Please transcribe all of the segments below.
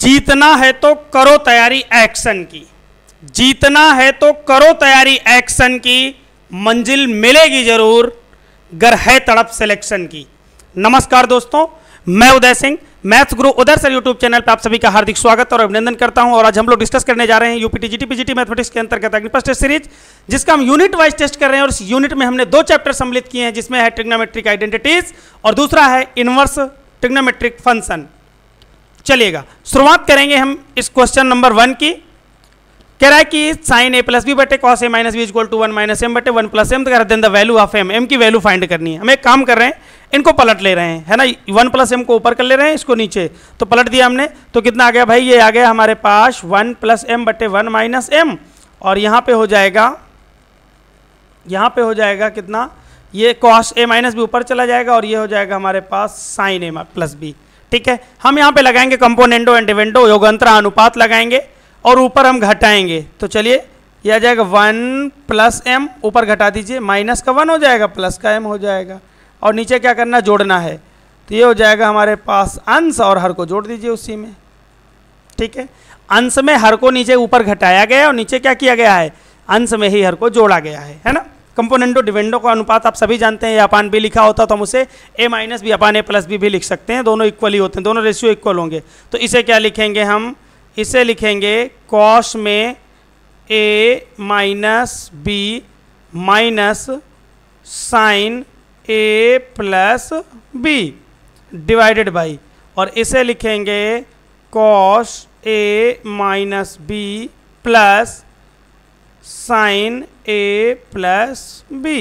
जीतना है तो करो तैयारी एक्शन की जीतना है तो करो तैयारी एक्शन की मंजिल मिलेगी जरूर गर है तड़प सिलेक्शन की नमस्कार दोस्तों मैं उदय सिंह मैथ्स गुरु उदय सर यूट्यूब चैनल पर आप सभी का हार्दिक स्वागत और अभिनंदन करता हूं और आज हम लोग डिस्कस करने जा रहे हैं यूपीटी टी पीजीटी मैथमेटिक्स के अंतर्गत अग्निपस्ट सीरीज जिसका हम यूनिट वाइज टेस्ट कर रहे हैं और इस यूनिट में हमने दो चैप्टर सम्मिलित किए हैं जिसमें है ट्रिग्नोमेट्रिक आइडेंटिटीज और दूसरा है इनवर्स ट्रिग्नोमेट्रिक फंक्शन चलेगा शुरुआत करेंगे हम इस क्वेश्चन नंबर वन की कह रहा है कि साइन ए प्लस बी बटे cos A minus B equal to one minus M बटे वन प्लस एम तो कह रहा है the value of M M की वैल्यू फाइंड करनी है हम एक काम कर रहे हैं इनको पलट ले रहे हैं है ना वन प्लस एम को ऊपर कर ले रहे हैं इसको नीचे तो पलट दिया हमने तो कितना आ गया भाई ये आ गया हमारे पास वन प्लस एम बटे वन माइनस एम और यहाँ पे हो जाएगा यहाँ पे हो जाएगा कितना ये कॉस ए माइनस बी ऊपर चला जाएगा और ये हो जाएगा हमारे पास साइन ए प्लस बी ठीक है हम यहाँ पे लगाएंगे कंपोनेंडो एंड डिवेंडो योगंतरा अनुपात लगाएंगे और ऊपर हम घटाएंगे तो चलिए यह आ जाएगा वन प्लस एम ऊपर घटा दीजिए माइनस का वन हो जाएगा प्लस का एम हो जाएगा और नीचे क्या करना जोड़ना है तो ये हो जाएगा हमारे पास अंश और हर को जोड़ दीजिए उसी में ठीक है अंश में हर को नीचे ऊपर घटाया गया और नीचे क्या किया गया है अंश में ही हर को जोड़ा गया है है ना कंपोनेंटो डिवेंडो का अनुपात आप सभी जानते हैं ये अपान बी लिखा होता तो हम उसे A minus B upon A plus B भी लिख सकते हैं दोनों इक्वल ही होते हैं दोनों रेशियो इक्वल होंगे तो इसे क्या लिखेंगे हम इसे लिखेंगे कॉश में A minus B minus sine A plus B divided by और इसे लिखेंगे cos A minus B plus sine A plus B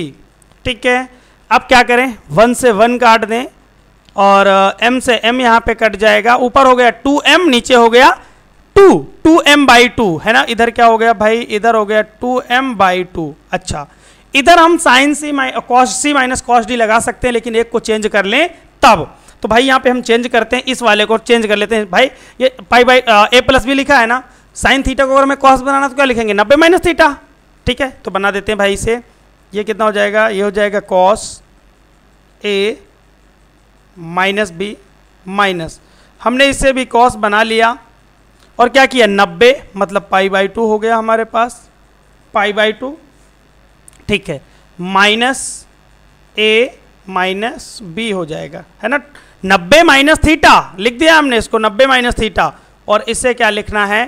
ठीक है अब क्या करें वन से वन काट दें और एम से एम यहाँ पे कट जाएगा ऊपर हो गया टू एम नीचे हो गया two two M by two है ना इधर क्या हो गया भाई इधर हो गया टू एम बाई टू अच्छा इधर हम साइन सी कॉस सी माइनस कॉस डी लगा सकते हैं लेकिन एक को चेंज कर लें तब तो भाई यहाँ पे हम चेंज करते हैं इस वाले को चेंज कर लेते हैं भाई ये पाई बाई ए प्लस भी लिखा है ना साइन थीटा को अगर हमें कॉस बनाना तो क्या लिखेंगे नब्बे माइनस थीटा ठीक है तो बना देते हैं भाई इसे ये कितना हो जाएगा ये हो जाएगा कॉस ए माइनस बी माइनस हमने इससे भी कॉस बना लिया और क्या किया नब्बे मतलब पाई बाई टू हो गया हमारे पास पाई बाई टू ठीक है माइनस ए माइनस बी हो जाएगा है ना नब्बे माइनस थीटा लिख दिया हमने इसको नब्बे माइनस थीटा और इसे क्या लिखना है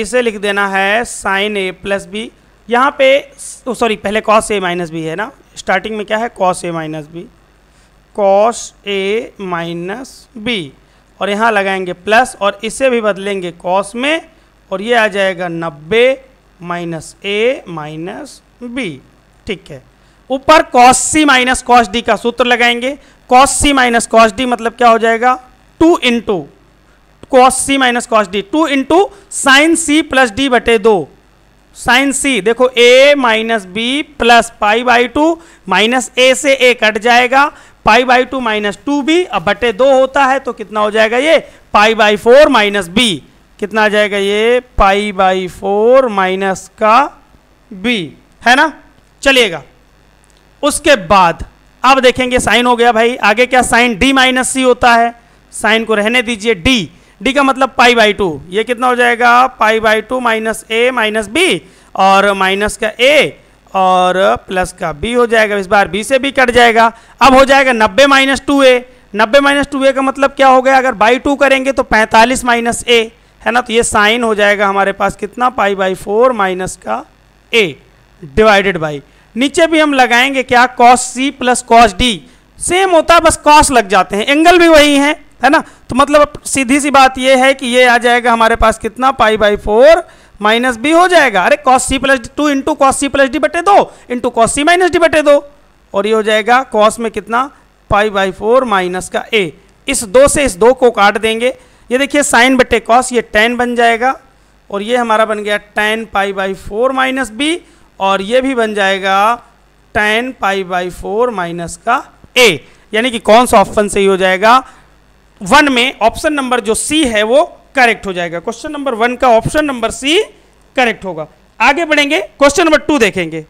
इसे लिख देना है साइन ए प्लस बी यहाँ पे सॉरी पहले कॉस ए माइनस बी है ना स्टार्टिंग में क्या है कॉस ए माइनस बी कॉस ए माइनस बी और यहाँ लगाएंगे प्लस और इसे भी बदलेंगे कॉस में और ये आ जाएगा नब्बे माइनस ए माइनस बी ठीक है ऊपर कॉस सी माइनस कॉस डी का सूत्र लगाएंगे कॉस सी माइनस कॉस डी मतलब क्या हो जाएगा टू इंटू कॉस सी minus cos D two into sine सी प्लस डी बटे दो साइन सी देखो A minus B plus pi by two minus A से ए कट जाएगा pi by two minus two B अब बटे दो होता है तो कितना हो जाएगा ये pi by four minus B कितना आ जाएगा ये पाई बाई फोर माइनस का बी है ना चलिएगा उसके बाद अब देखेंगे साइन हो गया भाई आगे क्या साइन डी माइनस सी होता है साइन को रहने दीजिए डी डी का मतलब पाई बाई टू ये कितना हो जाएगा pi by two minus A minus B और माइनस का ए और प्लस का बी हो जाएगा इस बार बी से भी कट जाएगा अब हो जाएगा नब्बे माइनस टू ए नब्बे माइनस टू ए का मतलब क्या हो गया अगर बाई टू करेंगे तो पैंतालीस माइनस ए है ना तो ये साइन हो जाएगा हमारे पास कितना पाई बाई फोर माइनस का ए डिवाइडेड बाई नीचे भी हम लगाएंगे क्या कॉस सी प्लस कॉस डी सेम होता है बस कॉस लग जाते हैं एंगल भी वही है है ना तो मतलब सीधी सी बात यह है कि ये आ जाएगा हमारे पास कितना pi by four minus B हो जाएगा अरे कॉस सी प्लस टू इंटू कॉस सी प्लस डी बटे दो इंटू कॉस सी माइनस डी बटे दो और ये हो जाएगा कॉस में कितना पाई बाई फोर माइनस का ए इस दो से इस दो को काट देंगे ये देखिए साइन बटे कॉस ये टेन बन जाएगा और ये हमारा बन गया tan pi by four minus B और ये भी बन जाएगा tan pi by four minus का ए यानी कि कौन सा ऑप्शन सही हो जाएगा वन में ऑप्शन नंबर जो सी है वो करेक्ट हो जाएगा क्वेश्चन नंबर वन का ऑप्शन नंबर सी करेक्ट होगा आगे बढ़ेंगे क्वेश्चन नंबर टू देखेंगे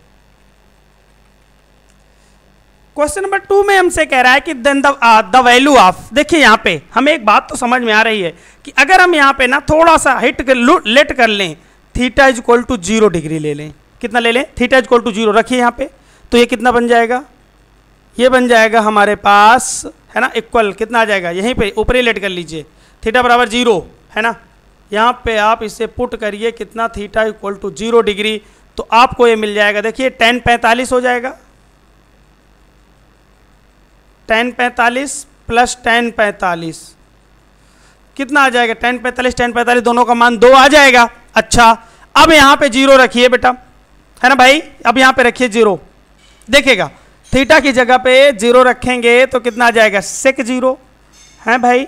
क्वेश्चन नंबर टू में हमसे कह रहा है कि देन द वैल्यू ऑफ देखिए यहां पे हमें एक बात तो समझ में आ रही है कि अगर हम यहां पे ना थोड़ा सा हिट कर लेट कर लें theta is equal to zero degree ले लें कितना ले लें theta is equal to zero रखिए यहां पे तो ये कितना बन जाएगा ये बन जाएगा हमारे पास है ना इक्वल कितना आ जाएगा यहीं पे ऊपर ही लेट कर लीजिए थीटा बराबर जीरो है ना यहाँ पे आप इसे पुट करिए कितना theta equal to zero degree तो आपको ये मिल जाएगा देखिए टेन पैंतालीस हो जाएगा टेन पैंतालीस प्लस टेन पैंतालीस कितना आ जाएगा टेन पैंतालीस टेन पैंतालीस दोनों का मान दो आ जाएगा अच्छा अब यहाँ पे जीरो रखिए बेटा है ना भाई अब यहाँ पे रखिए जीरो देखेगा थीटा की जगह पे जीरो रखेंगे तो कितना आ जाएगा सेक जीरो हैं भाई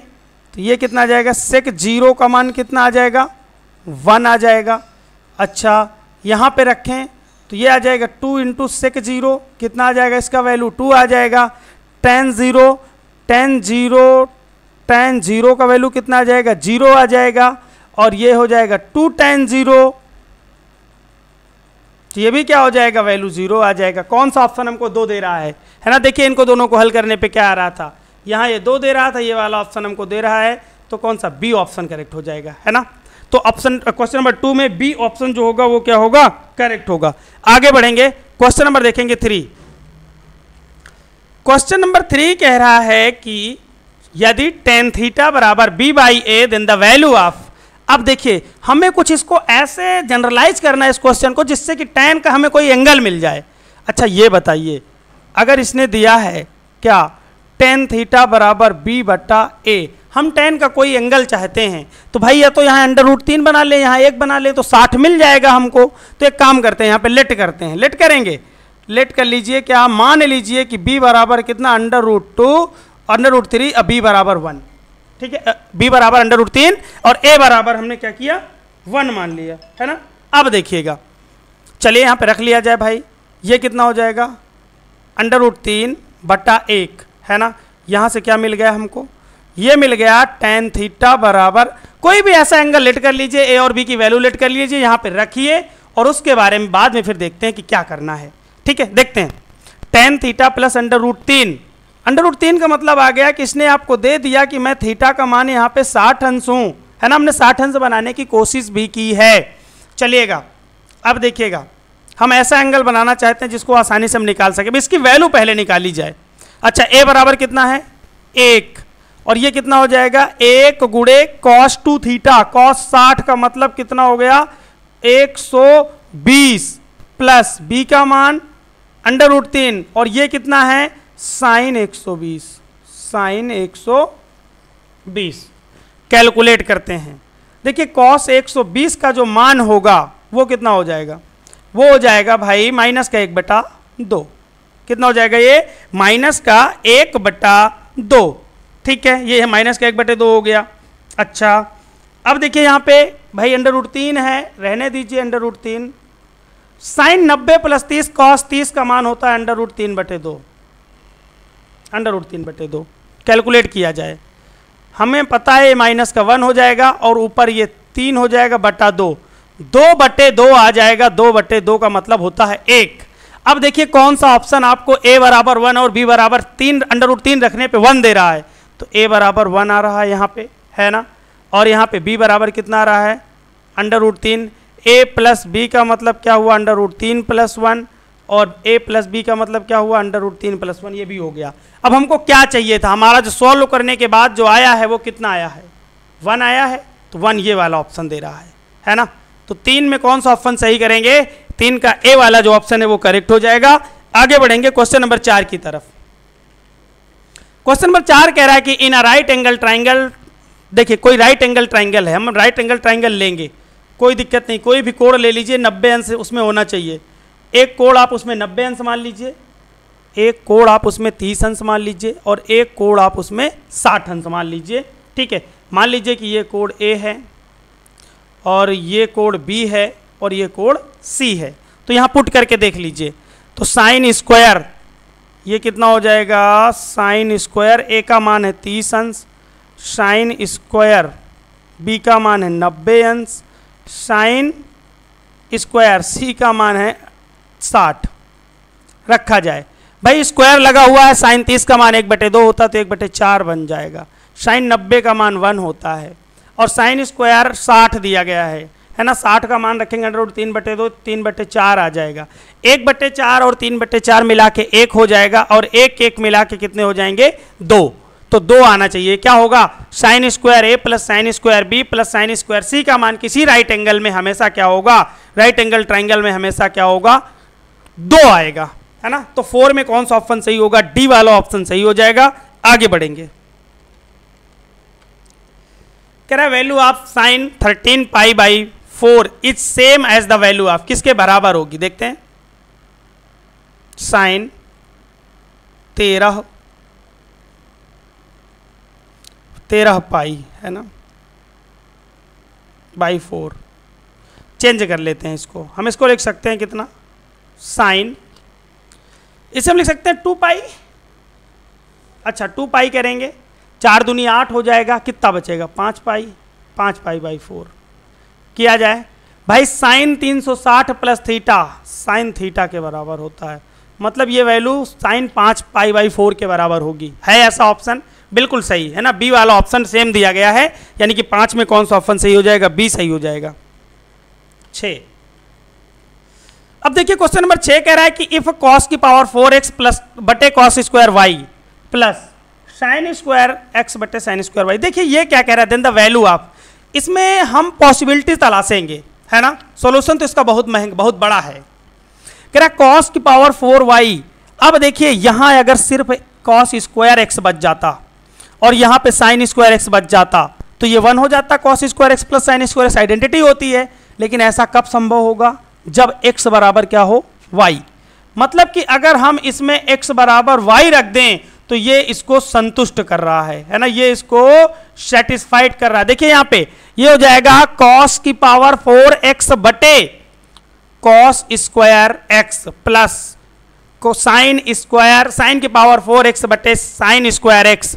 तो ये कितना आ जाएगा सेक जीरो का मान कितना आ जाएगा वन आ जाएगा अच्छा यहाँ पे रखें तो ये आ जाएगा टू इंटू सेक जीरो कितना आ जाएगा इसका वैल्यू टू आ जाएगा tan zero tan zero tan zero का वैल्यू कितना आ जाएगा जीरो आ जाएगा और ये हो जाएगा टू टेन ज़ीरो तो ये भी क्या हो जाएगा वैल्यू जीरो आ जाएगा कौन सा ऑप्शन हमको दो दे रहा है है ना देखिए इनको दोनों को हल करने पे क्या आ रहा था यहाँ ये दो दे रहा था ये वाला ऑप्शन हमको दे रहा है तो कौन सा बी ऑप्शन करेक्ट हो जाएगा है ना तो ऑप्शन क्वेश्चन नंबर टू में बी ऑप्शन जो होगा वो क्या होगा करेक्ट होगा आगे बढ़ेंगे क्वेश्चन नंबर देखेंगे थ्री क्वेश्चन नंबर थ्री कह रहा है कि यदि टेन थीटा बराबर B by A then the value of अब देखिए हमें कुछ इसको ऐसे जनरलाइज करना है इस क्वेश्चन को जिससे कि टैन का हमें कोई एंगल मिल जाए अच्छा ये बताइए अगर इसने दिया है क्या टेन थीटा बराबर बी बट्टा ए हम टेन का कोई एंगल चाहते हैं तो भाई या तो यहाँ अंडर रूट तीन बना ले यहाँ एक बना ले तो साठ मिल जाएगा हमको तो एक काम करते हैं यहाँ पे लेट करते हैं लेट करेंगे लेट कर लीजिए क्या मान लीजिए कि बी बराबर कितना under root two under root three और बी बराबर वन ठीक है बी बराबर अंडर रूट तीन और ए बराबर हमने क्या किया वन मान लिया है ना अब देखिएगा चलिए यहाँ पे रख लिया जाए भाई ये कितना हो जाएगा अंडर रूट तीन बटा एक है ना यहाँ से क्या मिल गया हमको ये मिल गया टेन थीटा बराबर कोई भी ऐसा एंगल लेट कर लीजिए ए और बी की वैल्यू लेट कर लीजिए यहाँ पे रखिए और उसके बारे में बाद में फिर देखते हैं कि क्या करना है ठीक है देखते हैं tan theta plus under root तीन अंडर रूट तीन का मतलब आ गया कि इसने आपको दे दिया कि मैं थीटा का मान यहाँ पे साठ अंश हूँ है ना हमने साठ अंश बनाने की कोशिश भी की है चलिएगा अब देखिएगा हम ऐसा एंगल बनाना चाहते हैं जिसको आसानी से हम निकाल सकें इसकी वैल्यू पहले निकाली जाए अच्छा ए बराबर कितना है एक और ये कितना हो जाएगा एक गुड़े कॉस टू थीटा कॉस साठ का मतलब कितना हो गया एक सौ बीस प्लस बी का मान अंडर रूट तीन और ये कितना है साइन 120 साइन 120 कैलकुलेट करते हैं देखिए कॉस 120 का जो मान होगा वो कितना हो जाएगा वो हो जाएगा भाई माइनस का एक बटा दो कितना हो जाएगा ये माइनस का एक बटा दो ठीक है ये है माइनस का एक बटे दो हो गया अच्छा अब देखिए यहाँ पे भाई अंडर रूट तीन है रहने दीजिए अंडर रूट तीन साइन नब्बे प्लस तीस कॉस तीस का मान होता है अंडर रूट तीन बटे दो अंडर रूट तीन बटे दो कैलकुलेट किया जाए हमें पता है माइनस का वन हो जाएगा और ऊपर ये तीन हो जाएगा बटा दो दो बटे दो आ जाएगा दो बटे दो का मतलब होता है एक अब देखिए कौन सा ऑप्शन आपको ए बराबर वन और बी बराबर तीन अंडर रूट तीन रखने पे वन दे रहा है तो ए बराबर वन आ रहा है यहाँ पे है ना और यहाँ पे बी बराबर कितना आ रहा है अंडर रूट तीन ए प्लस बी का मतलब क्या हुआ अंडर रूट तीन प्लस वन और ए प्लस बी का मतलब क्या हुआ अंडर रूट तीन प्लस वन ये भी हो गया अब हमको क्या चाहिए था हमारा जो सॉल्व करने के बाद जो आया है वो कितना आया है वन आया है तो वन ये वाला ऑप्शन दे रहा है है ना तो तीन में कौन सा ऑप्शन सही करेंगे तीन का ए वाला जो ऑप्शन है वो करेक्ट हो जाएगा आगे बढ़ेंगे क्वेश्चन नंबर चार की तरफ क्वेश्चन नंबर चार कह रहा है कि in a right angle triangle देखिए कोई राइट एंगल ट्राइंगल है हम राइट एंगल ट्राइंगल लेंगे कोई दिक्कत नहीं कोई भी कोड़ ले लीजिए नब्बे अंश उसमें होना चाहिए एक कोण आप उसमें नब्बे अंश मान लीजिए एक कोण आप उसमें तीस अंश मान लीजिए और एक कोण आप उसमें साठ अंश मान लीजिए ठीक है मान लीजिए कि ये कोण ए है और ये कोण बी है और ये कोण सी है तो यहाँ पुट करके देख लीजिए तो साइन स्क्वायर ये कितना हो जाएगा साइन स्क्वायर ए का मान है तीस अंश साइन स्क्वायर बी का मान है नब्बे अंश साइन स्क्वायर सी का मान है साठ रखा जाए भाई स्क्वायर लगा हुआ है साइन तीस का मान एक बटे दो होता तो एक बटे चार बन जाएगा साइन नब्बे का मान वन होता है और साइन स्क्वायर साठ दिया गया है है ना साठ का मान रखेंगे अंडर रूट तीन बटे दो तीन बटे चार आ जाएगा एक बटे चार और तीन बटे चार मिला के एक हो जाएगा और एक एक मिला के कितने हो जाएंगे दो तो दो आना चाहिए क्या होगा sine square A plus sine square B plus sine square C का मान किसी राइट एंगल में हमेशा क्या होगा राइट एंगल ट्राइंगल में हमेशा क्या होगा दो आएगा है ना तो फोर में कौन सा ऑप्शन सही होगा डी वाला ऑप्शन सही हो जाएगा आगे बढ़ेंगे कह रहा है value of sine thirteen pi by four is same as the value of किसके बराबर होगी देखते हैं साइन तेरह तेरह पाई है ना बाई फोर चेंज कर लेते हैं इसको हम इसको लिख सकते हैं कितना साइन इसे हम लिख सकते हैं टू पाई अच्छा टू पाई करेंगे चार दुनी आठ हो जाएगा कितना बचेगा पाँच पाई पाँच पाई बाई फोर किया जाए भाई साइन तीन सौ साठ प्लस थीटा साइन थीटा के बराबर होता है मतलब ये वैल्यू साइन पाँच पाई बाई फोर के बराबर होगी है ऐसा ऑप्शन बिल्कुल सही है ना बी वाला ऑप्शन सेम दिया गया है यानी कि पाँच में कौन सा ऑप्शन सही हो जाएगा बी सही हो जाएगा छः अब देखिए क्वेश्चन नंबर छह कह रहा है कि इफ कॉस की पावर फोर एक्स प्लस बटे cos square Y plus sine square X बटे साइन स्क्वायर वाई देखिए ये क्या कह रहा है देन द वैल्यू ऑफ इसमें हम पॉसिबिलिटी तलाशेंगे है ना सोल्यूशन तो इसका बहुत महंगा बहुत बड़ा है कह रहा है कॉस की पावर फोर वाई अब देखिए यहां अगर सिर्फ कॉस स्क्वायर एक्स बच जाता और यहां पे साइन स्क्वायर एक्स बच जाता तो ये वन हो जाता cos square x plus sine square X identity होती है लेकिन ऐसा कब संभव होगा जब x बराबर क्या हो y मतलब कि अगर हम इसमें x बराबर y रख दें तो ये इसको संतुष्ट कर रहा है है ना ये इसको सेटिस्फाइड कर रहा है देखिए यहां पे ये हो जाएगा cos की पावर 4x बटे cos स्क्वायर x प्लस को साइन स्क्वायर साइन की पावर 4x बटे साइन स्क्वायर एक्स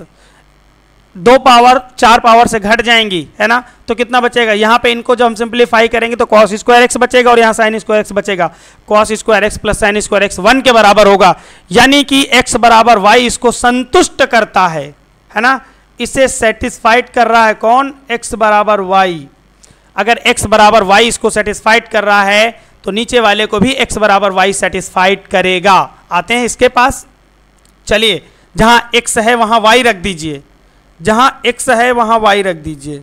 दो पावर चार पावर से घट जाएंगी है ना तो कितना बचेगा यहाँ पे इनको जब हम सिंप्लीफाई करेंगे तो कॉस स्क्वायर एक्स बचेगा और यहाँ साइन स्क्वायर एक्स बचेगा cos square x plus sine square X one के बराबर होगा यानी कि एक्स बराबर वाई इसको संतुष्ट करता है है ना इसे सेटिस्फाइड कर रहा है कौन एक्स बराबर वाई अगर एक्स बराबर वाई इसको सेटिस्फाइड कर रहा है तो नीचे वाले को भी एक्स बराबर वाई सेटिस्फाइड करेगा आते हैं इसके पास चलिए जहाँ एक्स है वहाँ वाई रख दीजिए जहाँ एक्स है वहाँ वाई रख दीजिए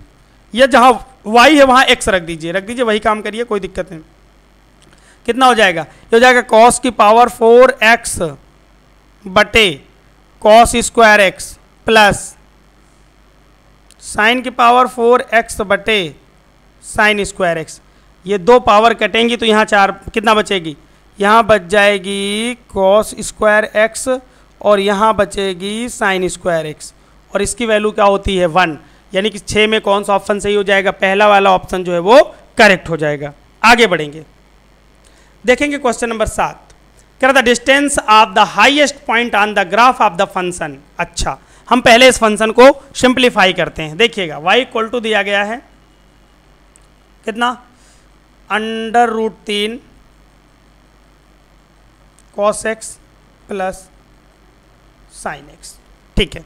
या जहाँ वाई है वहाँ एक्स रख दीजिए रख दीजिए वही काम करिए कोई दिक्कत नहीं कितना हो जाएगा ये हो जाएगा कॉस की पावर फोर एक्स बटे cos square x plus sine की पावर फोर एक्स बटे साइन स्क्वायर एक्स ये दो पावर कटेंगी तो यहाँ चार कितना बचेगी यहाँ बच जाएगी कॉस स्क्वायर एक्स और यहाँ बचेगी साइन स्क्वायर एक्स और इसकी वैल्यू क्या होती है वन यानी कि छः में कौन सा ऑप्शन सही हो जाएगा पहला वाला ऑप्शन जो है वो करेक्ट हो जाएगा आगे बढ़ेंगे देखेंगे क्वेश्चन नंबर सात कह the distance of the highest point on the graph of the function अच्छा हम पहले इस फंक्शन को सिंप्लीफाई करते हैं देखिएगा वाई इक्वल टू दिया गया है कितना अंडर रूट तीन cos x plus sine X ठीक है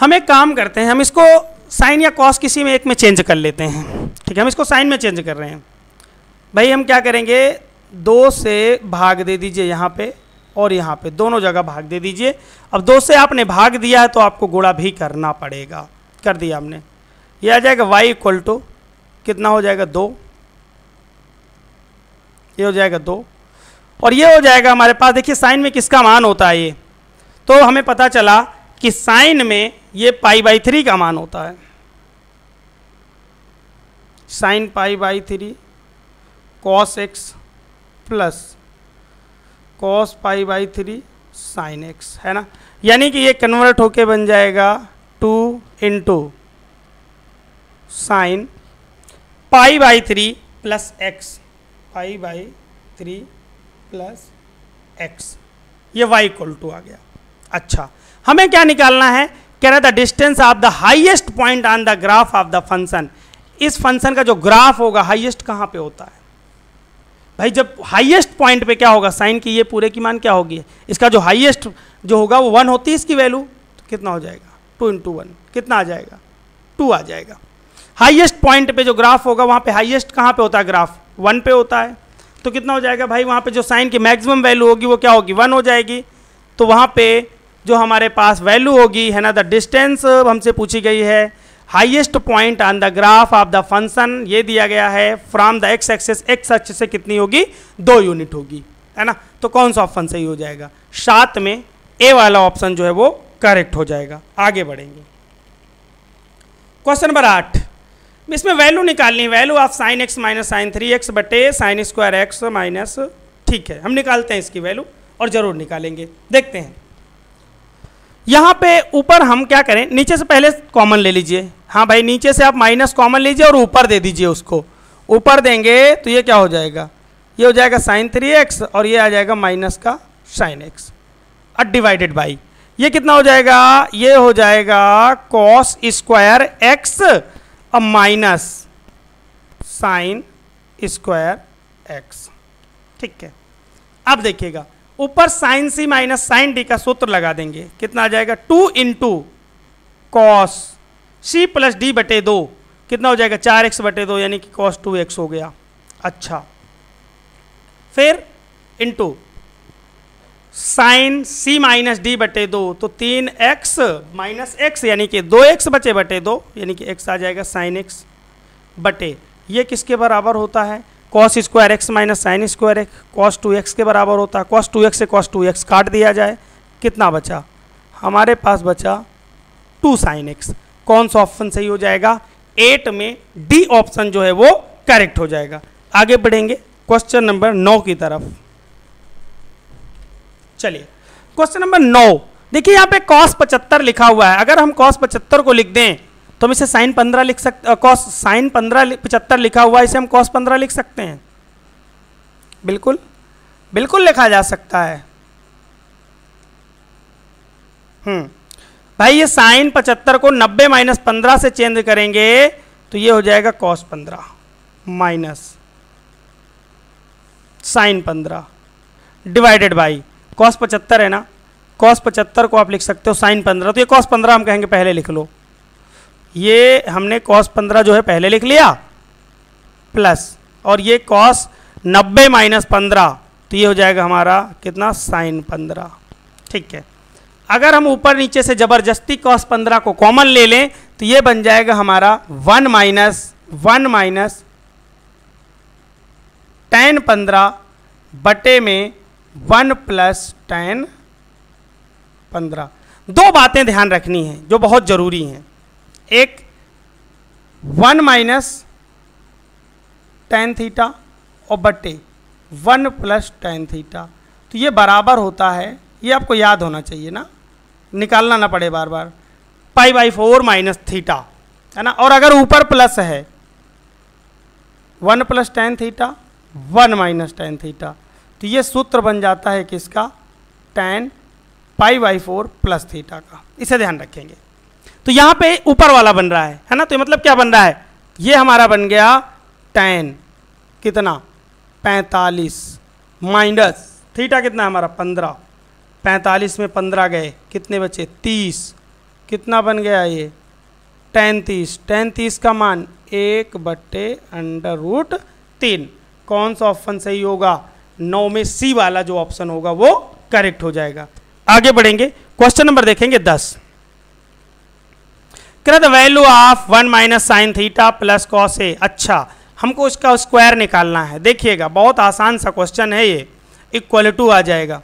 हम एक काम करते हैं हम इसको साइन या कॉस किसी में एक में चेंज कर लेते हैं ठीक है हम इसको साइन में चेंज कर रहे हैं भाई हम क्या करेंगे दो से भाग दे दीजिए यहाँ पे और यहाँ पे दोनों जगह भाग दे दीजिए अब दो से आपने भाग दिया है तो आपको गुणा भी करना पड़ेगा कर दिया हमने ये आ जाएगा वाई इक्वल टू कितना हो जाएगा दो ये हो जाएगा दो और ये हो जाएगा हमारे पास देखिए साइन में किसका मान होता है ये तो हमें पता चला कि साइन में ये पाई बाई थ्री का मान होता है sine pi by three cos x plus cos pi by three sine X है ना यानी कि ये कन्वर्ट होके बन जाएगा two into sine pi by three plus X pi by three plus X ये वाई इक्वल टू आ गया अच्छा हमें क्या निकालना है कह रहा था distance of the highest point on the graph of the function इस फंक्शन का जो ग्राफ होगा हाइएस्ट कहाँ पे होता है भाई जब हाइएस्ट पॉइंट पे क्या होगा साइन की ये पूरे की मान क्या होगी इसका जो हाइएस्ट जो होगा वो वन होती है इसकी वैल्यू तो कितना हो जाएगा टू इंटू वन कितना आ जाएगा टू आ जाएगा हाइएस्ट पॉइंट पे जो ग्राफ होगा वहाँ पे हाइएस्ट कहाँ पे होता है ग्राफ वन पे होता है तो कितना हो जाएगा भाई वहाँ पे जो साइन की मैक्सिमम वैल्यू होगी वो क्या होगी वन हो जाएगी तो वहाँ पे जो हमारे पास वैल्यू होगी है ना द डिस्टेंस हमसे पूछी गई है highest point on the graph of the function ये दिया गया है from the X axis X axis से कितनी होगी दो यूनिट होगी है ना तो कौन सा ऑप्शन सही हो जाएगा सात में ए वाला ऑप्शन जो है वो करेक्ट हो जाएगा आगे बढ़ेंगे क्वेश्चन नंबर आठ इसमें वैल्यू निकालनी value of sine x minus sine three X बटे साइन स्क्वायर एक्स माइनस ठीक है हम निकालते हैं इसकी वैल्यू और ज़रूर निकालेंगे देखते हैं यहाँ पे ऊपर हम क्या करें नीचे से पहले कॉमन ले लीजिए हाँ भाई नीचे से आप माइनस कॉमन लीजिए और ऊपर दे दीजिए उसको ऊपर देंगे तो ये क्या हो जाएगा ये हो जाएगा साइन थ्री एक्स और ये आ जाएगा माइनस का साइन एक्स और डिवाइडेड बाई ये कितना हो जाएगा ये हो जाएगा कॉस स्क्वायर एक्स और माइनस साइन स्क्वायर एक्स ठीक है अब देखिएगा ऊपर sine C minus sine D का सूत्र लगा देंगे कितना आ जाएगा टू इंटू कॉस सी प्लस डी बटे दो कितना हो जाएगा चार एक्स बटे दो यानी कि कॉस टू एक्स हो गया अच्छा फिर into sine C minus D बटे दो तो तीन एक्स माइनस एक्स यानी कि दो एक्स बचे बटे दो यानी कि एक्स आ जाएगा साइन एक्स बटे ये किसके बराबर होता है cos square x minus sine square x cos two x के बराबर होता है कॉस टू एक्स से कॉस टू एक्स काट दिया जाए कितना बचा हमारे पास बचा टू साइन एक्स कौन सा ऑप्शन सही हो जाएगा एट में डी ऑप्शन जो है वो करेक्ट हो जाएगा आगे बढ़ेंगे क्वेश्चन नंबर नौ की तरफ चलिए क्वेश्चन नंबर नौ देखिए यहाँ पे कॉस पचहत्तर लिखा हुआ है अगर हम कॉस पचहत्तर को लिख दें तो हम इसे साइन पंद्रह लिख सकते कॉस साइन पंद्रह पचहत्तर लिखा हुआ इसे हम कॉस पंद्रह लिख सकते हैं बिल्कुल बिल्कुल लिखा जा सकता है हम्म भाई ये साइन पचहत्तर को नब्बे माइनस पंद्रह से चेंज करेंगे तो ये हो जाएगा कॉस पंद्रह माइनस साइन पंद्रह डिवाइडेड बाई कॉस पचहत्तर है ना कॉस पचहत्तर को आप लिख सकते हो साइन पंद्रह तो ये कॉस पंद्रह हम कहेंगे पहले लिख लो ये हमने कॉस पंद्रह जो है पहले लिख लिया प्लस और ये कॉस नब्बे माइनस पंद्रह तो ये हो जाएगा हमारा कितना साइन पंद्रह ठीक है अगर हम ऊपर नीचे से ज़बरदस्ती कॉस पंद्रह को कॉमन ले लें तो ये बन जाएगा हमारा one minus one minus tan पंद्रह बटे में वन प्लस टेन पंद्रह दो बातें ध्यान रखनी है जो बहुत ज़रूरी हैं एक वन माइनस टेन थीटा और बटे वन प्लस टेन थीटा तो ये बराबर होता है ये आपको याद होना चाहिए ना निकालना ना पड़े बार बार pi by four minus theta है ना और अगर ऊपर प्लस है one plus tan theta one minus tan theta तो ये सूत्र बन जाता है किसका tan pi by four plus theta का इसे ध्यान रखेंगे तो यहाँ पे ऊपर वाला बन रहा है है ना तो मतलब क्या बन रहा है ये हमारा बन गया टेन कितना पैंतालीस माइनस थीटा कितना हमारा पंद्रह पैंतालीस में पंद्रह गए कितने बचे तीस कितना बन गया ये टेन तीस टेन तीस का मान एक बट्टे अंडर रूट तीन कौन सा ऑप्शन सही होगा नौ में सी वाला जो ऑप्शन होगा वो करेक्ट हो जाएगा आगे बढ़ेंगे क्वेश्चन नंबर देखेंगे दस कह the value of one minus sine theta plus cos A अच्छा हमको उसका स्क्वायर निकालना है देखिएगा बहुत आसान सा क्वेश्चन है ये इक्वल टू आ जाएगा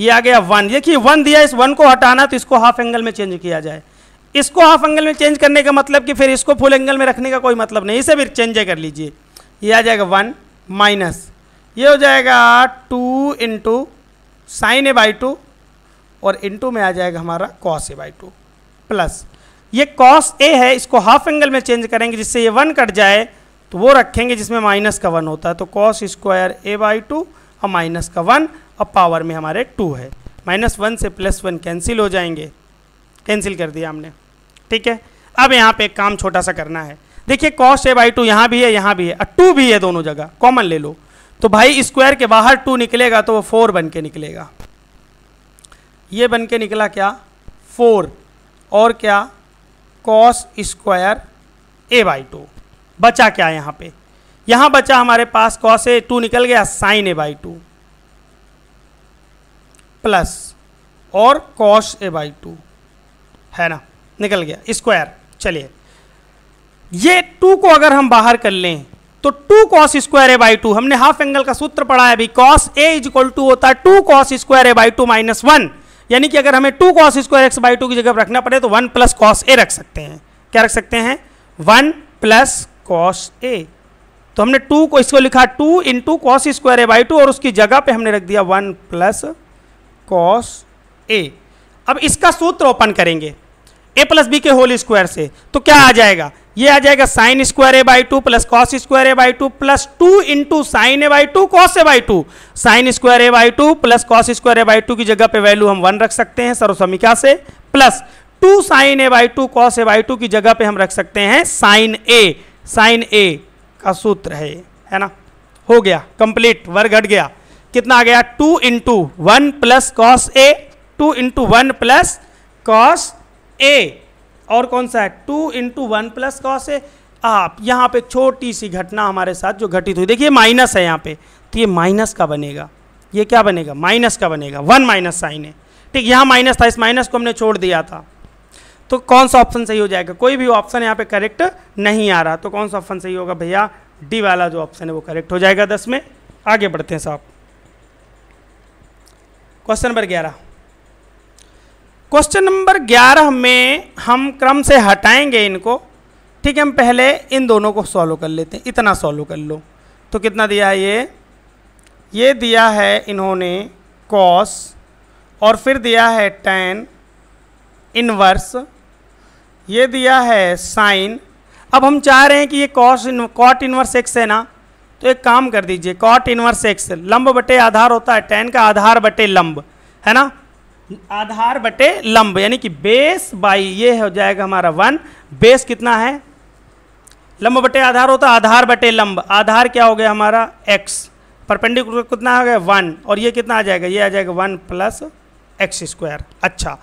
ये आ गया वन देखिए वन दिया इस वन को हटाना तो इसको हाफ एंगल में चेंज किया जाए इसको हाफ एंगल में चेंज करने का मतलब कि फिर इसको फुल एंगल में रखने का कोई मतलब नहीं इसे फिर चेंज कर लीजिए ये आ जाएगा वन माइनस ये हो जाएगा two into sine A by two और इंटू में आ जाएगा हमारा cos A by two plus ये कॉस ए है इसको हाफ एंगल में चेंज करेंगे जिससे ये वन कट जाए तो वो रखेंगे जिसमें माइनस का वन होता है तो cos square A by two और माइनस का वन और पावर में हमारे टू है माइनस वन से प्लस वन कैंसिल हो जाएंगे कैंसिल कर दिया हमने ठीक है अब यहाँ पे एक काम छोटा सा करना है देखिए कॉस ए बाई टू यहाँ भी है यहाँ भी है और टू भी है दोनों जगह कॉमन ले लो तो भाई स्क्वायर के बाहर टू निकलेगा तो वो फोर बन के निकलेगा ये बन के निकला क्या फोर और क्या cos square A by two बचा क्या यहाँ पे यहाँ बचा हमारे पास कॉस ए टू निकल गया sine A by two plus और कॉस ए बाई टू है ना निकल गया स्क्वायर चलिए ये टू को अगर हम बाहर कर लें तो two cos square A by two हमने हाफ एंगल का सूत्र पढ़ा है अभी cos A is equal to होता है two cos square A by two minus one यानी कि अगर हमें two cos square x by two की जगह रखना पड़े तो वन प्लस कॉस ए रख सकते हैं क्या रख सकते हैं वन प्लस कॉस ए तो हमने टू को इसको लिखा two in to cos square A by two और उसकी जगह पे हमने रख दिया वन प्लस कॉस ए अब इसका सूत्र ओपन करेंगे ए प्लस बी के होल स्क्वायर से तो क्या आ जाएगा ये आ जाएगा sine square A by two plus cos square A by two plus two into sine A by two cos A by two sine square A by two plus cos square A by two की जगह पे value हम one रख सकते हैं सर्वसमिका से plus two sine A by two cos A by two की जगह पे हम रख सकते हैं साइन ए साइन ए का सूत्र है है ना हो गया कंप्लीट वर्ग हट गया कितना आ गया two into one plus cos A two into one plus cos A और कौन सा है two into one plus cos है आप यहाँ पे छोटी सी घटना हमारे साथ जो घटित हुई देखिए माइनस है यहाँ पे तो ये माइनस का बनेगा ये क्या बनेगा माइनस का बनेगा वन माइनस साइन है ठीक यहाँ माइनस था इस माइनस को हमने छोड़ दिया था तो कौन सा ऑप्शन सही हो जाएगा कोई भी ऑप्शन यहाँ पे करेक्ट नहीं आ रहा तो कौन सा ऑप्शन सही होगा भैया डी वाला जो ऑप्शन है वो करेक्ट हो जाएगा दस में आगे बढ़ते हैं साहब क्वेश्चन नंबर ग्यारह क्वेश्चन नंबर ग्यारह में हम क्रम से हटाएंगे इनको ठीक है हम पहले इन दोनों को सॉल्व कर लेते हैं इतना सॉल्व कर लो तो कितना दिया है ये ये दिया है इन्होंने कॉस और फिर दिया है टेन इनवर्स ये दिया है साइन अब हम चाह रहे हैं कि ये cos in cot inverse x है ना तो एक काम कर दीजिए कॉट इनवर्स एक्स लंब बटे आधार होता है टेन का आधार बटे लंब है ना आधार बटे लंब यानी कि बेस बाई ये हो जाएगा हमारा वन बेस कितना है लंब बटे आधार होता आधार बटे लंब आधार क्या हो गया हमारा एक्स परपेंडिकुलर कितना हो गया वन और ये कितना आ जाएगा ये आ जाएगा वन प्लस एक्स स्क्वायर अच्छा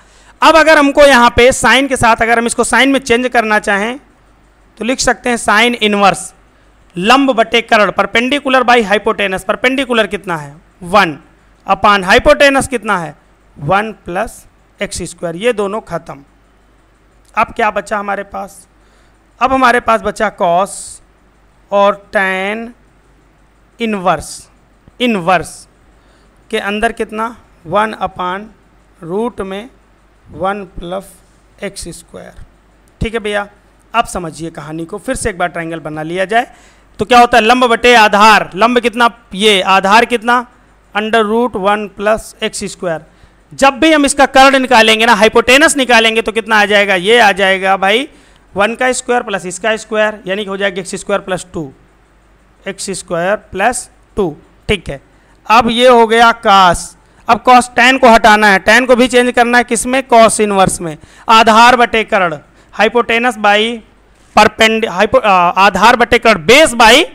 अब अगर हमको यहाँ पे साइन के साथ अगर हम इसको साइन में चेंज करना चाहें तो लिख सकते हैं साइन इनवर्स लंब बटे करण परपेंडिकुलर बाई हाइपोटेनस परपेंडिकुलर कितना है वन अपान हाइपोटेनस कितना है वन प्लस एक्स स्क्वायर ये दोनों ख़त्म अब क्या बचा हमारे पास अब हमारे पास बचा कॉस और टैन इनवर्स इनवर्स के अंदर कितना वन अपान रूट में वन प्लस एक्स स्क्वायर ठीक है भैया अब समझिए कहानी को फिर से एक बार ट्रायंगल बना लिया जाए तो क्या होता है लंब बटे आधार लंब कितना ये आधार कितना under root one plus x square जब भी हम इसका कर्ण निकालेंगे ना हाइपोटेनस निकालेंगे तो कितना आ जाएगा ये आ जाएगा भाई वन का स्क्वायर प्लस इसका स्क्वायर यानी कि हो जाएगा x square plus two x square plus two ठीक है अब ये हो गया कास अब कॉस टेन को हटाना है टेन को भी चेंज करना है किसमें कॉस इनवर्स में आधार बटे कर्ण हाइपोटेनस बाई परपेंड हाइपो आधार बटे कर्ण बेस बाई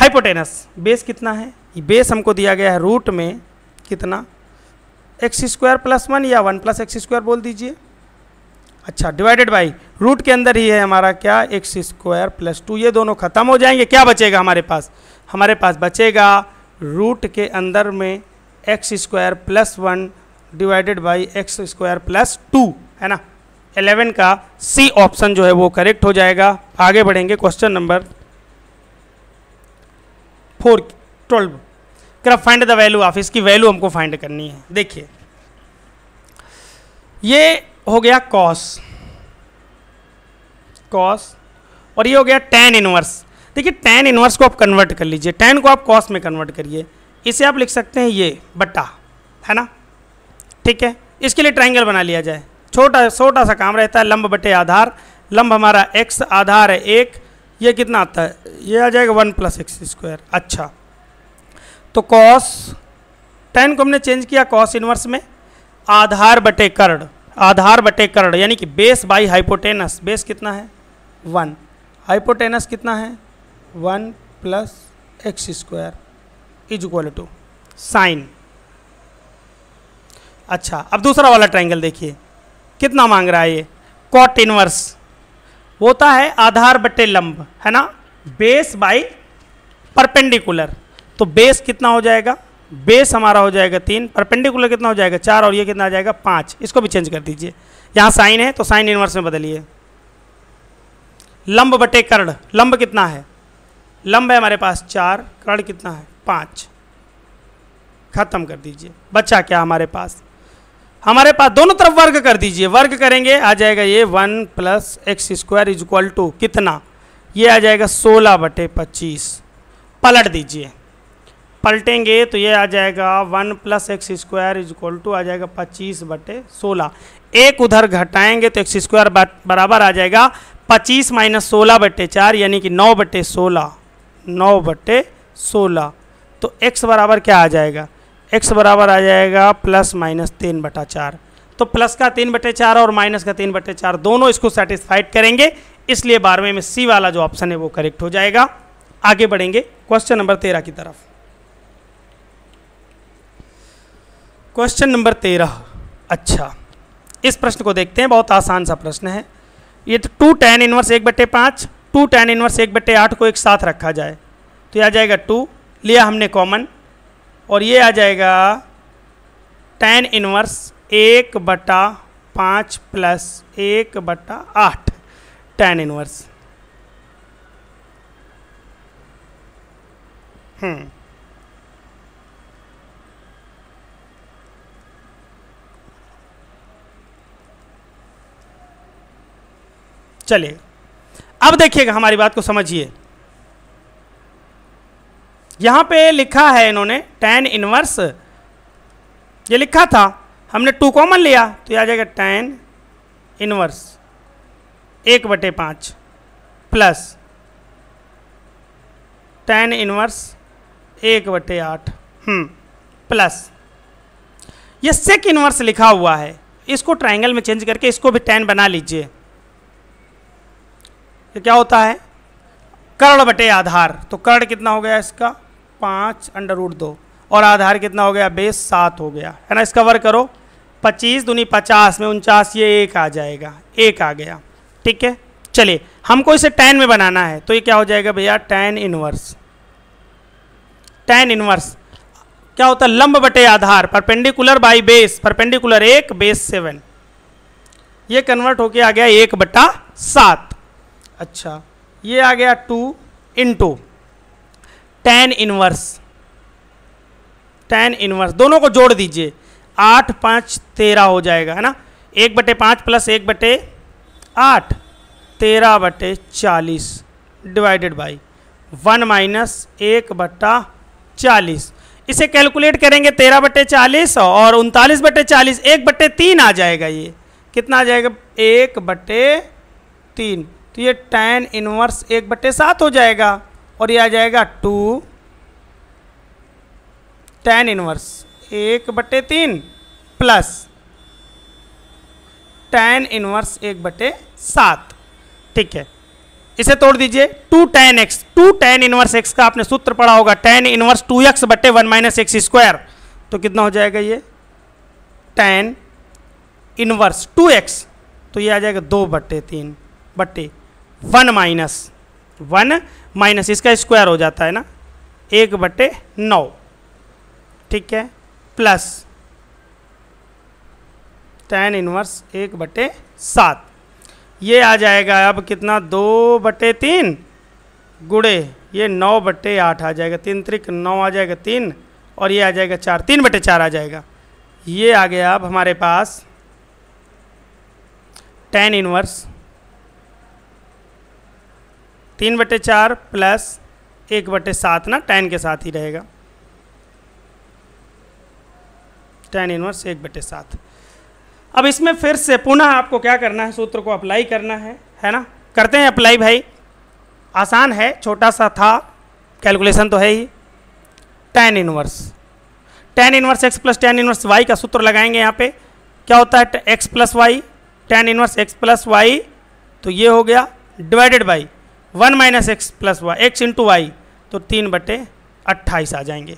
हाइपोटेनस बेस कितना है बेस हमको दिया गया है रूट में कितना एक्स स्क्वायर प्लस वन या वन प्लस एक्स स्क्वायर बोल दीजिए अच्छा डिवाइडेड बाई रूट के अंदर ही है हमारा क्या एक्स स्क्वायर प्लस टू ये दोनों ख़त्म हो जाएंगे क्या बचेगा हमारे पास हमारे पास बचेगा रूट के अंदर में x square plus one divided by x square plus two है ना एलेवन का सी ऑप्शन जो है वो करेक्ट हो जाएगा आगे बढ़ेंगे क्वेश्चन नंबर फोर ट्वेल्व क्रफ फाइंड द वैल्यू ऑफ इसकी वैल्यू हमको फाइंड करनी है देखिए ये हो गया कॉस कॉस और ये हो गया टेन इनवर्स देखिए टेन इनवर्स को आप कन्वर्ट कर लीजिए टेन को आप कॉस में कन्वर्ट करिए इसे आप लिख सकते हैं ये बट्टा है ना ठीक है इसके लिए ट्राइंगल बना लिया जाए छोटा छोटा सा काम रहता है लंब बटे आधार लंब हमारा एक्स आधार है एक ये कितना आता है ये आ जाएगा वन प्लस एक्स स्क्वायर अच्छा तो कॉस टेन को हमने चेंज किया कॉस इनवर्स में आधार बटे कर्ण आधार बटे कर्ण यानी कि बेस बाई हाइपोटेनस बेस कितना है वन हाइपोटेनस कितना है one plus x square is equal to sine अच्छा अब दूसरा वाला ट्राइंगल देखिए कितना मांग रहा है ये कॉट इनवर्स होता है आधार बटे लंब है ना बेस बाई परपेंडिकुलर तो बेस कितना हो जाएगा बेस हमारा हो जाएगा तीन परपेंडिकुलर कितना हो जाएगा चार और ये कितना आ जाएगा पाँच इसको भी चेंज कर दीजिए यहाँ साइन है तो साइन इनवर्स में बदलिए लंब बटे कर्ण लंब कितना है लंब है हमारे पास चार कर्ण कितना है पाँच खत्म कर दीजिए बच्चा क्या हमारे पास हमारे पास दोनों तरफ वर्ग कर दीजिए वर्ग करेंगे आ जाएगा ये one plus x square is equal to कितना ये आ जाएगा सोलह बटे पच्चीस पलट दीजिए पलटेंगे तो ये आ जाएगा one plus x square is equal to आ जाएगा पच्चीस बटे सोलह एक उधर घटाएंगे तो एक्स स्क्वायर बराबर आ जाएगा पच्चीस माइनस सोलह बटे चार यानी कि नौ बटे सोलह नौ बटे सोलह तो एक्स बराबर क्या आ जाएगा एक्स बराबर आ जाएगा प्लस माइनस तीन बटा चार तो प्लस का तीन बटे चार और माइनस का तीन बटे चार दोनों इसको सेटिस्फाइड करेंगे इसलिए बारहवें में सी वाला जो ऑप्शन है वो करेक्ट हो जाएगा आगे बढ़ेंगे क्वेश्चन नंबर तेरह की तरफ क्वेश्चन नंबर तेरह अच्छा इस प्रश्न को देखते हैं बहुत आसान सा प्रश्न है ये तो टू टेन इनवर्स एक बटे पाँच टू टेन इनवर्स एक बटे आठ को एक साथ रखा जाए तो ये आ जाएगा टू लिया हमने कॉमन और ये आ जाएगा टेन इनवर्स एक बटा पाँच प्लस एक बटा आठ टेन इनवर्स हम्म चलेगा अब देखिएगा हमारी बात को समझिए यहां पे लिखा है इन्होंने टेन इनवर्स ये लिखा था हमने टू कॉमन लिया तो ये आ जाएगा टेन इनवर्स एक बटे पांच प्लस टेन इनवर्स एक बटे आठ प्लस हम्म, ये सेक इनवर्स लिखा हुआ है इसको ट्राइंगल में चेंज करके इसको भी टेन बना लीजिए तो क्या होता है कर्ण बटे आधार तो कर्ण कितना हो गया इसका पाँच अंडर रूट दो और आधार कितना हो गया बेस सात हो गया है ना इसका वर्क करो पच्चीस दुनी पचास में उनचास ये एक आ जाएगा एक आ गया ठीक है चलिए हमको इसे टेन में बनाना है तो ये क्या हो जाएगा भैया टेन इनवर्स टेन इनवर्स क्या होता है लंब बटे आधार परपेंडिकुलर बाई बेस परपेंडिकुलर एक बेस सेवन ये कन्वर्ट होके आ गया एक बटा सात अच्छा ये आ गया two into tan inverse tan inverse दोनों को जोड़ दीजिए आठ पाँच तेरह हो जाएगा है ना एक बटे पाँच प्लस एक बटे आठ तेरह बटे चालीस डिवाइडेड बाई वन माइनस एक बटा चालीस इसे कैलकुलेट करेंगे तेरह बटे चालीस और उनतालीस बटे चालीस एक बटे तीन आ जाएगा ये कितना आ जाएगा एक बटे तीन तो ये tan इनवर्स एक बटे सात हो जाएगा और ये आ जाएगा टू टेन इनवर्स एक बटे तीन प्लस टेन इनवर्स एक बटे सात ठीक है इसे तोड़ दीजिए two tan x two tan inverse x का आपने सूत्र पढ़ा होगा टेन इनवर्स टू एक्स बटे वन माइनस एक्स स्क्वायर तो कितना हो जाएगा ये टेन इनवर्स टू एक्स तो ये आ जाएगा दो बटे तीन बटे वन माइनस वन माइनस इसका स्क्वायर हो जाता है ना एक बटे नौ ठीक है प्लस टेन इनवर्स एक बटे सात ये आ जाएगा अब कितना दो बटे तीन गुड़े ये नौ बटे आठ आ जाएगा तीन त्रिक नौ आ जाएगा तीन और ये आ जाएगा चार तीन बटे चार आ जाएगा ये आ गया अब हमारे पास टेन इनवर्स तीन बटे चार प्लस एक बटे सात ना टेन के साथ ही रहेगा टेन इनवर्स एक बटे सात अब इसमें फिर से पुनः आपको क्या करना है सूत्र को अप्लाई करना है है ना करते हैं अप्लाई भाई आसान है छोटा सा था कैलकुलेशन तो है ही tan inverse tan inverse x plus tan inverse y का सूत्र लगाएंगे यहाँ पे क्या होता है x plus y tan inverse x plus y तो ये हो गया divided by one minus x plus y x into y तो तीन बटे अट्ठाईस आ जाएंगे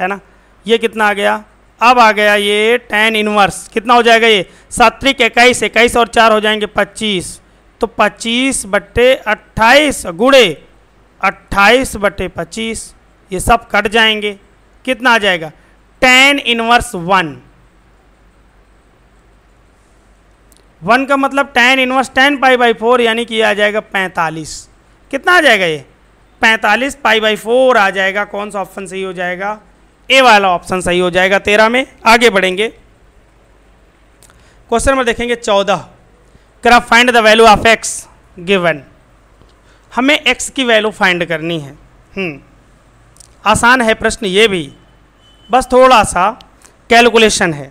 है ना ये कितना आ गया अब आ गया ये टेन इनवर्स कितना हो जाएगा ये सात्विक इक्कीस इक्कीस और चार हो जाएंगे पच्चीस तो पच्चीस बटे अट्ठाईस गुड़े अट्ठाईस बटे पच्चीस ये सब कट जाएंगे कितना आ जाएगा टेन इनवर्स वन वन का मतलब tan inverse tan pi by four यानी कि आ जाएगा पैंतालीस कितना आ जाएगा ये 45 पाई बाई फोर आ जाएगा कौन सा ऑप्शन सही हो जाएगा ए वाला ऑप्शन सही हो जाएगा तेरह में आगे बढ़ेंगे क्वेश्चन नंबर देखेंगे चौदह करा find the value of x given हमें एक्स की वैल्यू फाइंड करनी है हम्म। आसान है प्रश्न ये भी बस थोड़ा सा कैलकुलेशन है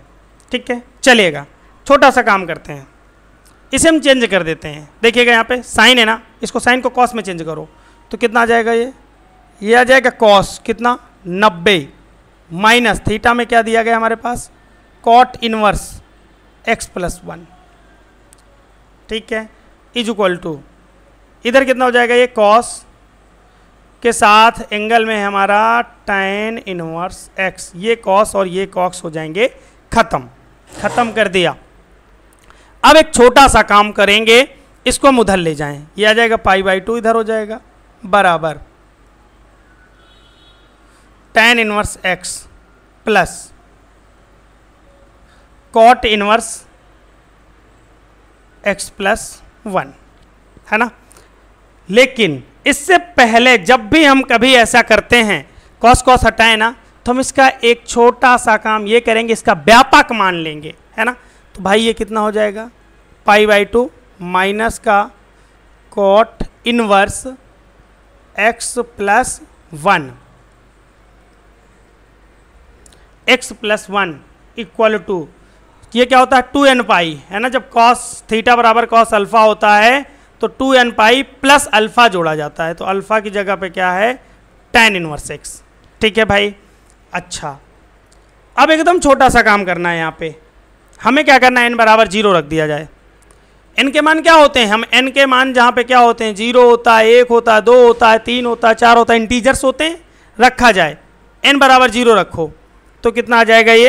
ठीक है चलेगा छोटा सा काम करते हैं इसे हम चेंज कर देते हैं देखिएगा यहाँ पे साइन है ना इसको साइन को कॉस में चेंज करो तो कितना आ जाएगा ये ये आ जाएगा कॉस कितना नब्बे माइनस थीटा में क्या दिया गया हमारे पास cot inverse x plus one ठीक है इज इक्वल टू इधर कितना हो जाएगा ये कॉस के साथ एंगल में हमारा टेन इनवर्स एक्स ये कॉस और ये कॉक्स हो जाएंगे ख़त्म ख़त्म कर दिया अब एक छोटा सा काम करेंगे इसको हम उधर ले जाएं ये आ जाएगा पाई बाई टू इधर हो जाएगा बराबर tan inverse x plus cot inverse x plus one है ना लेकिन इससे पहले जब भी हम कभी ऐसा करते हैं कॉस कॉस हटाए ना तो हम इसका एक छोटा सा काम ये करेंगे इसका व्यापक मान लेंगे है ना तो भाई ये कितना हो जाएगा पाई बाई टू माइनस का cot inverse x plus one x plus one equal to ये क्या होता है टू एन पाई है ना जब कॉस थीटा बराबर कॉस अल्फा होता है तो two n pi plus alpha जोड़ा जाता है तो अल्फा की जगह पे क्या है टेन इनवर्स एक्स ठीक है भाई अच्छा अब एकदम छोटा सा काम करना है यहाँ पे हमें क्या करना है एन बराबर जीरो रख दिया जाए एन के मान क्या होते हैं हम एन के मान जहाँ पे क्या होते हैं जीरो होता है एक होता है दो होता है तीन होता है चार होता है इंटीजर्स होते हैं रखा जाए एन बराबर जीरो रखो तो कितना आ जाएगा ये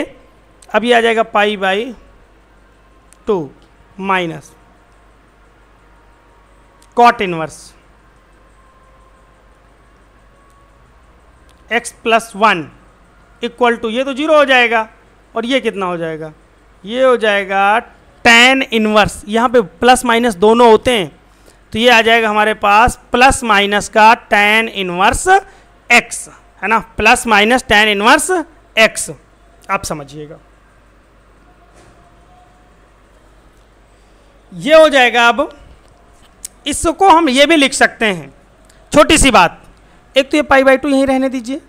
अभी आ जाएगा pi by two minus cot inverse x plus one equal to ये तो जीरो हो जाएगा और ये कितना हो जाएगा ये हो जाएगा टेन इनवर्स यहाँ पे प्लस माइनस दोनों होते हैं तो ये आ जाएगा हमारे पास प्लस माइनस का टेन इनवर्स एक्स है ना plus minus tan inverse x आप समझिएगा ये हो जाएगा अब इसको हम ये भी लिख सकते हैं छोटी सी बात एक तो ये पाई बाई टू यहीं रहने दीजिए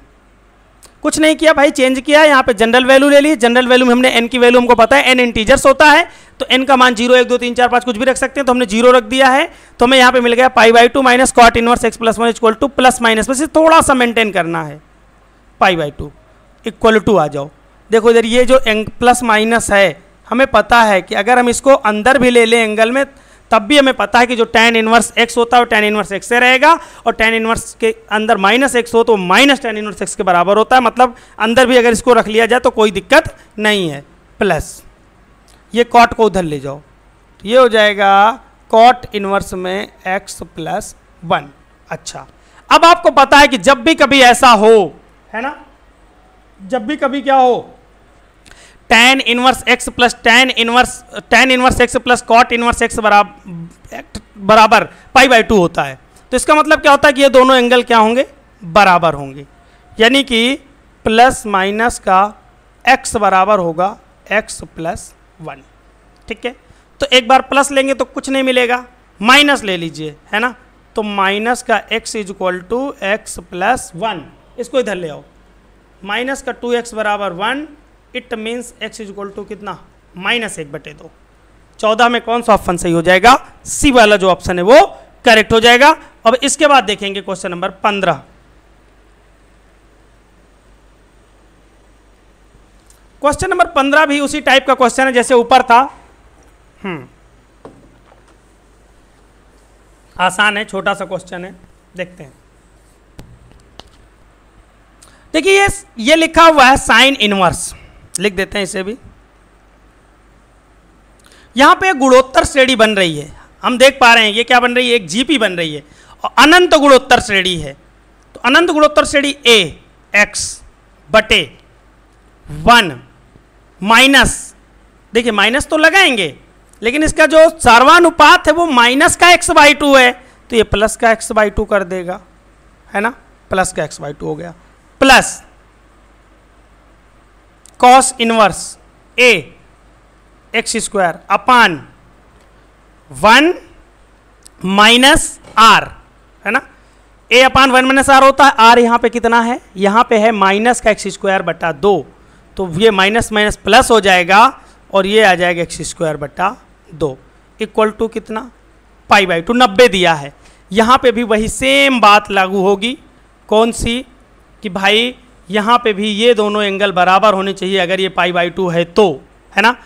कुछ नहीं किया भाई चेंज किया यहाँ पे जनरल वैल्यू ले ली जनरल वैल्यू में हमने एन की वैल्यू हमको पता है एन इंटीजर्स होता है तो एन का मान जीरो एक दो तीन चार पाँच कुछ भी रख सकते हैं तो हमने जीरो रख दिया है तो हमें यहाँ पे मिल गया pi by two minus cot inverse x plus one equal to plus minus बस थोड़ा सा मेंटेन करना है pi by two equal to आ जाओ देखो इधर ये जो एंग प्लस माइनस है हमें पता है कि अगर हम इसको अंदर भी ले लें एंगल में तब भी हमें पता है कि जो टेन इनवर्स एक्स होता है वो टेन इनवर्स एक्स से रहेगा और टेन इनवर्स के अंदर माइनस एक्स हो तो माइनस टेन इनवर्स एक्स के बराबर होता है मतलब अंदर भी अगर इसको रख लिया जाए तो कोई दिक्कत नहीं है प्लस ये कॉट को उधर ले जाओ तो ये हो जाएगा कॉट इनवर्स में एक्स प्लस वन अच्छा अब आपको पता है कि जब भी कभी ऐसा हो है ना जब भी कभी क्या हो tan inverse x plus tan inverse tan inverse x plus cot inverse x बराबर बराबर पाई बाई टू होता है तो इसका मतलब क्या होता है कि ये दोनों एंगल क्या होंगे बराबर होंगे यानी कि प्लस माइनस का एक्स बराबर होगा एक्स प्लस वन ठीक है तो एक बार प्लस लेंगे तो कुछ नहीं मिलेगा माइनस ले लीजिए है ना तो माइनस का x is equal to x plus one इसको इधर ले आओ माइनस का टू एक्स बराबर one it means x is equal to कितना माइनस एक बटे दो चौदह में कौन सा ऑप्शन सही हो जाएगा सी वाला जो ऑप्शन है वो करेक्ट हो जाएगा अब इसके बाद देखेंगे क्वेश्चन नंबर पंद्रह क्वेश्चन नंबर पंद्रह भी उसी टाइप का क्वेश्चन है जैसे ऊपर था हम्म आसान है छोटा सा क्वेश्चन है देखते हैं देखिए ये ये लिखा हुआ है साइन इनवर्स लिख देते हैं इसे भी यहां पे गुणोत्तर श्रेणी बन रही है हम देख पा रहे हैं ये क्या बन रही है एक जीपी बन रही है और अनंत गुणोत्तर श्रेणी है तो अनंत गुणोत्तर श्रेणी ए एक्स बटे वन माइनस देखिए माइनस तो लगाएंगे लेकिन इसका जो सर्वानुपात है वो माइनस का एक्स बाई टू है तो ये प्लस का एक्स बाई टू कर देगा है ना प्लस का एक्स बाई टू हो गया plus cos inverse a x square upon one minus r है ना a upon one minus r होता है आर यहाँ पे कितना है यहाँ पे है माइनस का एक्स स्क्वायर बटा दो तो ये माइनस माइनस प्लस हो जाएगा और ये आ जाएगा एक्स स्क्वायर बटा दो इक्वल टू कितना पाई बाई टू नब्बे दिया है यहाँ पे भी वही सेम बात लागू होगी कौन सी कि भाई यहाँ पे भी ये दोनों एंगल बराबर होने चाहिए अगर ये पाई बाई टू है तो है ना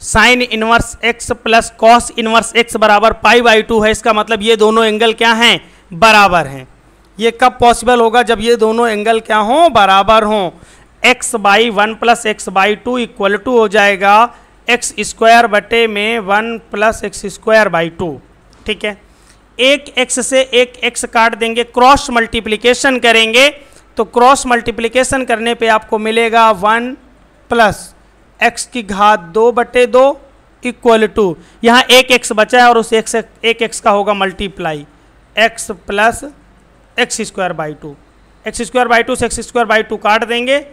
sine inverse x plus cos inverse x बराबर पाई बाई टू है इसका मतलब ये दोनों एंगल क्या हैं बराबर हैं ये कब पॉसिबल होगा जब ये दोनों एंगल क्या हों बराबर हों x by one plus x by two equal to हो जाएगा एक्स स्क्वायर बटे में one plus x square by two ठीक है एक एक्स से एक एक्स काट देंगे क्रॉस मल्टीप्लीकेशन करेंगे तो क्रॉस मल्टीप्लिकेशन करने पे आपको मिलेगा वन प्लस एक्स की घात दो बटे दो इक्वल टू यहाँ एक एक्स बचा है और उस एक्स एक एक्स का होगा multiply x plus x square by two x square by two से एक्स स्क्वायर बाई टू काट देंगे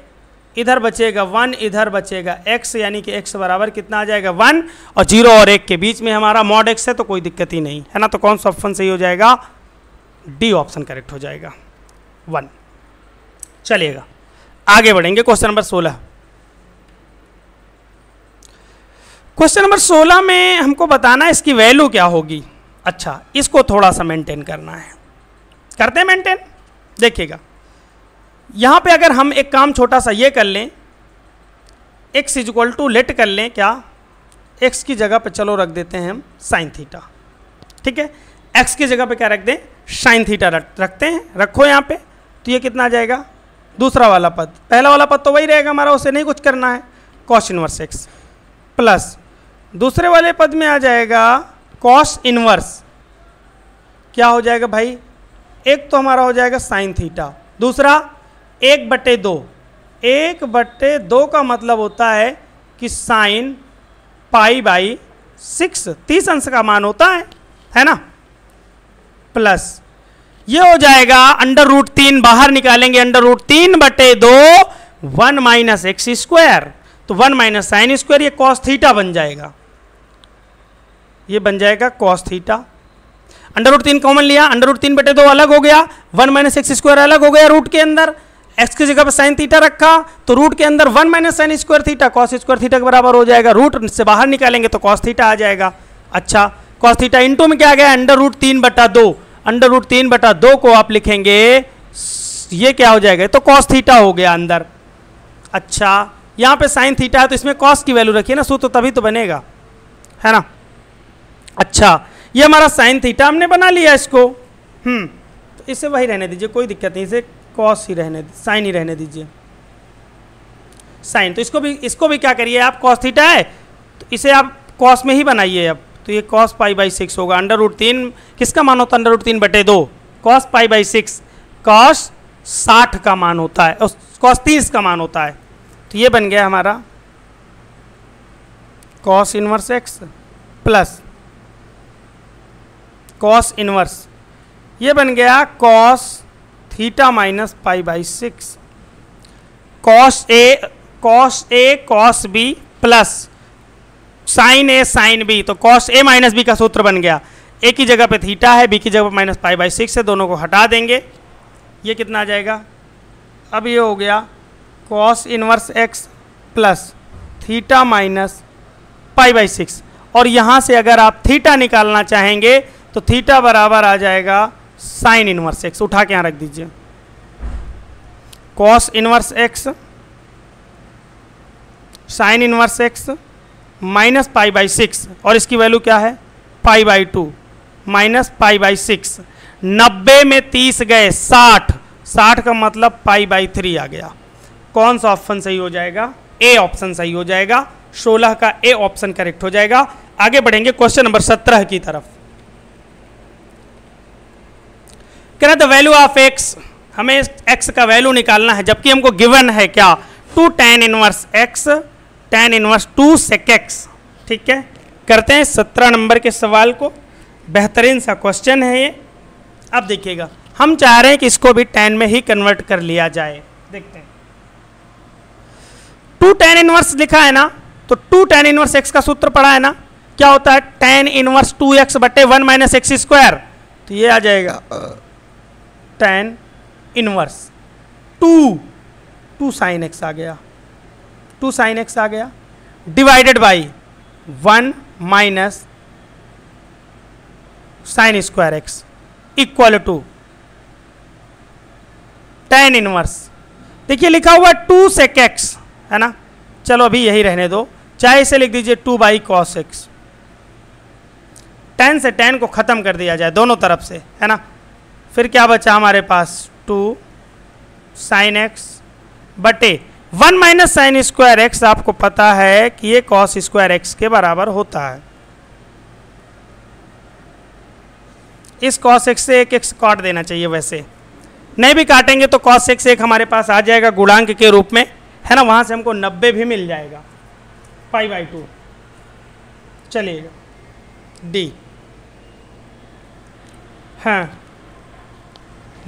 इधर बचेगा वन इधर बचेगा एक्स यानी कि एक्स बराबर कितना आ जाएगा वन और जीरो और एक के बीच में हमारा मॉड एक्स है तो कोई दिक्कत ही नहीं है ना तो कौन सा ऑप्शन सही हो जाएगा डी ऑप्शन करेक्ट हो जाएगा वन चलेगा आगे बढ़ेंगे क्वेश्चन नंबर सोलह क्वेश्चन नंबर सोलह में हमको बताना है इसकी वैल्यू क्या होगी अच्छा इसको थोड़ा सा मेंटेन करना है करते हैं मेंटेन देखिएगा यहां पे अगर हम एक काम छोटा सा ये कर लें x is equal to let कर लें क्या एक्स की जगह पे चलो रख देते हैं हम साइन थीटा ठीक है एक्स की जगह पे क्या रख दें साइन थीटा रखते हैं रखो यहाँ पे तो ये कितना आ जाएगा दूसरा वाला पद पहला वाला पद तो वही रहेगा हमारा उसे नहीं कुछ करना है कॉस इनवर्स एक्स प्लस दूसरे वाले पद में आ जाएगा कॉस इनवर्स क्या हो जाएगा भाई एक तो हमारा हो जाएगा साइन थीटा दूसरा एक बटे दो एक बटे दो का मतलब होता है कि साइन पाई बाई सिक्स तीस अंश का मान होता है है ना प्लस ये हो जाएगा अंडर रूट तीन बाहर निकालेंगे अंडर रूट तीन बटे दो वन माइनस एक्स स्क्वायर तो वन माइनस साइन स्क्वायर ये कॉस थीटा बन जाएगा ये बन जाएगा कॉस थीटा अंडर रूट तीन कॉमन लिया अंडर रूट तीन बटे दो अलग हो गया वन माइनस एक्स स्क्वायर अलग हो गया रूट के अंदर एक्स की जगह पर साइन थीटा रखा तो रूट के अंदर one minus sine square theta cos square theta के बराबर हो जाएगा रूट से बाहर निकालेंगे तो कॉस थीटा आ जाएगा अच्छा कॉस थीटा इंटू में क्या आ गया अंडर रूट तीन बटा दो अंडर रूट तीन बटा दो को आप लिखेंगे ये क्या हो जाएगा तो कॉस थीटा हो गया अंदर अच्छा यहाँ पे साइन थीटा है तो इसमें कॉस की वैल्यू रखिए ना सूत्र तो तभी तो बनेगा है ना अच्छा ये हमारा साइन थीटा हमने बना लिया इसको हम्म, तो इसे वही रहने दीजिए कोई दिक्कत नहीं इसे कॉस ही रहने साइन ही रहने दीजिए साइन तो इसको भी इसको भी क्या करिए आप कॉस थीटा है तो इसे आप कॉस में ही बनाइए अब तो ये कॉस पाई बाई सिक्स होगा अंडर रूट तीन किसका मान होता है अंडर रूट तीन बटे दो cos pi by six cos साठ का मान होता है कॉस तीस का मान होता है तो ये बन गया हमारा cos inverse x plus cos inverse ये बन गया cos theta minus pi by six cos A cos A cos b plus sine a sine b तो कॉस ए माइनस बी का सूत्र बन गया ए की जगह पे थीटा है बी की जगह पर माइनस पाई बाई सिक्स है दोनों को हटा देंगे ये कितना आ जाएगा अब ये हो गया cos inverse x plus theta minus pi by six और यहाँ से अगर आप थीटा निकालना चाहेंगे तो थीटा बराबर आ जाएगा साइन इनवर्स एक्स उठा के यहाँ रख दीजिए cos inverse x sign inverse x minus pi by six और इसकी वैल्यू क्या है pi by two minus pi by six नब्बे में तीस गए साठ साठ का मतलब पाई बाई थ्री आ गया कौन सा ऑप्शन सही हो जाएगा ए ऑप्शन सही हो जाएगा सोलह का ए ऑप्शन करेक्ट हो जाएगा आगे बढ़ेंगे क्वेश्चन नंबर सत्रह की तरफ कह रहा द वैल्यू ऑफ एक्स हमें एक्स का वैल्यू निकालना है जबकि हमको गिवन है क्या two tan inverse x tan inverse two सेकेक्स ठीक है करते हैं सत्रह नंबर के सवाल को बेहतरीन सा क्वेश्चन है ये अब देखिएगा हम चाह रहे हैं कि इसको भी टेन में ही कन्वर्ट कर लिया जाए देखते हैं टू टेन इनवर्स लिखा है ना तो टू टेन इनवर्स एक्स का सूत्र पढ़ा है ना क्या होता है टेन इनवर्स टू एक्स बटे वन माइनस एक्स स्क्वायर तो ये आ जाएगा tan inverse two two sine x आ गया टू साइन एक्स आ गया divided by one minus sine square x equal to tan inverse देखिए लिखा हुआ टू सेक एक्स है ना चलो अभी यही रहने दो चाहे इसे लिख दीजिए two by cos x tan से टेन को ख़त्म कर दिया जाए दोनों तरफ से है ना फिर क्या बचा हमारे पास टू साइन एक्स बटे one minus sine square x आपको पता है कि ये कॉस स्क्वायर एक्स के बराबर होता है इस कॉस एक्स से एक एक्स काट देना चाहिए वैसे नहीं भी काटेंगे तो कॉस एक्स एक हमारे पास आ जाएगा गुणांक के रूप में है ना वहां से हमको नब्बे भी मिल जाएगा पाई बाई टू चलिएगा डी हाँ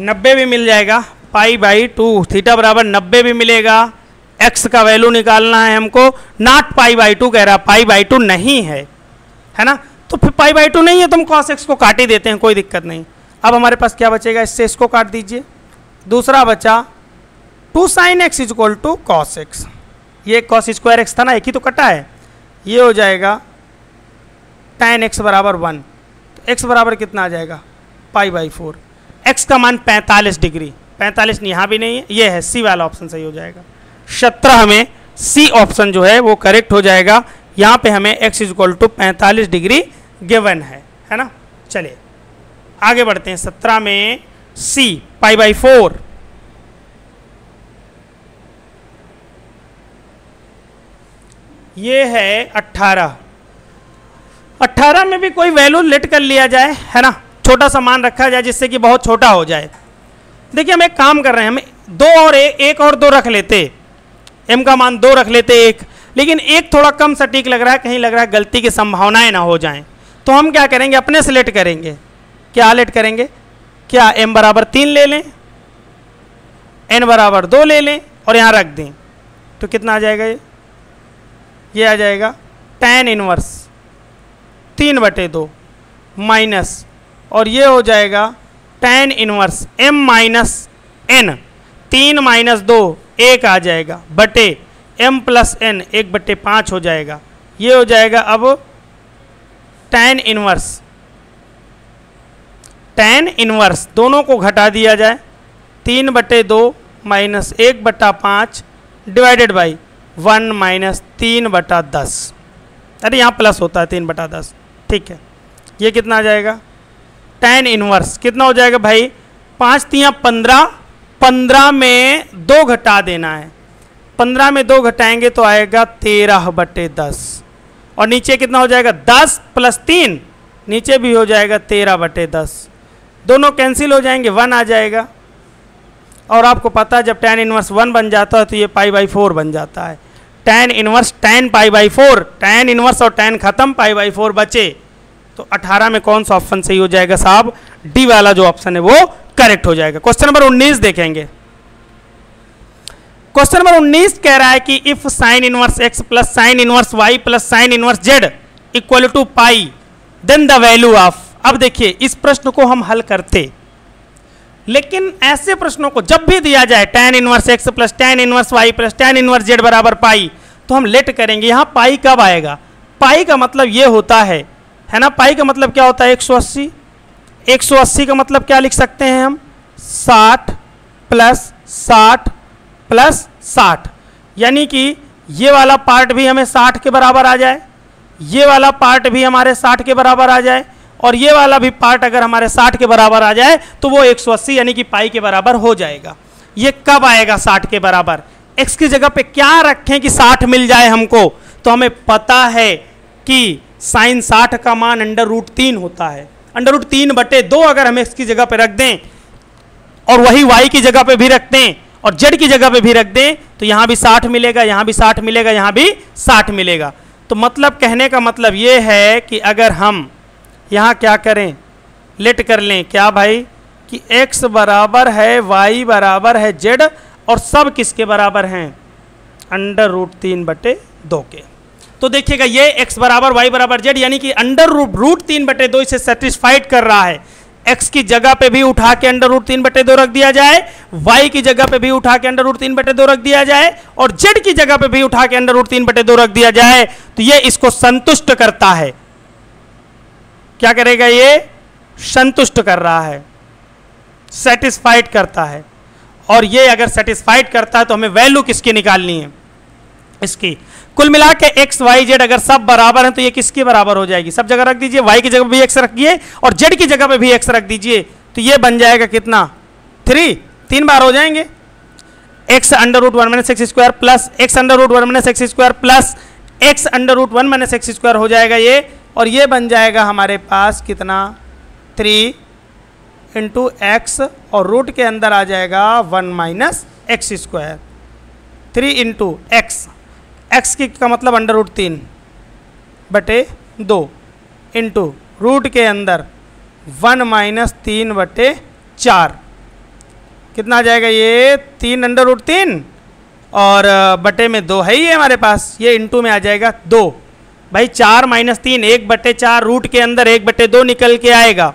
नब्बे भी मिल जाएगा पाई बाई टू थीटा बराबर नब्बे भी मिलेगा एक्स का वैल्यू निकालना है हमको नॉट पाई बाई टू कह रहा पाई बाई टू नहीं है है ना तो फिर पाई बाई टू नहीं है तो हम कॉस एक्स को काट ही देते हैं कोई दिक्कत नहीं अब हमारे पास क्या बचेगा इससे इसको काट दीजिए दूसरा बचा two sine x is equal to cos x ये कॉस स्क्वायर एक्स था ना एक ही तो कटा है ये हो जाएगा टेन एक्स बराबर वन तो एक्स बराबर कितना आ जाएगा पाई बाई फोर एक्स का मान पैंतालीस डिग्री पैंतालीस यहाँ भी नहीं है ये है सी वाला ऑप्शन सही हो जाएगा सत्रह में सी ऑप्शन जो है वो करेक्ट हो जाएगा यहाँ पे हमें एक्स इज इक्वल टू पैंतालीस डिग्री गिवन है है ना चलिए आगे बढ़ते हैं सत्रह में सी पाई बाई फोर ये है अट्ठारह अट्ठारह में भी कोई वैल्यू लेट कर लिया जाए है ना छोटा सा मान रखा जाए जिससे कि बहुत छोटा हो जाए देखिए हम एक काम कर रहे हैं हम दो और ए, एक और दो रख लेते एम का मान दो रख लेते एक लेकिन एक थोड़ा कम सटीक लग रहा है कहीं लग रहा है गलती की संभावनाएं ना हो जाएं तो हम क्या करेंगे अपने सेलेक्ट करेंगे क्या लेट करेंगे क्या एम बराबर तीन ले लें एन बराबर दो ले लें और यहाँ रख दें तो कितना आ जाएगा ये ये आ जाएगा टेन इनवर्स तीन बटे दो माइनस और ये हो जाएगा tan inverse m minus n तीन माइनस दो एक आ जाएगा बटे एम प्लस एन एक बटे पाँच हो जाएगा ये हो जाएगा अब टेन इनवर्स टेन इनवर्स दोनों को घटा दिया जाए तीन बटे दो माइनस एक बटा पाँच डिवाइडेड बाई वन माइनस तीन बटा दस अरे यहाँ प्लस होता है तीन बटा दस ठीक है ये कितना आ जाएगा टेन इनवर्स कितना हो जाएगा भाई पाँच तिया पंद्रह पंद्रह में दो घटा देना है पंद्रह में दो घटाएंगे तो आएगा तेरह बटे दस और नीचे कितना हो जाएगा दस प्लस तीन नीचे भी हो जाएगा तेरह बटे दस दोनों कैंसिल हो जाएंगे वन आ जाएगा और आपको पता है जब टेन इनवर्स वन बन जाता है तो ये पाई बाई फोर बन जाता है tan inverse tan pi by four tan inverse और टेन खत्म पाई बाई फोर बचे तो 18 में कौन सा ऑप्शन सही हो जाएगा साहब डी वाला जो ऑप्शन है वो करेक्ट हो जाएगा क्वेश्चन नंबर 19 देखेंगे क्वेश्चन नंबर 19 कह रहा है कि if sine inverse x plus sine inverse y plus sine inverse z equal to pi then the value of अब देखिए इस प्रश्न को हम हल करते लेकिन ऐसे प्रश्नों को जब भी दिया जाए tan inverse x plus tan inverse y plus tan inverse z बराबर पाई तो हम लेट करेंगे यहां पाई कब आएगा पाई का मतलब यह होता है है ना पाई का मतलब क्या होता है एक सौ अस्सी एक सौ अस्सी का मतलब क्या लिख सकते हैं हम साठ प्लस साठ प्लस साठ यानी कि ये वाला पार्ट भी हमें साठ के बराबर आ जाए ये वाला पार्ट भी हमारे साठ के बराबर आ जाए और ये वाला भी पार्ट अगर हमारे साठ के बराबर आ जाए तो वो 180 यानी कि पाई के बराबर हो जाएगा ये कब आएगा साठ के बराबर एक्स की जगह पे क्या रखें कि साठ मिल जाए हमको तो हमें पता है कि साइन साठ का मान अंडर रूट तीन होता है अंडर रूट तीन बटे दो अगर हम एक्स की जगह पर रख दें और वही वाई की जगह पर भी रख दें और जेड की जगह पर भी रख दें तो यहाँ भी साठ मिलेगा यहाँ भी साठ मिलेगा यहाँ भी साठ मिलेगा तो मतलब कहने का मतलब ये है कि अगर हम यहाँ क्या करें लेट कर लें क्या भाई कि x बराबर है y बराबर है z और सब किसके बराबर हैं अंडर रूट तीन बटे दो के तो देखिएगा ये x बराबर वाई बराबर जेड यानी कि अंडर रूट रूट तीन बटे दो इसे सेटिस्फाइड कर रहा है x की जगह पे भी उठा के अंडर रूट तीन बटे दो रख दिया जाए y की जगह पे भी उठा के अंडर रूट तीन बटे दो रख दिया जाए और z की जगह पे भी उठा के अंडर रूट तीन बटे दो रख दिया जाए तो ये इसको संतुष्ट करता है क्या करेगा ये संतुष्ट कर रहा है सेटिस्फाइड करता है और ये अगर सेटिस्फाइड करता है तो हमें वैल्यू किसकी निकालनी है इसकी कुल मिला के एक्स वाई जेड अगर सब बराबर हैं तो ये किसके बराबर हो जाएगी सब जगह रख दीजिए वाई की जगह भी एक्स रखिए और जेड की जगह पे भी एक्स रख दीजिए तो ये बन जाएगा कितना थ्री तीन बार हो जाएंगे x under root one minus x square plus x under root one minus x square plus x under root one minus x square हो जाएगा ये और ये बन जाएगा हमारे पास कितना थ्री इंटू एक्स और रूट के अंदर आ जाएगा one minus x square three into x x की का मतलब अंडर रूट तीन बटे दो इंटू रूट के अंदर वन माइनस तीन बटे चार कितना आ जाएगा ये तीन अंडर रूट तीन और बटे में दो है ही है हमारे पास ये इंटू में आ जाएगा दो भाई चार माइनस तीन एक बटे चार रूट के अंदर एक बटे दो निकल के आएगा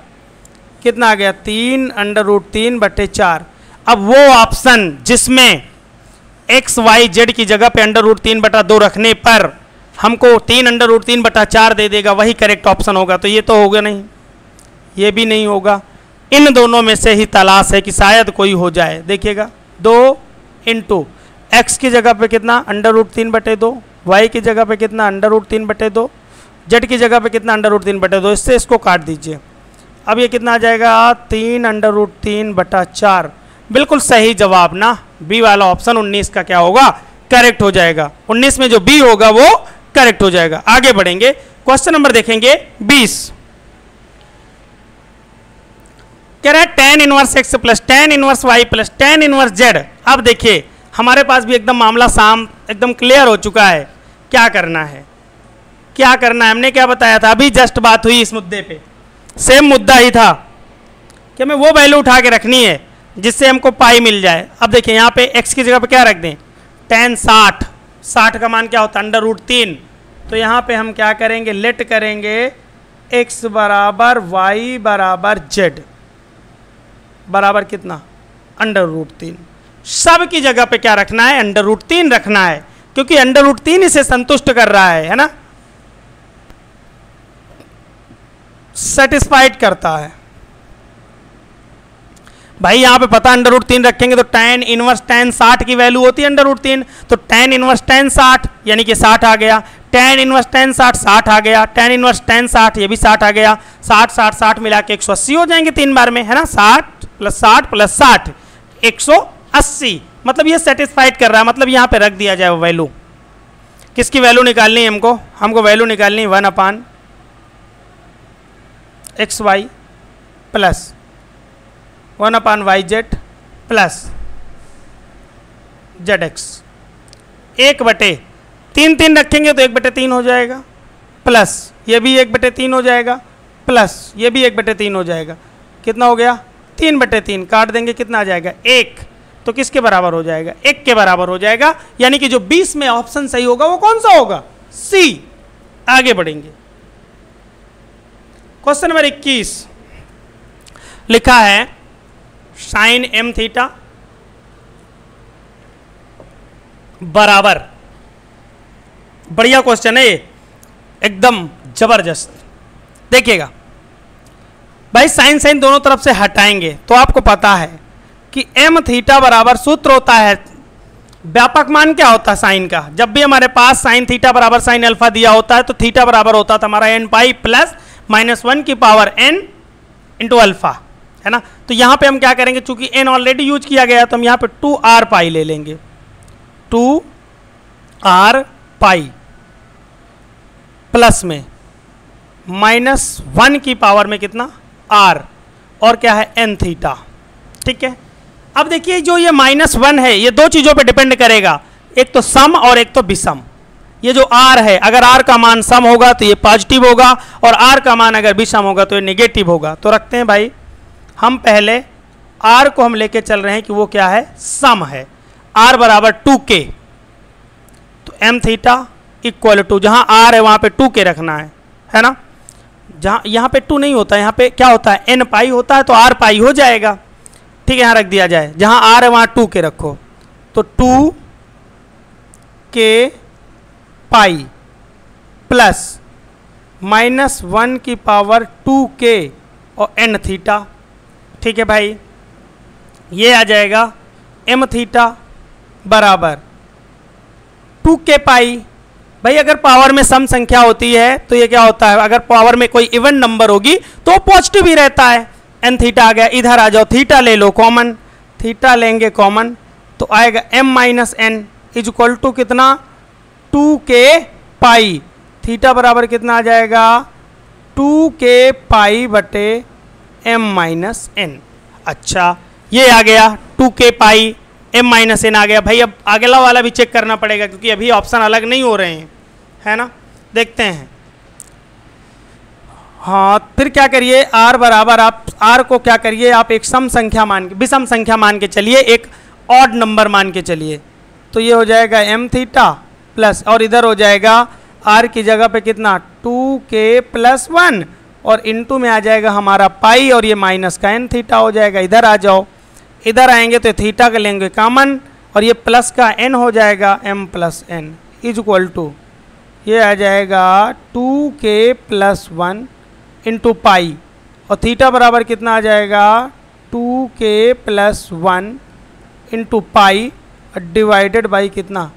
कितना आ गया तीन अंडर रूट तीन बटे चार अब वो ऑप्शन जिसमें एक्स वाई जेड की जगह पे अंडर रूट तीन बटा दो रखने पर हमको तीन अंडर रूट तीन बटा चार दे देगा वही करेक्ट ऑप्शन होगा तो ये तो होगा नहीं ये भी नहीं होगा इन दोनों में से ही तलाश है कि शायद कोई हो जाए देखिएगा दो इंटू एक्स की जगह पे कितना अंडर रूट तीन बटे दो वाई की जगह पे कितना अंडर रूट तीन बटे दो जेड की जगह पे कितना अंडर रूट तीन बटे दो इससे इसको काट दीजिए अब ये कितना आ जाएगा तीन अंडर रूट तीन बटा चार बिल्कुल सही जवाब ना बी वाला ऑप्शन 19 का क्या होगा करेक्ट हो जाएगा 19 में जो बी होगा वो करेक्ट हो जाएगा आगे बढ़ेंगे क्वेश्चन नंबर देखेंगे 20 कह रहा है tan inverse x plus tan inverse y plus tan inverse z अब देखिए हमारे पास भी एकदम मामला शाम एकदम क्लियर हो चुका है क्या करना है क्या करना है हमने क्या बताया था अभी जस्ट बात हुई इस मुद्दे पे सेम मुद्दा ही था कि हमें वो वैल्यू उठा के रखनी है जिससे हमको पाई मिल जाए अब देखिए यहाँ पे एक्स की जगह पे क्या रख दें टेन साठ साठ का मान क्या होता है अंडर रूट तीन तो यहाँ पे हम क्या करेंगे लेट करेंगे एक्स बराबर वाई बराबर जेड बराबर कितना अंडर रूट तीन सब की जगह पे क्या रखना है अंडर रूट तीन रखना है क्योंकि अंडर रूट तीन इसे संतुष्ट कर रहा है है ना सेटिस्फाइड करता है भाई यहाँ पे पता अंडर रूट तीन रखेंगे तो टेन इनवर्स टेन साठ की वैल्यू होती है अंडर रूट तीन तो टेन इनवर्स टेन साठ यानी कि साठ आ गया टेन इनवर्स टेन साठ साठ आ गया टेन इनवर्स टेन साठ ये भी साठ आ गया साठ साठ साठ मिला के एक सौ अस्सी हो जाएंगे तीन बार में है ना साठ प्लस साठ प्लस साठ एक सौ अस्सी मतलब ये सेटिस्फाइड कर रहा है मतलब यहाँ पर रख दिया जाए वैल्यू किसकी वैल्यू निकालनी है हमको हमको वैल्यू निकालनी है one upon x y plus one upon y z plus z x एक बटे तीन तीन रखेंगे तो एक बटे तीन हो जाएगा प्लस ये भी एक बटे तीन हो जाएगा प्लस ये भी एक बटे तीन हो जाएगा कितना हो गया तीन बटे तीन काट देंगे कितना आ जाएगा एक तो किसके बराबर हो जाएगा एक के बराबर हो जाएगा यानी कि जो बीस में ऑप्शन सही होगा वो कौन सा होगा सी आगे बढ़ेंगे क्वेश्चन नंबर इक्कीस लिखा है साइन एम थीटा बराबर बढ़िया क्वेश्चन है ये एकदम जबरदस्त देखिएगा भाई साइन साइन दोनों तरफ से हटाएंगे तो आपको पता है कि एम थीटा बराबर सूत्र होता है व्यापक मान क्या होता है साइन का जब भी हमारे पास साइन थीटा बराबर साइन अल्फा दिया होता है तो थीटा बराबर होता था हमारा n pi plus minus one की पावर एन इंटू अल्फा है ना तो यहाँ पे हम क्या करेंगे चूंकि एन ऑलरेडी यूज किया गया तो हम यहाँ पे टू आर पाई ले लेंगे टू आर पाई प्लस में माइनस वन की पावर में कितना आर और क्या है n थीटा ठीक है अब देखिए जो ये माइनस वन है ये दो चीज़ों पे डिपेंड करेगा एक तो सम और एक तो विषम ये जो r है अगर r का मान सम होगा तो ये पॉजिटिव होगा और आर का मान अगर विषम होगा तो ये निगेटिव होगा तो रखते हैं भाई हम पहले आर को हम लेके चल रहे हैं कि वो क्या है सम है आर बराबर टू के तो एम थीटा इक्वल टू जहाँ आर है वहाँ पे टू के रखना है है ना जहाँ यहाँ पे टू नहीं होता यहाँ पे क्या होता है एन पाई होता है तो आर पाई हो जाएगा ठीक है यहाँ रख दिया जाए जहाँ आर है वहाँ टू के रखो तो टू के पाई प्लस माइनस वन की पावर टू के और एन थीटा ठीक है भाई ये आ जाएगा एम थीटा बराबर टू के पाई भाई अगर पावर में सम संख्या होती है तो ये क्या होता है अगर पावर में कोई इवन नंबर होगी तो पॉजिटिव ही रहता है एन थीटा आ गया इधर आ जाओ थीटा ले लो कॉमन थीटा लेंगे कॉमन तो आएगा m minus n is equal to कितना टू के पाई थीटा बराबर कितना आ जाएगा टू के पाई बटे एम माइनस एन अच्छा ये आ गया टू के पाई एम माइनस एन आ गया भाई अब अगला वाला भी चेक करना पड़ेगा क्योंकि अभी ऑप्शन अलग नहीं हो रहे हैं है ना देखते हैं हाँ फिर क्या करिए आर बराबर आप आर को क्या करिए आप एक सम संख्या मान के विषम संख्या मान के चलिए एक ऑड नंबर मान के चलिए तो ये हो जाएगा एम थीटा प्लस और इधर हो जाएगा आर की जगह पे कितना टू के प्लस वन और इनटू में आ जाएगा हमारा पाई और ये माइनस का एन थीटा हो जाएगा इधर आ जाओ इधर आएंगे तो थीटा का लेंगे कॉमन और ये प्लस का एन हो जाएगा m plus n is equal to ये आ जाएगा टू के प्लस वन इंटू पाई और थीटा बराबर कितना आ जाएगा टू के plus one into pi divided by कितना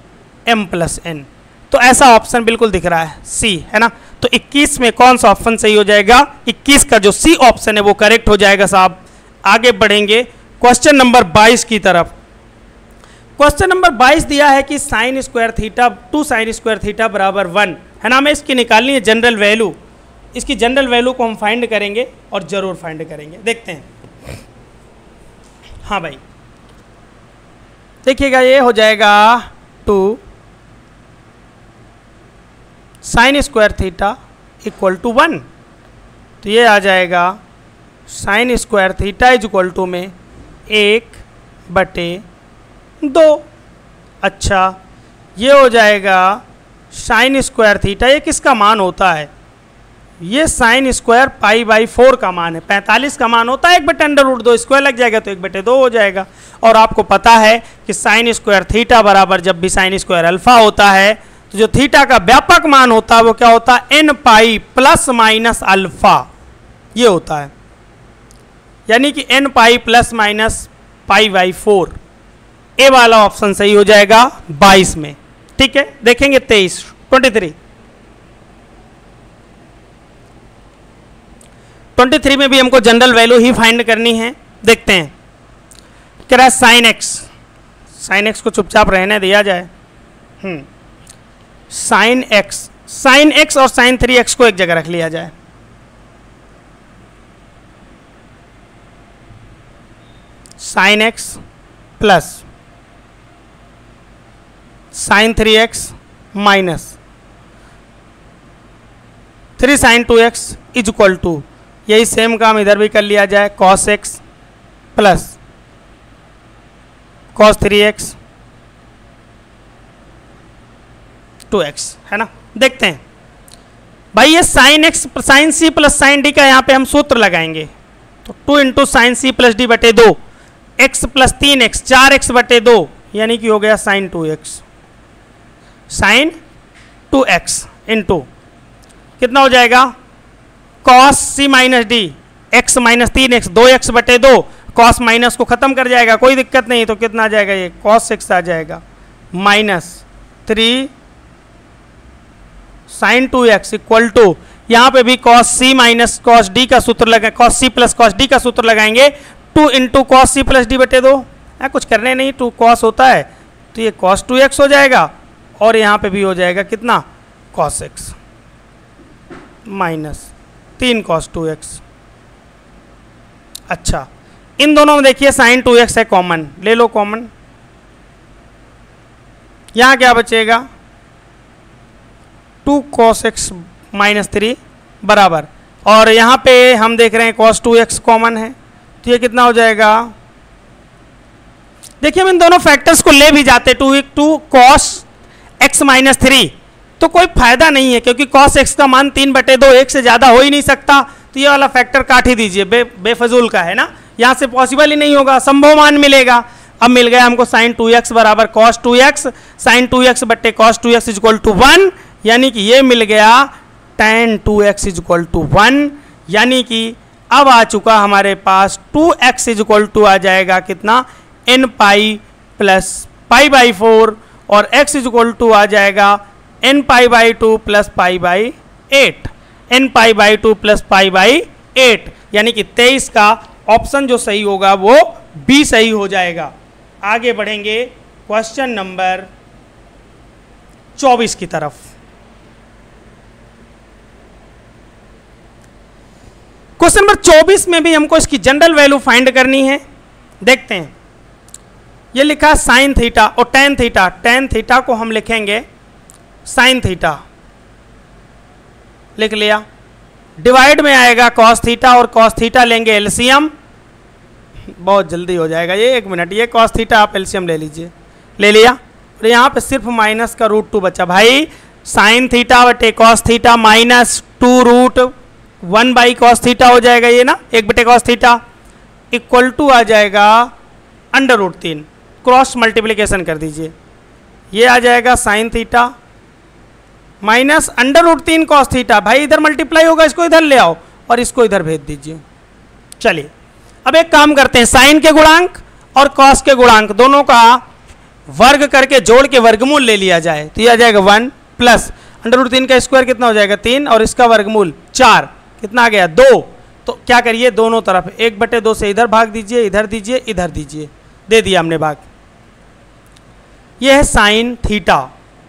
एम प्लस एन तो ऐसा ऑप्शन बिल्कुल दिख रहा है सी है ना तो 21 में कौन सा ऑप्शन सही हो जाएगा 21 का जो सी ऑप्शन है वो करेक्ट हो जाएगा साहब आगे बढ़ेंगे क्वेश्चन नंबर 22 की तरफ क्वेश्चन नंबर 22 दिया है कि sine square theta two sine square theta बराबर वन है ना हमें इसकी निकालनी है जनरल वैल्यू इसकी जनरल वैल्यू को हम फाइंड करेंगे और ज़रूर फाइंड करेंगे देखते हैं हाँ भाई देखिएगा ये हो जाएगा two sine square theta equal to one तो ये आ जाएगा sine square theta is equal to में एक बटे दो अच्छा ये हो जाएगा साइन स्क्वायर थीटा ये किसका मान होता है ये sine square pi by four का मान है पैंतालीस का मान होता है एक बटे अंडर रूट दो स्क्वायर लग जाएगा तो एक बटे दो हो जाएगा और आपको पता है कि साइन स्क्वायर थीटा बराबर जब भी साइन स्क्वायर अल्फा होता है तो जो थीटा का व्यापक मान होता है वो क्या होता है n pi plus minus alpha ये होता है यानी कि n pi plus minus pi by four A वाला ऑप्शन सही हो जाएगा बाईस में ठीक है देखेंगे तेईस ट्वेंटी थ्री ट्वेंटी थ्री में भी हमको जनरल वैल्यू ही फाइंड करनी है देखते हैं कह रहा है साइन एक्स साइन एक्स को चुपचाप रहने दिया जाए हम्म साइन एक्स साइन एक्स और साइन थ्री एक्स को एक जगह रख लिया जाए sine x plus sine three x minus three sign two x is equal to यही सेम काम इधर भी कर लिया जाए cos x plus cos three x two x है ना देखते हैं भाई ये साइन एक्स साइन सी प्लस साइन डी का यहाँ पे हम सूत्र लगाएंगे तो टू इंटू साइन सी प्लस डी बटे दो एक्स प्लस तीन एक्स चार एक्स बटे दो यानी कि हो गया sine two x sine two x into कितना हो जाएगा कॉस सी माइनस डी एक्स माइनस तीन एक्स दो एक्स बटे दो कॉस माइनस को ख़त्म कर जाएगा कोई दिक्कत नहीं तो कितना आ जाएगा ये कॉस एक्स आ जाएगा minus three sign two x equal to यहाँ पे भी कॉस सी माइनस कॉस डी का सूत्र लगा कॉस सी प्लस कॉस डी का सूत्र लगाएंगे टू इंटू कॉस सी प्लस डी बटे दो है कुछ करने नहीं टू कॉस होता है तो ये कॉस टू एक्स हो जाएगा और यहाँ पे भी हो जाएगा कितना कॉस एक्स माइनस तीन कॉस टू एक्स अच्छा इन दोनों में देखिए साइन टू एक्स है कॉमन ले लो कॉमन यहाँ क्या बचेगा two cos x minus three बराबर और यहाँ पे हम देख रहे हैं कॉस टू एक्स कॉमन है तो ये कितना हो जाएगा देखिए हम इन दोनों फैक्टर्स को ले भी जाते two two cos x minus three तो कोई फायदा नहीं है क्योंकि कॉस एक्स का मान तीन बटे दो एक से ज़्यादा हो ही नहीं सकता तो ये वाला फैक्टर काट ही दीजिए बे बेफजूल का है ना यहाँ से पॉसिबल ही नहीं होगा संभव मान मिलेगा अब मिल गया हमको साइन टू एक्स बराबर cos two x sine two x बट्टे cos two x equal to one यानी कि ये मिल गया tan two x is equal to one यानी कि अब आ चुका हमारे पास two x is equal to आ जाएगा कितना n pi plus pi by four और एक्स इज इक्वल टू आ जाएगा n pi by two plus pi by eight n pi by two plus pi by eight यानी कि तेईस का ऑप्शन जो सही होगा वो बी सही हो जाएगा आगे बढ़ेंगे क्वेश्चन नंबर चौबीस की तरफ क्वेश्चन नंबर 24 में भी हमको इसकी जनरल वैल्यू फाइंड करनी है देखते हैं ये लिखा साइन थीटा और टेन थीटा टेन थीटा को हम लिखेंगे साइन थीटा लिख लिया डिवाइड में आएगा कॉस थीटा और कॉस थीटा लेंगे एलसीएम बहुत जल्दी हो जाएगा ये एक मिनट ये कॉस थीटा आप एलसीएम ले लीजिए ले लिया और यहाँ पे सिर्फ माइनस का रूट टू बचा भाई साइन थीटा बटे cos theta minus two root one by cos theta हो जाएगा ये ना एक बटे कॉस थीटा इक्वल टू आ जाएगा अंडर रूट तीन क्रॉस मल्टीप्लीकेशन कर दीजिए ये आ जाएगा sine theta minus under root तीन कॉस थीटा भाई इधर मल्टीप्लाई होगा इसको इधर ले आओ और इसको इधर भेज दीजिए चलिए अब एक काम करते हैं साइन के गुणांक और कॉस के गुणांक दोनों का वर्ग करके जोड़ के वर्गमूल ले लिया जाए तो यह आ जाएगा वन प्लस अंडर रूट तीन का स्क्वायर कितना हो जाएगा तीन और इसका वर्गमूल चार कितना आ गया दो तो क्या करिए दोनों तरफ एक बटे दो से इधर भाग दीजिए इधर दीजिए इधर दीजिए दे दिया हमने भाग ये है साइन थीटा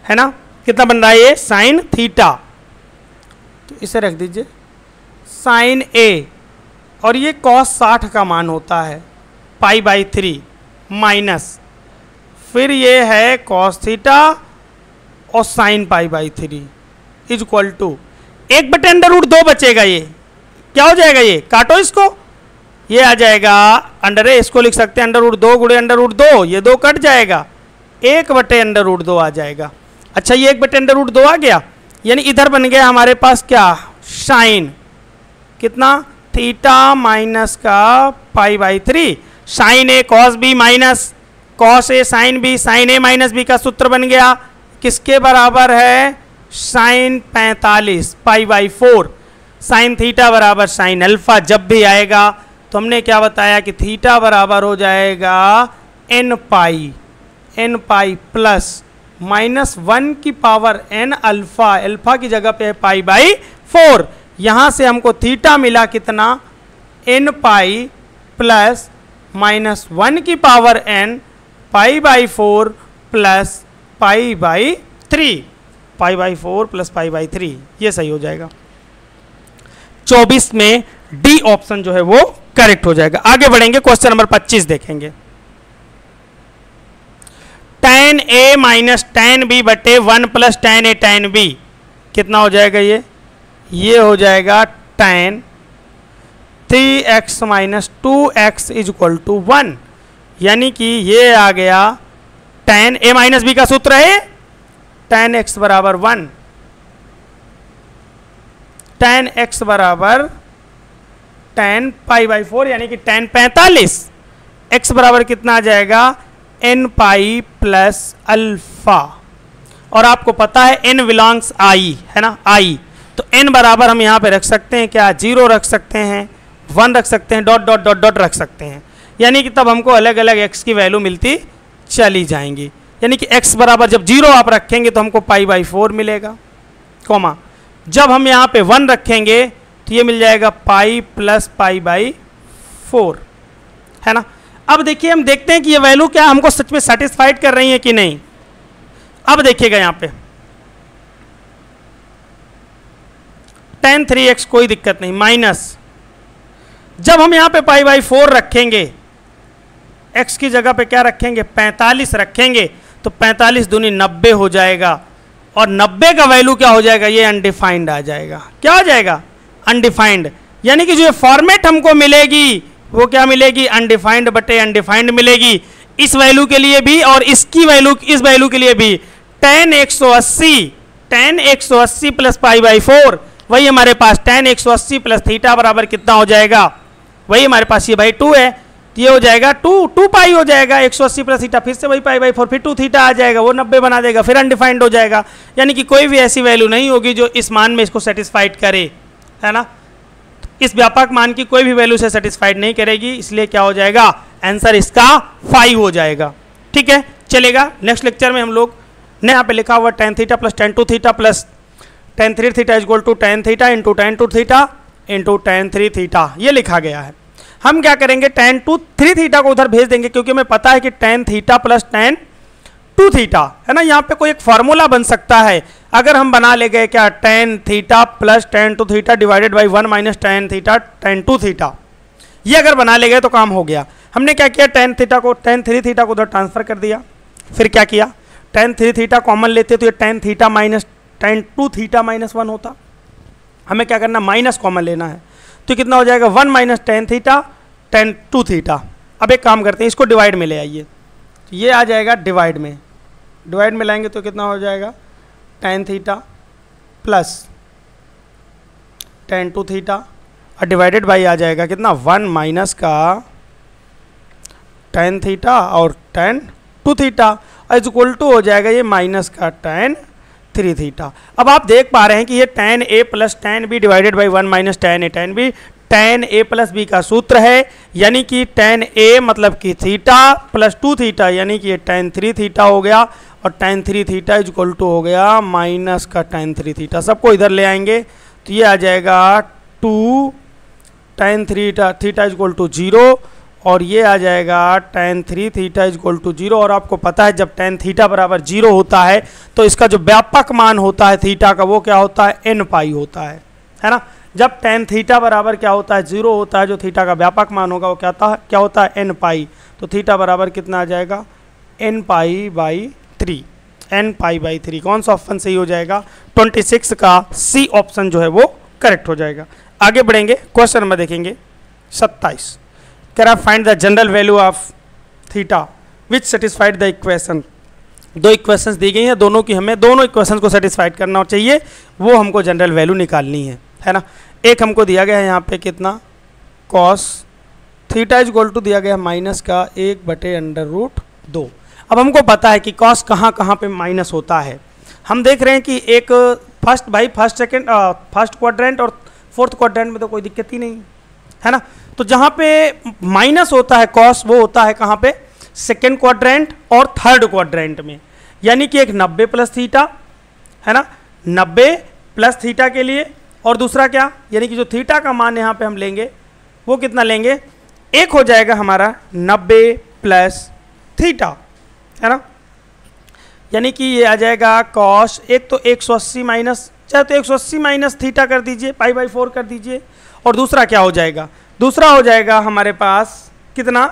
है ना कितना बन रहा है ये साइन थीटा तो इसे रख दीजिए साइन ए और ये कॉस साठ का मान होता है पाई बाई थ्री माइनस फिर ये है कॉस थीटा और sine pi by three is equal to एक बटे अंडर रूट दो बचेगा ये क्या हो जाएगा ये काटो इसको ये आ जाएगा अंडर ए इसको लिख सकते हैं अंडर रूट दो गुड़े अंडर रूट दो ये दो कट जाएगा एक बटे अंडर रूट दो आ जाएगा अच्छा ये एक बटे अंडर रूट दो आ गया यानी इधर बन गया हमारे पास क्या साइन कितना थीटा माइनस का pi by three sine A cos b minus cos a sine b sine a minus B का सूत्र बन गया किसके बराबर है साइन पैंतालीस pi by four sine theta बराबर साइन अल्फा जब भी आएगा तो हमने क्या बताया कि थीटा बराबर हो जाएगा n pi n pi plus minus one की पावर एन अल्फा अल्फा की जगह पे है पाई बाई फोर यहाँ से हमको थीटा मिला कितना n pi plus minus one की power n pi by four plus pi by three pi by four plus pi by three ये सही हो जाएगा चौबीस में डी ऑप्शन जो है वो करेक्ट हो जाएगा आगे बढ़ेंगे क्वेश्चन नंबर पच्चीस देखेंगे टेन ए माइनस टेन बी बटे वन प्लस टेन ए टेन बी कितना हो जाएगा ये ये हो जाएगा tan three x minus two x is equal to one यानी कि ये आ गया टेन ए माइनस बी का सूत्र है टेन एक्स बराबर वन टेन एक्स बराबर टेन पाई बाई फोर यानी कि टेन पैंतालीस एक्स बराबर कितना आ जाएगा एन पाई प्लस अल्फा और आपको पता है एन बिलोंग्स आई है ना आई तो एन बराबर हम यहां पे रख सकते हैं क्या जीरो रख सकते हैं वन रख सकते हैं डॉट डॉट डॉट डॉट रख सकते हैं यानी कि तब हमको अलग अलग एक्स की वैल्यू मिलती चली जाएंगी यानी कि x बराबर जब जीरो आप रखेंगे तो हमको पाई बाई फोर मिलेगा कॉमा जब हम यहाँ पे वन रखेंगे तो ये मिल जाएगा pi plus pi by four है ना अब देखिए हम देखते हैं कि ये वैल्यू क्या हमको सच में सेटिस्फाइड कर रही है कि नहीं अब देखिएगा यहाँ पे टेन थ्री एक्स कोई दिक्कत नहीं माइनस जब हम यहाँ पे पाई बाई फोर रखेंगे एक्स की जगह पे क्या रखेंगे पैंतालीस रखेंगे तो 45 दूनी नब्बे हो जाएगा और नब्बे का वैल्यू क्या हो जाएगा ये अनडिफाइंड आ जाएगा क्या हो जाएगा अनडिफाइंड यानी कि जो फॉर्मेट हमको मिलेगी वो क्या मिलेगी अनडिफाइंड बटे अनडिफाइंड मिलेगी इस वैल्यू के लिए भी और इसकी वैल्यू इस वैल्यू के लिए भी टेन एक सौ अस्सी टेन एक सौ अस्सी प्लस पाई बाई फोर वही हमारे पास टेन एक सौ अस्सी प्लस थीटा बराबर कितना हो जाएगा वही हमारे पास ये बाई टू है तो ये हो जाएगा टू टू पाई हो जाएगा एक सौ अस्सी प्लस थीटा फिर से वही पाई बाई फोर फिर टू थीटा आ जाएगा वो नब्बे बना देगा फिर अनडिफाइंड हो जाएगा यानी कि कोई भी ऐसी वैल्यू नहीं होगी जो इस मान में इसको सेटिस्फाइड करे है ना इस व्यापक मान की कोई भी वैल्यू से सेटिस्फाइड नहीं करेगी इसलिए क्या हो जाएगा आंसर इसका फाइव हो जाएगा ठीक है चलेगा नेक्स्ट लेक्चर में हम लोग ने यहाँ पे लिखा हुआ tan theta plus tan two theta plus tan three theta is equal to tan theta into tan two theta into tan three theta ये लिखा गया है हम क्या करेंगे टेन टू थ्री थीटा को उधर भेज देंगे क्योंकि हमें पता है कि tan theta plus tan two theta है ना यहाँ पे कोई एक फार्मूला बन सकता है अगर हम बना ले गए क्या tan theta plus tan two theta divided by one minus tan theta tan two theta ये अगर बना ले गए तो काम हो गया हमने क्या किया टेन थीटा को टेन थ्री थीटा को उधर ट्रांसफर कर दिया फिर क्या किया टेन थ्री थीटा कॉमन लेते तो ये tan theta minus tan two theta minus one होता हमें क्या करना माइनस कॉमन लेना है तो कितना हो जाएगा one minus tan theta tan two theta अब एक काम करते हैं इसको डिवाइड में ले आइए तो ये आ जाएगा डिवाइड में डिवाइड में लाएंगे तो कितना हो जाएगा tan theta plus tan two theta और डिवाइडेड बाई आ जाएगा कितना वन माइनस का टेन थीटा और टेन टू थीटा और इज इक्वल टू हो जाएगा ये माइनस का टेन थ्री थीटा अब आप देख पा रहे हैं कि ये tan A plus tan B divided by one minus tan A tan B tan A plus B का सूत्र है यानी कि टेन ए मतलब कि थीटा प्लस टू थीटा यानी कि ये टेन थ्री थीटा हो गया और tan three theta is equal to हो गया माइनस का टेन थ्री थीटा सबको इधर ले आएंगे तो ये आ जाएगा two tan three theta is equal to zero और ये आ जाएगा tan three theta is equal to zero और आपको पता है जब टेन थीटा बराबर जीरो होता है तो इसका जो व्यापक मान होता है थीटा का वो क्या होता है एन पाई होता है है ना जब टेन थीटा बराबर क्या होता है जीरो होता है जो थीटा का व्यापक मान होगा वो क्या होता है क्या होता है एन पाई तो थीटा बराबर कितना आ जाएगा n pi by three n pi by three कौन सा ऑप्शन सही हो जाएगा ट्वेंटी सिक्स का सी ऑप्शन जो है वो करेक्ट हो जाएगा आगे बढ़ेंगे क्वेश्चन में देखेंगे सत्ताईस Kara find the general value of theta which satisfied the equation. दो इक्वेशंस दी गई हैं दोनों की हमें दोनों इक्वेशन को सेटिस्फाइड करना चाहिए वो हमको जनरल वैल्यू निकालनी है है ना एक हमको दिया गया है यहाँ पे कितना cos theta is equal to दिया गया माइनस का एक बटे अंडर रूट दो अब हमको पता है कि कॉस कहाँ कहाँ पे माइनस होता है हम देख रहे हैं कि एक फर्स्ट भाई फर्स्ट सेकेंड फर्स्ट क्वाड्रेंट और फोर्थ क्वाड्रेंट में तो कोई दिक्कत ही नहीं है ना तो जहां पे माइनस होता है कॉस वो होता है कहां पे सेकेंड क्वाड्रेंट और थर्ड क्वाड्रेंट में यानी कि एक नब्बे प्लस थीटा है ना नब्बे प्लस थीटा के लिए और दूसरा क्या यानी कि जो थीटा का मान यहां पे हम लेंगे वो कितना लेंगे एक हो जाएगा हमारा नब्बे प्लस थीटा है ना यानी कि ये आ जाएगा कॉस एक तो 180 माइनस चाहे तो 180 माइनस थीटा कर दीजिए पाई बाई फोर कर दीजिए और दूसरा क्या हो जाएगा दूसरा हो जाएगा हमारे पास कितना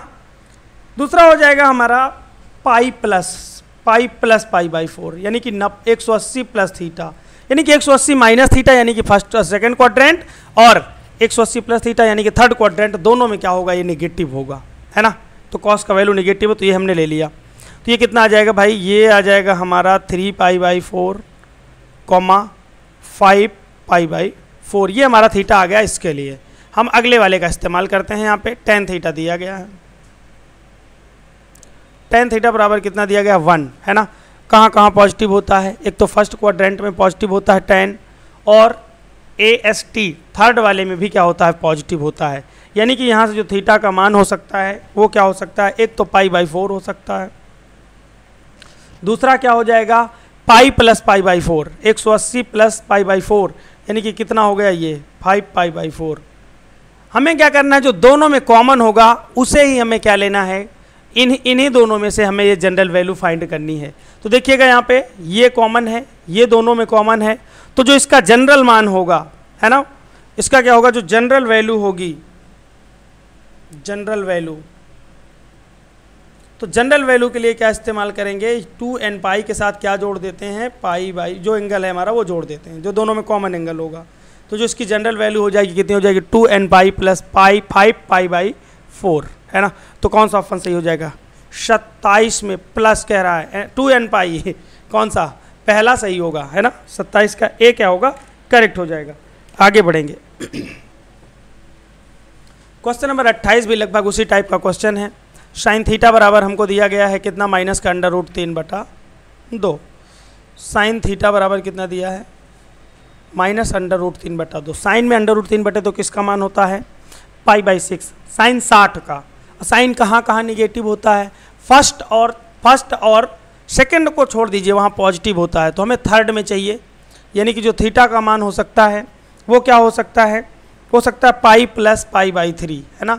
दूसरा हो जाएगा हमारा pi plus pi plus pi by four यानी कि नब एक सौ अस्सी प्लस थीटा यानी कि एक सौ अस्सी माइनस थीटा यानी कि फर्स्ट और सेकेंड क्वाड्रेंट और एक सौ अस्सी प्लस थीटा यानी कि थर्ड क्वाड्रेंट दोनों में क्या होगा ये निगेटिव होगा है ना तो कॉस का वैल्यू निगेटिव है तो ये हमने ले लिया तो ये कितना आ जाएगा भाई ये आ जाएगा हमारा three pi by four comma five pi by four ये हमारा थीटा आ गया इसके लिए हम अगले वाले का इस्तेमाल करते हैं यहाँ पे टेन थीटा दिया गया है टेन थीटा बराबर कितना दिया गया वन है ना कहाँ कहाँ पॉजिटिव होता है एक तो फर्स्ट क्वाड्रेंट में पॉजिटिव होता है टेन और ए एस टी थर्ड वाले में भी क्या होता है पॉजिटिव होता है यानी कि यहाँ से जो थीटा का मान हो सकता है वो क्या हो सकता है एक तो पाई बाई फोर हो सकता है दूसरा क्या हो जाएगा pi plus pi by four एक सौ अस्सी प्लस पाई बाई फोर यानी कि कितना हो गया ये फाइव पाई बाई फोर हमें क्या करना है जो दोनों में कॉमन होगा उसे ही हमें क्या लेना है इन इन्हीं दोनों में से हमें ये जनरल वैल्यू फाइंड करनी है तो देखिएगा यहाँ पे ये कॉमन है ये दोनों में कॉमन है तो जो इसका जनरल मान होगा है ना इसका क्या होगा जो जनरल वैल्यू होगी जनरल वैल्यू तो जनरल वैल्यू के लिए क्या इस्तेमाल करेंगे टू एन पाई के साथ क्या जोड़ देते हैं पाई बाई जो एंगल है हमारा वो जोड़ देते हैं जो दोनों में कॉमन एंगल होगा तो जो इसकी जनरल वैल्यू हो जाएगी कितनी हो जाएगी two n pi plus pi five pi by four है ना तो कौन सा ऑप्शन सही हो जाएगा सत्ताईस में प्लस कह रहा है टू एन पाई कौन सा पहला सही होगा है ना सत्ताईस का ए क्या होगा करेक्ट हो जाएगा आगे बढ़ेंगे क्वेश्चन नंबर अट्ठाईस भी लगभग उसी टाइप का क्वेश्चन है साइन थीटा बराबर हमको दिया गया है कितना माइनस का अंडर रूट तीन बटा दो साइन थीटा बराबर कितना दिया है माइनस अंडर रूट तीन बटा दो साइन में अंडर रूट तीन बटे दो तो किसका मान होता है पाई बाई सिक्स साइन साठ का साइन कहाँ कहाँ निगेटिव होता है फर्स्ट और फर्स्ट और सेकेंड को छोड़ दीजिए वहाँ पॉजिटिव होता है तो हमें थर्ड में चाहिए यानी कि जो थीटा का मान हो सकता है वो क्या हो सकता है हो सकता है pi plus pi by three है ना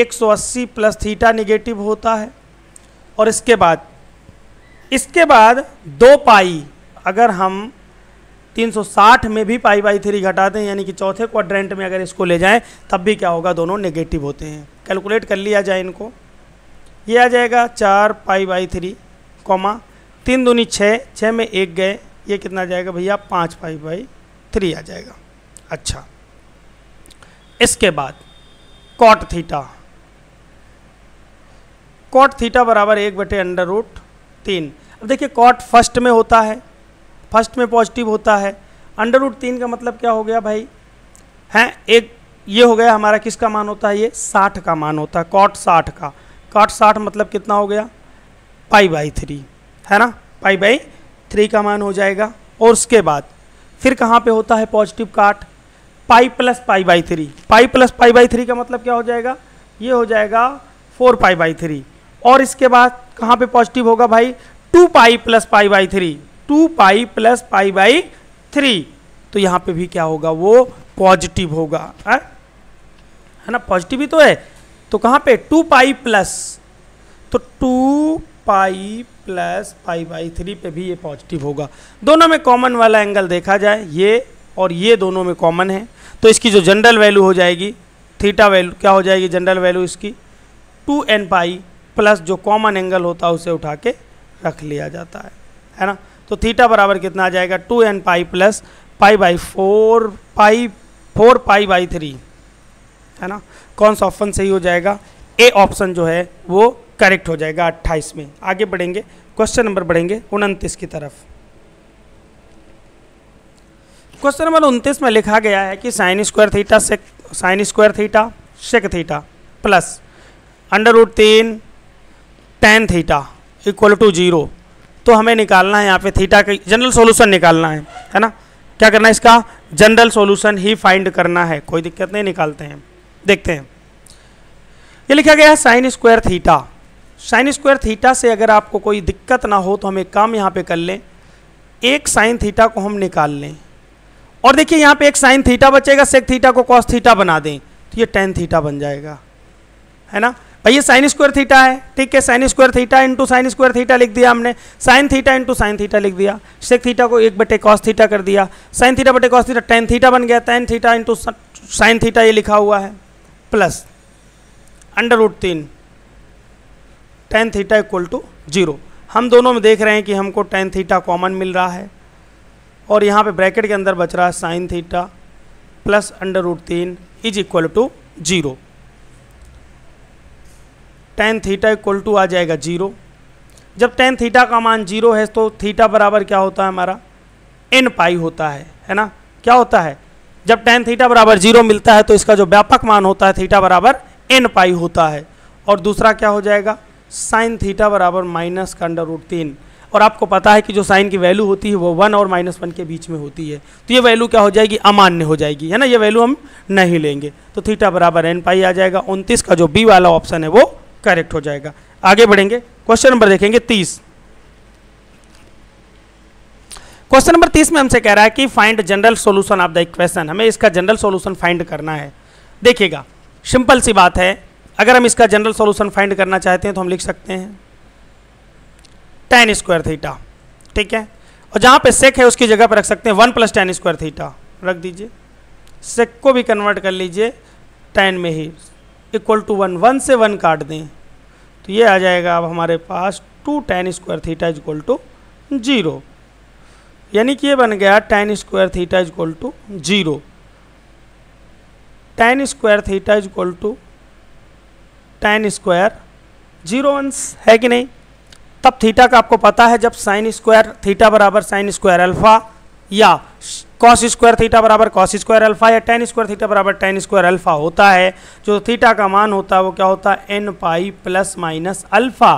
180 प्लस थीटा निगेटिव होता है और इसके बाद इसके बाद दो पाई अगर हम 360 में भी पाई बाई थ्री घटा दें यानी कि चौथे क्वाड्रेंट में अगर इसको ले जाएं तब भी क्या होगा दोनों नेगेटिव होते हैं कैलकुलेट कर लिया जाए इनको ये आ जाएगा चार पाई बाई थ्री कॉमा तीन दूनी छः छः में एक गए ये कितना जाएगा भैया पाँच पाई बाई थ्री आ जाएगा अच्छा इसके बाद कॉट थीटा कॉट थीटा बराबर एक बटे अंडर रूट तीन अब देखिए कॉट फर्स्ट में होता है फर्स्ट में पॉजिटिव होता है अंडर रूट तीन का मतलब क्या हो गया भाई हैं एक ये हो गया हमारा किसका मान होता है ये साठ का मान होता है कॉट साठ का कॉट साठ मतलब कितना हो गया पाई बाई थ्री है ना पाई बाई थ्री का मान हो जाएगा और उसके बाद फिर कहाँ पे होता है पॉजिटिव काट pi plus pi by three pi plus pi by three का मतलब क्या हो जाएगा ये हो जाएगा फोर पाई बाई थ्री और इसके बाद कहाँ पे पॉजिटिव होगा भाई two pi plus pi by three two pi plus pi by three तो यहाँ पे भी क्या होगा वो पॉजिटिव होगा है हाँ? है ना पॉजिटिव ही तो है तो कहाँ पे टू पाई प्लस तो two pi plus pi by three पे भी ये पॉजिटिव होगा दोनों में कॉमन वाला एंगल देखा जाए ये और ये दोनों में कॉमन है तो इसकी जो जनरल वैल्यू हो जाएगी थीटा वैल्यू क्या हो जाएगी जनरल वैल्यू इसकी टू एन पाई प्लस जो कॉमन एंगल होता है उसे उठा के रख लिया जाता है है ना तो थीटा बराबर कितना आ जाएगा two n pi plus pi by four pi four pi by three है ना कौन सा ऑप्शन सही हो जाएगा ए ऑप्शन जो है वो करेक्ट हो जाएगा अट्ठाईस में आगे बढ़ेंगे क्वेश्चन नंबर बढ़ेंगे उनतीस की तरफ क्वेश्चन नंबर उनतीस में लिखा गया है कि sine square theta sec sine square theta sec theta plus under root तीन tan theta equal to zero तो हमें निकालना है यहाँ पे थीटा का जनरल सोल्यूशन निकालना है है ना क्या करना है इसका जनरल सोल्यूशन ही फाइंड करना है कोई दिक्कत नहीं निकालते हैं देखते हैं ये लिखा गया है sine square theta sine square theta से अगर आपको कोई दिक्कत ना हो तो हम एक काम यहाँ पे कर लें एक साइन थीटा को हम निकाल लें और देखिए यहाँ पे एक साइन थीटा बचेगा सेक थीटा को कॉस थीटा बना दें तो ये टेन थीटा बन जाएगा है ना भाई ये साइन स्क्वायर थीटा है ठीक है sine square theta into sine square theta लिख दिया हमने sine theta into sine theta लिख दिया सेक थीटा को एक बटे कॉस थीटा कर दिया साइन थीटा बटे कॉस थीटा टेन थीटा बन गया tan theta into sine theta ये लिखा हुआ है प्लस अंडर रूट तीन tan theta equal to zero हम दोनों में देख रहे हैं कि हमको टेन थीटा कॉमन मिल रहा है और यहाँ पर ब्रैकेट के अंदर बच रहा है sine theta plus under root तीन is equal to zero tan theta equal to आ जाएगा जीरो जब टेन थीटा का मान जीरो है तो थीटा बराबर क्या होता है हमारा एन पाई होता है है ना क्या होता है जब टेन थीटा बराबर जीरो मिलता है तो इसका जो व्यापक मान होता है थीटा बराबर एन पाई होता है और दूसरा क्या हो जाएगा साइन थीटा बराबर माइनस का अंडर रूट तीन और आपको पता है कि जो साइन की वैल्यू होती है वो वन और माइनस वन के बीच में होती है तो ये वैल्यू क्या हो जाएगी अमान्य हो जाएगी है ना ये वैल्यू हम नहीं लेंगे तो थीटा बराबर एन पाई आ जाएगा उनतीस का जो बी वाला ऑप्शन है वो करेक्ट हो जाएगा आगे बढ़ेंगे क्वेश्चन नंबर देखेंगे तीस क्वेश्चन नंबर तीस में हमसे कह रहा है कि find general solution of the equation हमें इसका जनरल सॉल्यूशन फाइंड करना है देखिएगा सिंपल सी बात है अगर हम इसका जनरल सॉल्यूशन फाइंड करना चाहते हैं तो हम लिख सकते हैं टेन स्क्वायर थीटा ठीक है और जहां पे सेक है उसकी जगह पर रख सकते हैं one plus tan square theta रख दीजिए सेक को भी कन्वर्ट कर लीजिए टेन में ही इक्वल टू वन वन से वन काट दें तो ये आ जाएगा अब हमारे पास two tan square theta is equal to zero यानी कि ये बन गया tan square theta is equal to zero tan square theta is equal to tan square zero अंश है कि नहीं तब थीटा का आपको पता है जब साइन स्क्वायर थीटा बराबर साइन स्क्वायर अल्फ़ा या कॉस स्क्वायर थीटा बराबर कॉस स्क्वायर अल्फा या टेन स्क्वायर थीटा बराबर टेन स्क्वायर अल्फा होता है जो थीटा का मान होता है वो क्या होता है n pi plus minus alpha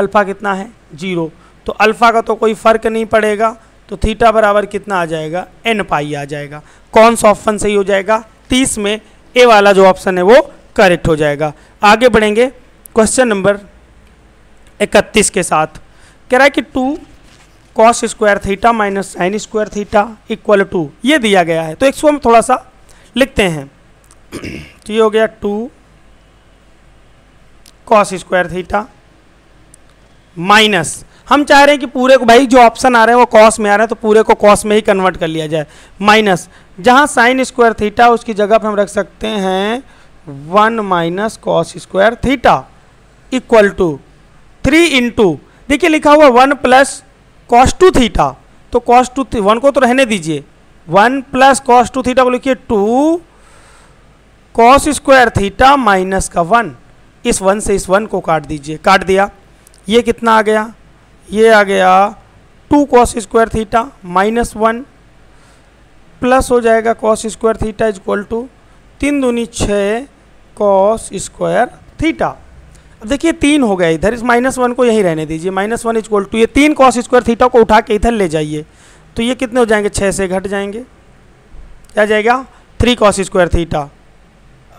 alpha कितना है जीरो तो अल्फा का तो कोई फर्क नहीं पड़ेगा तो थीटा बराबर कितना आ जाएगा एन पाई आ जाएगा कौन सा ऑप्शन सही हो जाएगा तीस में ए वाला जो ऑप्शन है वो करेक्ट हो जाएगा आगे बढ़ेंगे क्वेश्चन नंबर इकतीस के साथ कह रहा है कि two cos square theta minus sine square theta equal to ये दिया गया है तो इसको हम थोड़ा सा लिखते हैं तो ये हो गया two cos square theta minus हम चाह रहे हैं कि पूरे को भाई जो ऑप्शन आ रहे हैं वो कॉस में आ रहे हैं तो पूरे को कॉस में ही कन्वर्ट कर लिया जाए माइनस जहाँ साइन स्क्वायर थीटा उसकी जगह पर हम रख सकते हैं one minus cos square theta equal to three into देखिए लिखा हुआ one plus cos two theta तो कॉस टू थी वन को तो रहने दीजिए one plus cos two theta को लिखिए two cos square theta minus का वन इस वन से इस वन को काट दीजिए काट दिया ये कितना आ गया ये आ गया two cos square theta minus one plus हो जाएगा cos square theta is equal to तीन दूनी छः कॉस स्क्वायर थीटा देखिए तीन हो गया इधर इस माइनस वन को यही रहने दीजिए माइनस वन इजक्वल टू ये तीन कॉस स्क्वायर थीटा को उठा के इधर ले जाइए तो ये कितने हो जाएंगे छः से घट जाएंगे क्या जाएगा थ्री कॉस स्क्वायर थीटा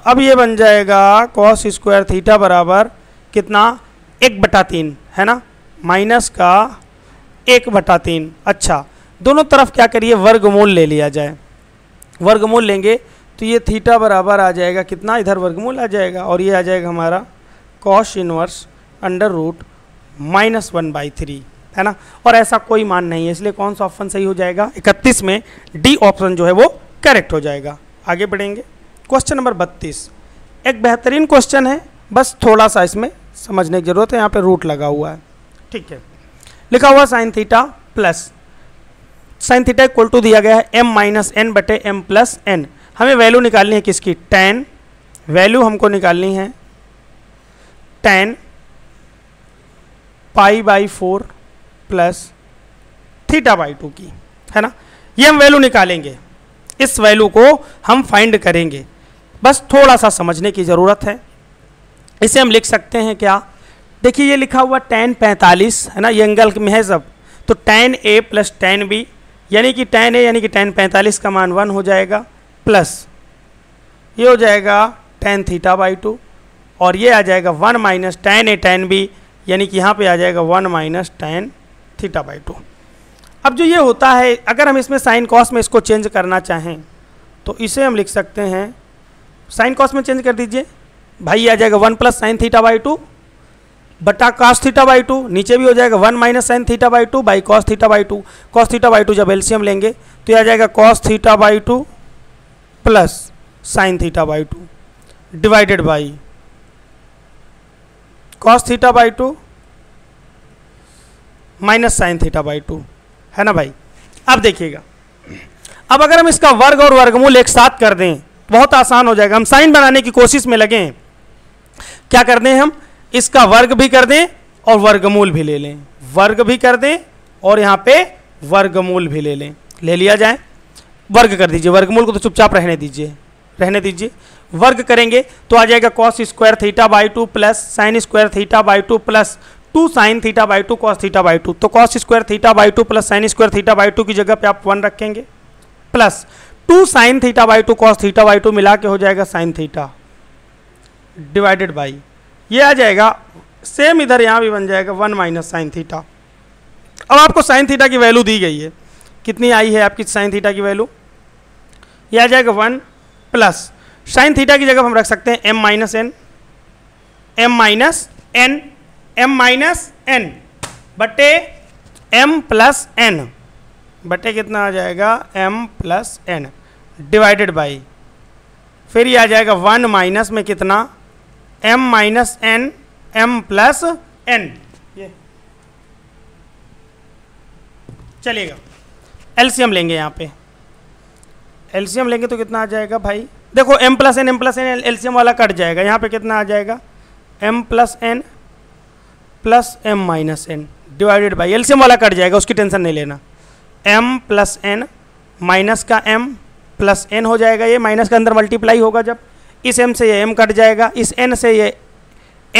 अब ये बन जाएगा कॉस स्क्वायर थीटा बराबर कितना एक बटा तीन है ना माइनस का एक बटा तीन अच्छा दोनों तरफ क्या करिए वर्गमूल ले लिया जाए वर्गमूल लेंगे तो ये थीटा बराबर आ जाएगा कितना इधर वर्गमूल आ जाएगा और ये आ जाएगा हमारा cos inverse under root minus one by three है ना और ऐसा कोई मान नहीं है इसलिए कौन सा ऑप्शन सही हो जाएगा इकतीस में डी ऑप्शन जो है वो करेक्ट हो जाएगा आगे बढ़ेंगे क्वेश्चन नंबर बत्तीस एक बेहतरीन क्वेश्चन है बस थोड़ा सा इसमें समझने की ज़रूरत है यहाँ पे रूट लगा हुआ है ठीक है लिखा हुआ sine theta plus sine theta equal to दिया गया है एम माइनस एन बटे एम प्लस एन हमें वैल्यू निकालनी है किसकी टेन वैल्यू हमको निकालनी है tan pi by four plus theta by two की है ना ये हम वैल्यू निकालेंगे इस वैल्यू को हम फाइंड करेंगे बस थोड़ा सा समझने की ज़रूरत है इसे हम लिख सकते हैं क्या देखिए ये लिखा हुआ टेन पैंतालीस है ना ये एंगल में है सब तो tan A plus tan B यानी कि टेन ए यानी कि टेन पैंतालीस का मान वन हो जाएगा प्लस ये हो जाएगा टेन थीटा बाई टू और ये आ जाएगा वन माइनस टेन ए टेन बी यानी कि यहाँ पे आ जाएगा one minus tan theta by two अब जो ये होता है अगर हम इसमें साइन कॉस में इसको चेंज करना चाहें तो इसे हम लिख सकते हैं साइन कॉस में चेंज कर दीजिए भाई आ जाएगा one plus sine theta by two बटा कॉस थीटा बाई टू नीचे भी हो जाएगा one minus sine theta by two by cos theta by two cos theta by two जब एल्सियम लेंगे तो यह आ जाएगा cos theta by two plus sine theta by two divided by cos theta by two minus sine theta by two है ना भाई अब देखिएगा अब अगर हम इसका वर्ग और वर्गमूल एक साथ कर दें बहुत आसान हो जाएगा हम साइन बनाने की कोशिश में लगे क्या कर दें हम इसका वर्ग भी कर दें और वर्गमूल भी ले लें वर्ग भी कर दें और यहां पे वर्गमूल भी ले लें ले लिया जाए वर्ग कर दीजिए वर्गमूल को तो चुपचाप रहने दीजिए रहने दीजिए वर्ग करेंगे तो आ जाएगा cos square theta by two plus sine square theta by two plus two sine theta by two cos theta by two तो cos square theta by two plus sine square theta by two की जगह पे आप one रखेंगे plus two sine theta by two cos theta by two मिला के हो जाएगा साइन थीटा डिवाइडेड बाई ये आ जाएगा सेम इधर यहाँ भी बन जाएगा वन माइनस साइन थीटा अब आपको साइन थीटा की वैल्यू दी गई है कितनी आई है आपकी साइन थीटा की वैल्यू यह आ जाएगा वन प्लस साइन थीटा की जगह हम रख सकते हैं m minus n m minus n m minus n बटे एम प्लस एन बटे कितना आ जाएगा m plus n divided by फिर ये आ जाएगा वन माइनस में कितना m minus n m plus n ये चलिएगा एलसीएम लेंगे यहाँ पे एलसीएम लेंगे तो कितना आ जाएगा भाई देखो m plus n m plus n m वाला कट जाएगा यहाँ पे कितना आ जाएगा m plus n plus m minus n divided by LCM वाला कट जाएगा उसकी टेंशन नहीं लेना m प्लस एन माइनस का m प्लस एन हो जाएगा ये माइनस के अंदर मल्टीप्लाई होगा जब इस m से ये m कट जाएगा इस n से ये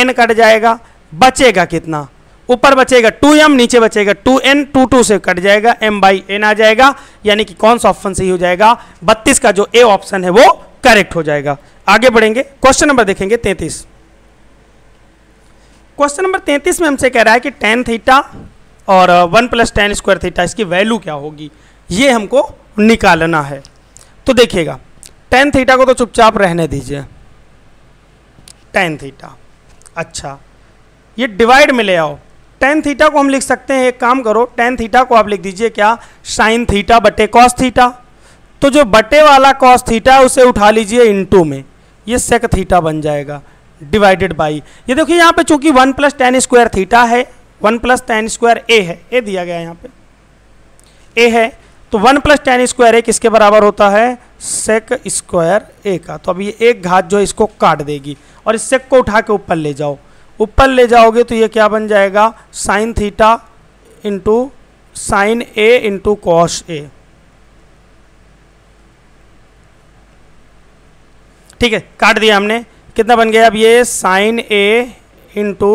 n कट जाएगा बचेगा कितना ऊपर बचेगा टू एम नीचे बचेगा टू एन टू टू से कट जाएगा m बाई एन आ जाएगा यानी कि कौन सा ऑप्शन सही हो जाएगा बत्तीस का जो ए ऑप्शन है वो करेक्ट हो जाएगा आगे बढ़ेंगे क्वेश्चन नंबर देखेंगे तैतीस क्वेश्चन नंबर तैंतीस में हमसे कह रहा है कि टेन थीटा और one plus tan square theta इसकी वैल्यू क्या होगी ये हमको निकालना है तो देखिएगा टेन थीटा को तो चुपचाप रहने दीजिए टेन थीटा अच्छा ये डिवाइड में ले आओ टेन थीटा को हम लिख सकते हैं एक काम करो टेन थीटा को आप लिख दीजिए क्या साइन थीटा बटे कॉस थीटा तो जो बटे वाला कॉस थीटा है उसे उठा लीजिए इनटू में ये सेक थीटा बन जाएगा डिवाइडेड बाई ये देखिए यहाँ पे चूंकि one plus tan square theta है one plus tan square A है ए दिया गया यहाँ पे ए है तो one plus tan square A किसके बराबर होता है सेक स्क्वायर ए का तो अब ये एक घात जो है इसको काट देगी और इस सेक को उठा के ऊपर ले जाओ ऊपर ले जाओगे तो ये क्या बन जाएगा sine theta into sine A into cos A ठीक है काट दिया हमने कितना बन गया अब ये sine A into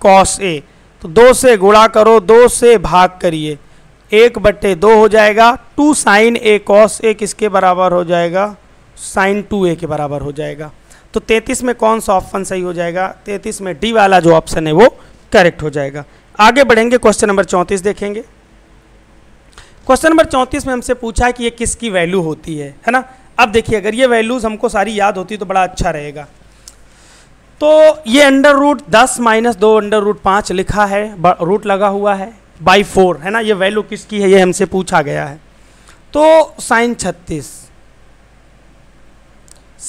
cos A तो दो से गुणा करो दो से भाग करिए एक बट्टे दो हो जाएगा two sine A cos A किसके बराबर हो जाएगा साइन टू ए के बराबर हो जाएगा तो 33 में कौन सा ऑप्शन सही हो जाएगा 33 में डी वाला जो ऑप्शन है वो करेक्ट हो जाएगा आगे बढ़ेंगे क्वेश्चन नंबर 34 देखेंगे क्वेश्चन नंबर 34 में हमसे पूछा है कि ये किसकी वैल्यू होती है है ना अब देखिए अगर ये वैल्यूज़ हमको सारी याद होती तो बड़ा अच्छा रहेगा तो ये अंडर रूट दस माइनस दो अंडर रूट पाँच लिखा है रूट लगा हुआ है बाई फोर है ना ये वैल्यू किसकी है ये हमसे पूछा गया है तो साइन छत्तीस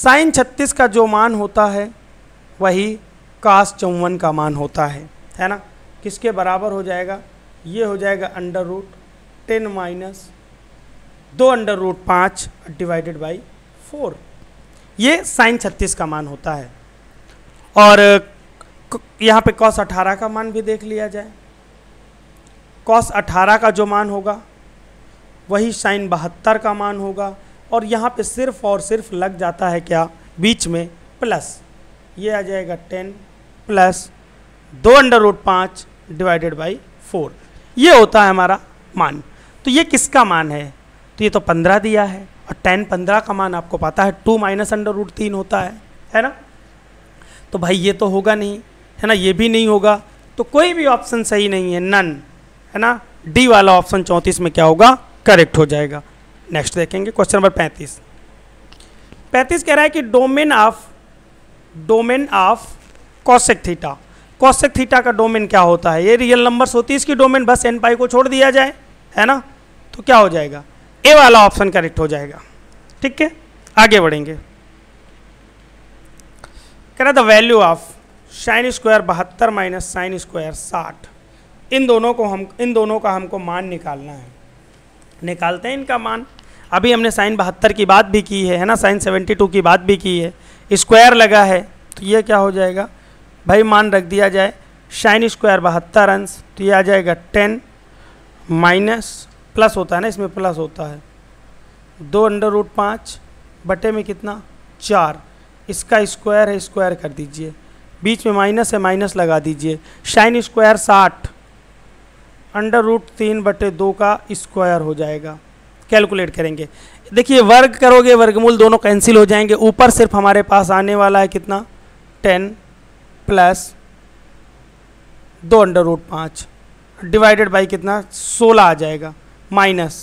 साइन छत्तीस का जो मान होता है वही कास चौवन का मान होता है है ना किसके बराबर हो जाएगा ये हो जाएगा अंडर रूट टेन माइनस दो अंडर रूट पाँच डिवाइडेड बाई फोर ये साइन छत्तीस का मान होता है और यहाँ पे कॉस अठारह का मान भी देख लिया जाए कॉस अठारह का जो मान होगा वही साइन बहत्तर का मान होगा और यहाँ पे सिर्फ और सिर्फ लग जाता है क्या बीच में प्लस ये आ जाएगा टेन प्लस दो अंडर रूट पाँच डिवाइडेड बाई फोर ये होता है हमारा मान तो ये किसका मान है तो ये तो पंद्रह दिया है और टेन पंद्रह का मान आपको पता है टू माइनस अंडर रूट तीन होता है है ना तो भाई ये तो होगा नहीं है ना ये भी नहीं होगा तो कोई भी ऑप्शन सही नहीं है नन है ना डी वाला ऑप्शन चौंतीस में क्या होगा करेक्ट हो जाएगा नेक्स्ट देखेंगे क्वेश्चन नंबर पैंतीस पैंतीस कह रहा है कि domain of domain of cosec theta cosec theta का डोमेन क्या होता है ये रियल नंबर्स होती है इसकी डोमेन बस एन पाई को छोड़ दिया जाए है ना तो क्या हो जाएगा ए वाला ऑप्शन करेक्ट हो जाएगा ठीक है आगे बढ़ेंगे कह रहा the value of sine square बहत्तर माइनस साइन स्क्वायर साठ इन दोनों को हम इन दोनों का हमको मान निकालना है निकालते हैं इनका मान अभी हमने साइन बहत्तर की बात भी की है है ना साइन सेवेंटी टू की बात भी की है स्क्वायर लगा है तो ये क्या हो जाएगा भाई मान रख दिया जाए साइन स्क्वायर बहत्तर अंश तो ये आ जाएगा टेन माइनस प्लस होता है ना इसमें प्लस होता है दो अंडर रूट पाँच बटे में कितना चार इसका स्क्वायर है स्क्वायर कर दीजिए बीच में माइनस है माइनस लगा दीजिए शाइन स्क्वायर साठ अंडर रूट तीन बटे दो का स्क्वायर हो जाएगा कैलकुलेट करेंगे देखिए वर्ग करोगे वर्गमूल दोनों कैंसिल हो जाएंगे ऊपर सिर्फ हमारे पास आने वाला है कितना टेन प्लस दो अंडर रूट पाँच डिवाइडेड बाई कितना सोलह आ जाएगा माइनस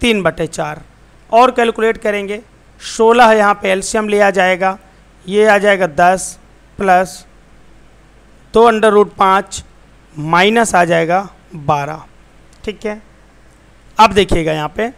तीन बटे चार और कैलकुलेट करेंगे सोलह यहाँ पे एल्शियम लिया जाएगा ये आ जाएगा दस प्लस दो अंडर रूट पाँच माइनस आ जाएगा बारह ठीक है अब देखिएगा यहाँ पे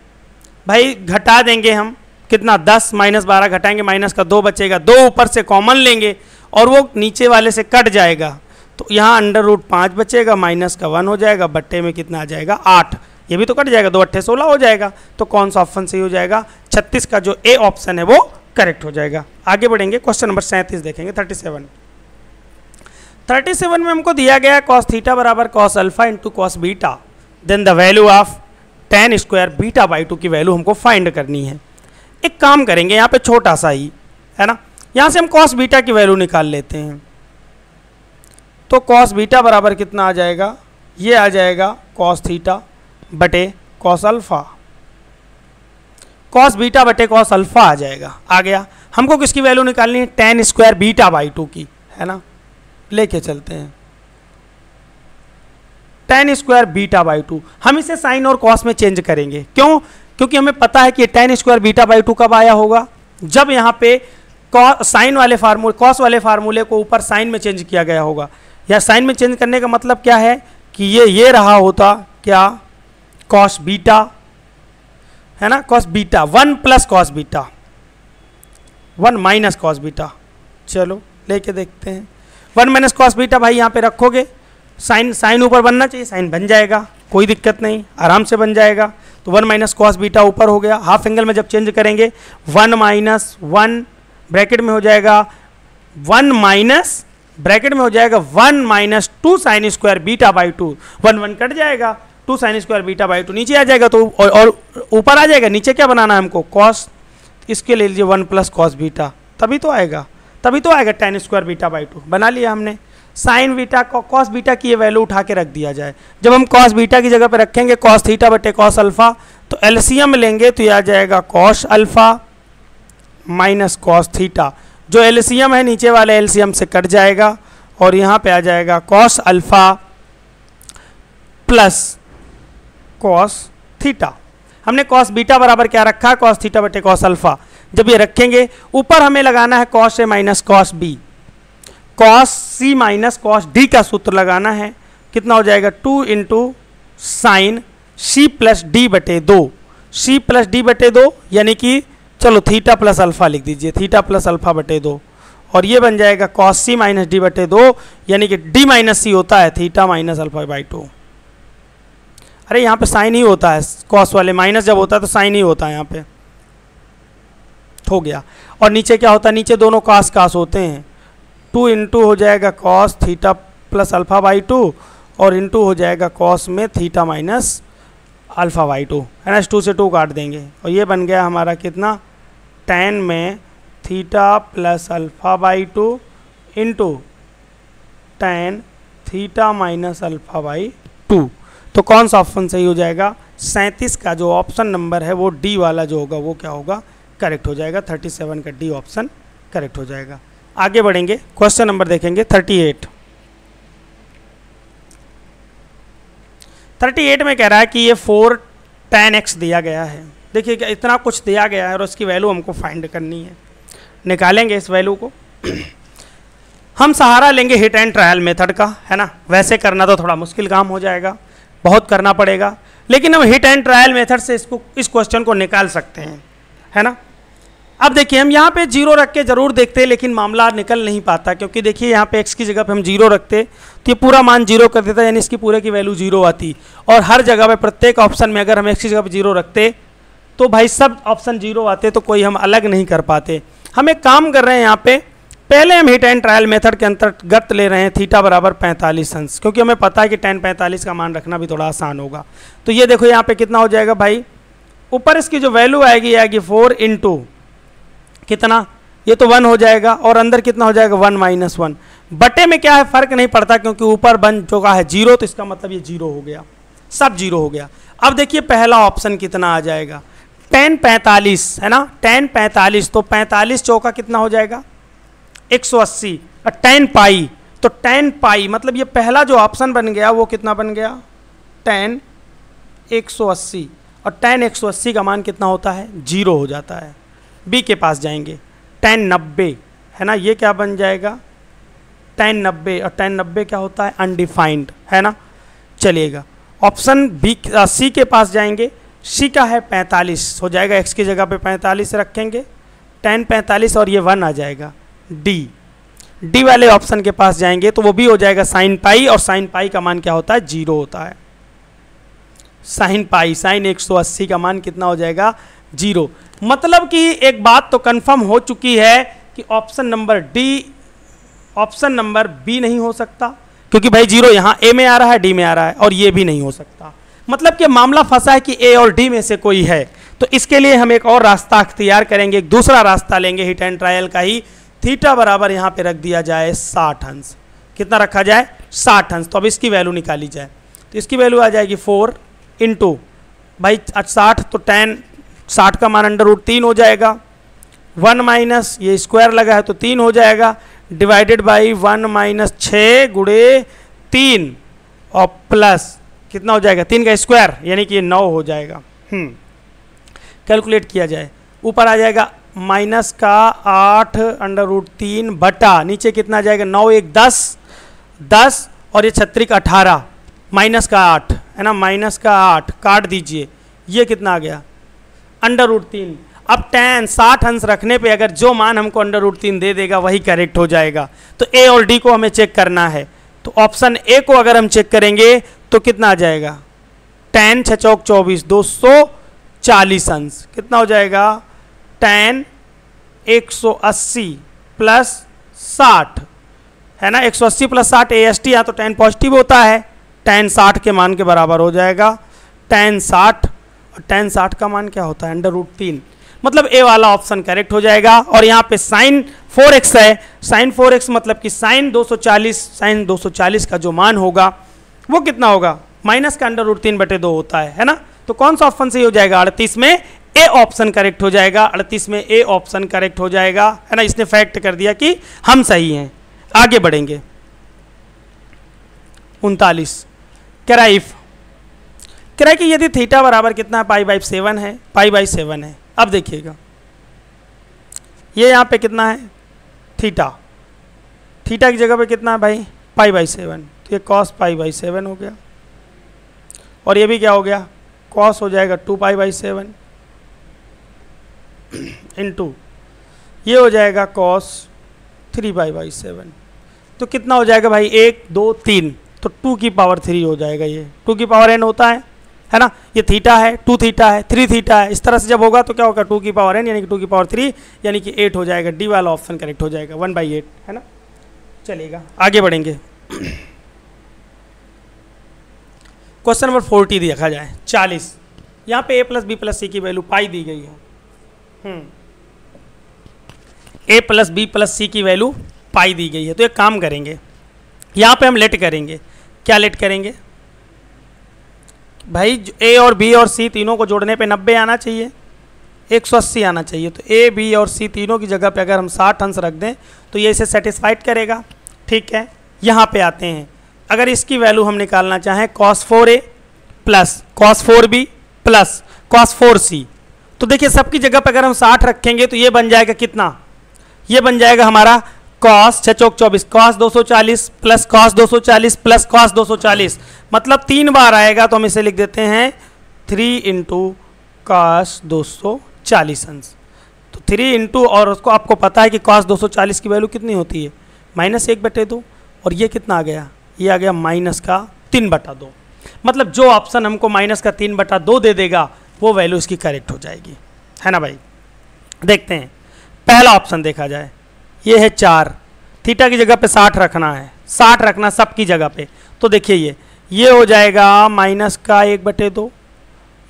भाई घटा देंगे हम कितना दस माइनस बारह घटाएंगे माइनस का दो बचेगा दो ऊपर से कॉमन लेंगे और वो नीचे वाले से कट जाएगा तो यहाँ अंडर रूट पाँच बचेगा माइनस का वन हो जाएगा बट्टे में कितना आ जाएगा आठ ये भी तो कट जाएगा दो अट्ठे सोलह हो जाएगा तो कौन सा ऑप्शन सही हो जाएगा छत्तीस का जो ए ऑप्शन है वो करेक्ट हो जाएगा आगे बढ़ेंगे क्वेश्चन नंबर सैंतीस देखेंगे थर्टी सेवन थर्टी सेवन में हमको दिया गया कॉस थीटा बराबर cos alpha into cos beta then the value of tan square beta by two की वैल्यू हमको फाइंड करनी है एक काम करेंगे यहाँ पे छोटा सा ही है ना यहाँ से हम कॉस बीटा की वैल्यू निकाल लेते हैं तो कॉस बीटा बराबर कितना आ जाएगा ये आ जाएगा कॉस थीटा बटे कॉस अल्फा कॉस बीटा बटे कॉस अल्फा आ जाएगा आ गया हमको किसकी वैल्यू निकालनी है tan square beta by two की है ना लेके चलते हैं tan square beta by two हम इसे साइन और कॉस में चेंज करेंगे क्यों क्योंकि हमें पता है कि tan square beta by two कब आया होगा जब यहां पे साइन वाले फार्मूले कॉस वाले फार्मूले को ऊपर साइन में चेंज किया गया होगा या साइन में चेंज करने का मतलब क्या है कि ये ये रहा होता क्या कॉस बीटा है ना cos beta one plus cos beta one minus cos beta चलो लेके देखते हैं वन माइनस कॉस बीटा भाई यहाँ पे रखोगे साइन साइन ऊपर बनना चाहिए साइन बन जाएगा कोई दिक्कत नहीं आराम से बन जाएगा तो वन माइनस कॉस बीटा ऊपर हो गया हाफ एंगल में जब चेंज करेंगे वन माइनस वन ब्रैकेट में हो जाएगा वन माइनस ब्रैकेट में हो जाएगा one minus two sine square beta by two one one cut जाएगा two sine square beta by two नीचे आ जाएगा तो और ऊपर आ जाएगा नीचे क्या बनाना है हमको कॉस इसके ले लीजिए वन प्लस कॉस बीटा तभी तो आएगा तभी तो आएगा tan square beta by two बना लिया हमने साइन बीटा कॉस बीटा की ये वैल्यू उठा के रख दिया जाए जब हम कॉस बीटा की जगह पर रखेंगे कॉस थीटा बटे कॉस अल्फा तो एलसीएम लेंगे तो ये आ जाएगा cos alpha minus cos theta जो एलसीएम है नीचे वाले एलसीएम से कट जाएगा और यहाँ पे आ जाएगा cos alpha plus cos theta हमने कॉस बीटा बराबर क्या रखा कॉस थीटा बटे कॉस अल्फा जब ये रखेंगे ऊपर हमें लगाना है कॉस ए माइनस कॉस बी कॉस सी माइनस कॉस डी का सूत्र लगाना है कितना हो जाएगा टू इंटू साइन सी प्लस डी बटे दो सी प्लस डी बटे दो यानी कि चलो थीटा प्लस अल्फा लिख दीजिए थीटा प्लस अल्फा बटे दो और ये बन जाएगा कॉस सी माइनस डी बटे दो यानी कि डी माइनस सी होता है theta minus alpha by two अरे यहाँ पे साइन ही होता है कॉस वाले माइनस जब होता है तो साइन ही होता है यहाँ पे हो गया और नीचे क्या होता है नीचे दोनों कास कास होते हैं टू इंटू हो जाएगा cos theta plus alpha by two और इंटू हो जाएगा कॉस में theta minus alpha by two है ना टू से टू काट देंगे और ये बन गया हमारा कितना टेन में theta plus alpha by two into tan theta minus alpha by two तो कौन सा ऑप्शन सही हो जाएगा सैंतीस का जो ऑप्शन नंबर है वो डी वाला जो होगा वो क्या होगा करेक्ट हो जाएगा थर्टी सेवन का डी ऑप्शन करेक्ट हो जाएगा आगे बढ़ेंगे क्वेश्चन नंबर देखेंगे थर्टी एट थर्टी एट में कह रहा है कि ये फोर टेन एक्स दिया गया है देखिए इतना कुछ दिया गया है और उसकी वैल्यू हमको फाइंड करनी है निकालेंगे इस वैल्यू को हम सहारा लेंगे हिट एंड ट्रायल मेथड का है ना वैसे करना तो थोड़ा मुश्किल काम हो जाएगा बहुत करना पड़ेगा लेकिन हम हिट एंड ट्रायल मेथड से इसको इस क्वेश्चन को निकाल सकते हैं है ना अब देखिए हम यहाँ पे जीरो रख के ज़रूर देखते हैं लेकिन मामला निकल नहीं पाता क्योंकि देखिए यहाँ पे एक्स की जगह पे हम जीरो रखते तो ये पूरा मान जीरो कर देता यानी इसकी पूरे की वैल्यू जीरो आती और हर जगह पे प्रत्येक ऑप्शन में अगर हम एक्स की जगह पे जीरो रखते तो भाई सब ऑप्शन जीरो आते तो कोई हम अलग नहीं कर पाते हम एक काम कर रहे हैं यहाँ पर पहले हम हिट एंड ट्रायल मेथड के अंतर्गत ले रहे हैं थीटा बराबर पैंतालीस अंश क्योंकि हमें पता है कि टेन पैंतालीस का मान रखना भी थोड़ा आसान होगा तो ये देखो यहाँ पे कितना हो जाएगा भाई ऊपर इसकी जो वैल्यू आएगी आएगी फोर इन कितना ये तो वन हो जाएगा और अंदर कितना हो जाएगा वन माइनस वन बटे में क्या है फर्क नहीं पड़ता क्योंकि ऊपर बन जो का है जीरो तो इसका मतलब ये जीरो हो गया सब जीरो हो गया अब देखिए पहला ऑप्शन कितना आ जाएगा टेन पैंतालीस है ना टेन पैंतालीस तो पैंतालीस चौका कितना हो जाएगा अस्सी टेन पाई तो टेन पाई मतलब ये पहला जो ऑप्शन बन गया वो कितना बन गया टेन एक सौ अस्सी और टेन एक सौ अस्सी का मान कितना होता है जीरो हो जाता है बी के पास जाएंगे टेन नब्बे है ना ये क्या बन जाएगा टेन नब्बे और टेन नब्बे क्या होता है अनडिफाइंड है ना चलिएगा ऑप्शन बी सी के पास जाएंगे सी का है पैंतालीस हो जाएगा एक्स की जगह पे पैंतालीस रखेंगे टेन पैंतालीस और ये वन आ जाएगा डी डी वाले ऑप्शन के पास जाएंगे तो वो भी हो जाएगा साइन पाई और साइन पाई का मान क्या होता है जीरो होता है साइन पाई साइन 180 का मान कितना हो जाएगा जीरो मतलब कि एक बात तो कंफर्म हो चुकी है कि option number D option number B नहीं हो सकता क्योंकि भाई जीरो यहां ए में आ रहा है डी में आ रहा है और ये भी नहीं हो सकता मतलब कि मामला फंसा है कि ए और डी में से कोई है तो इसके लिए हम एक और रास्ता अख्तियार करेंगे एक दूसरा रास्ता लेंगे हिट एंड ट्रायल का ही थीटा बराबर यहाँ पे रख दिया जाए साठ अंश कितना रखा जाए साठ अंश तो अब इसकी वैल्यू निकाली जाए तो इसकी वैल्यू आ जाएगी फोर इंटू भाई साठ तो टेन साठ का मान अंडर रूट तीन हो जाएगा वन माइनस ये स्क्वायर लगा है तो तीन हो जाएगा डिवाइडेड बाई वन माइनस छः गुड़े तीन और प्लस कितना हो जाएगा तीन का स्क्वायर यानी कि ये नौ हो जाएगा हम्म। कैलकुलेट किया जाए ऊपर आ जाएगा माइनस का आठ अंडर रूट तीन बटा नीचे कितना जाएगा नौ एक दस दस और ये छत्रिक अठारह माइनस का आठ है ना माइनस का आठ काट दीजिए ये कितना आ गया अंडर रूट तीन अब टेन साठ अंश रखने पे अगर जो मान हमको अंडर रूट तीन दे देगा वही करेक्ट हो जाएगा तो ए और डी को हमें चेक करना है तो ऑप्शन ए को अगर हम चेक करेंगे तो कितना आ जाएगा टेन छचौक चौबीस दो सौ चालीस अंश कितना हो जाएगा टेन 180 प्लस 60 है ना 180 प्लस 60 ए एस टी यहाँ तो टेन पॉजिटिव होता है टेन 60 के मान के बराबर हो जाएगा टेन 60 और टेन 60 का मान क्या होता है अंडर रूट तीन मतलब ए वाला ऑप्शन करेक्ट हो जाएगा और यहाँ पे साइन 4x है साइन 4x मतलब कि साइन 240 साइन 240 का जो मान होगा वो कितना होगा माइनस का अंडर रूट तीन बटे दो होता है है ना तो कौन सा ऑप्शन सही हो जाएगा अड़तीस में ए ऑप्शन करेक्ट हो जाएगा अड़तीस में ए ऑप्शन करेक्ट हो जाएगा है ना इसने फैक्ट कर दिया कि हम सही हैं आगे बढ़ेंगे उनतालीस क्राइफ क्राइ की यदि थीटा बराबर कितना है पाई बाई सेवन है पाई बाई सेवन है अब देखिएगा ये यहाँ पे कितना है थीटा थीटा की जगह पे कितना है भाई पाई बाई सेवन तो ये कॉस पाई बाई सेवन हो गया और ये भी क्या हो गया कॉस हो जाएगा two pi by seven two ये हो जाएगा cos three by by seven तो कितना हो जाएगा भाई एक दो तीन तो टू की पावर थ्री हो जाएगा ये टू की पावर एन होता है है ना ये थीटा है टू थीटा है थ्री थीटा है इस तरह से जब होगा तो क्या होगा टू की पावर एन यानी कि टू की पावर थ्री यानी कि एट हो जाएगा डी वाला ऑप्शन करेक्ट हो जाएगा वन बाई एट है ना चलेगा आगे बढ़ेंगे क्वेश्चन नंबर फोर्टी देखा जाए चालीस यहाँ पे A plus B plus C की वैल्यू पाई दी गई है ए प्लस बी प्लस सी की वैल्यू पाई दी गई है तो एक काम करेंगे यहाँ पे हम लेट करेंगे क्या लेट करेंगे भाई ए और बी और सी तीनों को जोड़ने पे 90 आना चाहिए 180 आना चाहिए तो ए बी और सी तीनों की जगह पे अगर हम 60 अंश रख दें तो ये इसे सेटिस्फाइड करेगा ठीक है यहाँ पे आते हैं अगर इसकी वैल्यू हम निकालना चाहें cos four A plus cos four B plus cos four C तो देखिए सबकी जगह पर अगर हम साठ रखेंगे तो ये बन जाएगा कितना ये बन जाएगा हमारा कॉस छः चौक चौबीस cos 240 plus cos 240 plus cos 240 मतलब तीन बार आएगा तो हम इसे लिख देते हैं थ्री इंटू कॉस दो सौ चालीस अंश तो थ्री इंटू और उसको आपको पता है कि कॉस 240 की वैल्यू कितनी होती है माइनस एक बटे दो और ये कितना आ गया ये आ गया माइनस का तीन बटा दो मतलब जो ऑप्शन हमको माइनस का तीन बटा दो दे देगा वो वैल्यू इसकी करेक्ट हो जाएगी है ना भाई देखते हैं पहला ऑप्शन देखा जाए ये है चार थीटा की जगह पे साठ रखना है साठ रखना सबकी जगह पे तो देखिए ये ये हो जाएगा माइनस का एक बटे दो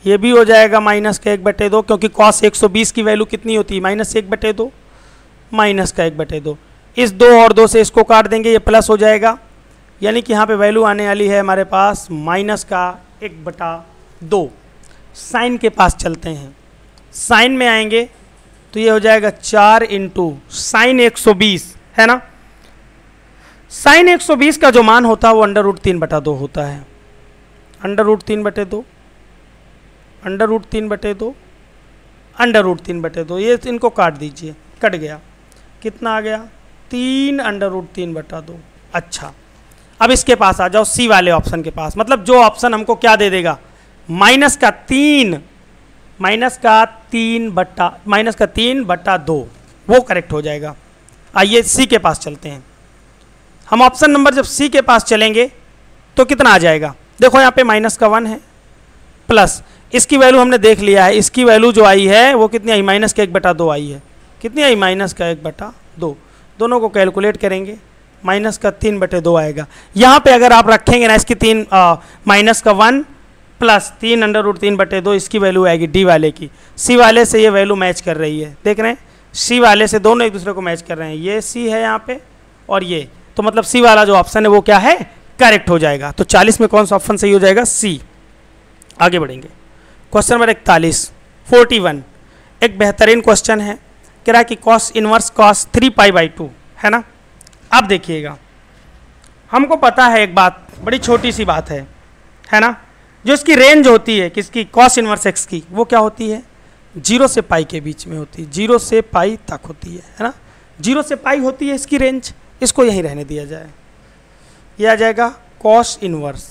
ये भी हो जाएगा माइनस का एक बटे दो क्योंकि कॉस 120 की वैल्यू कितनी होती है माइनस एक बटे दो माइनस का एक बटे दो इस दो और दो से इसको काट देंगे ये प्लस हो जाएगा यानी कि यहाँ पे वैल्यू आने वाली है हमारे पास माइनस का एक बटा दो साइन के पास चलते हैं साइन में आएंगे तो ये हो जाएगा चार इंटू साइन एक सौ बीस है ना साइन एक सौ बीस का जो मान होता है वो अंडर रूट तीन बटा दो होता है अंडर रूट तीन बटे दो अंडर रूट तीन बटे दो अंडर रूट तीन बटे दो ये इनको काट दीजिए कट गया कितना आ गया तीन अंडर रूट तीन बटा दो अच्छा अब इसके पास आ जाओ सी वाले ऑप्शन के पास मतलब जो ऑप्शन हमको क्या दे देगा माइनस का तीन माइनस का तीन बट्टा माइनस का तीन बट्टा दो वो करेक्ट हो जाएगा आइए सी के पास चलते हैं हम ऑप्शन नंबर जब सी के पास चलेंगे तो कितना आ जाएगा देखो यहाँ पे माइनस का वन है प्लस इसकी वैल्यू हमने देख लिया है इसकी वैल्यू जो आई है वो कितनी आई माइनस का एक बटा दो आई है कितनी आई माइनस का एक बटा दो दोनों को कैलकुलेट करेंगे माइनस का तीन बटे दो आएगा यहाँ पे अगर आप रखेंगे ना इसकी तीन माइनस का वन प्लस तीन अंडर रूट तीन बटे दो इसकी वैल्यू आएगी डी वाले की सी वाले से ये वैल्यू मैच कर रही है देख रहे हैं सी वाले से दोनों एक दूसरे को मैच कर रहे हैं ये सी है यहाँ पे और ये तो मतलब सी वाला जो ऑप्शन है वो क्या है करेक्ट हो जाएगा तो चालीस में कौन सा ऑप्शन सही हो जाएगा सी आगे बढ़ेंगे क्वेश्चन नंबर इकतालीस फोर्टी वन एक बेहतरीन क्वेश्चन है कह रहा है कि cos inverse cos three pi by two है ना आप देखिएगा हमको पता है एक बात बड़ी छोटी सी बात है है ना जो इसकी रेंज होती है किसकी कॉस इनवर्स एक्स की वो क्या होती है जीरो से पाई के बीच में होती है जीरो से पाई तक होती है है ना जीरो से पाई होती है इसकी रेंज इसको यहीं रहने दिया जाए ये आ जाएगा कॉस इनवर्स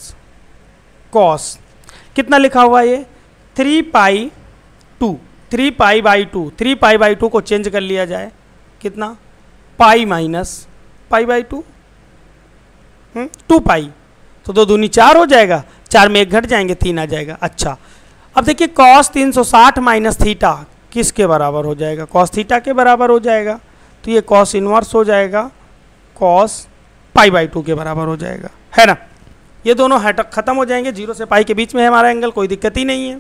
कॉस कितना लिखा हुआ ये three pi two three pi by two three pi by two को चेंज कर लिया जाए कितना pi minus pi by two two pi तो दो दूनी चार हो जाएगा चार में एक घट जाएंगे तीन आ जाएगा अच्छा अब देखिए कॉस 360 सौ माइनस थीटा किसके बराबर हो जाएगा कॉस थीटा के बराबर हो जाएगा तो ये कॉस इनवर्स हो जाएगा कॉस पाई बाई टू के बराबर हो जाएगा है ना ये दोनों हट खत्म हो जाएंगे जीरो से पाई के बीच में है हमारा एंगल कोई दिक्कत ही नहीं है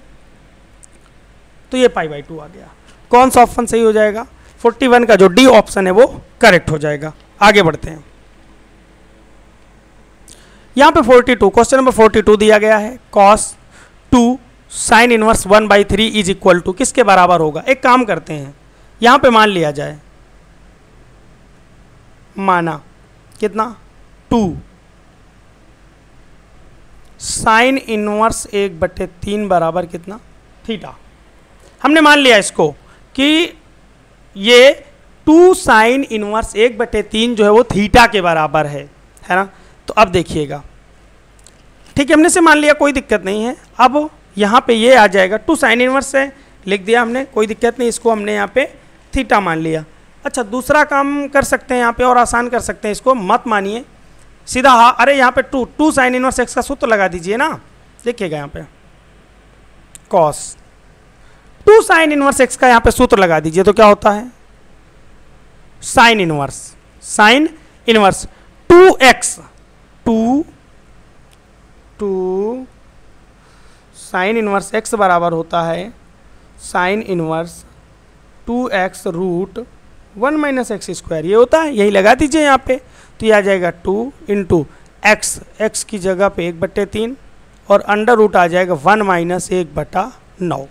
तो ये पाई बाई टू आ गया कौन सा ऑप्शन सही हो जाएगा 41 का जो डी ऑप्शन है वो करेक्ट हो जाएगा आगे बढ़ते हैं यहाँ पे 42 क्वेश्चन नंबर 42 दिया गया है cos two sine inverse one by three is equal to किसके बराबर होगा एक काम करते हैं यहाँ पे मान लिया जाए माना कितना टू साइन इनवर्स एक बटे तीन बराबर कितना थीटा हमने मान लिया इसको कि ये टू साइन इनवर्स एक बटे तीन जो है वो थीटा के बराबर है है ना तो अब देखिएगा ठीक है हमने से मान लिया कोई दिक्कत नहीं है अब यहाँ पे ये आ जाएगा टू साइन इनवर्स है लिख दिया हमने कोई दिक्कत नहीं इसको हमने यहाँ पे थीटा मान लिया अच्छा दूसरा काम कर सकते हैं यहाँ पे और आसान कर सकते हैं इसको मत मानिए सीधा हा अरे यहाँ पे two two sine inverse x का सूत्र लगा दीजिए ना देखिएगा यहाँ पे cos two sine inverse x का यहाँ पे सूत्र लगा दीजिए तो क्या होता है sine inverse sine inverse two x two two sine inverse x बराबर होता है sine inverse two x root one minus x square ये होता है यही लगा दीजिए यहाँ पे तो ये आ जाएगा टू इंटू एक्स एक्स की जगह पे एक बट्टे तीन और अंडर रूट आ जाएगा वन माइनस एक बटा नौ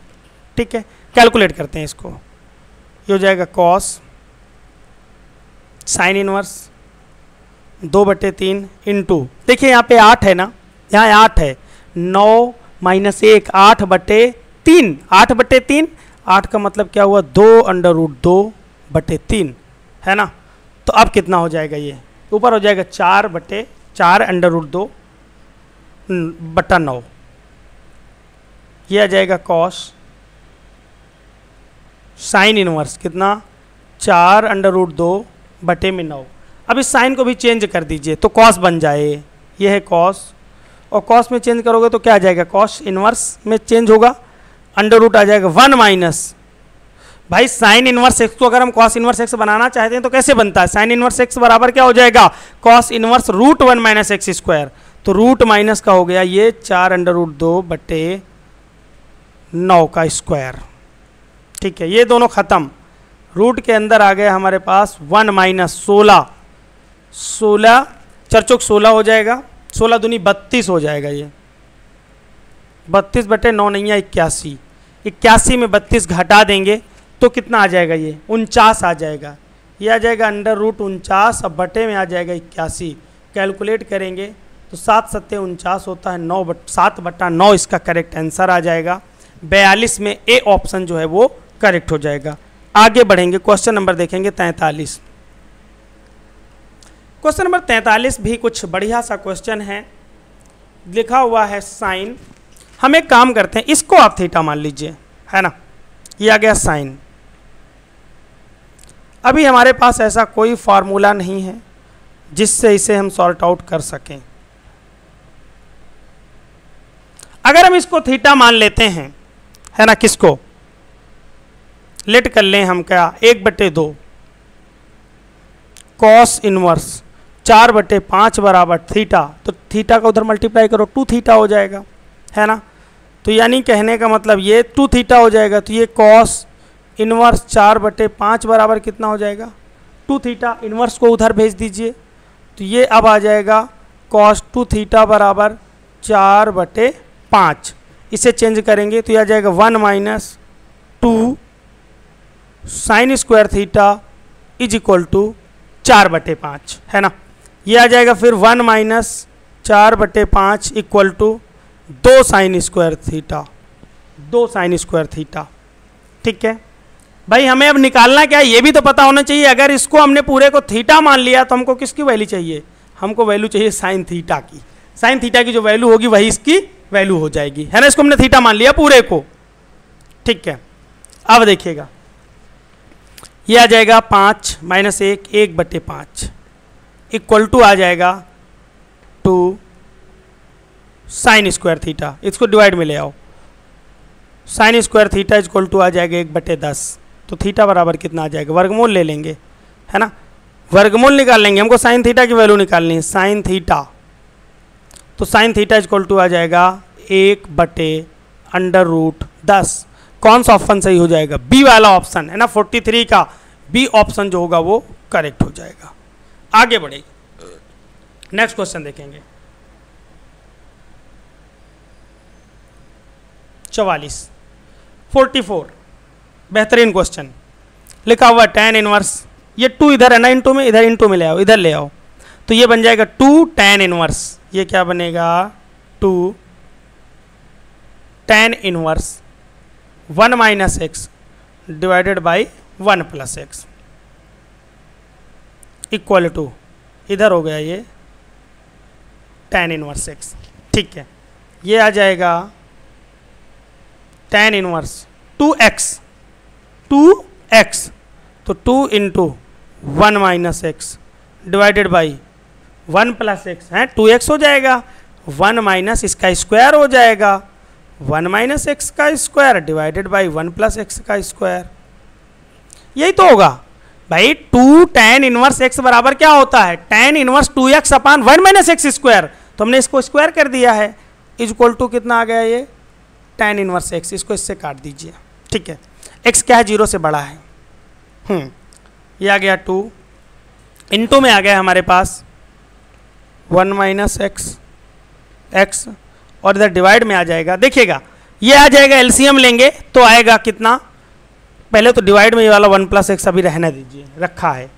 ठीक है कैलकुलेट करते हैं इसको ये हो जाएगा कॉस साइन इनवर्स दो बटे तीन इंटू देखिए यहाँ पे आठ है ना यहाँ आठ है नौ माइनस एक आठ बटे तीन आठ बटे तीन आठ का मतलब क्या हुआ दो अंडर रूट दो बटे तीन है ना तो अब कितना हो जाएगा ये ऊपर हो जाएगा चार बटे चार अंडर रूट दो बटा नौ ये आ जाएगा कॉस साइन इनवर्स कितना चार अंडर रूट दो बटे में नौ अब इस साइन को भी चेंज कर दीजिए तो कॉस बन जाए ये है कॉस और कॉस में चेंज करोगे तो क्या आ जाएगा कॉस इनवर्स में चेंज होगा अंडर रूट आ जाएगा वन माइनस भाई साइन इनवर्स एक्स को अगर हम कॉस इनवर्स एक्स बनाना चाहते हैं तो कैसे बनता है साइन इनवर्स एक्स बराबर क्या हो जाएगा cos inverse root one minus x square तो रूट माइनस का हो गया ये चार अंडर रूट दो बटे नौ का स्क्वायर ठीक है ये दोनों ख़त्म रूट के अंदर आ गए हमारे पास वन माइनस सोलह सोलह चार चौक सोलह हो जाएगा सोलह दुनी बत्तीस हो जाएगा ये बत्तीस बटे नौ नैया इक्यासी इक्यासी में बत्तीस घटा देंगे तो कितना आ जाएगा ये उनचास आ जाएगा ये आ जाएगा अंडर रूट उनचास अब बटे में आ जाएगा इक्यासी कैलकुलेट करेंगे तो सात सत्ते उनचास होता है नौ बट सात बटा नौ इसका करेक्ट आंसर आ जाएगा बयालीस में ए ऑप्शन जो है वो करेक्ट हो जाएगा आगे बढ़ेंगे क्वेश्चन नंबर देखेंगे तैंतालीस क्वेश्चन नंबर तैंतालीस भी कुछ बढ़िया सा क्वेश्चन है लिखा हुआ है साइन हम एक काम करते हैं इसको आप थीटा मान लीजिए है ना ये आ गया साइन अभी हमारे पास ऐसा कोई फार्मूला नहीं है जिससे इसे हम सॉर्ट आउट कर सकें अगर हम इसको थीटा मान लेते हैं है ना किसको लेट कर लें हम क्या एक बटे दो कॉस इनवर्स चार बटे पाँच बराबर थीटा तो थीटा का उधर मल्टीप्लाई करो टू थीटा हो जाएगा है ना तो यानी कहने का मतलब ये टू थीटा हो जाएगा तो ये कॉस इनवर्स चार बटे पाँच बराबर कितना हो जाएगा टू थीटा इनवर्स को उधर भेज दीजिए तो ये अब आ जाएगा कॉस टू थीटा बराबर चार बटे पाँच इसे चेंज करेंगे तो यह आ जाएगा one minus two sine square theta is equal to चार बटे पाँच है ना ये आ जाएगा फिर वन माइनस चार बटे पाँच इक्वल टू दो साइन स्क्वायर थीटा दो साइन स्क्वायर थीटा ठीक है भाई हमें अब निकालना क्या है ये भी तो पता होना चाहिए अगर इसको हमने पूरे को थीटा मान लिया तो हमको किसकी वैल्यू चाहिए हमको वैल्यू चाहिए साइन थीटा की साइन थीटा की जो वैल्यू होगी वही इसकी वैल्यू हो जाएगी है ना इसको हमने थीटा मान लिया पूरे को ठीक है अब देखिएगा ये आ जाएगा पाँच माइनस एक एक बटे पाँच इक्वल टू आ जाएगा टू साइन स्क्वायर थीटा इसको डिवाइड में ले आओ sine square theta equal to आ जाएगा एक बटे दस तो थीटा बराबर कितना आ जाएगा वर्गमूल ले लेंगे है ना वर्गमूल निकाल लेंगे हमको साइन थीटा की वैल्यू निकालनी है साइन थीटा तो साइन थीटा इक्वल टू आ जाएगा एक बटे अंडर रूट दस कौन सा ऑप्शन सही हो जाएगा बी वाला ऑप्शन है ना फोर्टी थ्री का बी ऑप्शन जो होगा वो करेक्ट हो जाएगा आगे बढ़ेगी नेक्स्ट क्वेश्चन देखेंगे चवालीस फोर्टी फोर बेहतरीन क्वेश्चन लिखा हुआ टेन इनवर्स ये टू इधर है ना इंटू में इधर इंटू में ले आओ इधर ले आओ तो ये बन जाएगा टू टेन इनवर्स ये क्या बनेगा two tan inverse one minus x divided by one plus x equal to इधर हो गया ये टेन इनवर्स एक्स ठीक है ये आ जाएगा tan inverse two x two x तो two into one minus x divided by one plus x है टू एक्स हो जाएगा वन माइनस इसका स्क्वायर हो जाएगा वन माइनस एक्स का square divided by one plus x का स्क्वायर यही तो होगा भाई टू टेन इनवर्स एक्स बराबर क्या होता है tan inverse two x upon one minus x square तो हमने इसको स्क्वायर कर दिया है इज इक्वल टू कितना आ गया ये टेन इनवर्स एक्स इसको इससे काट दीजिए ठीक है एक्स क्या है जीरो से बड़ा है हम्म। ये आ गया टू इंटू में आ गया हमारे पास वन माइनस एक्स एक्स और इधर डिवाइड में आ जाएगा देखिएगा ये आ जाएगा एलसीएम लेंगे तो आएगा कितना पहले तो डिवाइड में ये वाला वन प्लस एक्स अभी रहने दीजिए रखा है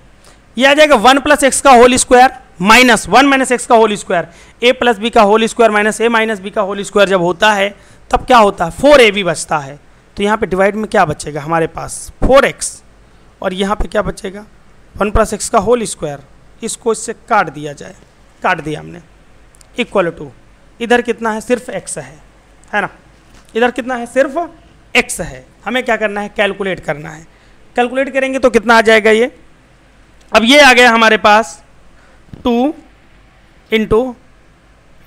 ये आ जाएगा वन प्लस एक्स का whole square minus one minus x का whole square A plus B का whole square minus A minus B का होल स्क्वायर जब होता है तब क्या होता है फोर ए बी बचता है तो यहाँ पे डिवाइड में क्या बचेगा हमारे पास फोर एक्स और यहाँ पे क्या बचेगा वन प्लस एक्स का होल स्क्वायर इसको इससे काट दिया जाए काट दिया हमने इक्वल टू इधर कितना है सिर्फ एक्स है है ना इधर कितना है सिर्फ एक्स है हमें क्या करना है कैलकुलेट करना है कैलकुलेट करेंगे तो कितना आ जाएगा ये अब ये आ गया हमारे पास two into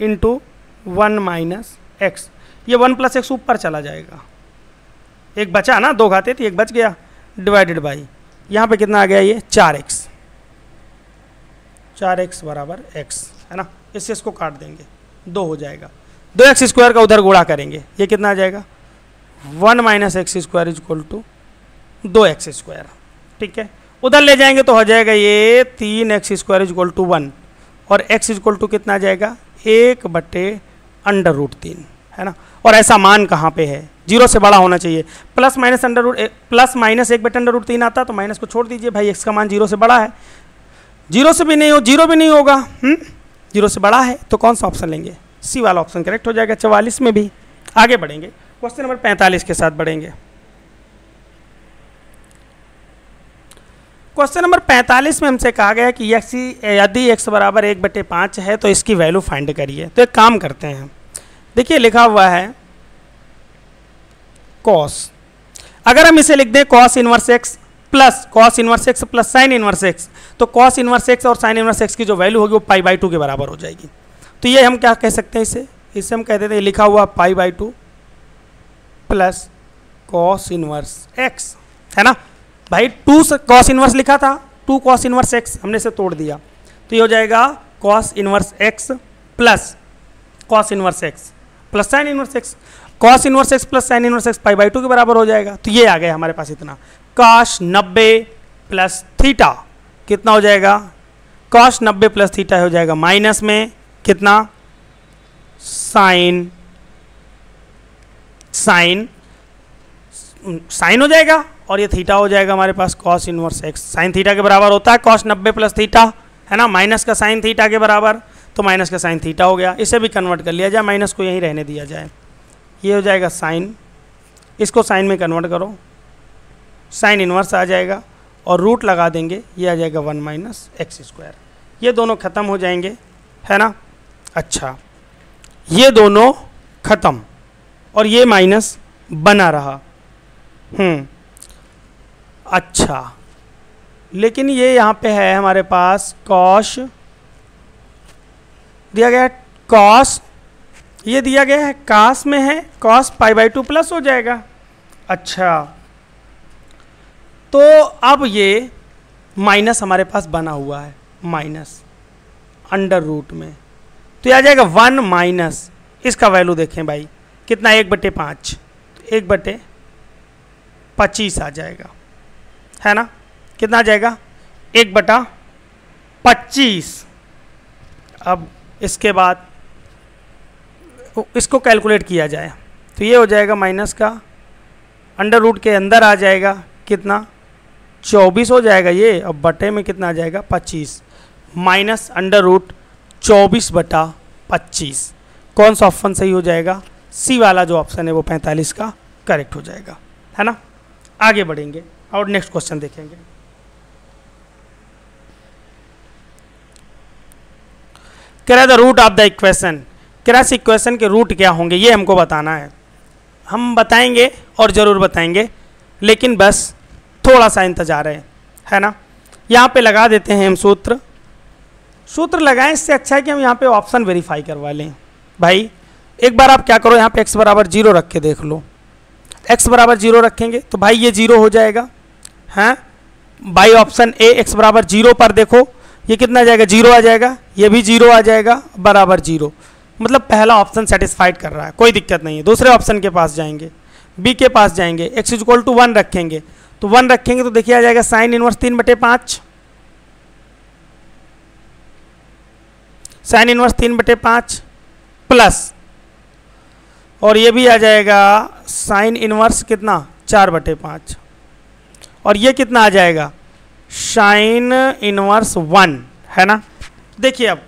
into one minus x ये वन प्लस एक्स ऊपर चला जाएगा एक बचा ना दो घाते थे एक बच गया डिवाइडेड बाई यहाँ पे कितना आ गया ये चार एक्स चार एक्स बराबर एक्स है ना इससे इसको काट देंगे दो हो जाएगा दो एक्स स्क्वायर का उधर गुड़ा करेंगे ये कितना आ जाएगा one minus x square is equal to दो एक्स स्क्वायर ठीक है उधर ले जाएंगे तो हो जाएगा ये तीन x square is equal to one और एक्स इज इक्वल टू कितना आ जाएगा एक बटे अंडर रूट तीन है ना और ऐसा मान कहाँ पे है जीरो से बड़ा होना चाहिए plus minus under root plus minus एक बटे अंडर रूट तीन आता तो माइनस को छोड़ दीजिए भाई एक्स का मान जीरो से बड़ा है जीरो से भी नहीं हो जीरो भी नहीं होगा हम्म? जीरो से बड़ा है तो कौन सा ऑप्शन लेंगे सी वाला ऑप्शन करेक्ट हो जाएगा चवालीस में भी आगे बढ़ेंगे क्वेश्चन नंबर पैंतालीस के साथ बढ़ेंगे क्वेश्चन नंबर 45 में हमसे कहा गया कि यदि एक्स बराबर एक बटे पाँच है तो इसकी वैल्यू फाइंड करिए तो एक काम करते हैं देखिए लिखा हुआ है कॉस अगर हम इसे लिख दें cos inverse x plus cos inverse x plus sine inverse x तो कॉस इनवर्स एक्स और साइन इनवर्स एक्स की जो वैल्यू होगी वो पाई बाई टू के बराबर हो जाएगी तो ये हम क्या कह सकते हैं इसे इसे हम कह देते हैं लिखा हुआ pi by two plus cos inverse x है ना भाई टू कॉस इनवर्स लिखा था टू कॉस इनवर्स एक्स हमने इसे तोड़ दिया तो ये हो जाएगा cos inverse x plus cos inverse x plus sine inverse x cos inverse x plus sine inverse x pi by two के बराबर हो जाएगा तो ये आ गया हमारे पास इतना कॉश नब्बे प्लस थीटा कितना हो जाएगा कॉश नब्बे प्लस थीटा हो जाएगा माइनस में कितना साइन साइन साइन हो जाएगा और ये थीटा हो जाएगा हमारे पास cos inverse x sine theta के बराबर होता है कॉस नब्बे प्लस थीटा है ना माइनस का साइन थीटा के बराबर तो माइनस का साइन थीटा हो गया इसे भी कन्वर्ट कर लिया जाए माइनस को यहीं रहने दिया जाए ये हो जाएगा साइन इसको साइन में कन्वर्ट करो साइन इनवर्स आ जाएगा और रूट लगा देंगे ये आ जाएगा वन माइनस एक्स स्क्वायर ये दोनों ख़त्म हो जाएंगे है ना अच्छा ये दोनों ख़त्म और ये माइनस बना रहा हम्म अच्छा लेकिन ये यहाँ पे है हमारे पास कॉश दिया गया है कॉस ये दिया गया है कास में है cos pi by two plus हो जाएगा अच्छा तो अब ये माइनस हमारे पास बना हुआ है माइनस अंडर रूट में तो यह आ जाएगा वन माइनस इसका वैल्यू देखें भाई कितना एक बटे पाँच एक बटे पच्चीस आ जाएगा है ना कितना आ जाएगा एक बटा पच्चीस अब इसके बाद इसको कैलकुलेट किया जाए तो ये हो जाएगा माइनस का अंडर रूट के अंदर आ जाएगा कितना चौबीस हो जाएगा ये अब बटे में कितना आ जाएगा पच्चीस माइनस अंडर रूट चौबीस बटा पच्चीस कौन सा ऑप्शन सही हो जाएगा सी वाला जो ऑप्शन है वो पैंतालीस का करेक्ट हो जाएगा है ना आगे बढ़ेंगे और नेक्स्ट क्वेश्चन देखेंगे क्या the root of the equation crash equation के रूट क्या होंगे ये हमको बताना है हम बताएंगे और ज़रूर बताएंगे लेकिन बस थोड़ा सा इंतजार है है ना यहाँ पे लगा देते हैं हम सूत्र सूत्र लगाएं इससे अच्छा है कि हम यहाँ पे ऑप्शन वेरीफाई करवा लें भाई एक बार आप क्या करो यहाँ पे x बराबर जीरो रख के देख लो x बराबर जीरो रखेंगे तो भाई ये जीरो हो जाएगा हैं हाँ? बाई ऑप्शन ए x बराबर जीरो पर देखो ये कितना जाएगा जीरो आ जाएगा ये भी जीरो आ जाएगा बराबर जीरो मतलब पहला ऑप्शन सेटिस्फाइड कर रहा है कोई दिक्कत नहीं है दूसरे ऑप्शन के पास जाएंगे बी के पास जाएंगे एक्स इजक्ल टू वन रखेंगे तो वन रखेंगे तो देखिए आ जाएगा साइन इनवर्स तीन बटे पाँच साइन इनवर्स तीन बटे पाँच प्लस और ये भी आ जाएगा साइन इनवर्स कितना चार बटे पाँच और ये कितना आ जाएगा साइन इनवर्स वन है ना देखिए अब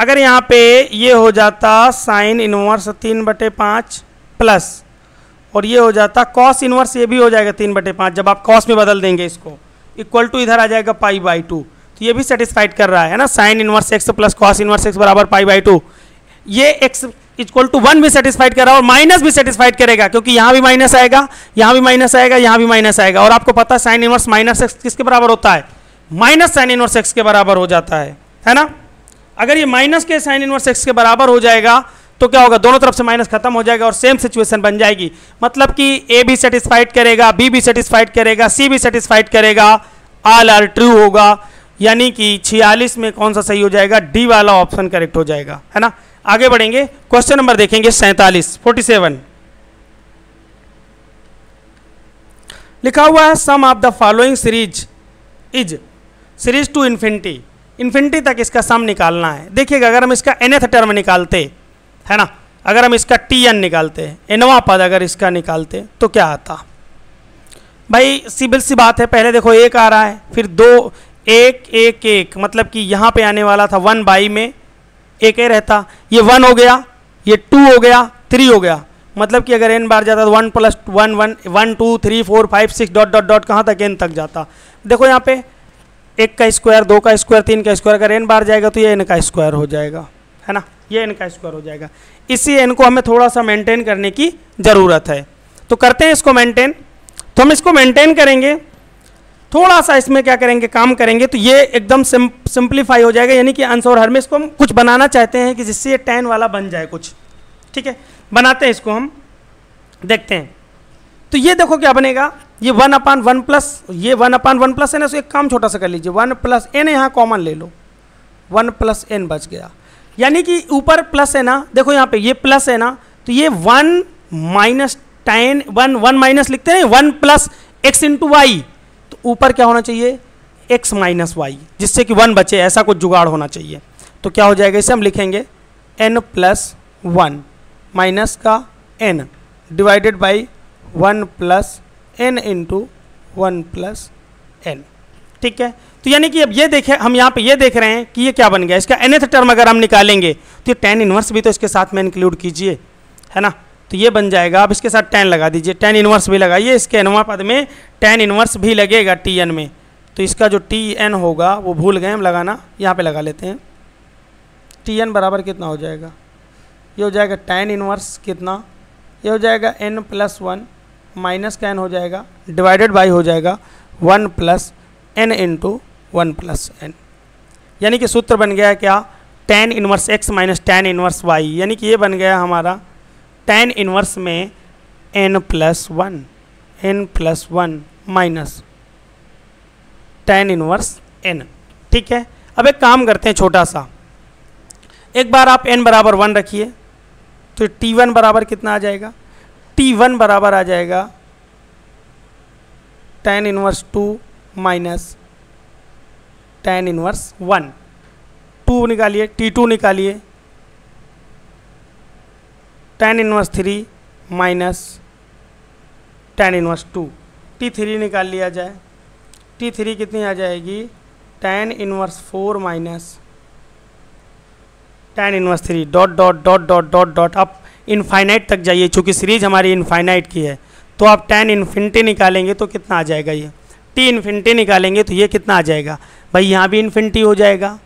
अगर यहाँ पे ये हो जाता साइन इनवर्स तीन बटे पाँच प्लस और ये हो जाता कॉस इनवर्स ये भी हो जाएगा तीन बटे पाँच जब आप कॉस में बदल देंगे इसको इक्वल टू इधर आ जाएगा पाई बाई टू तो ये भी सेटिस्फाइड कर रहा है ना sine inverse x plus cos inverse x बराबर पाई बाई टू ये एक्स इक्वल टू वन भी सेटिस्फाइड कर रहा है और माइनस भी सेटिस्फाइड करेगा क्योंकि यहां भी माइनस आएगा यहां भी माइनस आएगा यहां भी माइनस आएगा और आपको पता है साइन इनवर्स माइनस एक्स किसके बराबर होता है माइनस साइन इनवर्स एक्स के बराबर हो जाता है है ना अगर ये माइनस के साइन इनवर्स एक्स के बराबर हो जाएगा तो क्या होगा दोनों तरफ से माइनस खत्म हो जाएगा और सेम सिचुएशन बन जाएगी मतलब कि ए भी सेटिस्फाइड करेगा बी भी सेटिस्फाइड करेगा सी भी सेटिस्फाइड करेगा आल आर ट्रू होगा यानी कि छियालीस में कौन सा सही हो जाएगा डी वाला ऑप्शन करेक्ट हो जाएगा है ना आगे बढ़ेंगे क्वेश्चन नंबर देखेंगे सैंतालीस फोर्टी सेवन लिखा हुआ है sum of the following series is series to infinity infinity तक इसका सम निकालना है देखिएगा अगर हम इसका एनथ टर्म निकालते है ना अगर हम इसका टी एन निकालते एनवा पद अगर इसका निकालते तो क्या आता भाई सिबिल सी बात है पहले देखो एक आ रहा है फिर दो एक एक एक मतलब कि यहाँ पे आने वाला था वन बाई में एक ए रहता ये वन हो गया ये टू हो गया थ्री हो गया मतलब कि अगर एन बार जाता तो one plus one one one two three four five six dot dot dot कहाँ तक एन तक जाता देखो यहाँ पे एक का स्क्वायर दो का स्क्वायर तीन का स्क्वायर अगर एन बार जाएगा तो ये एन का स्क्वायर हो जाएगा है ना ये एन का स्क्वायर हो जाएगा इसी एन को हमें थोड़ा सा मेंटेन करने की ज़रूरत है तो करते हैं इसको मेंटेन तो हम इसको मेंटेन करेंगे थोड़ा सा इसमें क्या करेंगे काम करेंगे तो ये एकदम सिंप्लीफाई हो जाएगा यानी कि अंश और हर में इसको हम कुछ बनाना चाहते हैं कि जिससे ये टेन वाला बन जाए कुछ ठीक है बनाते हैं इसको हम देखते हैं तो ये देखो क्या बनेगा ये वन अपान वन प्लस ये one upon one plus n है सो एक काम छोटा सा कर लीजिए वन प्लस एन यहाँ कॉमन ले लो वन प्लस एन बच गया यानी कि ऊपर प्लस है ना देखो यहाँ पे ये प्लस है ना तो ये one minus tan one one minus लिखते हैं one plus x into y ऊपर क्या होना चाहिए एक्स माइनस वाई जिससे कि वन बचे ऐसा कुछ जुगाड़ होना चाहिए तो क्या हो जाएगा इसे हम लिखेंगे एन प्लस वन माइनस का n divided by one plus n into one plus n ठीक है तो यानी कि अब ये देखें हम यहाँ पे ये देख रहे हैं कि ये क्या बन गया इसका एनथ टर्म अगर हम निकालेंगे तो ये टेन इन्वर्स भी तो इसके साथ में इंक्लूड कीजिए है ना तो ये बन जाएगा आप इसके साथ टेन लगा दीजिए टेन इन्वर्स भी लगाइए इसके एनवा पद में टेन इन्वर्स भी लगेगा टी एन में तो इसका जो टी एन होगा वो भूल गए हम लगाना यहाँ पे लगा लेते हैं टी एन बराबर कितना हो जाएगा ये हो जाएगा टेन इन्वर्स कितना ये हो जाएगा एन प्लस वन माइनस का एन हो जाएगा डिवाइडेड बाई हो जाएगा one plus n into one plus n यानी कि सूत्र बन गया क्या tan inverse x minus tan inverse y यानी कि ये बन गया हमारा टेन इनवर्स में n plus one n plus one minus tan inverse n ठीक है अब एक काम करते हैं छोटा सा एक बार आप एन बराबर वन रखिए तो टी वन बराबर कितना आ जाएगा टी वन बराबर आ जाएगा tan inverse two minus tan inverse one two निकालिए टी टू निकालिए tan inverse three minus tan inverse two t three निकाल लिया जाए टी थ्री कितनी आ जाएगी tan inverse four minus tan inverse three dot dot dot dot dot dot आप infinite तक जाइए चूँकि सीरीज हमारी इनफाइनाइट की है तो आप टेन इन्फिनिटी निकालेंगे तो कितना आ जाएगा ये टी इन्फिनिटी निकालेंगे तो ये कितना आ जाएगा भाई यहाँ भी इन्फिनिटी हो जाएगा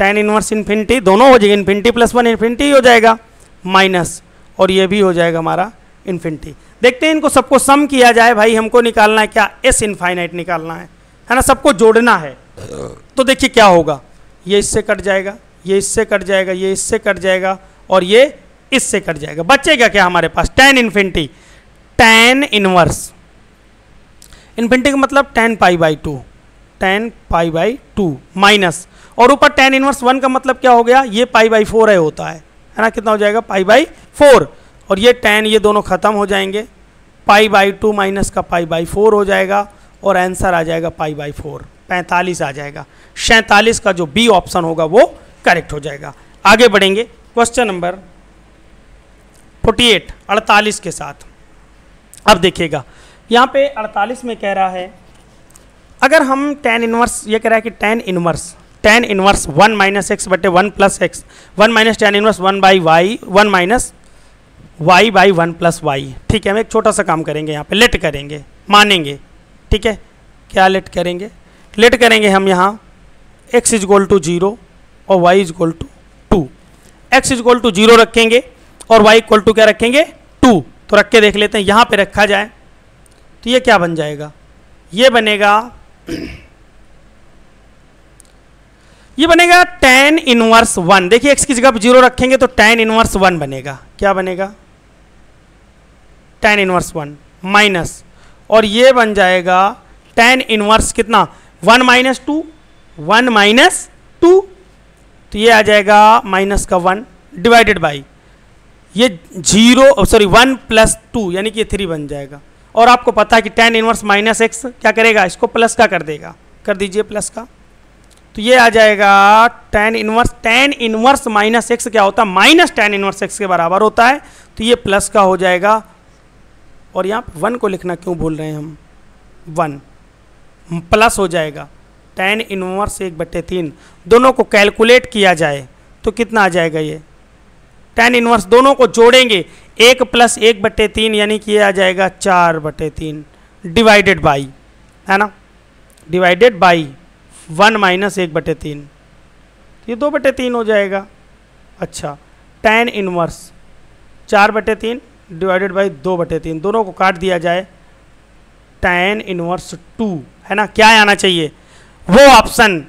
टेन इनवर्स इन्फिनिटी दोनों हो जाएगी इन्फिनिटी प्लस वन इन्फिनिटी हो जाएगा माइनस और ये भी हो जाएगा हमारा इन्फिनिटी देखते हैं इनको सबको सम किया जाए भाई हमको निकालना है क्या एस इन्फाइनाइट निकालना है है ना सबको जोड़ना है तो देखिए क्या होगा ये इससे कट जाएगा ये इससे कट जाएगा ये इससे कट जाएगा और ये इससे कट जाएगा बचेगा क्या हमारे पास tan infinity tan inverse infinity का मतलब tan pi by two tan pi by two minus और ऊपर टेन इनवर्स वन का मतलब क्या हो गया ये पाई बाई फोर है होता है है ना कितना हो जाएगा पाई बाई फोर और ये टेन ये दोनों ख़त्म हो जाएंगे पाई बाई टू माइनस का पाई बाई फोर हो जाएगा और आंसर आ जाएगा पाई बाई फोर पैंतालीस आ जाएगा सैंतालीस का जो बी ऑप्शन होगा वो करेक्ट हो जाएगा आगे बढ़ेंगे क्वेश्चन नंबर फोर्टी एट अड़तालीस के साथ अब देखिएगा यहाँ पे अड़तालीस में कह रहा है अगर हम टेन इनवर्स ये कह रहा है कि tan inverse tan inverse one minus x बटे one plus x one minus tan inverse one by y one minus y by one plus y ठीक है हम एक छोटा सा काम करेंगे यहाँ पे लेट करेंगे मानेंगे ठीक है क्या लेट करेंगे लेट करेंगे हम यहाँ x is equal to zero और y is equal to two x is equal to zero रखेंगे और वाई इक्वल टू क्या रखेंगे टू तो रख के देख लेते हैं यहाँ पे रखा जाए तो ये क्या बन जाएगा ये बनेगा ये बनेगा टेन इनवर्स वन देखिए एक्स की जगह जीरो रखेंगे तो टेन इनवर्स वन बनेगा क्या बनेगा टेन इनवर्स वन माइनस और ये बन जाएगा टेन इनवर्स कितना one minus two one minus two तो ये आ जाएगा माइनस का वन डिवाइडेड बाई ये zero sorry one plus two यानी कि ये थ्री बन जाएगा और आपको पता है कि टेन इनवर्स माइनस एक्स क्या करेगा इसको प्लस का कर देगा कर दीजिए प्लस का तो ये आ जाएगा tan inverse tan inverse minus x क्या होता है माइनस टेन इनवर्स एक्स के बराबर होता है तो ये प्लस का हो जाएगा और यहाँ पर वन को लिखना क्यों भूल रहे हैं हम वन प्लस हो जाएगा टेन इनवर्स एक बट्टे तीन दोनों को कैलकुलेट किया जाए तो कितना आ जाएगा ये टेन इनवर्स दोनों को जोड़ेंगे एक प्लस एक बट्टे तीन यानी कि ये आ जाएगा चार बटे तीन डिवाइडेड बाई है ना डिवाइडेड बाई वन माइनस एक बटे तीन ये दो बटे तीन हो जाएगा अच्छा टेन इनवर्स चार बटे तीन डिवाइडेड बाई दो बटे तीन दोनों को काट दिया जाए टेन इनवर्स टू है ना क्या आना चाहिए वो ऑप्शन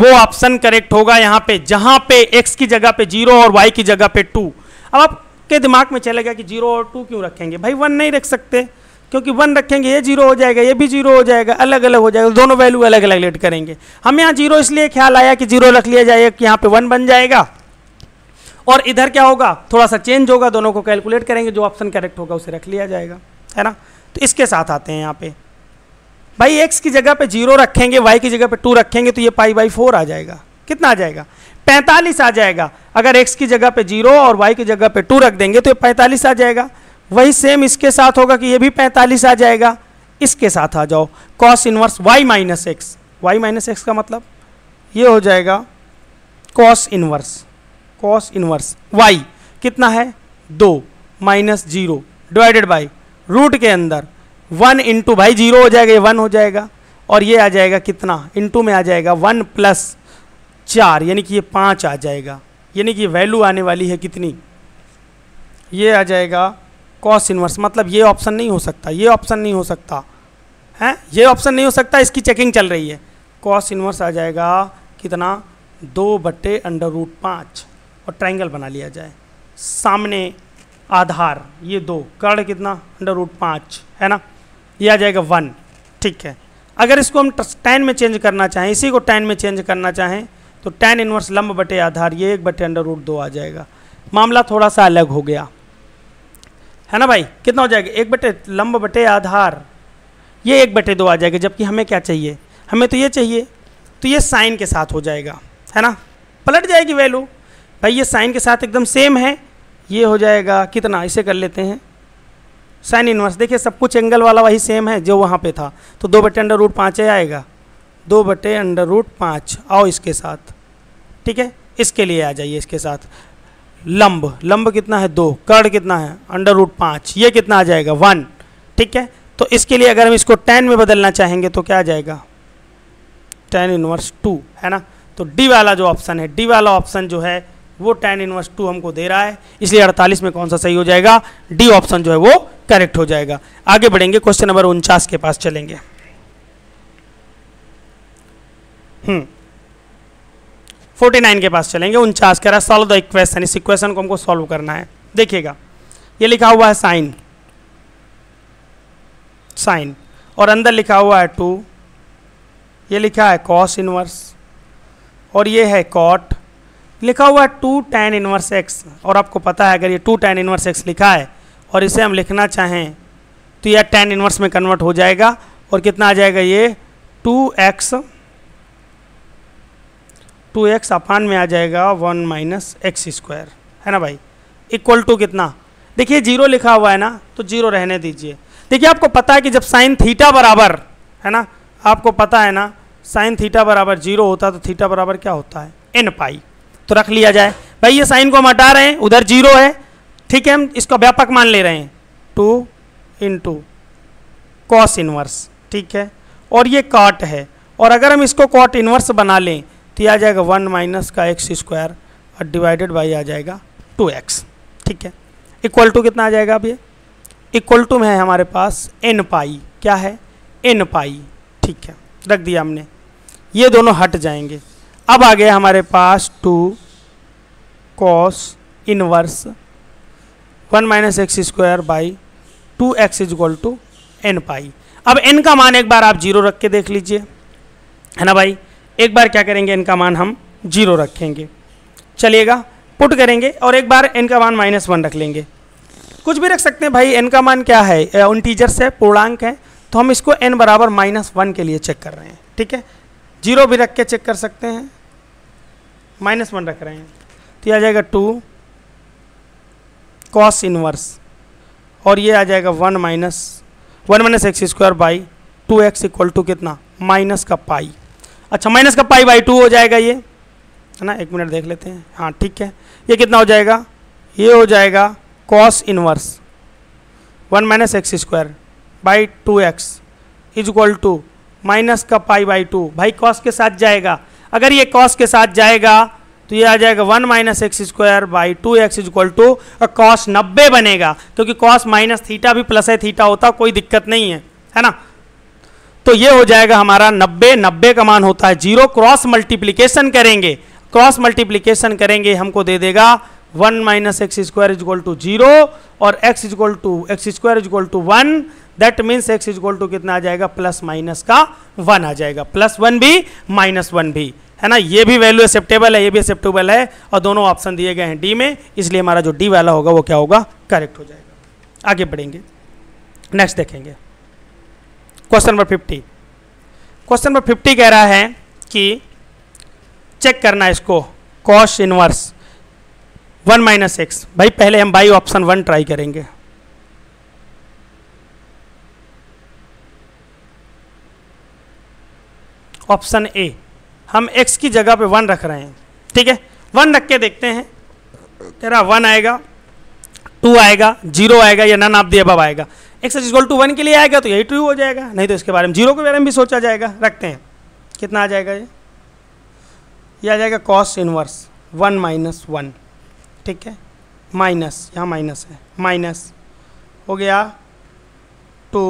वो ऑप्शन करेक्ट होगा यहाँ पे जहाँ पे एक्स की जगह पे जीरो और वाई की जगह पे टू अब आपके दिमाग में चलेगा कि जीरो और टू क्यों रखेंगे भाई वन नहीं रख सकते क्योंकि वन रखेंगे ये जीरो हो जाएगा ये भी जीरो हो जाएगा अलग अलग हो जाएगा दोनों वैल्यू अलग अलग लेट करेंगे हम यहाँ जीरो इसलिए ख्याल आया कि जीरो रख लिया जाए कि यहाँ पे वन बन जाएगा और इधर क्या होगा थोड़ा सा चेंज होगा दोनों को कैलकुलेट करेंगे जो ऑप्शन करेक्ट होगा उसे रख लिया जाएगा है ना तो इसके साथ आते हैं यहाँ पे भाई एक्स की जगह पे जीरो रखेंगे वाई की जगह पे टू रखेंगे तो ये पाई बाई फोर आ जाएगा कितना आ जाएगा पैंतालीस आ जाएगा अगर एक्स की जगह पे जीरो और वाई की जगह पे टू रख देंगे तो ये पैंतालीस आ जाएगा वही सेम इसके साथ होगा कि ये भी 45 आ जाएगा इसके साथ आ जाओ cos inverse y minus x y minus x का मतलब ये हो जाएगा cos inverse cos inverse y कितना है दो minus zero divided by root के अंदर वन इंटू भाई जीरो हो जाएगा ये वन हो जाएगा और ये आ जाएगा कितना इंटू में आ जाएगा वन प्लस चार यानी कि ये पाँच आ जाएगा यानी कि वैल्यू आने वाली है कितनी ये आ जाएगा कॉस इन्वर्स मतलब ये ऑप्शन नहीं हो सकता ये ऑप्शन नहीं हो सकता हैं ये ऑप्शन नहीं हो सकता इसकी चेकिंग चल रही है कॉस इन्वर्स आ जाएगा कितना दो बटे अंडर रूट पाँच और ट्राइंगल बना लिया जाए सामने आधार ये दो कर्ण कितना अंडर रूट पाँच है ना ये आ जाएगा वन ठीक है अगर इसको हम टेन में चेंज करना चाहें इसी को टेन में चेंज करना चाहें तो टेन इन्वर्स लंब बटे आधार ये एक बटे अंडर रूट दो आ जाएगा मामला थोड़ा सा अलग हो गया है ना भाई कितना हो जाएगा एक बटे लंब बटे आधार ये एक बटे दो आ जाएगा जबकि हमें क्या चाहिए हमें तो ये चाहिए तो ये साइन के साथ हो जाएगा है ना पलट जाएगी वैल्यू भाई ये साइन के साथ एकदम सेम है ये हो जाएगा कितना इसे कर लेते हैं साइन इन्वर्स देखिए सब कुछ एंगल वाला वही सेम है जो वहाँ पे था तो दो बटे अंडर रूट पाँच आएगा दो बटे अंडर रूट पाँच आओ इसके साथ ठीक है इसके लिए आ जाइए इसके साथ लंब लंब कितना है दो कर्ण कितना है अंडर रूट पाँच ये कितना आ जाएगा वन ठीक है तो इसके लिए अगर हम इसको टेन में बदलना चाहेंगे तो क्या आ जाएगा टेन इनवर्स टू है ना तो डी वाला जो ऑप्शन है डी वाला ऑप्शन जो है वो टेन इनवर्स टू हमको दे रहा है इसलिए अड़तालीस में कौन सा सही हो जाएगा डी ऑप्शन जो है वो करेक्ट हो जाएगा आगे बढ़ेंगे क्वेश्चन नंबर उनचास के पास चलेंगे हम्म फोर्टी नाइन के पास चलेंगे उनचास कह रहा है सॉल्व द इक्वेशन इस इक्वेशन को हमको सॉल्व करना है देखिएगा ये लिखा हुआ है साइन साइन और अंदर लिखा हुआ है टू ये लिखा है कॉस इनवर्स और ये है कॉट लिखा हुआ है टू टेन इनवर्स एक्स और आपको पता है अगर ये टू टेन इनवर्स एक्स लिखा है और इसे हम लिखना चाहें तो यह टेन इनवर्स में कन्वर्ट हो जाएगा और कितना आ जाएगा ये two x two x upon में आ जाएगा वन माइनस एक्स स्क्वायर है ना भाई इक्वल टू कितना देखिए जीरो लिखा हुआ है ना तो जीरो रहने दीजिए देखिए आपको पता है कि जब साइन थीटा बराबर है ना आपको पता है ना साइन थीटा बराबर जीरो होता है तो थीटा बराबर क्या होता है एन पाई तो रख लिया जाए भाई ये साइन को हम हटा रहे हैं उधर जीरो है ठीक है हम इसका व्यापक मान ले रहे हैं two in to cos inverse ठीक है और ये काट है और अगर हम इसको कॉट इनवर्स बना लें तो ये आ जाएगा वन माइनस का एक्स स्क्वायर और डिवाइडेड बाई आ जाएगा टू एक्स ठीक है इक्वल टू कितना आ जाएगा अब ये इक्वल टू में है हमारे पास एन पाई क्या है एन पाई ठीक है रख दिया हमने ये दोनों हट जाएंगे अब आ गया हमारे पास two cos inverse one minus x square by two x is equal to n pi अब एन का मान एक बार आप जीरो रख के देख लीजिए है ना भाई एक बार क्या करेंगे इनका मान हम जीरो रखेंगे चलिएगा पुट करेंगे और एक बार एन का मान माइनस वन रख लेंगे कुछ भी रख सकते हैं भाई एन का मान क्या है उन उनटीजर्स है पूर्णांक है तो हम इसको एन बराबर माइनस वन के लिए चेक कर रहे हैं ठीक है जीरो भी रख के चेक कर सकते हैं माइनस वन रख रहे हैं तो ये आ जाएगा टू कॉस इनवर्स और ये आ जाएगा one minus one minus x square by two x equal to कितना माइनस का पाई अच्छा माइनस का पाई बाई टू हो जाएगा ये है ना एक मिनट देख लेते हैं हाँ ठीक है ये कितना हो जाएगा ये हो जाएगा cos inverse one minus x square by two x is equal to minus का पाई बाई टू भाई कॉस के साथ जाएगा अगर ये कॉस के साथ जाएगा तो ये आ जाएगा one minus x square by two x is equal to और कॉस नब्बे बनेगा क्योंकि कॉस माइनस थीटा भी प्लस है थीटा होता कोई दिक्कत नहीं है है ना तो ये हो जाएगा हमारा नब्बे नब्बे का मान होता है जीरो क्रॉस मल्टीप्लीकेशन करेंगे क्रॉस मल्टीप्लीकेशन करेंगे हमको दे देगा one minus x square is equal to zero और x is two x square is two one that means x is equal to कितना आ जाएगा प्लस माइनस का वन आ जाएगा प्लस वन भी माइनस वन भी है ना ये भी वैल्यू एक्सेप्टेबल है ये भी एक्सेप्टेबल है और दोनों ऑप्शन दिए गए हैं डी में इसलिए हमारा जो डी वाला होगा वो क्या होगा करेक्ट हो जाएगा आगे बढ़ेंगे नेक्स्ट देखेंगे question number fifty question number fifty कह रहा है कि चेक करना इसको cos inverse one minus x भाई पहले हम बाई ऑप्शन वन ट्राई करेंगे ऑप्शन ए हम एक्स की जगह पे वन रख रहे हैं ठीक है वन रख के देखते हैं तेरा वन आएगा टू आएगा जीरो आएगा या नन आप दी अब आएगा एक्स इज टू वन के लिए आएगा तो यही ट्रू हो जाएगा नहीं तो इसके बारे में जीरो के बारे में भी सोचा जाएगा रखते हैं कितना आ जाएगा ये ये आ जाएगा cos inverse one minus one ठीक है माइनस यहाँ माइनस है माइनस हो गया two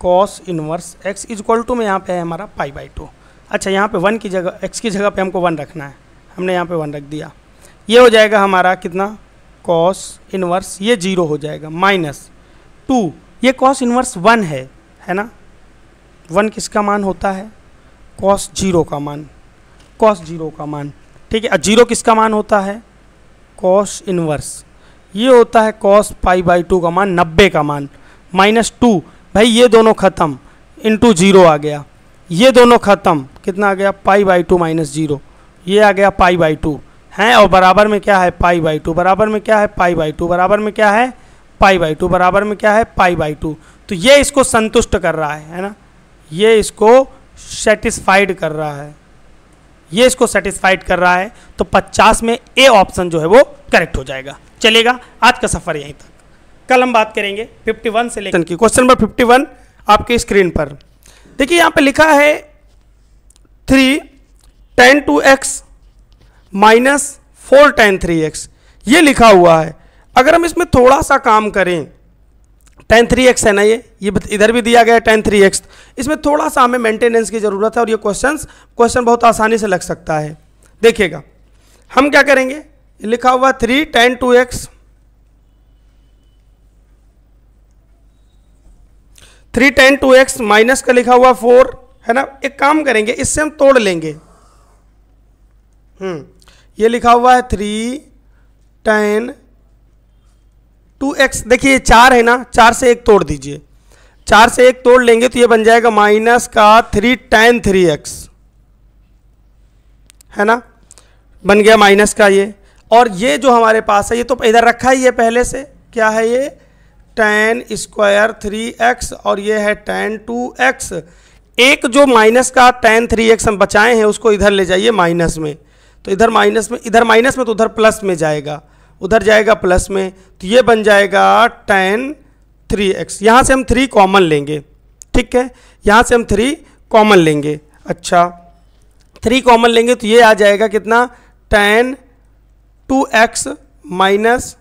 cos inverse x is equal to में यहाँ पे है हमारा पाई बाई टू अच्छा यहाँ पे वन की जगह एक्स की जगह पे हमको वन रखना है हमने यहाँ पे वन रख दिया ये हो जाएगा हमारा कितना कॉस इनवर्स ये जीरो हो जाएगा माइनस टू ये कॉस इनवर्स वन है है ना वन किसका मान होता है कॉस जीरो का मान कॉस जीरो का मान ठीक है जीरो किसका मान होता है कॉस इनवर्स ये होता है कॉस पाई बाई टू का मान नब्बे का मान माइनस टू भाई ये दोनों ख़त्म इंटू जीरो आ गया ये दोनों ख़त्म कितना आ गया pi by two minus zero ये आ गया पाई बाई टू हैं और बराबर में क्या है पाई बाई टू बराबर में क्या है पाई बाई टू बराबर में क्या है पाई बाई टू बराबर में क्या है पाई बाई टू तो ये इसको संतुष्ट कर रहा है है ना ये इसको सेटिस्फाइड कर रहा है ये इसको सेटिस्फाइड कर रहा है तो 50 में ए ऑप्शन जो है वो करेक्ट हो जाएगा चलेगा आज का सफ़र यहीं तक कल हम बात करेंगे 51 से लेकर की क्वेश्चन नंबर 51 आपके स्क्रीन पर देखिए यहाँ पे लिखा है three tan two x minus four tan three x ये लिखा हुआ है अगर हम इसमें थोड़ा सा काम करें टेन थ्री एक्स है ना ये ये इधर भी दिया गया है टेन थ्री एक्स इसमें थोड़ा सा हमें मेंटेनेंस की ज़रूरत है और ये क्वेश्चन क्वेश्चन बहुत आसानी से लग सकता है देखिएगा हम क्या करेंगे लिखा हुआ three tan two x three tan two x minus का लिखा हुआ फोर है ना एक काम करेंगे इससे हम तोड़ लेंगे हम्म ये लिखा हुआ है थ्री टेन टू एक्स देखिए चार है ना चार से एक तोड़ दीजिए चार से एक तोड़ लेंगे तो ये बन जाएगा माइनस का थ्री टेन थ्री एक्स है ना बन गया माइनस का ये और ये जो हमारे पास है ये तो इधर रखा ही है पहले से क्या है ये टेन स्क्वायर थ्री एक्स और ये है टेन टू एक्स एक जो माइनस का टेन थ्री एक्स हम बचाए हैं उसको इधर ले जाइए माइनस में तो इधर माइनस में इधर माइनस में तो उधर प्लस में जाएगा उधर जाएगा प्लस में तो ये बन जाएगा टेन थ्री एक्स यहाँ से हम थ्री कॉमन लेंगे ठीक है यहाँ से हम थ्री कॉमन लेंगे अच्छा थ्री कॉमन लेंगे तो ये आ जाएगा कितना tan two x minus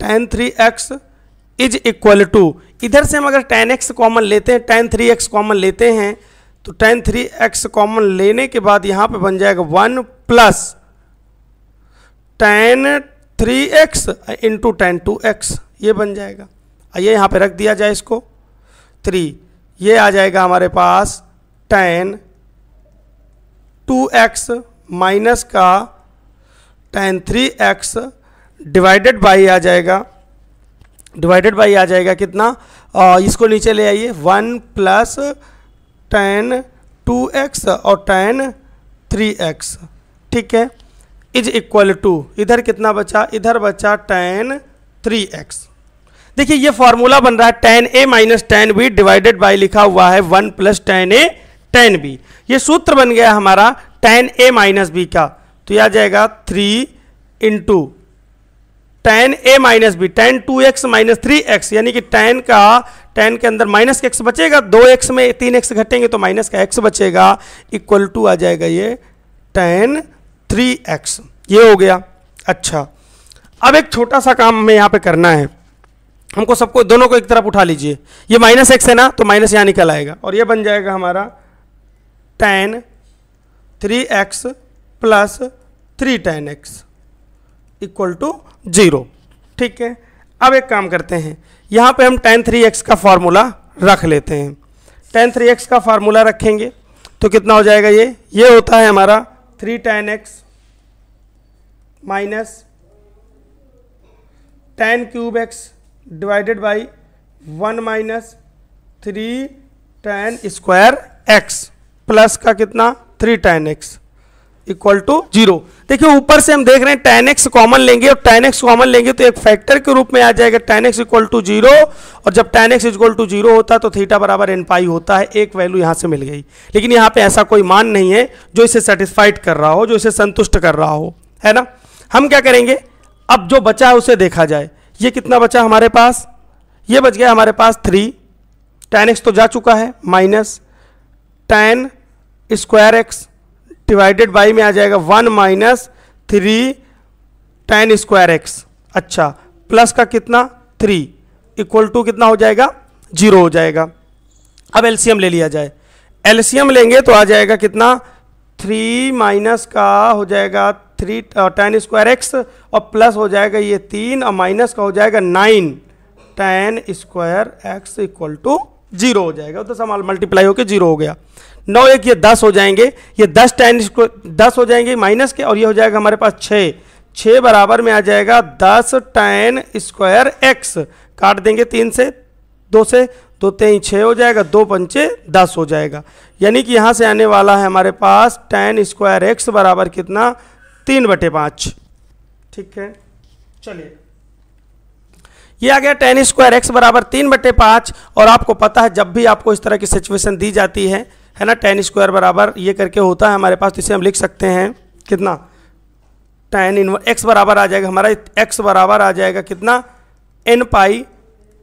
tan three x is equal to इधर से हम अगर टेन एक्स कॉमन लेते हैं टेन थ्री एक्स कॉमन लेते हैं तो टेन थ्री एक्स कॉमन लेने के बाद यहाँ पे बन जाएगा one plus tan three x into tan two x ये बन जाएगा ये यहाँ पे रख दिया जाए इसको थ्री ये आ जाएगा हमारे पास टेन टू एक्स माइनस का tan three x divided by आ जाएगा डिवाइडेड बाई आ जाएगा कितना आ, इसको नीचे ले आइए one plus tan two x और टेन थ्री एक्स ठीक है इज इक्वल टू इधर कितना बचा इधर बचा टेन थ्री एक्स देखिए ये फॉर्मूला बन रहा है tan A minus tan B divided by लिखा हुआ है वन प्लस टेन ए टेन बी ये सूत्र बन गया हमारा टेन ए माइनस बी का तो यह आ जाएगा थ्री इंटू टेन ए minus B tan two x minus three x यानी कि टेन का टेन के अंदर माइनस का एक्स बचेगा दो एक्स में तीन एक्स घटेंगे तो माइनस का एक्स बचेगा इक्वल टू आ जाएगा ये टेन थ्री एक्स ये हो गया अच्छा अब एक छोटा सा काम हमें यहाँ पे करना है हमको सबको दोनों को एक तरफ उठा लीजिए ये माइनस एक्स है ना तो माइनस यहाँ निकल आएगा और ये बन जाएगा हमारा tan three x plus three tan x equal to zero ठीक है अब एक काम करते हैं यहाँ पे हम टेन थ्री एक्स का फार्मूला रख लेते हैं टेन थ्री एक्स का फार्मूला रखेंगे तो कितना हो जाएगा ये ये होता है हमारा three tan x minus tan cube x divided by one minus three tan square x plus का कितना three tan x equal to zero देखिए ऊपर से हम देख रहे हैं टेन एक्स कॉमन लेंगे और टेन एक्स कॉमन लेंगे तो एक फैक्टर के रूप में आ जाएगा tan x equal to zero और जब tan x equal to zero होता है तो थीटा बराबर एन पाई होता है एक वैल्यू यहां से मिल गई लेकिन यहां पे ऐसा कोई मान नहीं है जो इसे सेटिस्फाइड कर रहा हो जो इसे संतुष्ट कर रहा हो है ना हम क्या करेंगे अब जो बचा है उसे देखा जाए ये कितना बचा हमारे पास ये बच गया हमारे पास थ्री टेन एक्स तो जा चुका है minus tan square x divided by में आ जाएगा one minus three tan square x अच्छा प्लस का कितना थ्री इक्वल टू कितना हो जाएगा जीरो हो जाएगा अब एलसीएम ले लिया जाए एलसीएम लेंगे तो आ जाएगा कितना थ्री माइनस का हो जाएगा थ्री टेन स्क्वायर एक्स और प्लस हो जाएगा ये तीन और माइनस का हो जाएगा nine tan square x equal to zero हो जाएगा तो सवाल मल्टीप्लाई होकर जीरो हो गया नौ एक ये दस हो जाएंगे ये दस टेन दस हो जाएंगे माइनस के और ये हो जाएगा हमारे पास छः छः बराबर में आ जाएगा दस टेन स्क्वायर एक्स काट देंगे तीन से दो से दो तेई छः हो जाएगा दो पंचे दस हो जाएगा यानी कि यहाँ से आने वाला है हमारे पास टेन स्क्वायर एक्स बराबर कितना तीन बटे पाँच ठीक है चलिए ये आ गया टेन स्क्वायर एक्स बराबर तीन बटे पाँच और आपको पता है जब भी आपको इस तरह की सिचुएशन दी जाती है है ना टेन स्क्वायर बराबर ये करके होता है हमारे पास तो इसे हम लिख सकते हैं कितना टेन इन एक्स बराबर आ जाएगा हमारा एक्स बराबर आ जाएगा कितना एन पाई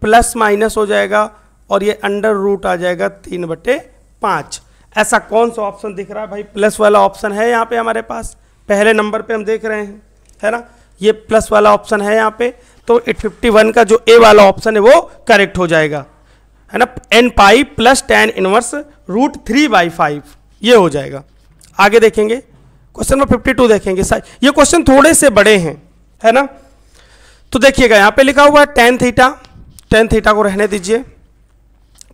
प्लस माइनस हो जाएगा और ये अंडर रूट आ जाएगा तीन बटे पाँच ऐसा कौन सा ऑप्शन दिख रहा है भाई प्लस वाला ऑप्शन है यहाँ पे हमारे पास पहले नंबर पे हम देख रहे हैं है ना ये प्लस वाला ऑप्शन है यहाँ पे तो 851 का जो ए वाला ऑप्शन है वो करेक्ट हो जाएगा है ना n pi plus tan inverse root three by five ये हो जाएगा आगे देखेंगे क्वेश्चन नंबर फिफ्टी टू देखेंगे ये क्वेश्चन थोड़े से बड़े हैं है ना तो देखिएगा यहाँ पे लिखा हुआ है टेन थीटा टेन थीटा को रहने दीजिए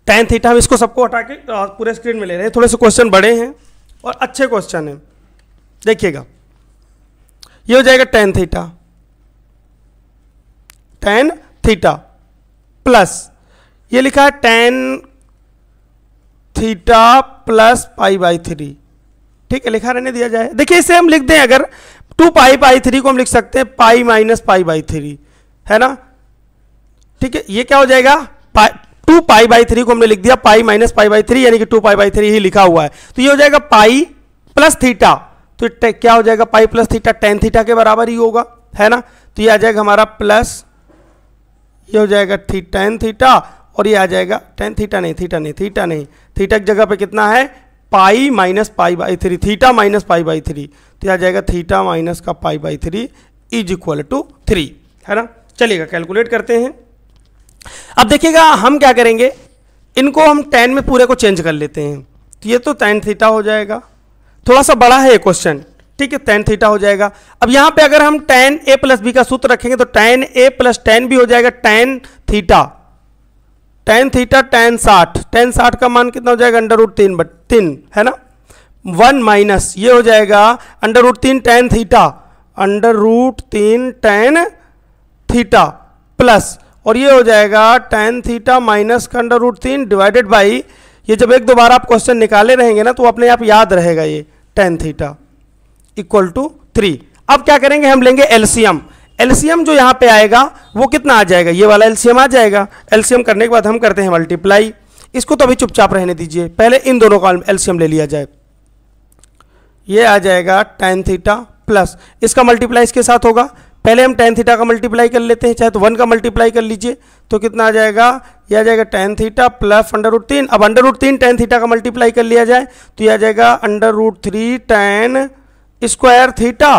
टेन थीटा हम इसको सबको हटा के पूरे स्क्रीन में ले रहे हैं थोड़े से क्वेश्चन बड़े हैं और अच्छे क्वेश्चन हैं देखिएगा ये हो जाएगा tan theta tan theta plus ये लिखा है tan theta plus pi by three ठीक है लिखा रहने दिया जाए देखिए इसे हम लिख दें अगर टू पाई बाई थ्री को हम लिख सकते हैं pi minus pi by three है ना ठीक है ये क्या हो जाएगा टू पाई बाई थ्री को हमने लिख दिया pi minus pi by three यानी कि टू पाई बाई थ्री ही लिखा हुआ है तो ये हो जाएगा पाई प्लस थीटा तो क्या हो जाएगा pi plus theta tan theta के बराबर ही होगा है ना तो ये आ जाएगा हमारा प्लस ये हो जाएगा थी टेन थीटा और ये आ जाएगा टेन थीटा नहीं थीटा नहीं थीटा नहीं थीटा की जगह पे कितना है pi minus pi by three theta minus pi by three तो यह आ जाएगा थीटा माइनस का pi by three is equal to three है ना चलिएगा कैलकुलेट करते हैं अब देखिएगा हम क्या करेंगे इनको हम टेन में पूरे को चेंज कर लेते हैं तो ये तो टेन थीटा हो जाएगा थोड़ा सा बड़ा है ये क्वेश्चन ठीक है टेन थीटा हो जाएगा अब यहां पे अगर हम टेन ए प्लस बी का सूत्र रखेंगे तो टेन ए प्लस टेन भी हो जाएगा tan theta tan theta tan साठ टेन साठ का मान कितना हो जाएगा अंडर रूट तीन बट तीन है ना वन माइनस ये हो जाएगा अंडर रूट तीन टेन थीटा अंडर रूट तीन टेन थीटा प्लस और ये हो जाएगा टेन थीटा माइनस का अंडर रूट तीन डिवाइडेड बाई ये जब एक दो बार आप क्वेश्चन निकाले रहेंगे ना तो अपने आप याद रहेगा ये tan theta equal to three अब क्या करेंगे हम लेंगे एलसीएम एलसीएम जो यहाँ पे आएगा वो कितना आ जाएगा ये वाला एलसीएम आ जाएगा एलसीएम करने के बाद हम करते हैं मल्टीप्लाई इसको तो अभी चुपचाप रहने दीजिए पहले इन दोनों का एलसीएम ले लिया जाए ये आ जाएगा टेन थीटा प्लस इसका मल्टीप्लाई इसके साथ होगा पहले हम टेन थीटा का मल्टीप्लाई कर लेते हैं चाहे तो वन का मल्टीप्लाई कर लीजिए तो कितना आ जाएगा यह आ जाएगा tan theta plus under root तीन अब अंडर रूट तीन टेन थीटा का मल्टीप्लाई कर लिया जाए तो यह आ जाएगा under root three tan square theta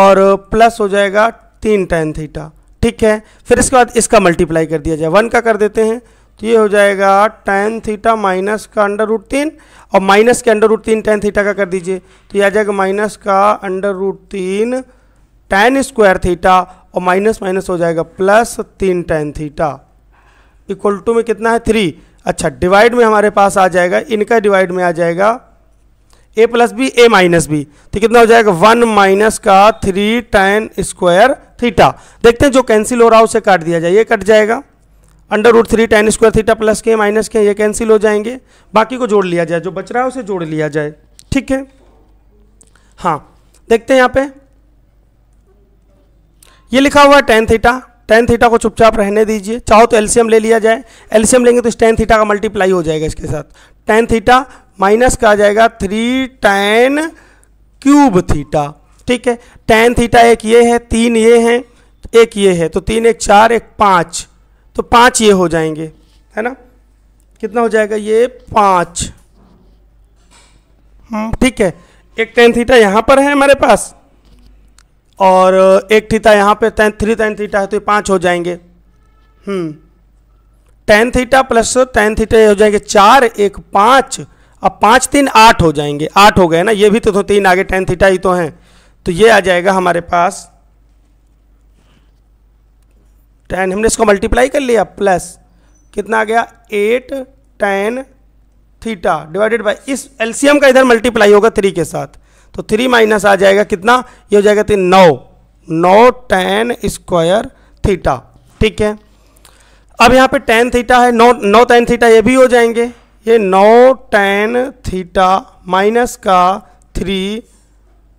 और प्लस हो जाएगा तीन टेन थीटा ठीक है फिर इसके बाद इसका मल्टीप्लाई कर दिया जाए वन का कर देते हैं तो ये हो जाएगा टेन थीटा माइनस का अंडर रूट तीन और माइनस के अंडर रूट तीन टेन थीटा का कर दीजिए तो यह आ जाएगा माइनस का अंडर रूट तीन टेन स्क्वायर थीटा और माइनस माइनस हो जाएगा प्लस तीन टेन थीटा इक्वल टू में कितना है थ्री अच्छा डिवाइड में हमारे पास आ जाएगा इनका डिवाइड में आ जाएगा ए प्लस बी ए माइनस बी तो कितना हो जाएगा वन माइनस का थ्री टेन स्क्वायर थीटा देखते हैं जो कैंसिल हो रहा है उसे काट दिया जाए ये कट जाएगा under root three tan square theta plus के माइनस के ये कैंसिल हो जाएंगे बाकी को जोड़ लिया जाए जो बच रहा है उसे जोड़ लिया जाए ठीक है हाँ देखते हैं यहाँ पे ये लिखा हुआ है टेन थीटा टेन थीटा को चुपचाप रहने दीजिए चाहो तो एल्सियम ले लिया जाए एल्सियम लेंगे तो इस टेन थीटा का मल्टीप्लाई हो जाएगा इसके साथ टेन थीटा माइनस का आ जाएगा थ्री टेन क्यूब थीटा ठीक है टेन थीटा एक ये है तीन ये हैं एक ये है तो तीन एक चार एक पाँच तो पाँच ये हो जाएंगे है ना कितना हो जाएगा ये पाँच हम्म, ठीक है एक टेन थीटा यहाँ पर है हमारे पास और एक थीटा यहाँ पे टेन थ्री टेन थीटा है तो ये पाँच हो जाएंगे tan theta plus tan theta हो जाएंगे चार एक पाँच अब पाँच तीन आठ हो जाएंगे आठ हो गए ना ये भी तो, तो तीन आगे टेन थीटा ही तो हैं तो ये आ जाएगा हमारे पास टेन हमने इसको मल्टीप्लाई कर लिया प्लस कितना आ गया eight tan theta divided by इस एलसीएम का इधर मल्टीप्लाई होगा थ्री के साथ तो थ्री माइनस आ जाएगा कितना ये हो जाएगा तीन नौ नौ टेन स्क्वायर थीटा ठीक है अब यहाँ पे टेन थीटा है नौ नौ टेन थीटा ये भी हो जाएंगे ये नौ टेन थीटा माइनस का three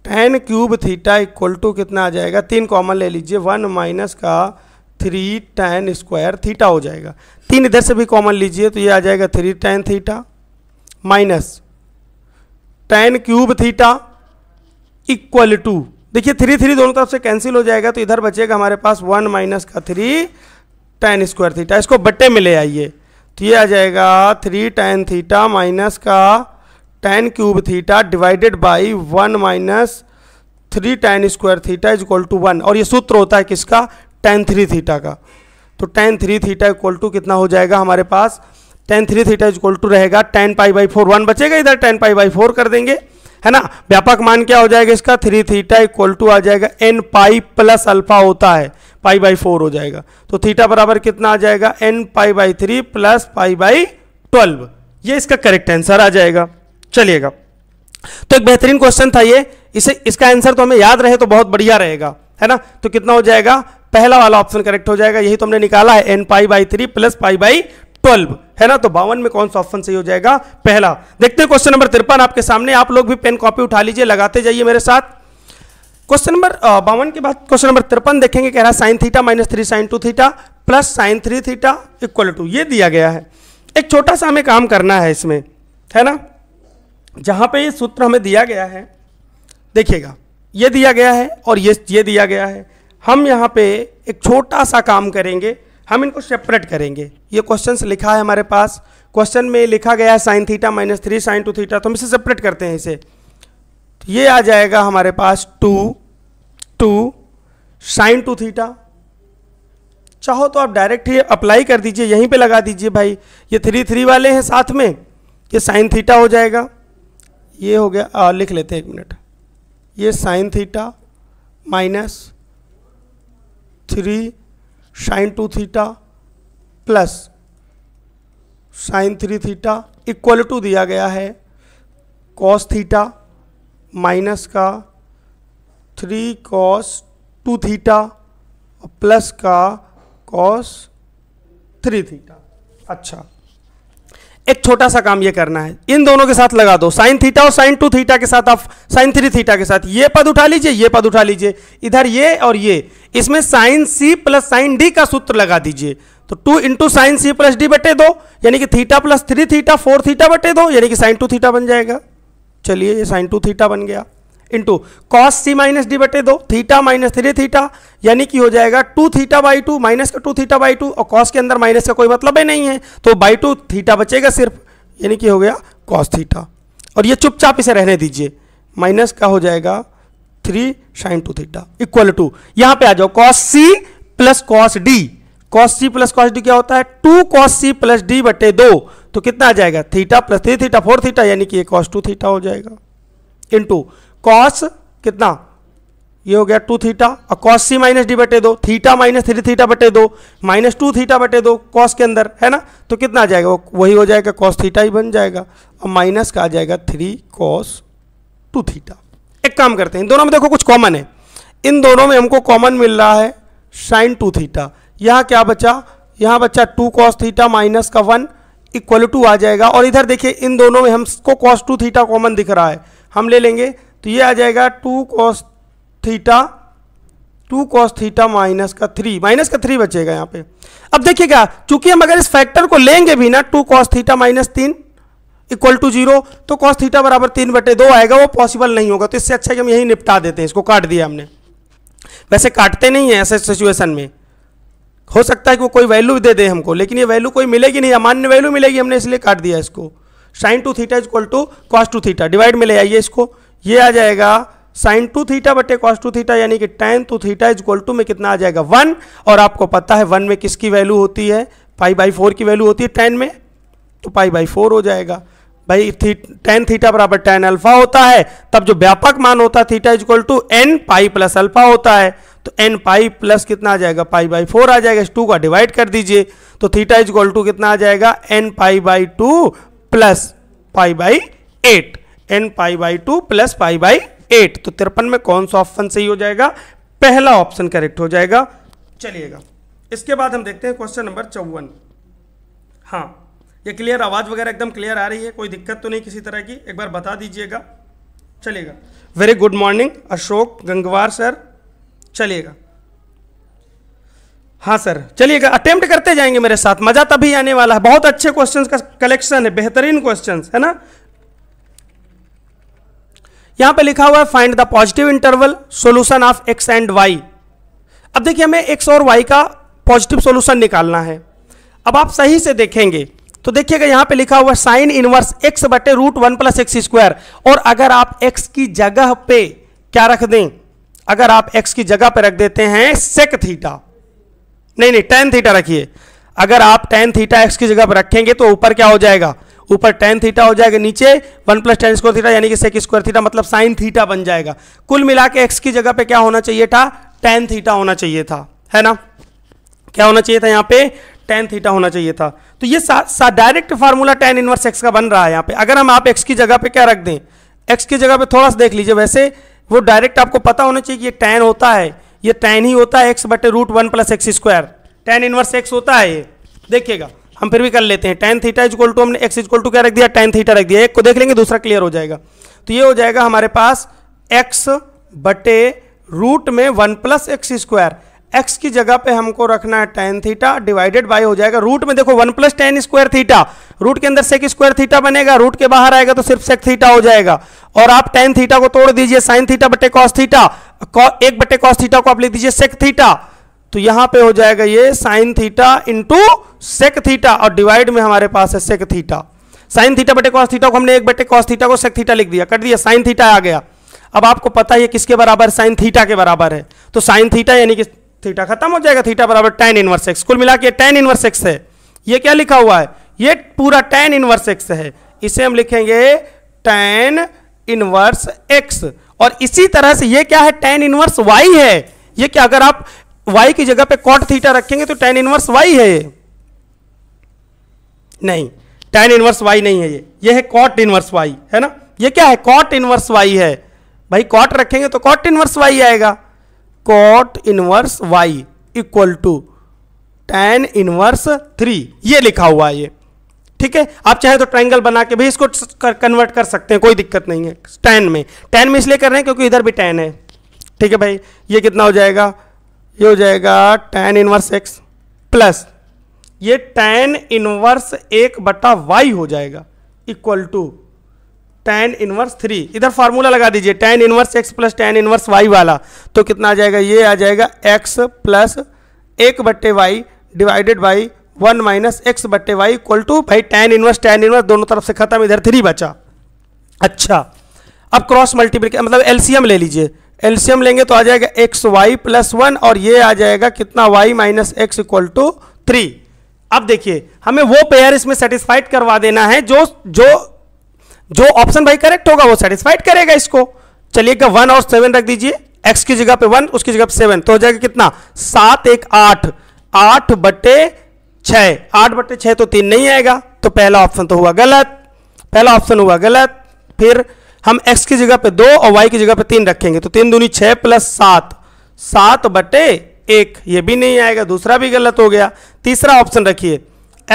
tan cube theta equal to कितना आ जाएगा तीन कॉमन ले लीजिए वन माइनस का थ्री टेन स्क्वायर थीटा हो जाएगा तीन इधर से भी कॉमन लीजिए तो ये आ जाएगा three tan theta minus tan cube theta equal to देखिए थ्री थ्री दोनों तरफ से कैंसिल हो जाएगा तो इधर बचेगा हमारे पास वन माइनस का थ्री टेन स्क्वायर थीटा इसको बट्टे में ले आइए तो ये आ जाएगा थ्री टेन थीटा माइनस का tan cube theta divided by one minus three tan square theta is equal to one और ये सूत्र होता है किसका टेन थ्री थीटा का तो tan three theta equal to कितना हो जाएगा हमारे पास tan three theta is equal to रहेगा tan pi by four one बचेगा इधर टेन पाई बाई फोर कर देंगे है ना व्यापक मान क्या हो जाएगा इसका थ्री थीटा इक्वल टू आ जाएगा एन पाई प्लस अल्फा होता है पाई बाई फोर हो जाएगा तो थीटा बराबर कितना आ जाएगा n pi by three plus pi by twelve ये इसका करेक्ट आंसर आ जाएगा चलिएगा तो एक बेहतरीन क्वेश्चन था ये इसे इसका आंसर तो हमें याद रहे तो बहुत बढ़िया रहेगा है ना तो कितना हो जाएगा पहला वाला ऑप्शन करेक्ट हो जाएगा यही तो हमने निकाला है n pi by three plus pi by twelve है ना तो बावन में कौन सा ऑप्शन सही हो जाएगा पहला देखते हैं क्वेश्चन नंबर तिरपन आपके सामने आप लोग भी पेन कॉपी उठा लीजिए लगाते जाइए मेरे साथ क्वेश्चन नंबर बावन के बाद क्वेश्चन नंबर तिरपन देखेंगे कह रहा है sine theta minus three sign two theta plus sine three theta equal to ये दिया गया है एक छोटा सा हमें काम करना है इसमें है ना जहां पे ये सूत्र हमें दिया गया है देखिएगा ये दिया गया है और ये ये दिया गया है हम यहाँ पे एक छोटा सा काम करेंगे हम इनको सेपरेट करेंगे ये क्वेश्चन लिखा है हमारे पास क्वेश्चन में लिखा गया है sine theta minus three sign two theta तो हम इसे सेपरेट करते हैं इसे तो ये आ जाएगा हमारे पास two two sine two theta चाहो तो आप डायरेक्ट ही अप्लाई कर दीजिए यहीं पे लगा दीजिए भाई ये थ्री थ्री वाले हैं साथ में ये साइन थीटा हो जाएगा ये हो गया आ, लिख लेते हैं एक मिनट ये sine theta minus three sign two theta plus sine three theta equal to दिया गया है कॉस थीटा माइनस का three cos two theta plus का कॉस थ्री थीटा अच्छा एक छोटा सा काम ये करना है इन दोनों के साथ लगा दो साइन थीटा और साइन टू थीटा के साथ आप साइन थ्री थीटा के साथ ये पद उठा लीजिए ये पद उठा लीजिए इधर ये और ये इसमें साइन सी प्लस साइन डी का सूत्र लगा दीजिए तो टू इंटू साइन सी प्लस डी बटे दो यानी कि theta plus three theta four theta बटे दो यानी कि साइन टू थीटा बन जाएगा चलिए ये साइन टू थीटा बन गया इंटू कॉस सी माइनस डी बटे दो थीटा माइनस थ्री थीटा यानी कि हो जाएगा two theta by two minus का टू थीटा बाई टू और कॉस के अंदर माइनस का कोई मतलब ही नहीं है तो बाई टू थीटा बचेगा सिर्फ यानी कि हो गया कॉस थीटा और ये चुपचाप इसे रहने दीजिए माइनस का हो जाएगा three sign two theta equal to यहां पे आ जाओ कॉस सी प्लस कॉस डी कॉस सी प्लस कॉस डी क्या होता है टू कॉस सी प्लस डी बटे दो तो कितना आ जाएगा theta plus three theta four theta यानी कि ये कॉस टू थीटा हो जाएगा इंटू कॉस कितना ये हो गया टू थीटा और कॉस सी माइनस डी बटे दो थीटा माइनस थ्री थीटा बटे दो माइनस टू थीटा बटे दो कॉस के अंदर है ना तो कितना आ जाएगा वही हो जाएगा कॉस थीटा ही बन जाएगा और माइनस का आ जाएगा थ्री कॉस टू थीटा एक काम करते हैं इन दोनों में देखो कुछ कॉमन है इन दोनों में हमको कॉमन मिल रहा है साइन टू थीटा यहाँ क्या बचा यहाँ बच्चा टू कॉस थीटा माइनस का वन इक्वल टू आ जाएगा और इधर देखिए इन दोनों में हमको कॉस टू थीटा कॉमन दिख रहा है हम ले लेंगे तो ये आ जाएगा two cos theta two cos theta minus का थ्री माइनस का थ्री बचेगा यहाँ पे अब देखिएगा चूंकि हम अगर इस फैक्टर को लेंगे भी ना टू कॉस थीटा माइनस तीन इक्वल टू जीरो तो कॉस थीटा बराबर तीन बटे दो आएगा वो पॉसिबल नहीं होगा तो इससे अच्छा कि हम यही निपटा देते हैं इसको काट दिया हमने वैसे काटते नहीं हैं ऐसे सिचुएशन में हो सकता है कि वो कोई वैल्यू दे दे हमको लेकिन ये वैल्यू कोई मिलेगी नहीं अमान्य वैल्यू मिलेगी हमने इसलिए काट दिया इसको sine two theta is equal to cos two theta divide में ले आइए इसको ये आ जाएगा साइन टू थीटा बटे कॉस टू थीटा यानी कि tan two theta is equal to में कितना आ जाएगा वन और आपको पता है वन में किसकी वैल्यू होती है पाई बाई फोर की वैल्यू होती है टेन में तो पाई बाई फोर हो जाएगा भाई थी टेन थीटा बराबर टेन अल्फा होता है तब जो व्यापक मान होता है theta is equal to n pi plus alpha होता है तो एन पाई प्लस कितना आ जाएगा पाई बाई फोर आ जाएगा इस टू का डिवाइड कर दीजिए तो थीटा इज इक्वल टू कितना आ जाएगा n pi by two plus pi by eight n pi by two plus pi by eight तो तिरपन में कौन सा ऑप्शन सही हो जाएगा पहला ऑप्शन करेक्ट हो जाएगा चलिएगा इसके बाद हम देखते हैं क्वेश्चन नंबर चौवन हाँ ये क्लियर आवाज़ वगैरह एकदम क्लियर आ रही है कोई दिक्कत तो नहीं किसी तरह की एक बार बता दीजिएगा चलेगा very good morning Ashok Gangwar sir चलिएगा हाँ सर चलिएगा अटेम्प्ट करते जाएंगे मेरे साथ मजा तभी आने वाला है बहुत अच्छे क्वेश्चंस का कलेक्शन है बेहतरीन क्वेश्चंस है ना यहां पे लिखा हुआ है find the positive interval solution of x and y अब देखिए हमें एक्स और वाई का पॉजिटिव सॉल्यूशन निकालना है अब आप सही से देखेंगे तो देखिएगा यहां पे लिखा हुआ साइन इनवर्स एक्स बटे root one plus x square और अगर आप एक्स की जगह पे क्या रख दें अगर आप एक्स की जगह पे रख देते हैं सेक थीटा नहीं नहीं टेन थीटा रखिए अगर आप टेन थीटा एक्स की जगह पर रखेंगे तो ऊपर क्या हो जाएगा ऊपर टेन थीटा हो जाएगा नीचे one plus tan square theta यानी कि सेक स्क्वायर थीटा मतलब साइन थीटा बन जाएगा कुल मिला के एक्स की जगह पे क्या होना चाहिए था टेन थीटा होना चाहिए था है ना क्या होना चाहिए था यहाँ पे टेन थीटा होना चाहिए था तो ये direct formula tan inverse x का बन रहा है यहाँ पे अगर हम आप एक्स की जगह पे क्या रख दें एक्स की जगह पे थोड़ा सा देख लीजिए वैसे वो डायरेक्ट आपको पता होना चाहिए कि ये टेन होता है ये टेन ही होता है एक्स बटे root one plus x square tan inverse x होता है ये देखिएगा हम फिर भी कर लेते हैं टेन थीटा इजक्वल टू हमने एक्स इजक्वल टू क्या रख दिया टेन थीटा रख दिया एक को देख लेंगे दूसरा क्लियर हो जाएगा तो ये हो जाएगा हमारे पास एक्स बटे रूट में one plus x square x की जगह पे हमको रखना है टेन थीटा डिवाइडेड बाय हो जाएगा रूट में देखो one plus tan square theta root के अंदर सेक स्क्वायर थीटा बनेगा रूट के बाहर आएगा तो सिर्फ सेक थीटा हो जाएगा और आप टेन थीटा को तोड़ दीजिए साइन थीटा बटे कॉस थीटा एक बटे कॉस थीटा को आप लिख दीजिए सेक थीटा तो यहां पे हो जाएगा ये sine theta into sec theta और डिवाइड में हमारे पास है सेक थीटा साइन थीटा बटे कॉस थीटा को हमने एक बटे कॉस थीटा को सेक थीटा लिख दिया कट दिया साइन थीटा आ गया अब आपको पता है किसके बराबर साइन थीटा के बराबर है तो साइन थीटा यानी कि थीटा खत्म हो जाएगा थीटा बराबर टेन इनवर्स एक्स कुल मिला के टेन इनवर्स एक्स है ये क्या लिखा हुआ है ये पूरा टेन इनवर्स एक्स है इसे हम लिखेंगे टेन इनवर्स एक्स और इसी तरह से ये क्या है टेन इनवर्स वाई है ये क्या अगर आप वाई की जगह पे कॉट थीटा रखेंगे तो टेन इनवर्स वाई है ये नहीं टेन इनवर्स वाई नहीं है ये ये है कॉट इनवर्स वाई है ना ये क्या है कॉट इनवर्स वाई है भाई कॉट रखेंगे तो कॉट इनवर्स वाई आएगा cot inverse y equal to tan inverse three ये लिखा हुआ है ये ठीक है आप चाहे तो ट्रायंगल बना के भी इसको कन्वर्ट कर सकते हैं कोई दिक्कत नहीं है टेन में टेन में इसलिए कर रहे हैं क्योंकि इधर भी टेन है ठीक है भाई ये कितना हो जाएगा ये हो जाएगा टेन इनवर्स एक्स प्लस ये टेन इनवर्स एक बटा वाई हो जाएगा equal to tan inverse three इधर फार्मूला लगा दीजिए tan inverse x plus tan inverse y वाला तो कितना आ जाएगा ये आ जाएगा एक्स प्लस एक बट्टे y divided by one minus x बट्टे वाई इक्वल टू भाई टेन इनवर्स टेन इनवर्स दोनों तरफ से खत्म इधर थ्री बचा अच्छा अब क्रॉस मल्टीप्लिकेशन मतलब एलसीएम ले लीजिए एल्सियम लेंगे तो आ जाएगा एक्स वाई प्लस वन और ये आ जाएगा कितना y minus x equal to three अब देखिए हमें वो पेयर इसमें सेटिस्फाइड करवा देना है जो जो जो ऑप्शन भाई करेक्ट होगा वो सेटिस्फाइड करेगा इसको चलिएगा वन और सेवन रख दीजिए एक्स की जगह पे वन उसकी जगह पे सेवन तो हो जाएगा कितना सात एक आठ आठ बटे छ आठ बटे छ तो तीन नहीं आएगा तो पहला ऑप्शन तो हुआ गलत पहला ऑप्शन हुआ गलत फिर हम x की जगह पे दो और y की जगह पे तीन रखेंगे तो तीन दूनी छः प्लस सात सात बटे एक ये भी नहीं आएगा दूसरा भी गलत हो गया तीसरा ऑप्शन रखिए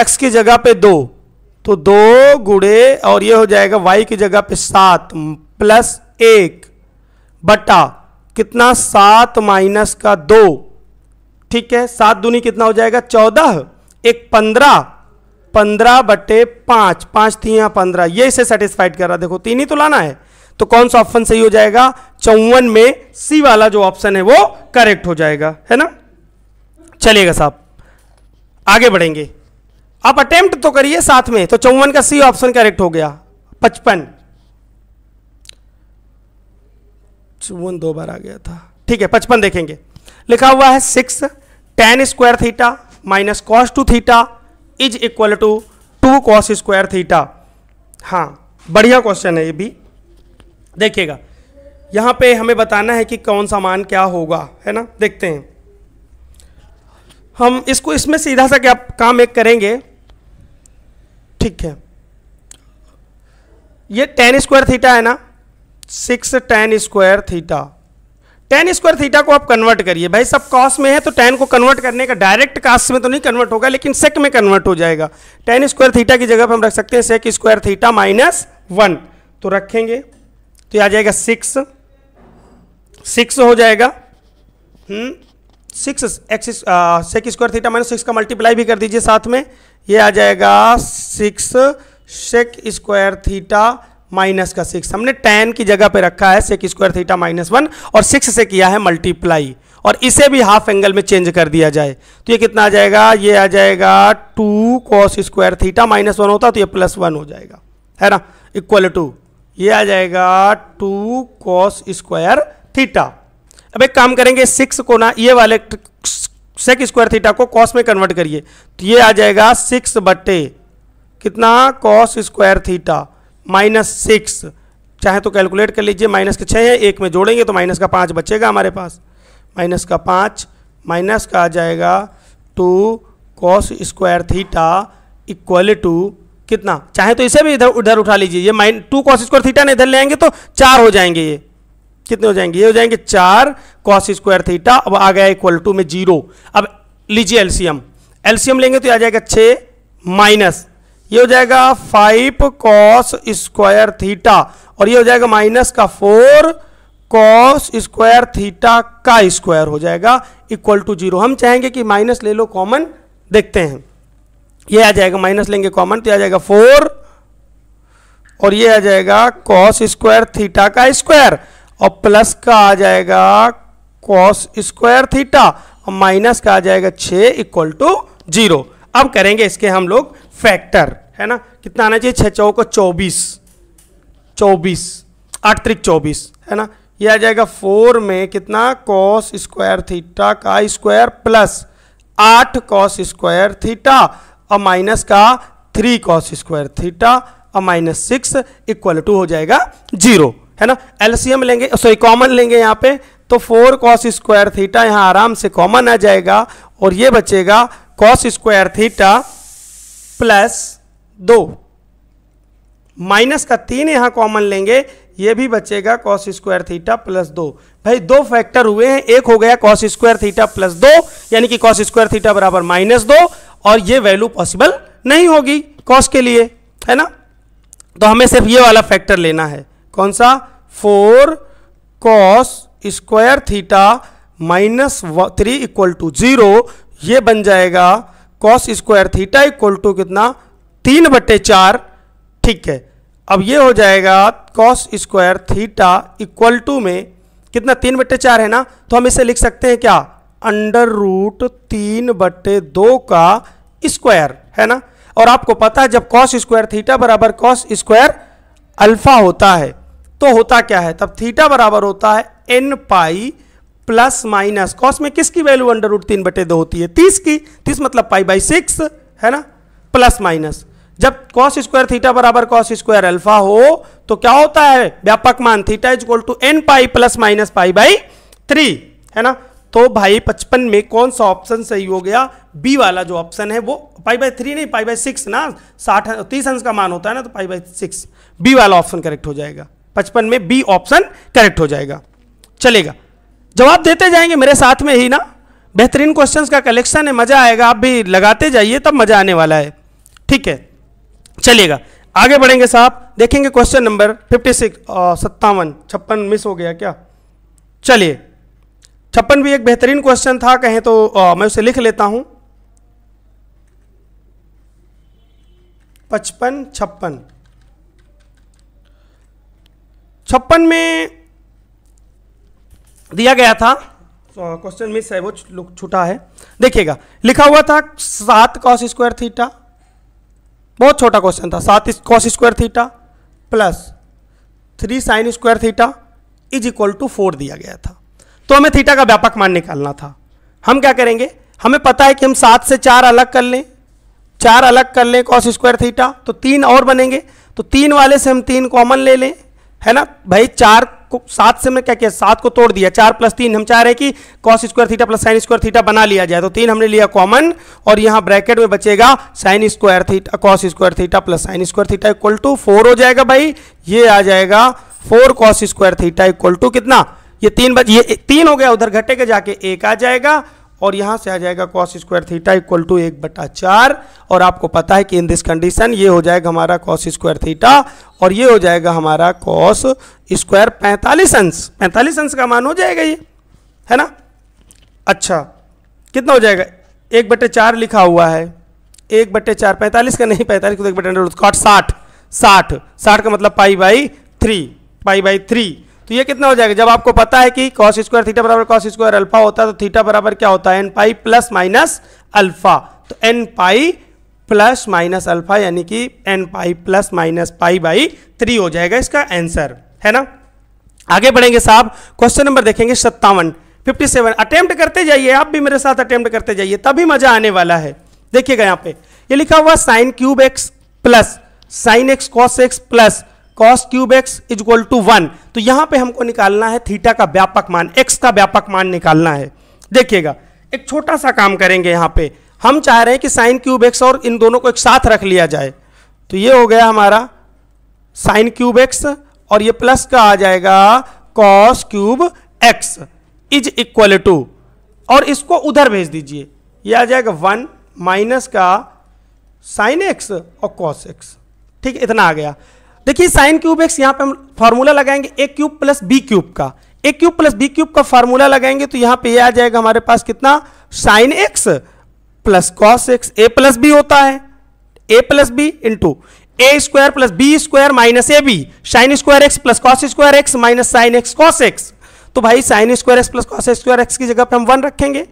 x की जगह पे दो तो दो गुड़े और ये हो जाएगा y की जगह पे सात प्लस एक बटा कितना सात माइनस का दो ठीक है सात दूनी कितना हो जाएगा चौदह एक पंद्रह पंद्रह बटे पांच पांच यहां पंद्रह ये इसे सेटिस्फाइड कर रहा देखो तीन ही तो लाना है तो कौन सा ऑप्शन सही हो जाएगा चौवन में सी वाला जो ऑप्शन है वो करेक्ट हो जाएगा है ना चलिएगा साहब आगे बढ़ेंगे आप अटेम्प्ट तो करिए साथ में तो चौवन का सी ऑप्शन करेक्ट हो गया पचपन चौवन दो बार आ गया था ठीक है पचपन देखेंगे लिखा हुआ है six tan square theta minus cos two theta is equal to two cos square theta हाँ बढ़िया क्वेश्चन है ये भी देखिएगा यहाँ पे हमें बताना है कि कौन सा मान क्या होगा है ना देखते हैं हम इसको इसमें सीधा सा क्या काम एक करेंगे ठीक है ये टेन स्क्वायर थीटा है ना six tan square theta tan square theta को आप कन्वर्ट करिए भाई सब कॉस में है तो टेन को कन्वर्ट करने का डायरेक्ट कास्ट में तो नहीं कन्वर्ट होगा लेकिन सेक में कन्वर्ट हो जाएगा टेन स्क्वायर थीटा की जगह पर हम रख सकते हैं sec square theta minus one तो रखेंगे तो आ जाएगा सिक्स सिक्स हो जाएगा six x sec square theta minus six का मल्टीप्लाई भी कर दीजिए साथ में ये आ जाएगा six sec square theta minus का सिक्स हमने टेन की जगह पे रखा है sec square theta minus one और सिक्स से किया है मल्टीप्लाई और इसे भी हाफ एंगल में चेंज कर दिया जाए तो ये कितना आ जाएगा ये आ जाएगा two cos square theta minus one होता तो ये प्लस वन हो जाएगा है ना इक्वल टू ये आ जाएगा टू कॉस स्क्वायर थीटा अब एक काम करेंगे सिक्स को ना ये वाले सेक स्क्वायर थीटा को कॉस में कन्वर्ट करिए तो ये आ जाएगा सिक्स बट्टे कितना cos square theta minus six चाहे तो कैलकुलेट कर लीजिए माइनस के छः है एक में जोड़ेंगे तो माइनस का पाँच बचेगा हमारे पास माइनस का पाँच माइनस का आ जाएगा two cos square theta equal to कितना चाहे तो इसे भी इधर उधर उठा लीजिए ये minus two cos square theta ने इधर ले आएंगे तो चार हो जाएंगे ये कितने हो जाएंगे ये हो जाएंगे चार कॉस स्क्वायर थीटा अब आ गया इक्वल टू में जीरो अब लीजिए एलसीएम एलसीएम लेंगे तो आ जाएगा छः माइनस ये हो जाएगा फाइव कॉस स्क्वायर थीटा और ये हो जाएगा माइनस का फोर कॉस स्क्वायर थीटा का स्क्वायर हो जाएगा इक्वल टू जीरो हम चाहेंगे कि माइनस ले लो कॉमन देखते हैं ये आ जाएगा माइनस लेंगे कॉमन तो आ जाएगा फोर और ये आ जाएगा कॉस स्क्वायर थीटा का स्क्वायर और प्लस का आ जाएगा कॉस स्क्वायर थीटा और माइनस का आ जाएगा छ इक्वल टू जीरो अब करेंगे इसके हम लोग फैक्टर है ना कितना आना चाहिए छः चौका चौबीस चौबीस आठ त्रिक चौबीस है ना ये आ जाएगा फोर में कितना कॉस स्क्वायर थीटा का स्क्वायर प्लस आठ कॉस स्क्वायर थीटा और माइनस का थ्री कॉस स्क्वायर थीटा और माइनस सिक्स इक्वल टू हो जाएगा जीरो है ना एलसीएम लेंगे सॉरी oh, कॉमन लेंगे यहाँ पे तो फोर कॉस स्क्वायर थीटा यहाँ आराम से कॉमन आ जाएगा और ये बचेगा कॉस स्क्वायर थीटा प्लस दो माइनस का तीन यहां कॉमन लेंगे ये भी बचेगा कॉस स्क्वायर थीटा प्लस दो भाई दो फैक्टर हुए हैं एक हो गया कॉस स्क्वायर थीटा प्लस दो यानी कि कॉस स्क्वायर थीटा बराबर माइनस दो और ये वैल्यू पॉसिबल नहीं होगी कॉस के लिए है ना तो हमें सिर्फ ये वाला फैक्टर लेना है कौन सा four cos square theta minus three equal to zero ये बन जाएगा cos square theta equal to कितना तीन बटे चार ठीक है अब ये हो जाएगा cos square theta equal to में कितना तीन बट्टे चार है ना तो हम इसे लिख सकते हैं क्या अंडर रूट तीन बट्टे दो का स्क्वायर है ना और आपको पता है जब कॉस स्क्वायर थीटा बराबर कॉस स्क्वायर अल्फा होता है तो होता क्या है तब थीटा बराबर होता है n pi plus minus cos में किसकी वैल्यू अंडर रूट तीन बटे दो होती है तीस की तीस मतलब पाई बाई सिक्स है ना प्लस माइनस जब कॉस स्क्वायर थीटा बराबर कॉस स्क्वायर अल्फा हो तो क्या होता है व्यापक मान theta is equal to n pi plus minus pi by three है ना तो भाई पचपन में कौन सा ऑप्शन सही हो गया बी वाला जो ऑप्शन है वो पाई बाई थ्री नहीं पाई बाई सिक्स ना साठ तीस अंश का मान होता है ना तो पाई बाई सिक्स बी वाला ऑप्शन करेक्ट हो जाएगा पचपन में बी ऑप्शन करेक्ट हो जाएगा चलेगा जवाब देते जाएंगे मेरे साथ में ही ना बेहतरीन क्वेश्चंस का कलेक्शन है मजा आएगा आप भी लगाते जाइए तब मजा आने वाला है ठीक है चलिएगा आगे बढ़ेंगे साहब देखेंगे क्वेश्चन नंबर फिफ्टी सिक्स सत्तावन छप्पन मिस हो गया क्या चलिए छप्पन भी एक बेहतरीन क्वेश्चन था कहें तो आ, मैं उसे लिख लेता हूं पचपन छप्पन छप्पन में दिया गया था क्वेश्चन मिस है वो छूटा है देखिएगा लिखा हुआ था सात कॉस स्क्वायर थीटा बहुत छोटा क्वेश्चन था सात cos square theta plus three sine square theta is equal to four दिया गया था तो हमें थीटा का व्यापक मान निकालना था हम क्या करेंगे हमें पता है कि हम सात से चार अलग कर लें चार अलग कर लें कॉस स्क्वायर थीटा तो तीन और बनेंगे तो तीन वाले से हम तीन कॉमन ले लें है ना भाई चार को सात से मैं क्या किया सात को तोड़ दिया चार प्लस तीन हम चाह रहे कि cos square theta plus sine square theta बना लिया जाए तो तीन हमने लिया कॉमन और यहाँ ब्रैकेट में बचेगा sine square theta cos square theta plus sine square theta equal to four हो जाएगा भाई ये आ जाएगा four cos square theta equal to कितना ये तीन बच ये तीन हो गया उधर घटे के जाके एक आ जाएगा और यहाँ से आ जाएगा cos square theta equal to एक बटा चार और आपको पता है कि इन दिस कंडीशन ये हो जाएगा हमारा कॉस स्क्वायर थीटा और ये हो जाएगा हमारा कॉस स्क्वायर पैंतालीस अंश पैंतालीस अंश का मान हो जाएगा ये है ना अच्छा कितना हो जाएगा एक बटे चार लिखा हुआ है एक बटे चार पैंतालीस का नहीं पैंतालीस को तो एक बटे साठ साठ साठ साठ का मतलब pi by three pi by three तो ये कितना हो जाएगा जब आपको पता है कि कॉस स्क्वायर थीटा बराबर कॉस स्क्वायर अल्फा होता है तो थीटा बराबर क्या होता है n pi plus minus alpha तो n pi plus minus alpha यानी कि n pi plus minus pi by three हो जाएगा इसका आंसर है ना आगे बढ़ेंगे साहब क्वेश्चन नंबर देखेंगे सत्तावन फिफ्टी सेवन अटेम्प्ट करते जाइए आप भी मेरे साथ अटेम्प्ट करते जाइए तभी मजा आने वाला है देखिएगा यहां पे ये लिखा हुआ sine cube x plus sine x cos x plus cos cube x is equal to one तो यहां पे हमको निकालना है थीटा का व्यापक मान एक्स का व्यापक मान निकालना है देखिएगा एक छोटा सा काम करेंगे यहां पे हम चाह रहे हैं कि साइन क्यूब एक्स और इन दोनों को एक साथ रख लिया जाए तो ये हो गया हमारा साइन क्यूब एक्स और ये प्लस का आ जाएगा cos cube x is equal to और इसको उधर भेज दीजिए ये आ जाएगा वन माइनस का साइन एक्स और कॉस एक्स ठीक इतना आ गया देखिए साइन क्यूब एक्स यहाँ पे हम फार्मूला लगाएंगे a cube plus b cube का a cube plus b cube का फार्मूला लगाएंगे तो यहाँ पे ये यह आ जाएगा हमारे पास कितना sine x plus cos x a plus b होता है ए plus b into a square plus b square minus a b sine square x plus cos square x minus sine x cos x तो भाई sine square x plus cos square x की जगह पे हम one रखेंगे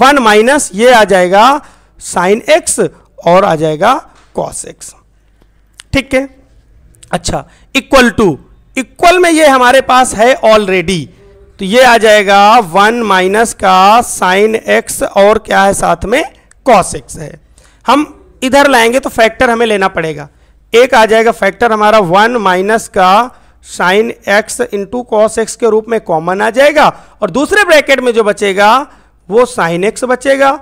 one minus ये आ जाएगा साइन एक्स और आ जाएगा कॉस एक्स ठीक है अच्छा इक्वल टू इक्वल में ये हमारे पास है ऑलरेडी तो ये आ जाएगा वन माइनस का साइन एक्स और क्या है साथ में कॉस एक्स है हम इधर लाएंगे तो फैक्टर हमें लेना पड़ेगा एक आ जाएगा फैक्टर हमारा वन माइनस का sine x into cos x के रूप में कॉमन आ जाएगा और दूसरे ब्रैकेट में जो बचेगा वो साइन एक्स बचेगा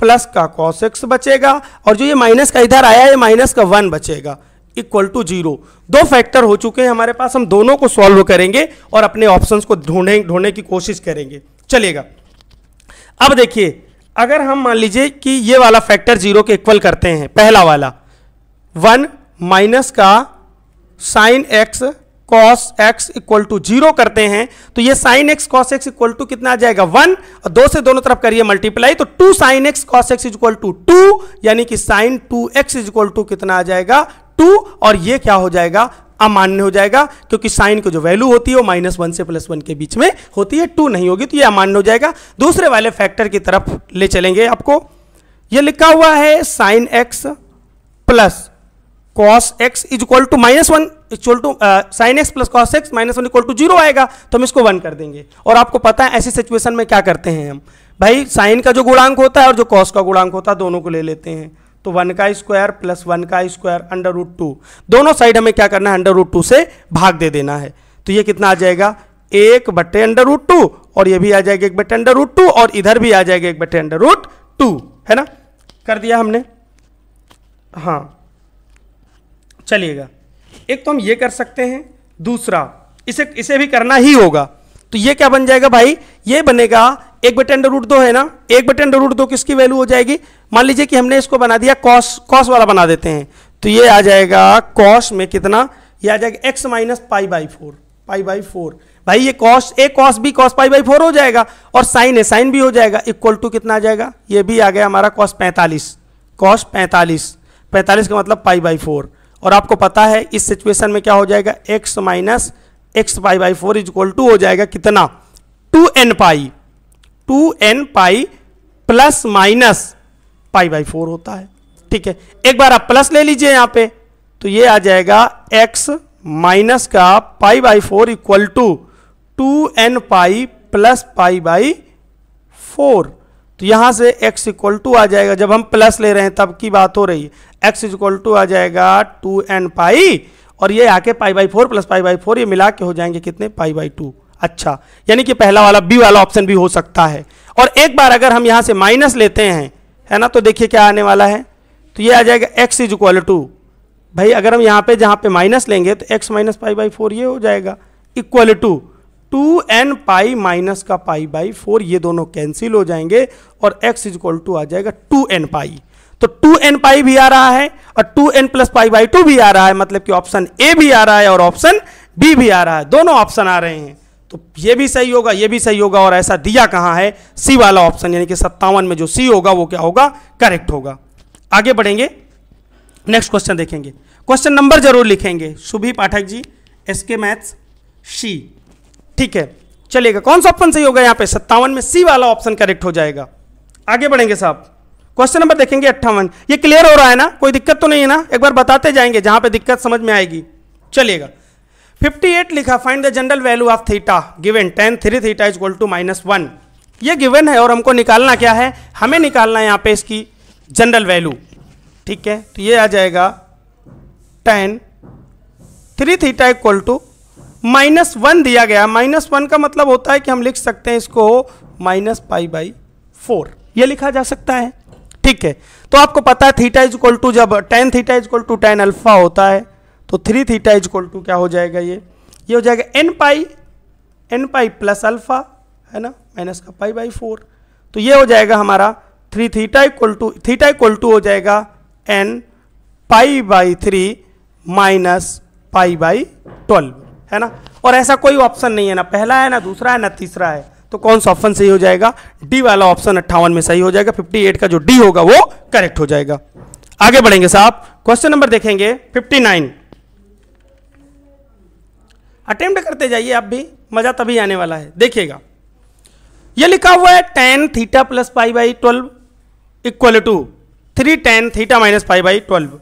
प्लस का कॉस एक्स बचेगा और जो ये माइनस का इधर आया ये माइनस का वन बचेगा इक्वल टू जीरो दो फैक्टर हो चुके हैं हमारे पास हम दोनों को सॉल्व करेंगे और अपने ऑप्शन को ढूंढें ढूंढने की कोशिश करेंगे चलेगा अब देखिए अगर हम मान लीजिए कि ये वाला फैक्टर जीरो के इक्वल करते हैं पहला वाला वन माइनस का sine x cos x equal to zero करते हैं तो ये sine x cos x equal to कितना आ जाएगा वन और दो से दोनों तरफ करिए मल्टीप्लाई तो two sine x cos x is equal to two यानी कि sine two x is equal to कितना आ जाएगा टू और ये क्या हो जाएगा अमान्य हो जाएगा क्योंकि साइन की जो वैल्यू होती है वो माइनस वन से प्लस वन के बीच में होती है टू नहीं होगी तो ये अमान्य हो जाएगा दूसरे वाले फैक्टर की तरफ ले चलेंगे आपको ये लिखा हुआ है sine x plus cos x is equal to minus one equal to sine x plus cos x minus one equal to zero आएगा तो हम इसको वन कर देंगे और आपको पता है ऐसी सिचुएशन में क्या करते हैं हम भाई साइन का जो गुणांक होता है और जो कॉस का गुणांक होता है दोनों को ले लेते हैं तो वन का स्क्वायर प्लस वन का स्क्वायर अंडर रूट टू दोनों साइड हमें क्या करना है अंडर रूट टू से भाग दे देना है तो ये कितना आ जाएगा एक बटे अंडर रूट टू और ये भी आ जाएगा एक बटे अंडर रूट टू और इधर भी आ जाएगा एक बटे अंडर रूट टू है ना कर दिया हमने हाँ चलिएगा एक तो हम ये कर सकते हैं दूसरा इसे इसे भी करना ही होगा तो ये क्या बन जाएगा भाई ये बनेगा एक बटे अंडर रूट दो है ना एक बटे अंडर रूट दो किसकी वैल्यू हो जाएगी मान लीजिए कि हमने इसको बना दिया कॉस कॉस वाला बना देते हैं तो ये आ जाएगा कॉस में कितना ये आ जाएगा x minus pi by four pi by four भाई ये cos A cos B cos pi by four हो जाएगा और साइन है साइन भी हो जाएगा इक्वल टू कितना आ जाएगा ये भी आ गया हमारा कॉस पैंतालीस कॉस पैंतालीस पैंतालीस का मतलब पाई बाई फोर और आपको पता है इस सिचुएशन में क्या हो जाएगा x minus x pi by four is equal to हो जाएगा कितना two n pi two n pi plus minus pi by four होता है ठीक है एक बार आप प्लस ले लीजिए यहां पे तो ये आ जाएगा एक्स माइनस का pi by four equal to two n pi plus pi by four तो यहां से एक्स इक्वल टू आ जाएगा जब हम प्लस ले रहे हैं तब की बात हो रही है एक्स इक्वल टू आ जाएगा टू एन पाई और ये आके pi by four plus pi by four ये मिला के हो जाएंगे कितने पाई बाई टू अच्छा यानी कि पहला वाला बी वाला ऑप्शन भी हो सकता है और एक बार अगर हम यहाँ से माइनस लेते हैं है ना तो देखिए क्या आने वाला है तो ये आ जाएगा एक्स इज इक्वल टू भाई अगर हम यहाँ पे जहाँ पे माइनस लेंगे तो x minus pi by four ये हो जाएगा equal to two n pi minus का पाई बाई फोर ये दोनों कैंसिल हो जाएंगे और एक्स इज इक्वल टू आ जाएगा टू एन पाई तो टू एन पाई भी आ रहा है और two n plus pi by two भी आ रहा है मतलब कि ऑप्शन ए भी आ रहा है और ऑप्शन बी भी आ रहा है दोनों ऑप्शन आ रहे हैं तो ये भी सही होगा ये भी सही होगा और ऐसा दिया कहां है सी वाला ऑप्शन यानी कि सत्तावन में जो सी होगा वो क्या होगा करेक्ट होगा आगे बढ़ेंगे नेक्स्ट क्वेश्चन देखेंगे क्वेश्चन नंबर जरूर लिखेंगे शुभी पाठक जी एस के मैथ्स सी ठीक है चलेगा कौन सा ऑप्शन सही होगा यहां पे सत्तावन में सी वाला ऑप्शन करेक्ट हो जाएगा आगे बढ़ेंगे साहब क्वेश्चन नंबर देखेंगे अट्ठावन ये क्लियर हो रहा है ना कोई दिक्कत तो नहीं है ना एक बार बताते जाएंगे जहां पे दिक्कत समझ में आएगी चलिएगा 58 लिखा find the general value of theta given tan three theta is equal to minus one ये गिवन है और हमको निकालना क्या है हमें निकालना है यहां पे इसकी जनरल वैल्यू ठीक है तो ये आ जाएगा tan three theta equal to minus one दिया गया माइनस वन का मतलब होता है कि हम लिख सकते हैं इसको माइनस पाई बाई फोर यह लिखा जा सकता है ठीक है तो आपको पता है थीटा इज इक्वल टू जब tan theta is equal to tan alpha होता है तो three theta is equal to क्या हो जाएगा ये ये हो जाएगा n pi n pi plus alpha है ना माइनस का पाई बाई फोर तो ये हो जाएगा हमारा three theta equal to theta equal to हो जाएगा n pi by three minus pi by twelve है ना और ऐसा कोई ऑप्शन नहीं है ना पहला है ना दूसरा है ना तीसरा है तो कौन सा ऑप्शन सही हो जाएगा डी वाला ऑप्शन अट्ठावन में सही हो जाएगा 58 का जो डी होगा वो करेक्ट हो जाएगा आगे बढ़ेंगे साहब क्वेश्चन नंबर देखेंगे 59 अटेम्प्ट करते जाइए आप भी मजा तभी आने वाला है देखिएगा यह लिखा हुआ है tan theta plus five by twelve equal to three tan theta minus five by twelve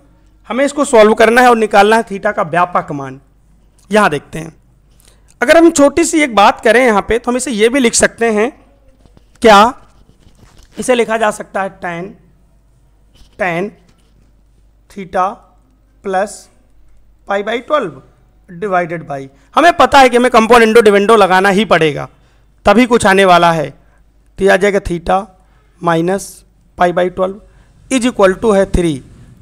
हमें इसको सॉल्व करना है और निकालना है थीटा का व्यापक मान यहां देखते हैं अगर हम छोटी सी एक बात करें यहाँ पे तो हम इसे ये भी लिख सकते हैं क्या इसे लिखा जा सकता है tan tan theta plus pi by twelve divided by हमें पता है कि हमें इंडो डिवेंडो लगाना ही पड़ेगा तभी कुछ आने वाला है तो आ जाएगा theta minus pi by twelve is equal to है थ्री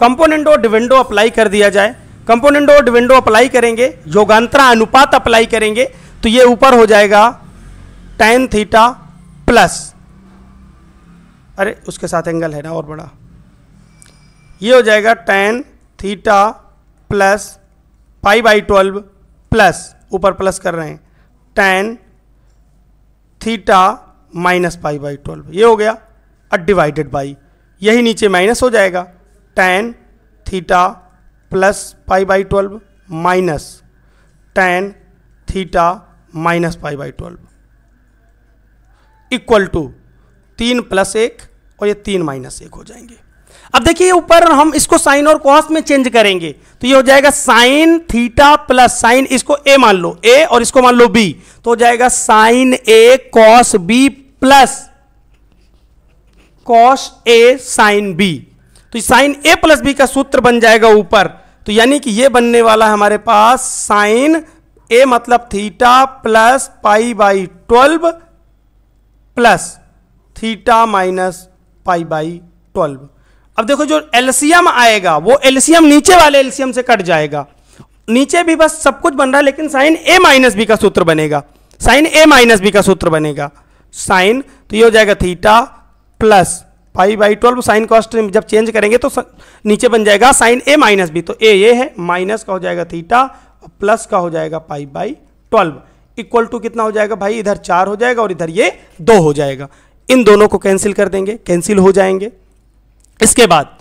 कंपोनेंटो डिवेंडो अप्लाई कर दिया जाए कंपोनेंट और डिवेंडो अप्लाई करेंगे योगांतरा अनुपात अप्लाई करेंगे तो ये ऊपर हो जाएगा टेन थीटा प्लस अरे उसके साथ एंगल है ना और बड़ा ये हो जाएगा tan theta plus pi by twelve plus ऊपर प्लस कर रहे हैं tan theta minus pi by twelve ये हो गया अ डिवाइडेड बाई यही नीचे माइनस हो जाएगा tan theta plus pi by twelve minus tan theta minus pi by twelve equal to तीन प्लस एक और ये तीन माइनस एक हो जाएंगे अब देखिए ऊपर हम इसको साइन और कॉस में चेंज करेंगे तो ये हो जाएगा साइन थीटा प्लस साइन इसको ए मान लो ए और इसको मान लो बी तो हो जाएगा sine A cos b plus cos a sine b तो साइन ए प्लस बी का सूत्र बन जाएगा ऊपर तो यानी कि ये बनने वाला है हमारे पास साइन ए मतलब theta plus pi by twelve plus theta minus pi by twelve अब देखो जो एलसीएम आएगा वो एलसीएम नीचे वाले एलसीएम से कट जाएगा नीचे भी बस सब कुछ बन रहा है लेकिन साइन ए माइनस बी का सूत्र बनेगा साइन ए माइनस बी का सूत्र बनेगा साइन तो ये हो जाएगा theta plus pi by twelve sine cos जब चेंज करेंगे तो नीचे बन जाएगा साइन ए माइनस बी तो ए ये है माइनस का हो जाएगा थीटा और प्लस का हो जाएगा pi by twelve equal to कितना हो जाएगा भाई इधर चार हो जाएगा और इधर ये दो हो जाएगा इन दोनों को कैंसिल कर देंगे कैंसिल हो जाएंगे इसके बाद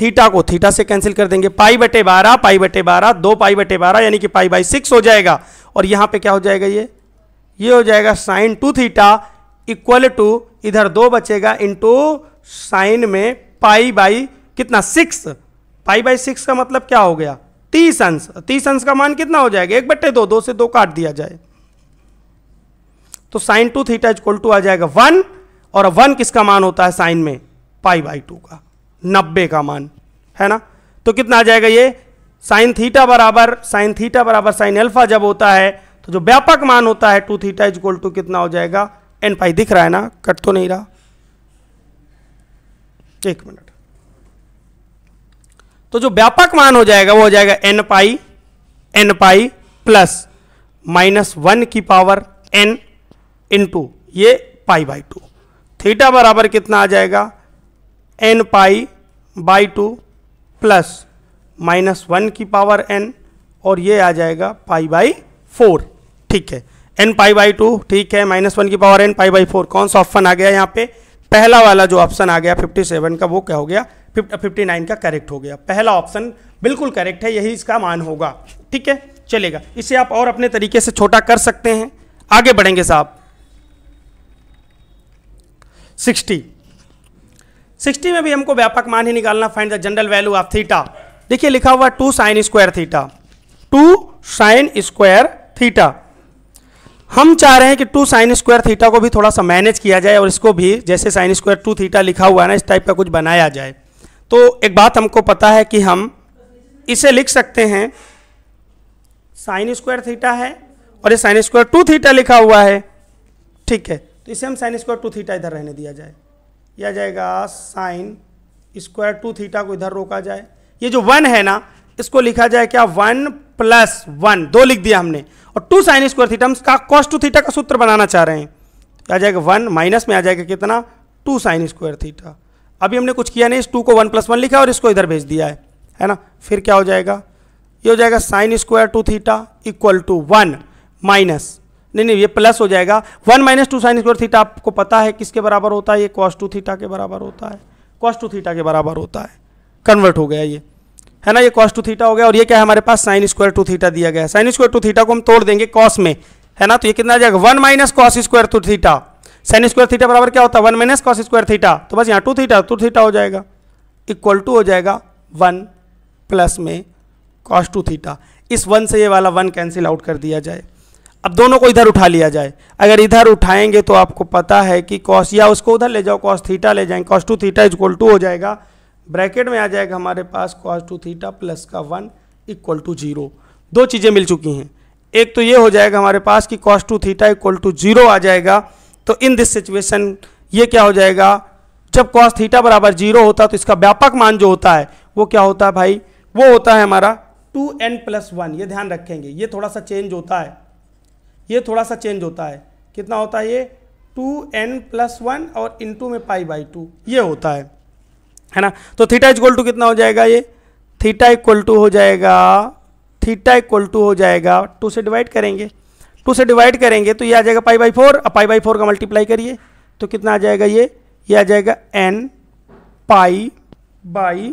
थीटा को थीटा से कैंसिल कर देंगे पाई बटे बारह पाई बटे बारह दो पाई बटे बारह यानी कि पाई बाई सिक्स हो जाएगा और यहां पे क्या हो जाएगा ये ये हो जाएगा sine two theta equal to इधर दो बचेगा इंटू साइन में पाई बाई कितना सिक्स पाई बाई सिक्स का मतलब क्या हो गया तीस अंश तीस अंश का मान कितना हो जाएगा एक बट्टे दो दो से दो काट दिया जाए तो sine two theta is equal to आ जाएगा वन और वन किसका मान होता है साइन में पाई बाई टू का नब्बे का मान है ना तो कितना आ जाएगा ये साइन थीटा बराबर साइन थीटा बराबर साइन एल्फा जब होता है तो जो व्यापक मान होता है टू थीटा इजक्वल टू कितना हो जाएगा एन पाई दिख रहा है ना कट तो नहीं रहा एक मिनट तो जो व्यापक मान हो जाएगा वो हो जाएगा n pi n pi plus minus one की पावर एन इंटू ये पाई बाई टू थीटा बराबर कितना आ जाएगा n pi by two plus minus one की पावर एन और ये आ जाएगा पाई बाई फोर ठीक है एन पाई बाई टू ठीक है माइनस वन की power n pi by four कौन सा ऑप्शन आ गया यहाँ पे पहला वाला जो ऑप्शन आ गया 57 का वो क्या हो गया 59 का करेक्ट हो गया पहला ऑप्शन बिल्कुल करेक्ट है यही इसका मान होगा ठीक है चलेगा इसे आप और अपने तरीके से छोटा कर सकते हैं आगे बढ़ेंगे साहब 60 60 में भी हमको व्यापक मान ही निकालना find the general value of theta देखिए लिखा हुआ two sine square theta two sine square theta हम चाह रहे हैं कि टू साइन स्क्वायर थीटा को भी थोड़ा सा मैनेज किया जाए और इसको भी जैसे साइन स्क्वायर टू थीटा लिखा हुआ है ना इस टाइप का कुछ बनाया जाए तो एक बात हमको पता है कि हम इसे लिख सकते हैं साइन स्क्वायर थीटा है और ये साइन स्क्वायर टू थीटा लिखा हुआ है ठीक है तो इसे हम साइन स्क्वायर टू थीटा इधर रहने दिया जाए यह जाएगा साइन स्क्वायर टू थीटा को इधर रोका जाए ये जो वन है ना इसको लिखा जाए क्या वन प्लस वन दो लिख दिया हमने और टू साइन स्क्वायर थीटा हम कॉस टू थीटा का सूत्र बनाना चाह रहे हैं आ जाएगा वन माइनस में आ जाएगा कितना टू साइन स्क्वायर थीटा अभी हमने कुछ किया नहीं इस टू को वन प्लस वन लिखा और इसको इधर भेज दिया है है ना फिर क्या हो जाएगा ये हो जाएगा sine square two theta equal to one minus नहीं नहीं ये प्लस हो जाएगा one minus two sine square theta आपको पता है किसके बराबर होता है ये कॉस टू थीटा के बराबर होता है कॉस टू थीटा के बराबर होता है कन्वर्ट हो गया ये है ना ये कॉस टू थीटा हो गया और ये क्या है हमारे पास साइन स्क्वायर टू थीटा दिया गया है साइन स्क्वायर टू थीटा को हम तोड़ देंगे कॉस में है ना तो ये कितना आ जाएगा one minus cos square two theta sine square theta बराबर क्या होता है one minus cos square theta तो बस यहाँ टू थीटा टू थीटा हो जाएगा इक्वल टू हो जाएगा वन प्लस में कॉस टू थीटा इस वन से ये वाला वन कैंसिल आउट कर दिया जाए अब दोनों को इधर उठा लिया जाए अगर इधर उठाएंगे तो आपको पता है कि कॉस या उसको उधर ले जाओ कॉस थीटा ले जाएंगे cos two theta is equal to हो जाएगा ब्रैकेट में आ जाएगा हमारे पास कॉस टू थीटा प्लस का वन इक्वल टू जीरो दो चीज़ें मिल चुकी हैं एक तो ये हो जाएगा हमारे पास कि cos two theta equal to zero आ जाएगा तो इन दिस सिचुएशन ये क्या हो जाएगा जब कॉस थीटा बराबर जीरो होता है तो इसका व्यापक मान जो होता है वो क्या होता है भाई वो होता है हमारा टू एन प्लस वन ये ध्यान रखेंगे ये थोड़ा सा चेंज होता है ये थोड़ा सा चेंज होता है कितना होता है ये टू एन प्लस वन और इंटू में पाई बाई टू ये होता है है ना तो थीटा इज इक्वल टू कितना हो जाएगा ये थीटा इक्वल टू हो जाएगा थीटा इक्वल टू हो जाएगा टू से डिवाइड करेंगे टू से डिवाइड करेंगे तो ये आ जाएगा पाई बाई फोर अब पाई बाई फोर का मल्टीप्लाई करिए तो कितना आ जाएगा ये ये आ जाएगा n pi by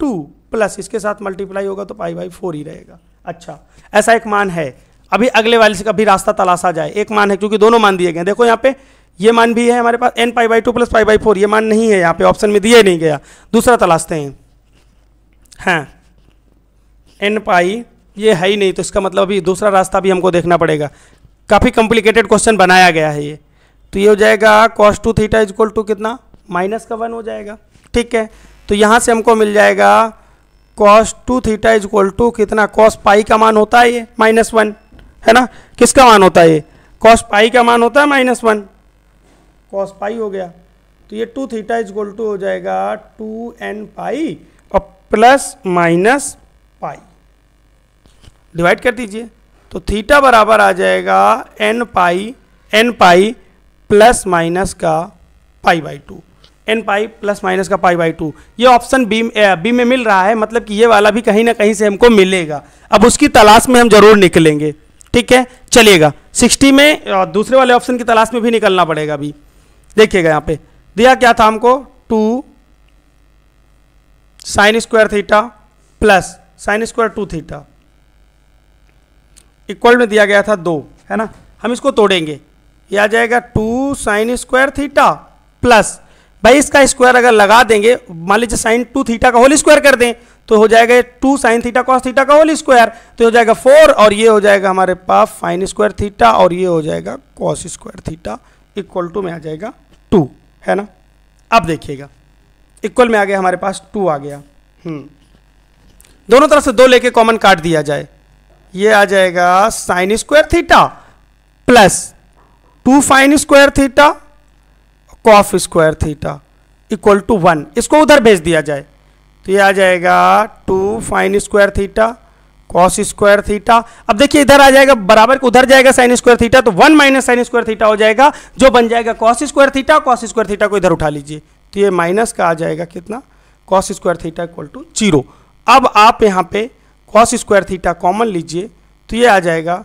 two plus इसके साथ मल्टीप्लाई होगा तो पाई बाई फोर ही रहेगा अच्छा ऐसा एक मान है अभी अगले वाले से कभी रास्ता तलाशा जाए एक मान है क्योंकि दोनों मान दिए गए देखो यहाँ पे ये मान भी है हमारे पास n pi by two plus pi by four ये मान नहीं है यहाँ पे ऑप्शन में दिया नहीं गया दूसरा तलाशते हैं हाँ एन पाई ये है ही नहीं तो इसका मतलब अभी दूसरा रास्ता भी हमको देखना पड़ेगा काफ़ी कॉम्प्लिकेटेड क्वेश्चन बनाया गया है ये तो ये हो जाएगा cos two theta is equal to कितना माइनस का वन हो जाएगा ठीक है तो यहाँ से हमको मिल जाएगा cos two theta is equal to कितना कॉस पाई का मान होता है ये माइनस वन है ना किसका मान होता है ये कॉस पाई का मान होता है माइनस वन कॉस पाई हो गया तो ये two theta is equal to हो जाएगा टू एन पाई और प्लस माइनस पाई डिवाइड कर दीजिए तो थीटा बराबर आ जाएगा n pi n pi plus minus का pi by two n pi plus minus का पाई बाई टू ये ऑप्शन बी बी में मिल रहा है मतलब कि ये वाला भी कहीं ना कहीं से हमको मिलेगा अब उसकी तलाश में हम जरूर निकलेंगे ठीक है चलेगा सिक्सटी में दूसरे वाले ऑप्शन की तलाश में भी निकलना पड़ेगा अभी देखिएगा यहाँ पे दिया क्या था हमको two sine square theta plus sine square two theta equal में दिया गया था दो है ना हम इसको तोड़ेंगे ये आ जाएगा two sine square theta plus भाई इसका स्क्वायर अगर लगा देंगे मान लीजिए साइन टू थीटा का होल स्क्वायर कर दें तो हो जाएगा two sine theta cos theta का होल स्क्वायर तो हो जाएगा फोर और ये हो जाएगा हमारे पास साइन स्क्वायर थीटा और ये हो जाएगा cos square theta equal to में आ जाएगा टू है ना अब देखिएगा इक्वल में आ गया हमारे पास टू आ गया हम्म। दोनों तरफ से दो लेके कॉमन काट दिया जाए ये आ जाएगा sine square theta plus two sine square theta cos square theta equal to one इसको उधर भेज दिया जाए तो ये आ जाएगा two sine square theta cos square theta अब देखिए इधर आ जाएगा बराबर उधर जाएगा साइन स्क्वायर थीटा तो one minus sine square theta हो जाएगा जो बन जाएगा cos square theta cos square theta को इधर उठा लीजिए तो ये माइनस का आ जाएगा कितना cos square theta equal to zero अब आप यहाँ पे कॉस स्क्वायर थीटा कॉमन लीजिए तो ये आ जाएगा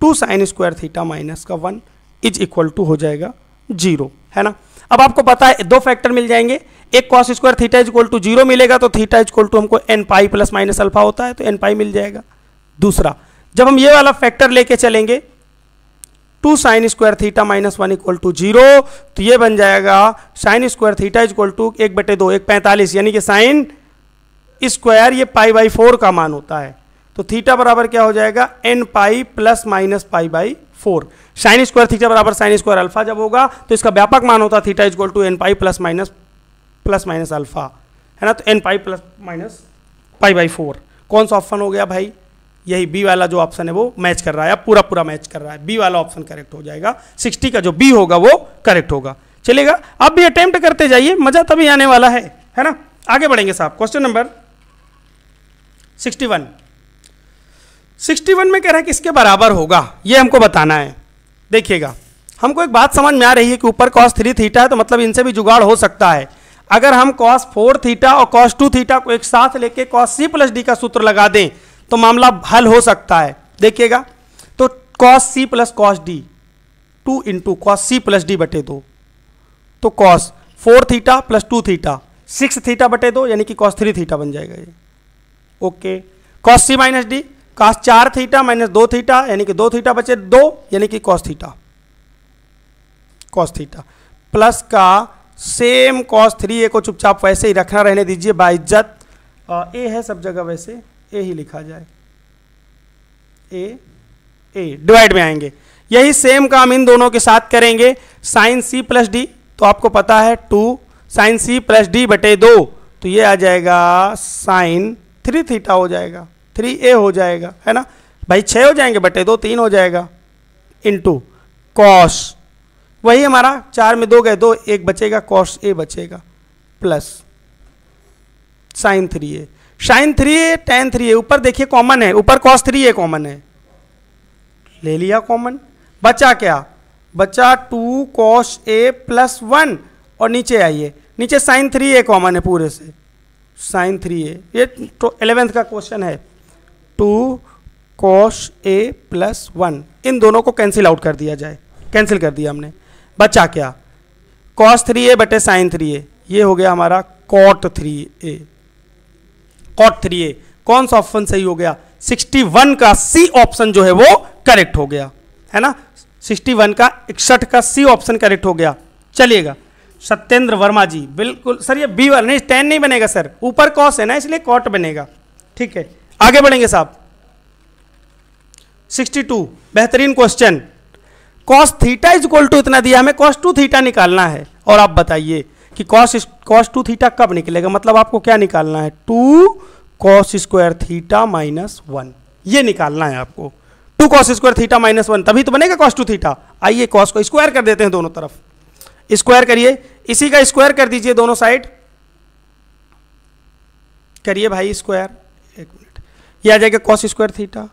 two sine square theta minus का वन इज इक्वल टू हो जाएगा जीरो है ना अब आपको पता है दो फैक्टर मिल जाएंगे एक cos square theta is equal to zero मिलेगा तो थीटा इज इक्वल टू हमको n pi plus minus alpha होता है तो एन पाई मिल जाएगा दूसरा जब हम ये वाला फैक्टर लेके चलेंगे two sine square theta minus one equal to zero तो ये बन जाएगा sine square theta equal to एक बटे दो एक पैंतालीस यानी कि साइन स्क्वायर ये पाई बाई फोर का मान होता है तो थीटा बराबर क्या हो जाएगा n pi plus minus pi by four sine square theta बराबर साइन स्क्वायर अल्फा जब होगा तो इसका व्यापक मान होता theta equal to n pi plus minus plus minus alpha है ना तो n pi plus minus pi by four कौन सा ऑप्शन हो गया भाई यही बी वाला जो ऑप्शन है वो मैच कर रहा है अब पूरा पूरा मैच कर रहा है बी वाला ऑप्शन करेक्ट हो जाएगा सिक्सटी का जो बी होगा वो करेक्ट होगा चलेगा आप भी अटेम्प्ट करते जाइए मजा तभी आने वाला है है ना आगे बढ़ेंगे साहब क्वेश्चन नंबर सिक्सटी वन में कह रहा है किसके बराबर होगा ये हमको बताना है देखिएगा हमको एक बात समझ में आ रही है कि ऊपर कॉस थ्री थीटा है तो मतलब इनसे भी जुगाड़ हो सकता है अगर हम कॉस फोर थीटा और कॉस टू थीटा को एक साथ लेके कॉस सी प्लस डी का सूत्र लगा दें तो मामला हल हो सकता है देखिएगा तो कॉस सी plus cos D two into cos सी प्लस डी बटे दो तो cos four theta plus two theta six theta बटे दो यानी कि कॉस थ्री थीटा बन जाएगा ये ओके कॉस सी माइनस डी कॉस चार थीटा माइनस दो थीटा यानी कि दो थीटा बचे दो यानी कि cos theta cos theta plus का सेम कॉस थ्री ए को चुपचाप वैसे ही रखना रहने दीजिए बाइज्जत ए है सब जगह वैसे ए ही लिखा जाए ए ए डिवाइड में आएंगे यही सेम काम इन दोनों के साथ करेंगे साइन सी प्लस डी तो आपको पता है टू साइन सी प्लस डी बटे दो तो ये आ जाएगा साइन थ्री थीटा हो जाएगा थ्री ए हो जाएगा है ना भाई छः हो जाएंगे बटे दो तीन हो जाएगा इंटू कॉस वही हमारा चार में दो गए दो एक बचेगा कॉस ए बचेगा plus sine three A sine three है टेन थ्री है ऊपर देखिए कॉमन है ऊपर कॉस थ्री है कॉमन है ले लिया कॉमन बचा क्या बचा टू कॉस ए प्लस वन और नीचे आइए नीचे साइन थ्री है कॉमन है पूरे से साइन थ्री ए ये एलेवेंथ तो का क्वेश्चन है टू कॉस ए प्लस वन इन दोनों को कैंसिल आउट कर दिया जाए कैंसिल कर दिया हमने बचा क्या कॉस थ्री ए बटे साइन थ्री ए ये हो गया हमारा cot three A cot three A कौन सा ऑप्शन सही हो गया 61 का सी ऑप्शन जो है वो करेक्ट हो गया है ना 61 का इकसठ का सी ऑप्शन करेक्ट हो गया चलिएगा सत्येंद्र वर्मा जी बिल्कुल सर ये बी नहीं टेन नहीं बनेगा सर ऊपर कॉस है ना इसलिए कॉट बनेगा ठीक है आगे बढ़ेंगे साहब 62 बेहतरीन question cos theta is equal to इतना दिया हमें कॉस टू थीटा निकालना है और आप बताइए कि कॉस कॉस टू थीटा कब निकलेगा मतलब आपको क्या निकालना है two cos square theta minus one ये निकालना है आपको two cos square theta minus one तभी तो बनेगा कॉस टू थीटा आइए कॉस को स्क्वायर कर देते हैं दोनों तरफ स्क्वायर करिए इसी का स्क्वायर कर दीजिए दोनों साइड करिए भाई स्क्वायर एक मिनट ये आ जाएगा cos square theta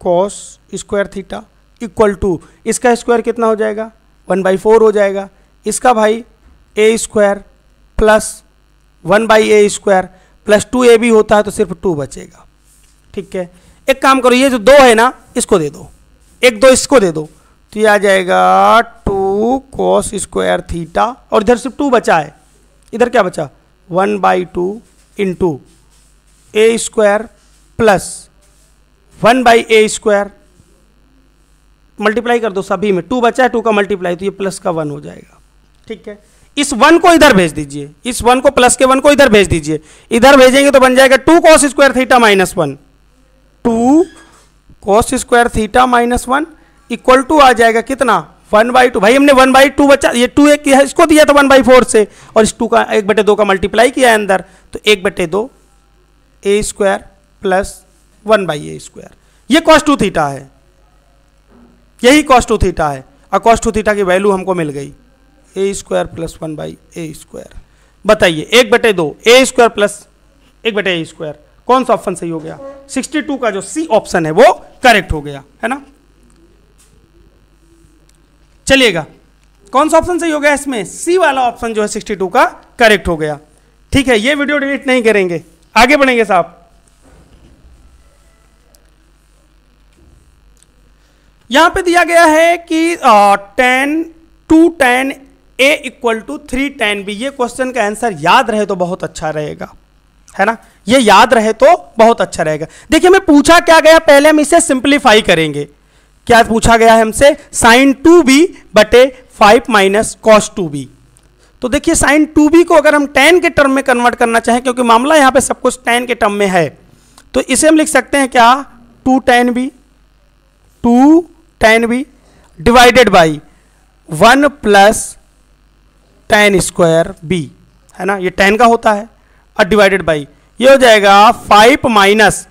cos square theta equal to इसका स्क्वायर कितना हो जाएगा वन बाई फोर हो जाएगा इसका भाई A square plus one by A square plus two A भी होता है तो सिर्फ टू बचेगा ठीक है एक काम करो ये जो दो है ना इसको दे दो एक दो इसको दे दो तो ये आ जाएगा टू कॉस स्क्वायर थीटा और इधर सिर्फ टू बचा है इधर क्या बचा one by two in two A square plus one by A square multiply कर दो सभी में टू बचा है टू का मल्टीप्लाई तो ये प्लस का वन हो जाएगा ठीक है इस वन को इधर भेज दीजिए इस वन को प्लस के वन को इधर भेज दीजिए इधर भेजेंगे तो बन जाएगा two cos square theta minus one two cos square theta minus one equal to आ जाएगा कितना वन बाई टू भाई हमने वन बाई टू बचा ये टू एक किया इसको दिया था वन बाई फोर से और इस टू का एक बटे दो का मल्टीप्लाई किया है अंदर तो एक बटे दो A square plus one by A square ये कॉस टू थीटा है यही कॉस टू थीटा है और कॉस टू थीटा की वैल्यू हमको मिल गई A square plus one by A square बताइए एक बटे दो ए स्क्वायर प्लस एक बटे ए स्क्वायर कौन सा ऑप्शन सही हो गया 62 का जो सी ऑप्शन है वो करेक्ट हो गया है ना चलिएगा कौन सा ऑप्शन सही हो गया इसमें सी वाला ऑप्शन जो है 62 का करेक्ट हो गया ठीक है ये वीडियो डिलीट नहीं करेंगे आगे बढ़ेंगे साहब यहां पे दिया गया है कि tan two tan A equal to three tan B ये क्वेश्चन का आंसर याद रहे तो बहुत अच्छा रहेगा है ना ये याद रहे तो बहुत अच्छा रहेगा देखिए मैं पूछा क्या गया पहले हम इसे सिंप्लीफाई करेंगे क्या पूछा गया है हमसे साइन टू बी बटे five minus cos two B तो देखिए साइन टू बी को अगर हम टेन के टर्म में कन्वर्ट करना चाहें क्योंकि मामला यहां पे सब कुछ टेन के टर्म में है तो इसे हम लिख सकते हैं क्या two tan B two tan B divided by one plus tan square B है ना ये टेन का होता है और डिवाइडेड बाई ये हो जाएगा five minus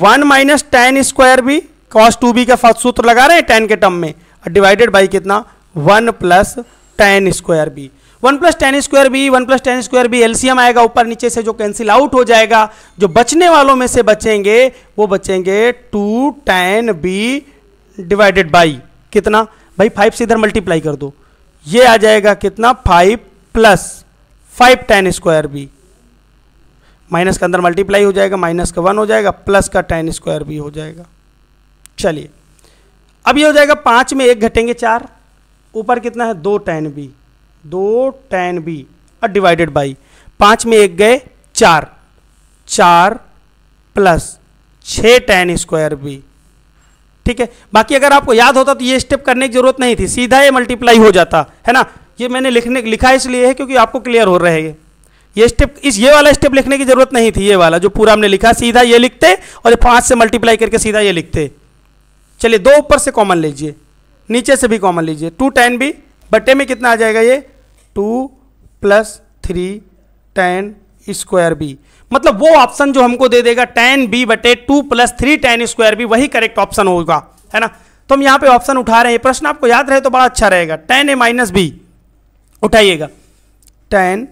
one minus tan square B cos two B का सूत्र लगा रहे हैं टेन के टर्म में और डिवाइडेड बाई कितना one plus tan square B one plus tan square B one plus tan square B LCM आएगा ऊपर नीचे से जो कैंसिल आउट हो जाएगा जो बचने वालों में से बचेंगे वो बचेंगे two tan B divided by कितना भाई फाइव से इधर मल्टीप्लाई कर दो ये आ जाएगा कितना five plus five tan square B minus के अंदर मल्टीप्लाई हो जाएगा माइनस का वन हो जाएगा प्लस का टेन स्क्वायर भी हो जाएगा चलिए अब ये हो जाएगा पाँच में एक घटेंगे चार ऊपर कितना है दो टेन बी दो टेन बी और डिवाइडेड बाई पाँच में एक गए चार चार प्लस छः टेन स्क्वायर बी ठीक है बाकी अगर आपको याद होता तो ये स्टेप करने की जरूरत नहीं थी सीधा ये मल्टीप्लाई हो जाता है ना ये मैंने लिखने लिखा इसलिए है क्योंकि आपको क्लियर हो रहा है ये स्टेप इस ये वाला स्टेप लिखने की जरूरत नहीं थी ये वाला जो पूरा हमने लिखा सीधा ये लिखते और ये पाँच से मल्टीप्लाई करके सीधा ये लिखते चलिए दो ऊपर से कॉमन लीजिए नीचे से भी कॉमन लीजिए टू टेन भी बटे में कितना आ जाएगा ये two plus three tan square B मतलब वो ऑप्शन जो हमको दे देगा टेन बी बटे two plus three tan square B वही करेक्ट ऑप्शन होगा है ना तो हम यहां पे ऑप्शन उठा रहे हैं प्रश्न आपको याद रहे तो बड़ा अच्छा रहेगा टेन ए माइनस बी उठाइएगा टेन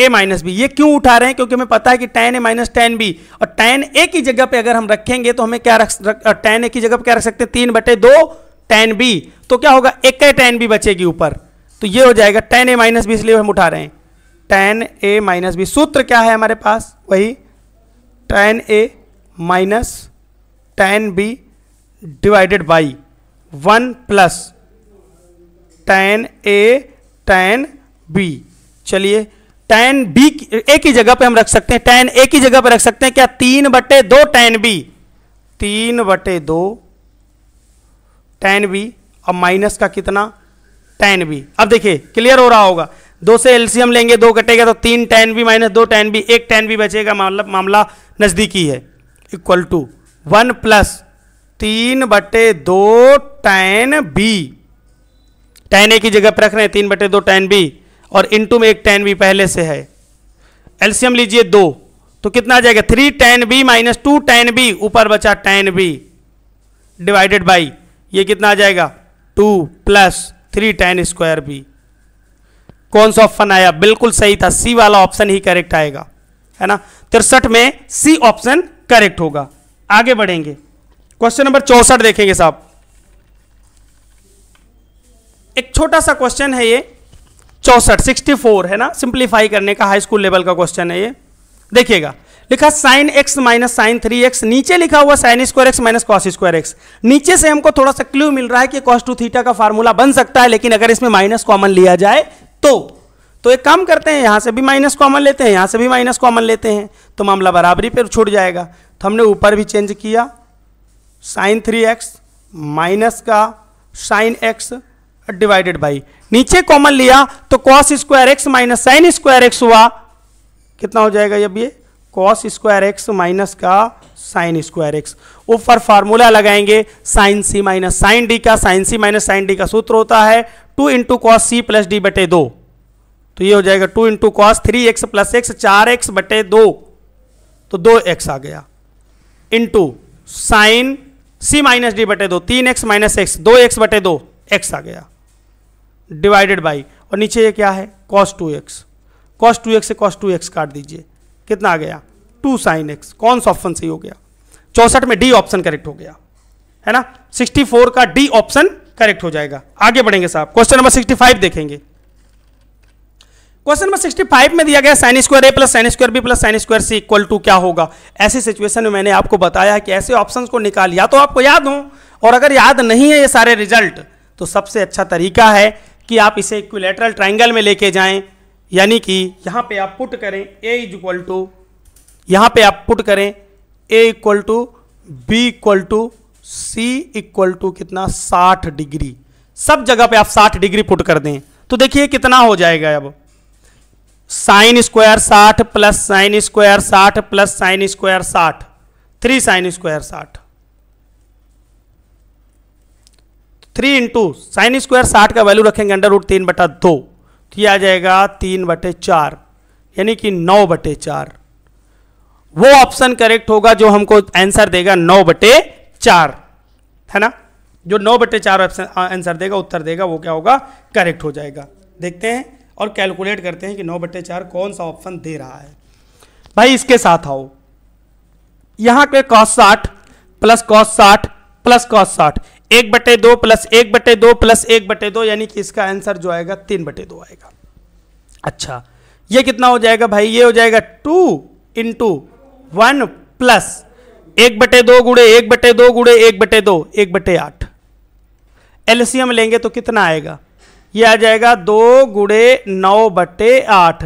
ए माइनस बी ये क्यों उठा रहे हैं क्योंकि हमें पता है कि टेन ए माइनस टेन बी और टेन ए की जगह पे अगर हम रखेंगे तो हमें क्या रख टेन ए की जगह पे क्या रख सकते हैं तीन बटे दो टेन बी तो क्या होगा एक टेन बी बचेगी ऊपर तो ये हो जाएगा टेन ए माइनस बी इसलिए हम उठा रहे हैं टेन ए माइनस बी सूत्र क्या है हमारे पास वही tan A minus tan B divided by one plus tan A tan B चलिए टेन बी ए की जगह पे हम रख सकते हैं टेन ए की जगह पे रख सकते हैं क्या तीन बटे दो टेन बी तीन बटे दो टेन बी और माइनस का कितना टेन बी अब देखिए क्लियर हो रहा होगा दो से एलसीएम लेंगे दो कटेगा तो तीन टेन बी माइनस दो टेन बी एक टेन बी बचेगा मतलब मामला नज़दीकी है इक्वल टू वन प्लस तीन बटे दो टेन बी टेन ए की जगह पर रख रहे हैं तीन बटे दो टेन बी और इंटू में एक टेन बी पहले से है एलसीएम लीजिए दो तो कितना आ जाएगा three tan B minus two tan B ऊपर बचा टेन बी डिवाइडेड बाई ये कितना आ जाएगा two plus three tan square B कौन सा ऑप्शन आया बिल्कुल सही था सी वाला ऑप्शन ही करेक्ट आएगा है ना तिरसठ में सी ऑप्शन करेक्ट होगा आगे बढ़ेंगे क्वेश्चन नंबर चौसठ देखेंगे साहब एक छोटा सा क्वेश्चन है ये चौसठ सिक्सटी फोर है ना सिंप्लीफाई करने का हाई स्कूल लेवल का क्वेश्चन है ये देखिएगा लिखा sine x minus sine three x नीचे लिखा हुआ sine square x minus cos square x नीचे से हमको थोड़ा सा क्ल्यू मिल रहा है कि कॉस टू थीटा का फार्मूला बन सकता है लेकिन अगर इसमें माइनस कॉमन लिया जाए तो तो एक काम करते हैं यहाँ से भी माइनस कॉमन लेते हैं यहाँ से भी माइनस कॉमन लेते हैं तो मामला बराबरी पर छूट जाएगा तो हमने ऊपर भी चेंज किया साइन थ्री एक्स माइनस का साइन एक्स डिवाइडेड बाई नीचे कॉमन लिया तो cos square x minus sine square x हुआ कितना हो जाएगा अब ये कॉस स्क्वायर एक्स माइनस का साइन स्क्वायर एक्स ऊपर फार्मूला लगाएंगे sine C minus sine D का sine C minus sine D का सूत्र होता है टू इंटू कॉस सी प्लस डी बटे दो तो ये हो जाएगा two into cos three x plus x चार एक्स बटे दो तो दो एक्स आ गया into sine C minus D बटे दो तीन एक्स माइनस एक्स दो एक्स बटे दो एक्स आ गया डिवाइडेड बाई और नीचे ये क्या है cos two x cos two x से कॉस टू एक्स काट दीजिए कितना आ गया टू साइन एक्स कौन सा ऑप्शन सही हो गया चौसठ में डी ऑप्शन करेक्ट हो गया है ना 64 का डी ऑप्शन करेक्ट हो जाएगा आगे बढ़ेंगे साहब क्वेश्चन नंबर सिक्सटी फाइव देखेंगे क्वेश्चन नंबर सिक्सटी फाइव में दिया गया sine square A plus sine square B plus sine square C equal to क्या होगा ऐसी सिचुएशन में मैंने आपको बताया कि ऐसे ऑप्शन को निकाल या तो आपको याद हो और अगर याद नहीं है ये सारे रिजल्ट तो सबसे अच्छा तरीका है कि आप इसे इक्विलेटरल ट्राइंगल में लेके जाएं यानी कि यहां पे आप पुट करें ए इज इक्वल टू यहां पे आप पुट करें A equal to B equal to C equal to कितना 60 डिग्री सब जगह पे आप 60 डिग्री पुट कर दें तो देखिए कितना हो जाएगा अब साइन स्क्वायर साठ प्लस साइन स्क्वायर साठ प्लस साइन स्क्वायर साठ थ्री साइन स्क्वायर साठ थ्री इंटू साइन स्क्वायर साठ का वैल्यू रखेंगे अंडर रूट तीन बटा दो तो ये आ जाएगा तीन बटे चार यानी कि नौ बटे चार वो ऑप्शन करेक्ट होगा जो हमको आंसर देगा नौ बटे चार है ना जो नौ बटे चार आंसर देगा उत्तर देगा वो क्या होगा करेक्ट हो जाएगा देखते हैं और कैलकुलेट करते हैं कि नौ बटे चार कौन सा ऑप्शन दे रहा है भाई इसके साथ आओ यहां पे कॉस साठ प्लस कॉस साठ प्लस कॉस साठ एक बटे दो प्लस एक बटे दो प्लस एक बटे दो यानी कि इसका आंसर जो आएगा तीन बटे दो आएगा अच्छा ये कितना हो जाएगा भाई ये हो जाएगा टू इंटू वन प्लस एक बटे दो गुड़े एक बटे दो गुड़े एक बटे दो एक बटे आठ एलसीएम लेंगे तो कितना आएगा ये आ जाएगा दो गुड़े नौ बटे आठ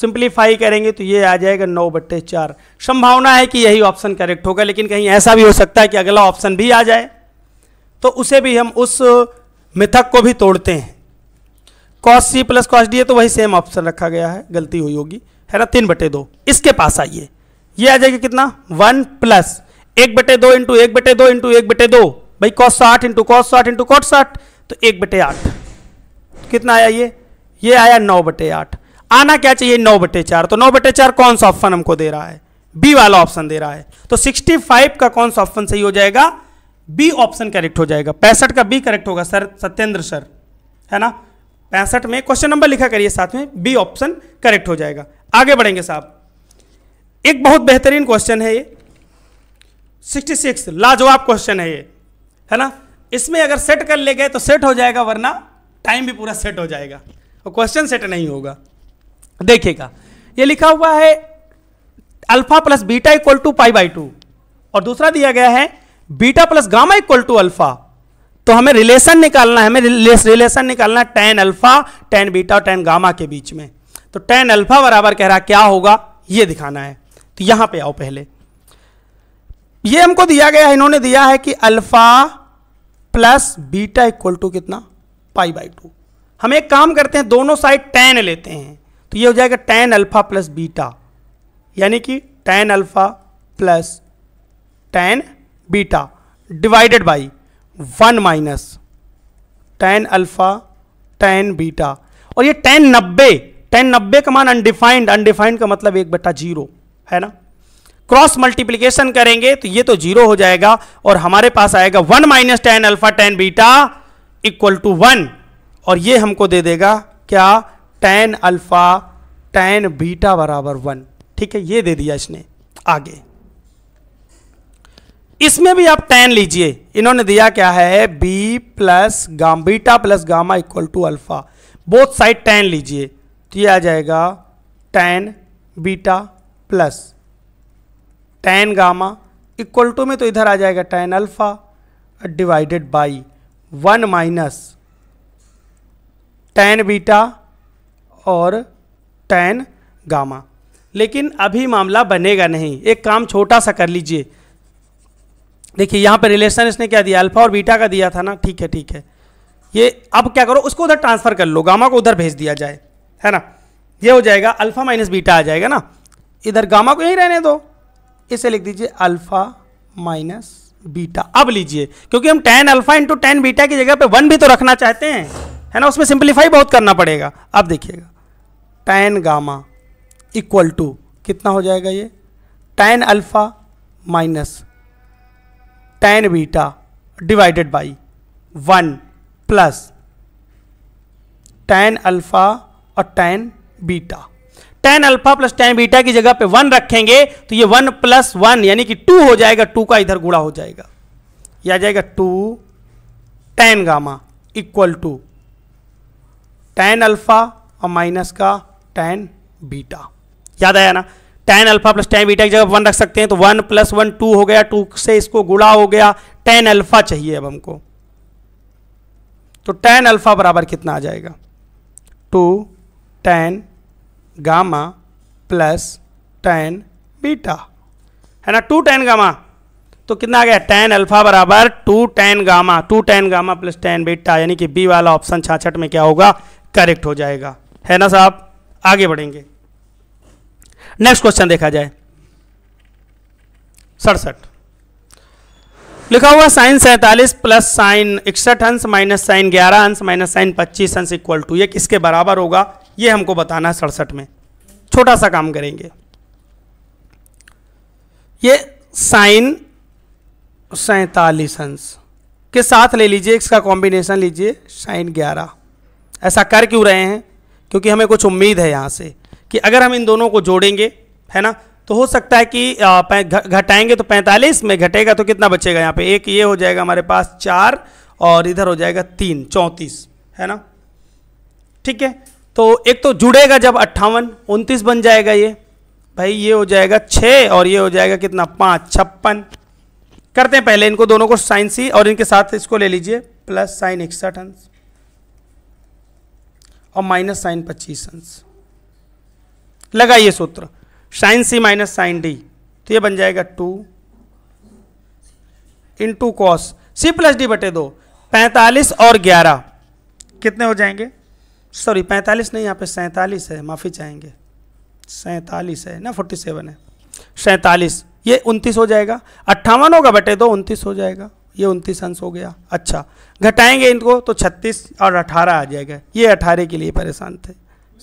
सिंप्लीफाई करेंगे तो ये आ जाएगा नौ बट्टे चार संभावना है कि यही ऑप्शन करेक्ट होगा लेकिन कहीं ऐसा भी हो सकता है कि अगला ऑप्शन भी आ जाए तो उसे भी हम उस मिथक को भी तोड़ते हैं कॉस सी प्लस कॉस डी है तो वही सेम ऑप्शन रखा गया है गलती हुई होगी है ना तीन बटे दो इसके पास आइए ये आ जाएगा कितना वन प्लस एक बटे दो इंटू एक बटे दो इंटू एक बटे दो भाई कॉस साठ इंटू कॉस साठ इंटू कॉट साठ तो एक बटे आठ कितना आया ये ये आया नौ बटे आठ आना क्या चाहिए नौ बटे चार तो नौ बटे चार कौन सा ऑप्शन हमको दे रहा है बी वाला ऑप्शन दे रहा है तो सिक्सटी फाइव का कौन सा ऑप्शन सही हो जाएगा बी ऑप्शन करेक्ट हो जाएगा पैंसठ का बी करेक्ट होगा सर सत्येंद्र सर है ना पैंसठ में क्वेश्चन नंबर लिखा करिए साथ में बी ऑप्शन करेक्ट हो जाएगा आगे बढ़ेंगे साहब एक बहुत बेहतरीन क्वेश्चन है ये 66 लाजवाब क्वेश्चन है ये है ना इसमें अगर सेट कर ले गए तो सेट हो जाएगा वरना टाइम भी पूरा सेट हो जाएगा और क्वेश्चन सेट नहीं होगा देखिएगा ये लिखा हुआ है alpha plus beta equal to pi by two और दूसरा दिया गया है beta plus gamma equal to alpha तो हमें रिलेशन निकालना है हमें रिलेशन निकालना है टेन अल्फा टेन बीटा और टेन गामा के बीच में तो टेन अल्फा बराबर कह रहा क्या होगा ये दिखाना है तो यहां पे आओ पहले ये हमको दिया गया है इन्होंने दिया है कि alpha plus beta equal to कितना पाई बाई टू हम एक काम करते हैं दोनों साइड टेन लेते हैं तो ये हो जाएगा टेन अल्फा प्लस बीटा यानी कि tan alpha plus tan beta divided by one minus tan alpha tan beta और ये टेन नब्बे टेन नब्बे का मान अनडिफाइंड अनडिफाइंड का मतलब एक बटा जीरो है ना क्रॉस मल्टीप्लीकेशन करेंगे तो ये तो जीरो हो जाएगा और हमारे पास आएगा one minus tan alpha tan beta equal to one और ये हमको दे देगा क्या टेन अल्फा टेन बीटा बराबर वन ठीक है ये दे दिया इसने आगे इसमें भी आप टेन लीजिए इन्होंने दिया क्या है B plus gamma beta plus gamma equal to alpha both side tan लीजिए तो ये आ जाएगा tan beta plus tan gamma equal to में तो इधर आ जाएगा tan alpha divided by one minus tan beta और टेन गामा लेकिन अभी मामला बनेगा नहीं एक काम छोटा सा कर लीजिए देखिए यहाँ पर रिलेशन इसने क्या दिया अल्फा और बीटा का दिया था ना ठीक है ठीक है ये अब क्या करो उसको उधर ट्रांसफ़र कर लो गामा को उधर भेज दिया जाए है ना ये हो जाएगा अल्फा माइनस बीटा आ जाएगा ना इधर गामा को यहीं रहने दो इसे लिख दीजिए अल्फा माइनस बीटा अब लीजिए क्योंकि हम tan alpha into tan beta की जगह पे वन भी तो रखना चाहते हैं है ना उसमें सिंप्लीफाई बहुत करना पड़ेगा अब देखिएगा टेन गामा इक्वल टू कितना हो जाएगा ये tan alpha minus tan beta divided by one plus tan alpha और tan beta tan alpha plus tan beta की जगह पे वन रखेंगे तो ये वन प्लस वन यानी कि टू हो जाएगा टू का इधर गुड़ा हो जाएगा यह आ जाएगा two tan gamma equal to tan alpha और माइनस का टेन बीटा याद आया ना tan alpha plus tan beta की जगह वन रख सकते हैं तो वन प्लस वन टू हो गया टू से इसको गुड़ा हो गया टेन अल्फा चाहिए अब हमको तो टेन अल्फा बराबर कितना आ जाएगा two tan gamma plus tan beta है ना टू टेन गामा तो कितना आ गया टेन अल्फा बराबर two tan gamma two tan gamma plus tan beta यानी कि बी वाला ऑप्शन छाछठ में क्या होगा करेक्ट हो जाएगा है ना साहब आगे बढ़ेंगे नेक्स्ट क्वेश्चन देखा जाए सड़सठ लिखा हुआ साइन सैंतालीस प्लस साइन इकसठ अंश माइनस साइन ग्यारह अंश माइनस साइन पच्चीस अंश इक्वल टू ये किसके बराबर होगा ये हमको बताना है सड़सठ में छोटा सा काम करेंगे ये साइन सैतालीस अंश के साथ ले लीजिए इसका कॉम्बिनेशन लीजिए साइन ग्यारह ऐसा कर क्यों रहे हैं क्योंकि हमें कुछ उम्मीद है यहाँ से कि अगर हम इन दोनों को जोड़ेंगे है ना तो हो सकता है कि घटाएंगे तो 45 में घटेगा तो कितना बचेगा यहाँ पे एक ये हो जाएगा हमारे पास चार और इधर हो जाएगा तीन चौंतीस है ना ठीक है तो एक तो जुड़ेगा जब अट्ठावन उनतीस बन जाएगा ये भाई ये हो जाएगा छः और ये हो जाएगा कितना पाँच छप्पन करते हैं पहले इनको दोनों को साइन सी और इनके साथ इसको ले लीजिए प्लस साइन इकसठ अंश और माइनस साइन पच्चीस अंश लगाइए सूत्र sine C minus sine D तो ये बन जाएगा two in to cos C plus D बटे दो पैंतालीस और ग्यारह कितने हो जाएंगे सॉरी पैंतालीस नहीं यहाँ पे सैंतालीस है माफ़ी चाहेंगे सैंतालीस है ना फोर्टी सेवन है सैंतालीस ये उनतीस हो जाएगा अट्ठावन होगा बटे दो तो उनतीस हो जाएगा ये उनतीस अंश हो गया अच्छा घटाएंगे इनको तो छत्तीस और अठारह आ जाएगा ये अठारह के लिए परेशान थे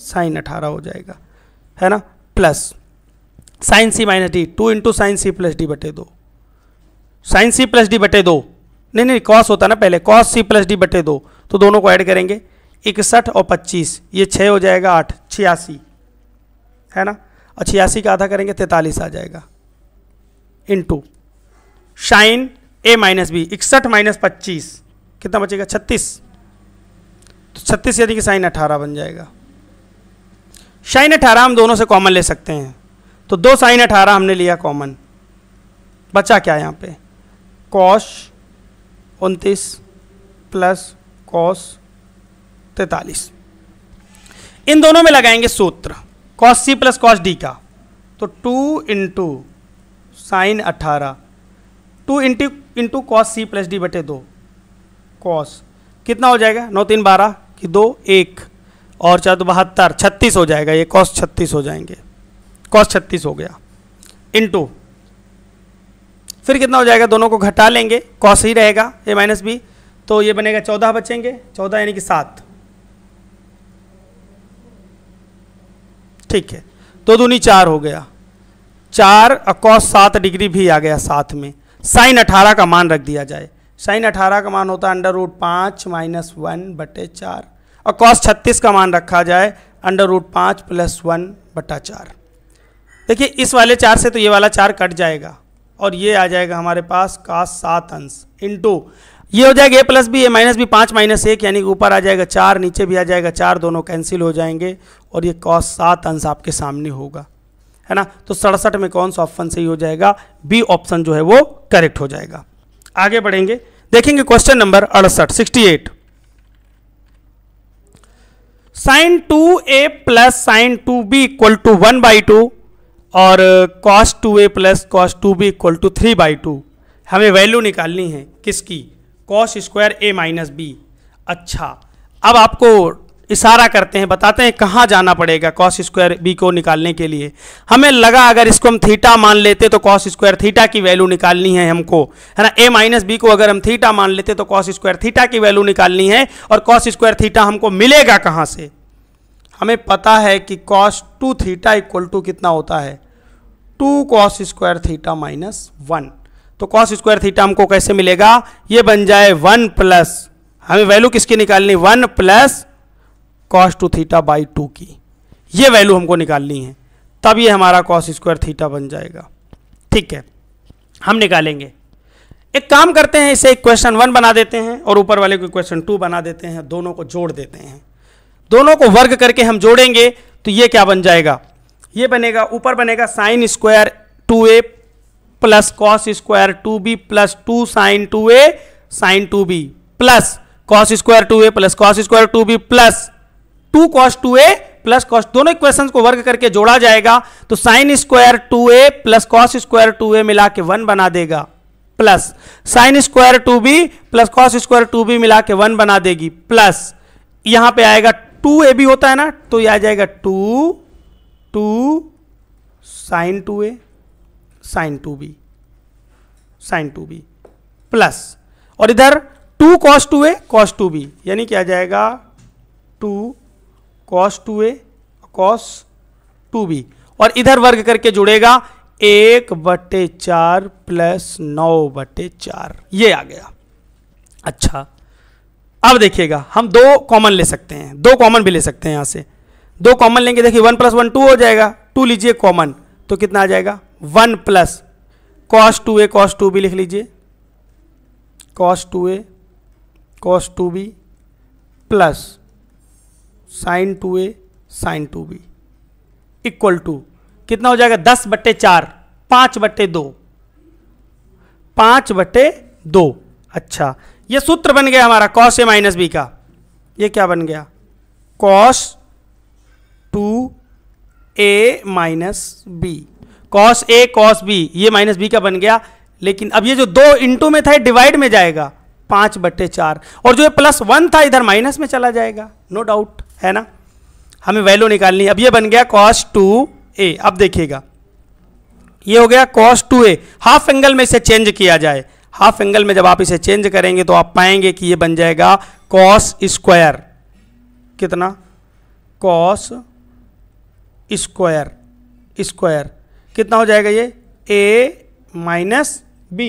साइन अठारह हो जाएगा है ना plus sine C minus D two into sine सी प्लस डी बटे दो साइन सी प्लस डी बटे दो नहीं नहीं कॉस होता ना पहले कॉस सी प्लस डी बटे दो तो दोनों को ऐड करेंगे इकसठ और पच्चीस ये छः हो जाएगा आठ छियासी है ना और छियासी का आधा करेंगे तैंतालीस आ जाएगा into sine A minus B इकसठ माइनस पच्चीस कितना बचेगा छत्तीस तो छत्तीस यदि कि साइन अठारह बन जाएगा साइन अठारह हम दोनों से कॉमन ले सकते हैं तो दो साइन अठारह हमने लिया कॉमन बचा क्या यहाँ पे कॉश उनतीस प्लस कॉस तैतालीस इन दोनों में लगाएंगे सूत्र कॉस सी प्लस कॉस डी का तो टू इंटू साइन अट्ठारह टू इंटू इंटू कॉस सी प्लस डी बटे दो कॉस कितना हो जाएगा नौ तीन बारह कि दो एक और चार दो बहत्तर छत्तीस हो जाएगा ये कॉस छत्तीस हो जाएंगे कॉस छत्तीस हो गया इंटू फिर कितना हो जाएगा दोनों को घटा लेंगे कॉस ही रहेगा ए माइनस बी तो ये बनेगा चौदह बचेंगे चौदह यानी कि सात ठीक है दो तो दूनी चार हो गया चार अकॉस सात डिग्री भी आ गया साथ में साइन अठारह का मान रख दिया जाए साइन अठारह का मान होता है अंडर रूट पाँच माइनस वन बटे चार और कॉस छत्तीस का मान रखा जाए अंडर रूट पाँच प्लस वन बटा चार देखिए इस वाले चार से तो ये वाला चार कट जाएगा और ये आ जाएगा हमारे पास कास सात अंश इंटू ये हो जाएगा ए प्लस बी ए माइनस बी पाँच माइनस एक यानी ऊपर आ जाएगा चार नीचे भी आ जाएगा चार दोनों कैंसिल हो जाएंगे और ये कॉस सात अंश आपके सामने होगा है ना तो सड़सठ में कौन सा ऑप्शन सही हो जाएगा बी ऑप्शन जो है वो करेक्ट हो जाएगा आगे बढ़ेंगे देखेंगे क्वेश्चन नंबर अड़सठ sixty eight sine two A plus sine two B equal to one by two और cos two A plus cos two B equal to three by two हमें वैल्यू निकालनी है किसकी cos square A minus B अच्छा अब आपको इशारा करते हैं बताते हैं कहाँ जाना पड़ेगा कॉस स्क्वायर बी को निकालने के लिए हमें लगा अगर इसको हम थीटा मान लेते तो कॉस स्क्वायर थीटा की वैल्यू निकालनी है हमको है ना ए माइनस बी को अगर हम थीटा मान लेते तो कॉस स्क्वायर थीटा की वैल्यू निकालनी है और कॉस स्क्वायर थीटा हमको मिलेगा कहाँ से हमें पता है कि cos two theta equal to कितना होता है two cos square theta minus one तो कॉस स्क्वायर थीटा हमको कैसे मिलेगा ये बन जाए वन प्लस हमें वैल्यू किसकी निकालनी one plus cos two theta by two की ये वैल्यू हमको निकालनी है तब ये हमारा कॉस स्क्वायर थीटा बन जाएगा ठीक है हम निकालेंगे एक काम करते हैं इसे क्वेश्चन वन बना देते हैं और ऊपर वाले को क्वेश्चन टू बना देते हैं दोनों को जोड़ देते हैं दोनों को वर्ग करके हम जोड़ेंगे तो ये क्या बन जाएगा ये बनेगा ऊपर बनेगा sine square two A plus cos square two B plus two sine two A sine two B plus cos square two A plus cos square two B plus two cos two A plus cos दोनों equations को वर्ग करके जोड़ा जाएगा तो sine square two A plus cos square two A मिला के one बना देगा plus sine square two B plus cos square two B मिला के वन बना देगी प्लस यहां पे आएगा टू ए बी होता है ना तो यह आ जाएगा two two sine two A sine two B sine two B plus और इधर two cos two A cos two B यानी क्या जाएगा two cos two A cos two B और इधर वर्ग करके जुड़ेगा एक बटे चार प्लस नौ बटे चार ये आ गया अच्छा अब देखिएगा हम दो कॉमन ले सकते हैं दो कॉमन भी ले सकते हैं यहां से दो कॉमन लेंगे देखिए वन प्लस वन टू हो जाएगा टू लीजिए कॉमन तो कितना आ जाएगा one plus cos two A cos two B लिख लीजिए cos two A cos two B plus sine two A sine two B equal to कितना हो जाएगा दस बट्टे चार पाँच बट्टे दो पाँच बट्टे दो अच्छा ये सूत्र बन गया हमारा कॉस ए माइनस बी का ये क्या बन गया cos two A minus B cos A cos B ये माइनस बी का बन गया लेकिन अब ये जो दो इंटू में था डिवाइड में जाएगा पांच बट्टे चार और जो ये प्लस वन था इधर माइनस में चला जाएगा नो no डाउट है ना हमें वैल्यू निकालनी अब ये बन गया कॉस टू ए अब देखिएगा ये हो गया cos two A half angle में इसे चेंज किया जाए हाफ एंगल में जब आप इसे चेंज करेंगे तो आप पाएंगे कि ये बन जाएगा कॉस स्क्वायर कितना कॉस स्क्वायर स्क्वायर कितना हो जाएगा ये ए माइनस बी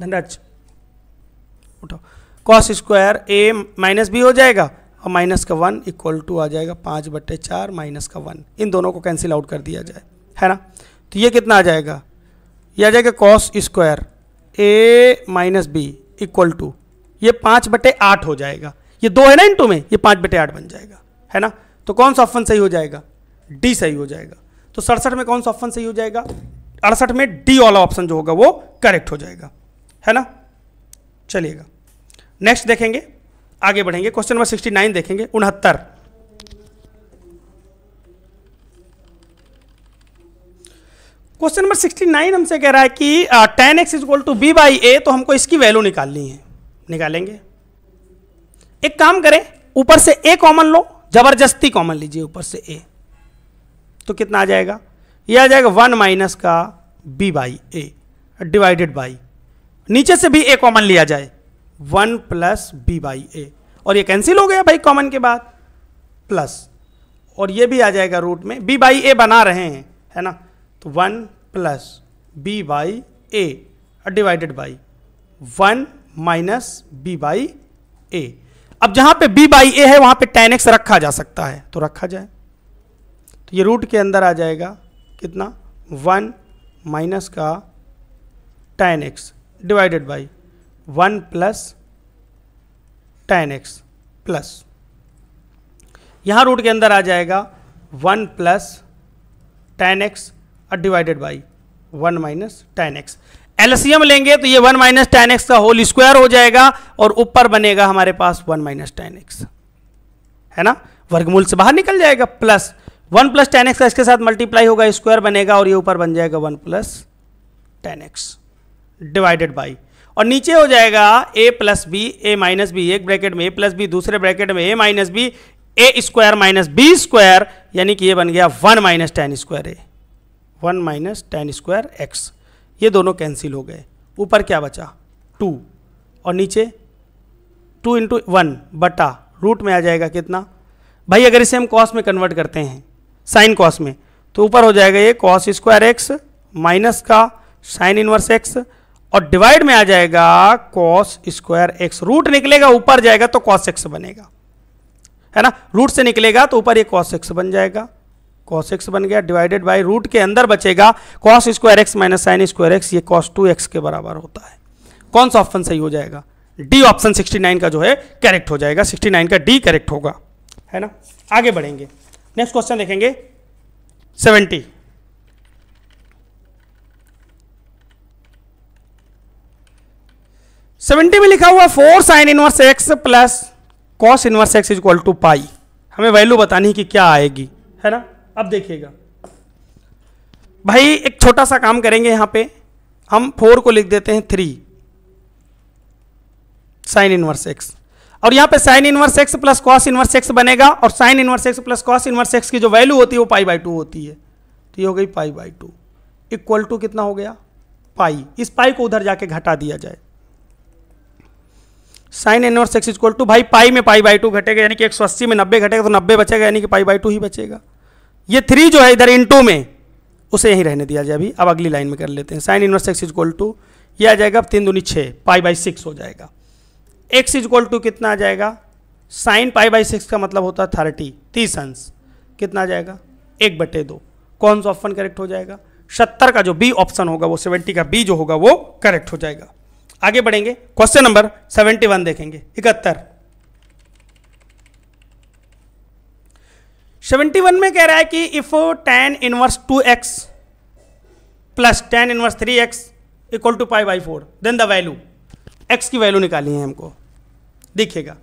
धनराज उठाओ cos square A minus B हो जाएगा और माइनस का वन इक्वल टू आ जाएगा पाँच बट्टे चार माइनस का वन इन दोनों को कैंसिल आउट कर दिया जाए है ना तो ये कितना आ जाएगा ये आ जाएगा cos square A minus B equal to ये पाँच बटे आठ हो जाएगा ये दो है ना इन में ये पाँच बटे आठ बन जाएगा है ना तो कौन सा ऑप्शन सही हो जाएगा डी सही हो जाएगा तो सड़सठ में कौन सा ऑप्शन सही हो जाएगा अड़सठ में डी वाला ऑप्शन जो होगा वो करेक्ट हो जाएगा है ना चलिएगा नेक्स्ट देखेंगे आगे बढ़ेंगे क्वेश्चन नंबर सिक्सटी नाइन देखेंगे उनहत्तर क्वेश्चन नंबर सिक्सटी नाइन हमसे कह रहा है कि tan x equal to B by A तो हमको इसकी वैल्यू निकालनी है निकालेंगे एक काम करें ऊपर से ए कॉमन लो जबरदस्ती कॉमन लीजिए ऊपर से ए तो कितना आ जाएगा ये आ जाएगा वन माइनस का B by A divided by नीचे से भी ए कॉमन लिया जाए one plus B by A और ये कैंसिल हो गया भाई कॉमन के बाद प्लस और ये भी आ जाएगा रूट में बी बाई ए बना रहे हैं है ना तो one plus B by A divided by one minus B by A अब जहां पे बी बाई ए है वहां पे टेन एक्स रखा जा सकता है तो रखा जाए तो ये रूट के अंदर आ जाएगा कितना वन माइनस का tan x divided by one plus tan x plus यहाँ रूट के अंदर आ जाएगा वन प्लस टेन एक्स और divided by one minus tan x LCM लेंगे तो ये वन माइनस टेन एक्स का होल स्क्वायर हो जाएगा और ऊपर बनेगा हमारे पास वन माइनस टेन एक्स है ना वर्गमूल से बाहर निकल जाएगा plus one plus tan x का इसके साथ मल्टीप्लाई होगा स्क्वायर बनेगा और ये ऊपर बन जाएगा one plus tan x divided by और नीचे हो जाएगा ए प्लस बी ए माइनस बी एक ब्रैकेट में ए प्लस बी दूसरे ब्रैकेट में A minus B A square minus B square यानी कि ये बन गया one minus tan square A one minus tan square x ये दोनों कैंसिल हो गए ऊपर क्या बचा टू और नीचे टू इंटू वन बटा रूट में आ जाएगा कितना भाई अगर इसे हम कॉस्ट में कन्वर्ट करते हैं साइन कॉस में तो ऊपर हो जाएगा ये कॉस स्क्वायर एक्स माइनस का साइन इनवर्स एक्स और डिवाइड में आ जाएगा कॉस स्क्वायर एक्स रूट निकलेगा ऊपर जाएगा तो कॉस एक्स बनेगा है ना रूट से निकलेगा तो ऊपर ये कॉस एक्स बन जाएगा कॉस एक्स बन गया डिवाइडेड बाय रूट के अंदर बचेगा cos square x minus sine square x ये कॉस टू एक्स के बराबर होता है कौन सा ऑप्शन सही हो जाएगा डी ऑप्शन नाइन का जो है करेक्ट हो जाएगा नाइन का डी करेक्ट होगा है ना आगे बढ़ेंगे नेक्स्ट क्वेश्चन देखेंगे सेवेंटी सेवेंटी में लिखा हुआ four sine inverse x plus cos inverse x is equal to pi हमें वैल्यू बतानी कि क्या आएगी है ना अब देखिएगा भाई एक छोटा सा काम करेंगे यहां पे हम फोर को लिख देते हैं थ्री साइन इनवर्स एक्स और यहां पे sine inverse x plus cos inverse x बनेगा और sine inverse x plus cos inverse x की जो वैल्यू होती है वो पाई बाई टू होती है तो ये हो गई pi by two equal to कितना हो गया पाई इस पाई को उधर जाके घटा दिया जाए sine inverse x equal to भाई पाई में पाई बाई टू घटेगा यानी कि एक सौ अस्सी में नब्बे घटेगा तो नब्बे बचेगा यानी कि पाई बाई टू ही बचेगा ये थ्री जो है इधर टू में उसे यहीं रहने दिया जाए अभी अब अगली लाइन में कर लेते हैं sine inverse x equal to ये आ जाएगा अब तीन दूनी छः पाई बाई सिक्स हो जाएगा एक्स इज इक्वल टू कितना आ जाएगा साइन पाई बाई सिक्स का मतलब होता है थर्टी तीस अंश कितना आ जाएगा एक बटे दो कौन सा ऑप्शन करेक्ट हो जाएगा सत्तर का जो बी ऑप्शन होगा वो सेवेंटी का बी जो होगा वो करेक्ट हो जाएगा आगे बढ़ेंगे क्वेश्चन नंबर सेवेंटी वन देखेंगे इकहत्तर सेवेंटी वन में कह रहा है कि if tan inverse two x plus tan inverse three x equal to five by four then the value x की वैल्यू निकाली है हमको देखिएगा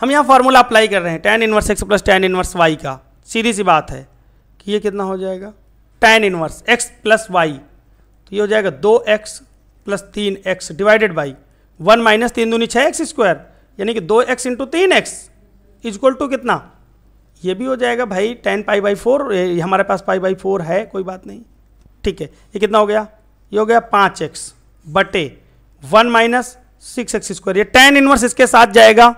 हम यहाँ फार्मूला अप्लाई कर रहे हैं tan inverse x plus tan inverse y का सीधी सी बात है कि ये कितना हो जाएगा tan inverse x plus y तो ये हो जाएगा दो एक्स प्लस तीन x divided by one minus तीन दूनी छः एक्स स्क्वायर यानी कि दो एक्स इंटू तीन एक्स इजक्वल टू कितना ये भी हो जाएगा भाई टेन पाई बाई फोर हमारे पास पाई बाई फोर है कोई बात नहीं ठीक है ये कितना हो गया ये हो गया पाँच एक्स बटे one minus six x square ये टेन इनवर्स इसके साथ जाएगा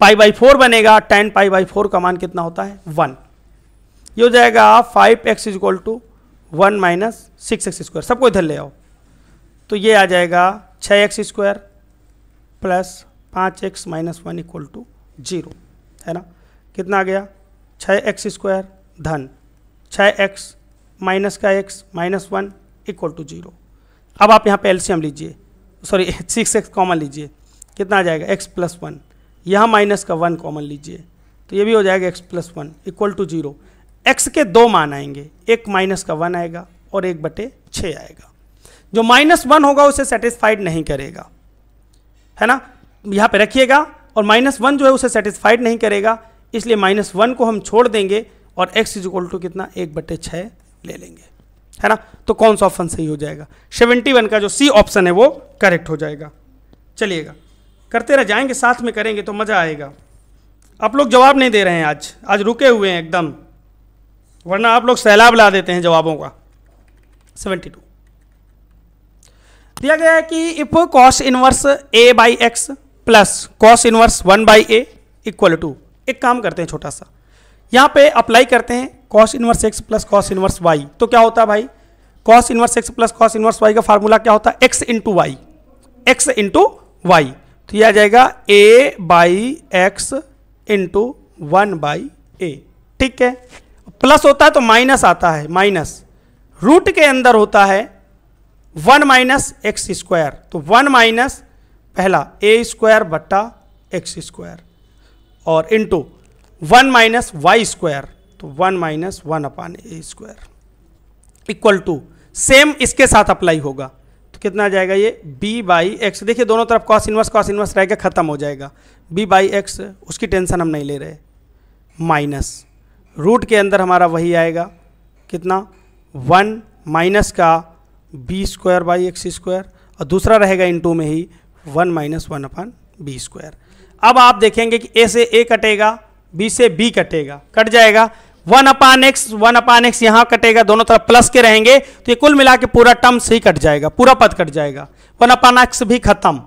पाई बाई फोर बनेगा टेन पाई बाई फोर का मान कितना होता है वन ये हो जाएगा five x is equal to one minus six x square सबको इधर ले आओ तो ये आ जाएगा छः एक्स स्क्वायर प्लस पाँच x minus one equal to zero है ना कितना आ गया छः एक्स स्क्वायर धन छः एक्स माइनस का x minus one equal to zero अब आप यहाँ पे एलसीएम लीजिए सॉरी सिक्स एक्स कॉमन लीजिए कितना आ जाएगा एक्स प्लस वन यहाँ माइनस का वन कॉमन लीजिए तो ये भी हो जाएगा x plus one equal to zero x के दो मान आएंगे एक माइनस का वन आएगा और एक बटे छः आएगा जो माइनस वन होगा उसे सेटिस्फाइड नहीं करेगा है ना यहाँ पे रखिएगा और माइनस वन जो है उसे सेटिस्फाइड नहीं करेगा इसलिए माइनस वन को हम छोड़ देंगे और एक्स इज इक्वल टू कितना एक बटे छः ले लेंगे है ना तो कौन सा ऑप्शन सही हो जाएगा सेवेंटी वन का जो सी ऑप्शन है वो करेक्ट हो जाएगा चलिएगा करते रह जाएंगे साथ में करेंगे तो मज़ा आएगा आप लोग जवाब नहीं दे रहे हैं आज आज रुके हुए हैं एकदम वरना आप लोग सैलाब ला देते हैं जवाबों का सेवेंटी टू दिया गया है कि if cos inverse a by x plus cos inverse one by a equal to एक काम करते हैं छोटा सा यहाँ पे अप्लाई करते हैं cos inverse x plus cos inverse y तो क्या होता है भाई cos inverse x plus cos inverse y का फार्मूला क्या होता है x into y x into y तो यह आ जाएगा a by x into one by a ठीक है प्लस होता है तो माइनस आता है माइनस रूट के अंदर होता है वन माइनस एक्स स्क्वायर तो वन माइनस पहला ए स्क्वायर बट्टा एक्स स्क्वायर और into one minus y square तो one minus one upon a square equal to same इसके साथ अप्लाई होगा तो कितना आ जाएगा ये b बाई एक्स देखिए दोनों तरफ कॉस इनवर्स कॉस इनवर्स रहेगा ख़त्म हो जाएगा b बाई एक्स उसकी टेंशन हम नहीं ले रहे माइनस रूट के अंदर हमारा वही आएगा कितना वन माइनस का b square by x square और दूसरा रहेगा इन टू में ही one minus one upon b square अब आप देखेंगे कि ए से ए कटेगा बी से बी कटेगा कट जाएगा one upon x one upon x यहां कटेगा दोनों तरफ प्लस के रहेंगे तो ये कुल मिला के पूरा टर्म्स ही कट जाएगा पूरा पद कट जाएगा वन अपान एक्स भी खत्म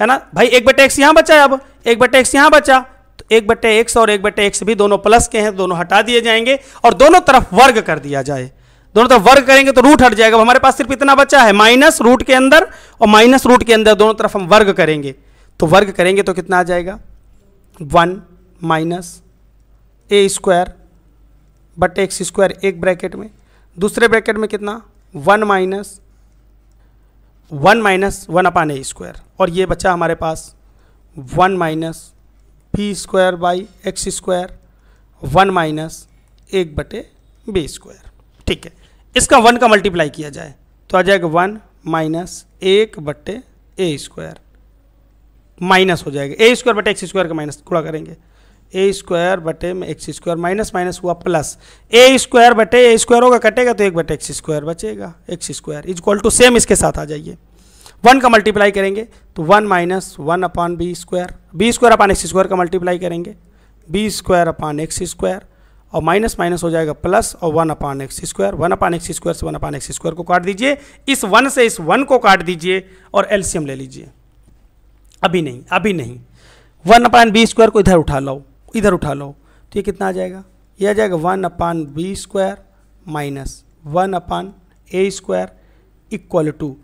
है ना भाई एक बटे एक्स यहां बचा अब एक बटे एक्स यहां बचा तो एक बटे एक्स और एक बटे एक्स भी दोनों प्लस के हैं दोनों हटा दिए जाएंगे और दोनों तरफ वर्ग कर दिया जाए दोनों तरफ वर्ग करेंगे तो रूट हट जाएगा हमारे पास सिर्फ इतना बचा है माइनस रूट के अंदर और माइनस रूट के अंदर दोनों तरफ हम वर्ग करेंगे तो वर्ग करेंगे तो कितना आ जाएगा वन माइनस ए स्क्वायर बटे एक्स स्क्वायर एक ब्रैकेट में दूसरे ब्रैकेट में कितना one minus one minus one upon a square और ये बचा हमारे पास one minus B square by x square one minus एक बटे बी स्क्वायर ठीक है इसका वन का मल्टीप्लाई किया जाए तो आ जाएगा वन माइनस एक बट्टे ए स्क्वायर माइनस हो जाएगा ए स्क्वायर बटे एक्स स्क्वायर का माइनस थोड़ा करेंगे ए स्क्वायर बटे में एक्स स्क्वायर माइनस माइनस हुआ प्लस ए स्क्वायर बटे ए स्क्वायर होगा कटेगा तो एक बटे एक्स स्क्वायर बचेगा x square is equal to same इसके साथ आ जाइए वन का मल्टीप्लाई करेंगे तो one minus one upon b square b square upon x square का मल्टीप्लाई करेंगे b square upon x square और माइनस माइनस हो जाएगा प्लस और one upon x square one upon x square से वन अपान एक्स स्क्वायर को काट दीजिए इस वन से इस वन को काट दीजिए और एल्सियम ले लीजिए अभी नहीं अभी नहीं वन अपान बी स्क्वायर को इधर उठा लो इधर उठा लो तो ये कितना आ जाएगा ये आ जाएगा one upon b square minus one upon a square equal to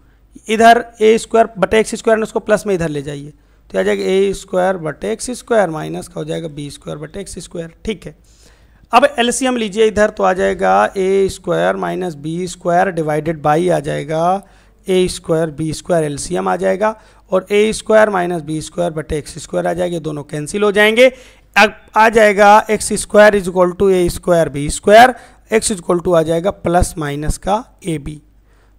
इधर ए स्क्वायर बटे एक्स स्क्वायर ने उसको प्लस में इधर ले जाइए तो आ जाएगा ए स्क्वायर बटे एक्स स्क्वायर माइनस का हो जाएगा बी स्क्वायर बटे एक्स स्क्वायर ठीक है अब एलसीएम लीजिए इधर तो आ जाएगा a square minus B square divided by आ जाएगा a square b square LCM आ जाएगा और a square minus B square बटे एक्स स्क्वायर आ जाएगा दोनों कैंसिल हो जाएंगे अब आ जाएगा x square is equal to A square b square x is equal to आ जाएगा प्लस माइनस का ए बी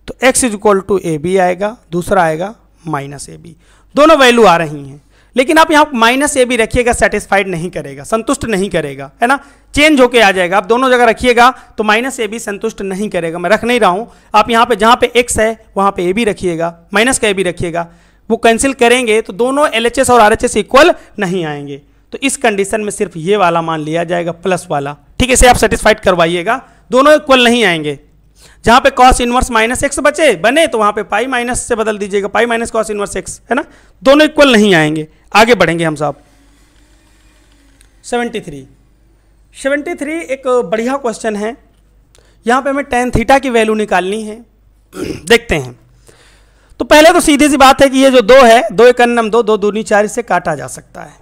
तो x is equal to a b आएगा दूसरा आएगा माइनस ए बी दोनों वैल्यू आ रही हैं लेकिन आप यहाँ माइनस ए बी रखिएगा सेटिस्फाइड नहीं करेगा संतुष्ट नहीं करेगा है ना चेंज होके आ जाएगा आप दोनों जगह रखिएगा तो माइनस ए बी संतुष्ट नहीं करेगा मैं रख नहीं रहा हूँ आप यहाँ पे जहाँ पे एक्स है वहाँ पे ए भी रखिएगा माइनस का ए भी रखिएगा वो कैंसिल करेंगे तो दोनों एल और आर इक्वल नहीं आएंगे तो इस कंडीशन में सिर्फ ये वाला मान लिया जाएगा प्लस वाला ठीक है इसे आप सेटिस्फाइड करवाइएगा दोनों इक्वल नहीं आएंगे जहां पे कॉस इनवर्स माइनस एक्स बचे बने तो वहां पे पाई माइनस से बदल दीजिएगा pi minus cos inverse x है ना दोनों इक्वल नहीं आएंगे आगे बढ़ेंगे हम साहब 73 73 एक बढ़िया क्वेश्चन है यहां पे हमें टेन थीटा की वैल्यू निकालनी है देखते हैं तो पहले तो सीधी सी बात है कि ये जो दो है दो एक अन्नम दो दो दूनी चार इसे काटा जा सकता है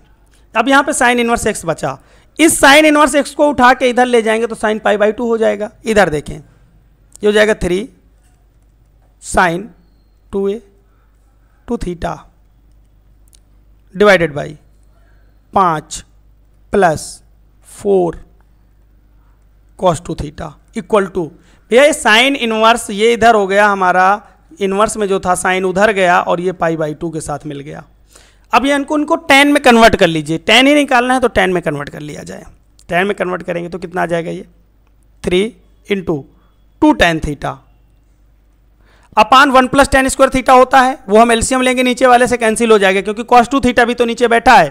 अब यहाँ पे साइन इनवर्स एक्स बचा इस साइन इनवर्स एक्स को उठा के इधर ले जाएंगे तो साइन पाई बाई टू हो जाएगा इधर देखें ये हो जाएगा three sign two a two theta divided by पाँच plus four cos two theta equal to भैया ये साइन इनवर्स ये इधर हो गया हमारा इनवर्स में जो था साइन उधर गया और ये पाई बाई टू के साथ मिल गया अब ये इनको उनको टेन में कन्वर्ट कर लीजिए टेन ही निकालना है तो टेन में कन्वर्ट कर लिया जाए टेन में कन्वर्ट करेंगे तो कितना आ जाएगा ये three into two tan theta upon one plus tan square theta होता है वो हम एलसीएम लेंगे नीचे वाले से कैंसिल हो जाएगा क्योंकि कॉस टू थीटा भी तो नीचे बैठा है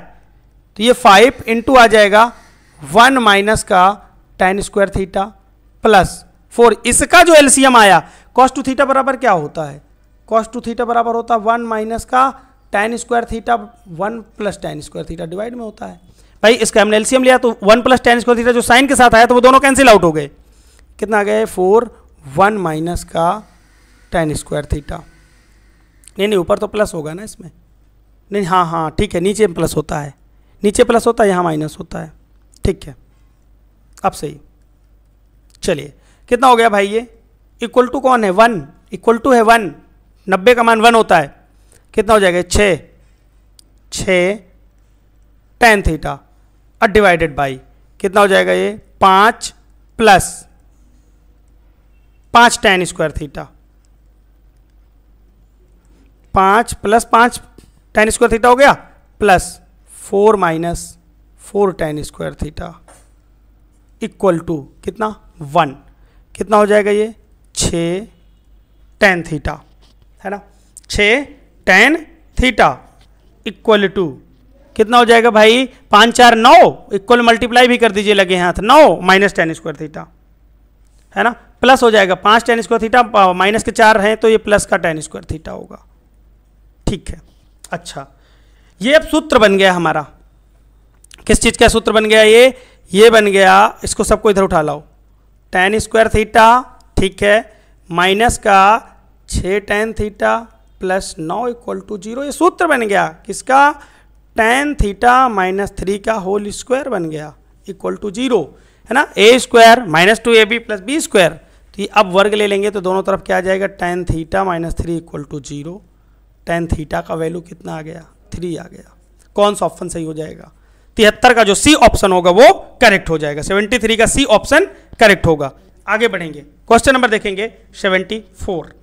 तो ये फाइव इंटू आ जाएगा वन माइनस का tan square theta plus four इसका जो एलसीएम आया कॉस टू थीटा बराबर क्या होता है कॉस टू थीटा बराबर होता है वन माइनस का tan square theta one plus tan square theta divide में होता है भाई इसका हमने एलसीएम लिया तो one plus tan square theta जो साइन के साथ आया तो वो दोनों कैंसिल आउट हो गए कितना आ गए फोर वन माइनस का टेन स्क्वायर थीटा नहीं नहीं ऊपर तो प्लस होगा ना इसमें नहीं हाँ हाँ ठीक है नीचे प्लस होता है नीचे प्लस होता है यहाँ माइनस होता है ठीक है अब सही चलिए कितना हो गया भाई ये इक्वल टू कौन है वन इक्वल टू है वन नब्बे का मान वन होता है कितना हो जाएगा छः छ टेन थीटा और डिवाइडेड बाई कितना हो जाएगा ये पाँच प्लस पाँच टेन स्क्वायर थीटा पाँच प्लस पाँच टेन स्क्वायर थीटा हो गया plus four minus four tan square theta equal to कितना वन कितना हो जाएगा ये छ टेन थीटा है ना छः टेन थीटा इक्वल टू कितना हो जाएगा भाई पाँच चार नौ इक्वल मल्टीप्लाई भी कर दीजिए लगे हाथ नौ माइनस टेन स्क्वायर थीटा है ना प्लस हो जाएगा पाँच टेन स्क्वायर थीटा माइनस के चार हैं तो ये प्लस का टेन स्क्वायर थीटा होगा ठीक है अच्छा ये अब सूत्र बन गया हमारा किस चीज़ का सूत्र बन गया ये ये बन गया इसको सबको इधर उठा लाओ टेन स्क्वायर थीटा ठीक है माइनस का छः टेन थीटा प्लस नौ इक्वल टू जीरो ये सूत्र बन गया किसका टेन थीटा माइनस थ्री का होल स्क्वायर बन गया इक्वल टू जीरो है ना a square minus two a b plus b square तो ये अब वर्ग ले लेंगे तो दोनों तरफ क्या आ जाएगा tan theta minus three equal to zero tan theta का वैल्यू कितना आ गया थ्री आ गया कौन सा ऑप्शन सही हो जाएगा तिहत्तर का जो सी ऑप्शन होगा वो करेक्ट हो जाएगा सेवेंटी थ्री का सी ऑप्शन करेक्ट होगा आगे बढ़ेंगे क्वेश्चन नंबर देखेंगे सेवेंटी फोर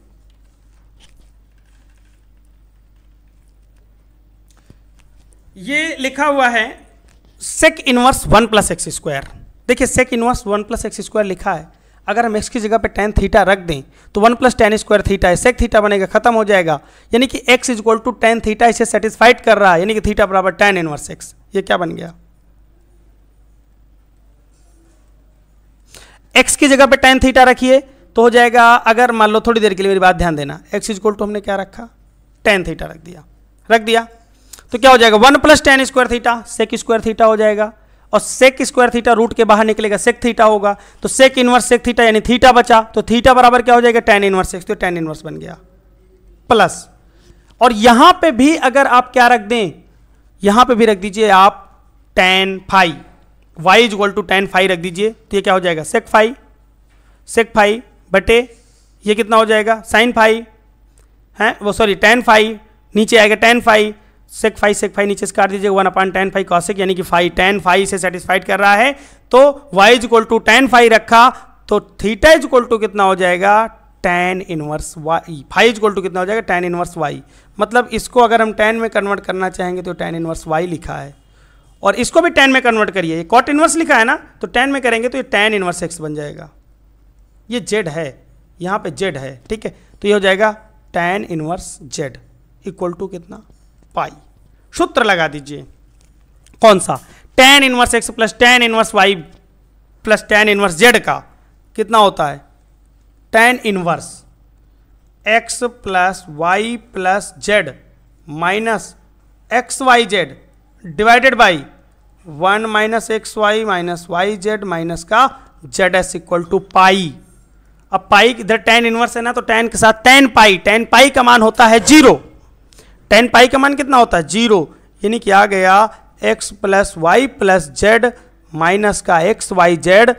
ये लिखा हुआ है sec inverse one plus x square देखिए sec inverse one plus x square लिखा है अगर हम एक्स की जगह पे टेन थीटा रख दें तो one plus tan square theta है सेक थीटा बनेगा खत्म हो जाएगा यानी कि x is equal to tan theta इसे सेटिस्फाइड कर रहा है यानी कि थीटा बराबर टेन इनवर्स एक्स ये क्या बन गया एक्स की जगह पे टेन थीटा रखिए तो हो जाएगा अगर मान लो थोड़ी देर के लिए मेरी बात ध्यान देना एक्स इज इक्वल टू हमने क्या रखा टेन थीटा रख दिया रख दिया तो क्या हो जाएगा one plus tan square theta sec square theta हो जाएगा और सेक स्क्वायर थीटा रूट के बाहर निकलेगा सेक थीटा होगा तो सेक इनवर्स सेक थीटा यानी थीटा बचा तो थीटा बराबर क्या हो जाएगा टेन इनवर्स सेक्स तो टेन इनवर्स बन गया प्लस और यहां पे भी अगर आप क्या रख दें यहां पे भी रख दीजिए आप tan five y is equal to tan five रख दीजिए तो ये क्या हो जाएगा सेक फाइव सेक फाइव बटे ये कितना हो जाएगा साइन फाइव है वो सॉरी टेन फाइव नीचे आएगा tan five sec five sec five नीचे से काट दीजिए वन अपॉन टेन फाइव कॉसिक यानी कि फाइव टेन फाइव से सेटिस्फाइड कर रहा है तो y is equal to tan five रखा तो थीटा इज इक्वल टू कितना हो जाएगा tan inverse y five is equal to कितना हो जाएगा टेन इनवर्स वाई मतलब इसको अगर हम टेन में कन्वर्ट करना चाहेंगे तो टेन इनवर्स वाई लिखा है और इसको भी टेन में कन्वर्ट करिए कॉट इनवर्स लिखा है ना तो टेन में करेंगे तो ये टेन इनवर्स एक्स बन जाएगा ये जेड है यहाँ पे जेड है ठीक है तो ये हो जाएगा tan inverse z equal to कितना पाई सूत्र लगा दीजिए कौन सा tan inverse x plus tan inverse y plus tan inverse z का कितना होता है tan inverse x plus y plus z minus x y z divided by one minus x y minus y z minus का z is equal to pi अब pi इधर tan inverse है ना तो टेन के साथ टेन पाई ten pi का मान होता है जीरो टेन पाई का मान कितना होता है जीरो यानी कि आ गया x plus y plus z minus का x y z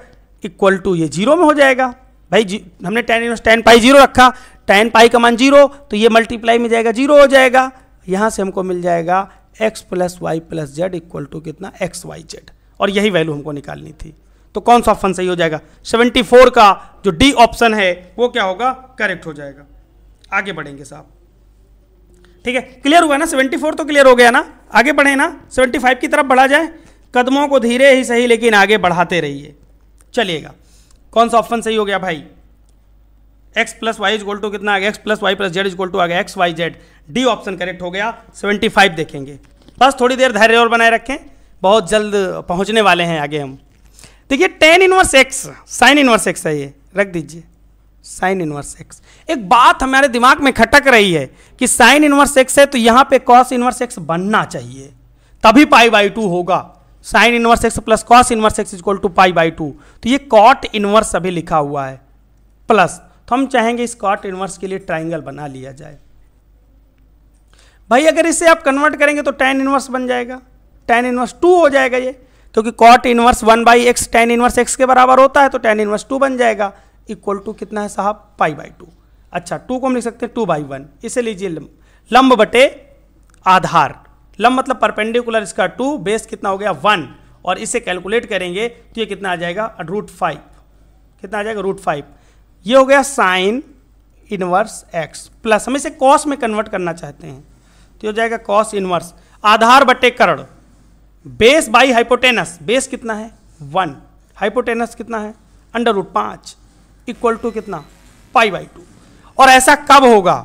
equal to ये जीरो में हो जाएगा भाई हमने टेन टेन पाई जीरो रखा टेन पाई का मान जीरो तो ये मल्टीप्लाई में जाएगा जीरो हो जाएगा यहाँ से हमको मिल जाएगा x plus y plus z equal to कितना एक्स वाई जेड और यही वैल्यू हमको निकालनी थी तो कौन सा ऑप्शन सही हो जाएगा 74 का जो डी ऑप्शन है वो क्या होगा करेक्ट हो जाएगा आगे बढ़ेंगे साहब ठीक है क्लियर हुआ ना सेवेंटी फोर तो क्लियर हो गया ना आगे बढ़े ना सेवेंटी फाइव की तरफ बढ़ा जाए कदमों को धीरे ही सही लेकिन आगे बढ़ाते रहिए चलिएगा कौन सा ऑप्शन सही हो गया भाई x plus y equal to कितना आ गया x plus y plus z equal to आ गया x y z D option correct हो गया सेवेंटी फाइव देखेंगे बस थोड़ी देर धैर्य और बनाए रखें बहुत जल्द पहुंचने वाले हैं आगे हम देखिए tan inverse x sign inverse x है ये रख दीजिए साइन इनवर्स एक्स एक बात हमारे दिमाग में खटक रही है कि साइन इनवर्स एक्स है तो यहाँ पे कॉस इनवर्स एक्स बनना चाहिए तभी पाई बाई टू होगा sin inverse x plus cos inverse x equal to pi by two तो ये कॉट इनवर्स अभी लिखा हुआ है प्लस तो हम चाहेंगे इस कॉट इनवर्स के लिए ट्राइंगल बना लिया जाए भाई अगर इसे आप कन्वर्ट करेंगे तो टेन इनवर्स बन जाएगा टेन इनवर्स टू हो जाएगा ये क्योंकि cot inverse one by x tan inverse x के बराबर होता है तो टेन इनवर्स टू बन जाएगा इक्वल टू कितना है साहब पाई बाई टू अच्छा टू को हम लिख सकते हैं टू बाई वन इसे लीजिए लंब बटे आधार लंब मतलब परपेंडिकुलर इसका टू बेस कितना हो गया वन और इसे कैलकुलेट करेंगे तो ये कितना आ जाएगा रूट फाइव कितना आ जाएगा रूट फाइव ये हो गया साइन इनवर्स एक्स प्लस हम इसे कॉस में कन्वर्ट करना चाहते हैं तो हो जाएगा कॉस इनवर्स आधार बटे करण बेस बाई हाइपोटेनस बेस कितना है वन हाइपोटेनस कितना है अंडर रूट पाँच इक्वल टू कितना पाई बाई टू और ऐसा कब होगा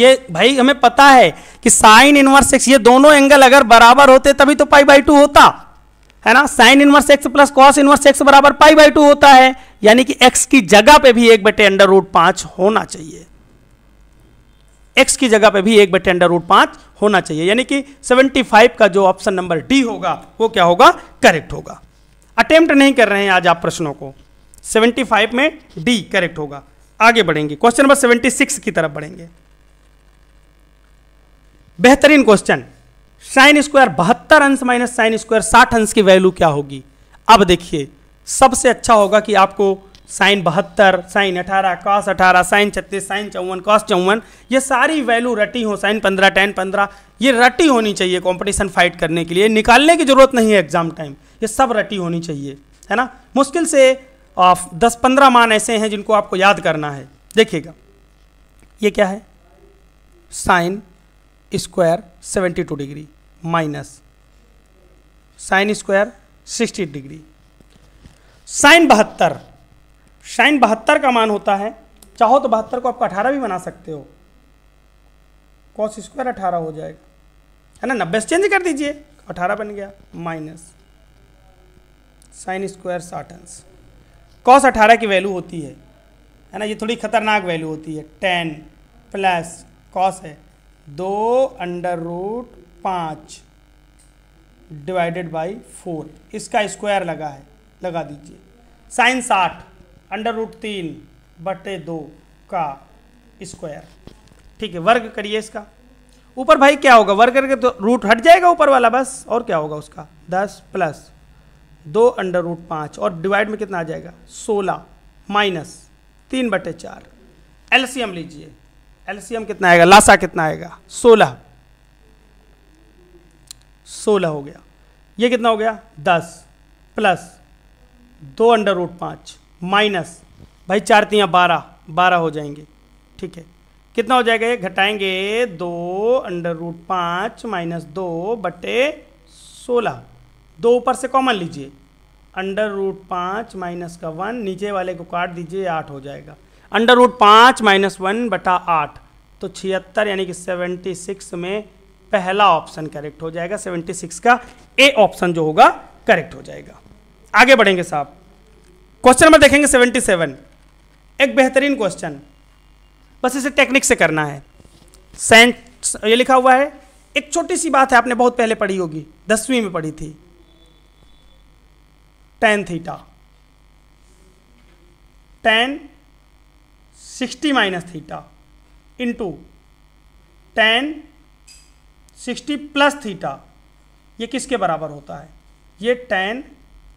ये भाई हमें पता है कि साइन इनवर्स एक्स ये दोनों एंगल अगर बराबर होते तभी तो पाई बाई टू होता है ना sine inverse x plus cos inverse x बराबर पाई बाई टू होता है यानी कि एक्स की जगह पे भी एक बटे अंडर रूट पांच होना चाहिए एक्स की जगह पे भी एक बटे अंडर रूट पांच होना चाहिए यानी कि 75 का जो ऑप्शन नंबर डी होगा वो क्या होगा करेक्ट होगा अटेम्प्ट नहीं कर रहे हैं आज आप प्रश्नों को 75 में डी करेक्ट होगा आगे बढ़ेंगे क्वेश्चन नंबर 76 की तरफ बढ़ेंगे बेहतरीन क्वेश्चन साइन स्क्वायर बहत्तर अंश माइनस साइन स्क्वायर साठ अंश की वैल्यू क्या होगी अब देखिए सबसे अच्छा होगा कि आपको साइन बहत्तर साइन अठारह कॉस अठारह साइन छत्तीस साइन चौवन कॉस चौवन ये सारी वैल्यू रटी हो साइन पंद्रह टेन पंद्रह ये रटी होनी चाहिए कंपटीशन फाइट करने के लिए निकालने की जरूरत नहीं है एग्जाम टाइम ये सब रटी होनी चाहिए है ना मुश्किल से ऑफ दस पंद्रह मान ऐसे हैं जिनको आपको याद करना है देखिएगा ये क्या है sine square seventy two degree minus sine square sixty degree sine बहत्तर साइन बहत्तर का मान होता है चाहो तो बहत्तर को आप अठारह भी बना सकते हो कॉस स्क्वायर अठारह हो जाएगा है ना नब्बे चेंज कर दीजिए अठारह बन गया माइनस साइन स्क्वायर साठ अंश कॉस अठारह की वैल्यू होती है है ना ये थोड़ी खतरनाक वैल्यू होती है टेन प्लस कॉस है दो अंडर रूट पाँच डिवाइडेड बाई फोर इसका स्क्वायर लगा है लगा दीजिए साइन साठ अंडर रूट तीन बटे दो का स्क्वायर ठीक है वर्ग करिए इसका ऊपर भाई क्या होगा वर्ग करके तो रूट हट जाएगा ऊपर वाला बस और क्या होगा उसका दस प्लस दो अंडर रूट पाँच और डिवाइड में कितना आ जाएगा सोलह माइनस तीन बटे चार एलसीएम लीजिए एलसीएम कितना आएगा लासा कितना आएगा सोलह सोलह हो गया ये कितना हो गया दस प्लस दो अंडर रूट पाँच माइनस भाई चार तियाँ बारह बारह हो जाएंगे ठीक है कितना हो जाएगा ये घटाएंगे दो अंडर रूट पाँच माइनस दो बटे सोलह दो ऊपर से कॉमन लीजिए अंडर रूट पाँच माइनस का वन नीचे वाले को काट दीजिए आठ हो जाएगा अंडर रूट पाँच माइनस वन बटा आठ तो छिहत्तर यानी कि सेवेंटी सिक्स में पहला ऑप्शन करेक्ट हो जाएगा सेवेंटी सिक्स का ए ऑप्शन जो होगा करेक्ट हो जाएगा आगे बढ़ेंगे साहब क्वेश्चन नंबर देखेंगे सेवेंटी सेवन एक बेहतरीन क्वेश्चन बस इसे टेक्निक से करना है सेंट ये लिखा हुआ है एक छोटी सी बात है आपने बहुत पहले पढ़ी होगी दसवीं में पढ़ी थी tan theta tan sixty minus theta into tan sixty plus theta ये किसके बराबर होता है ये टेन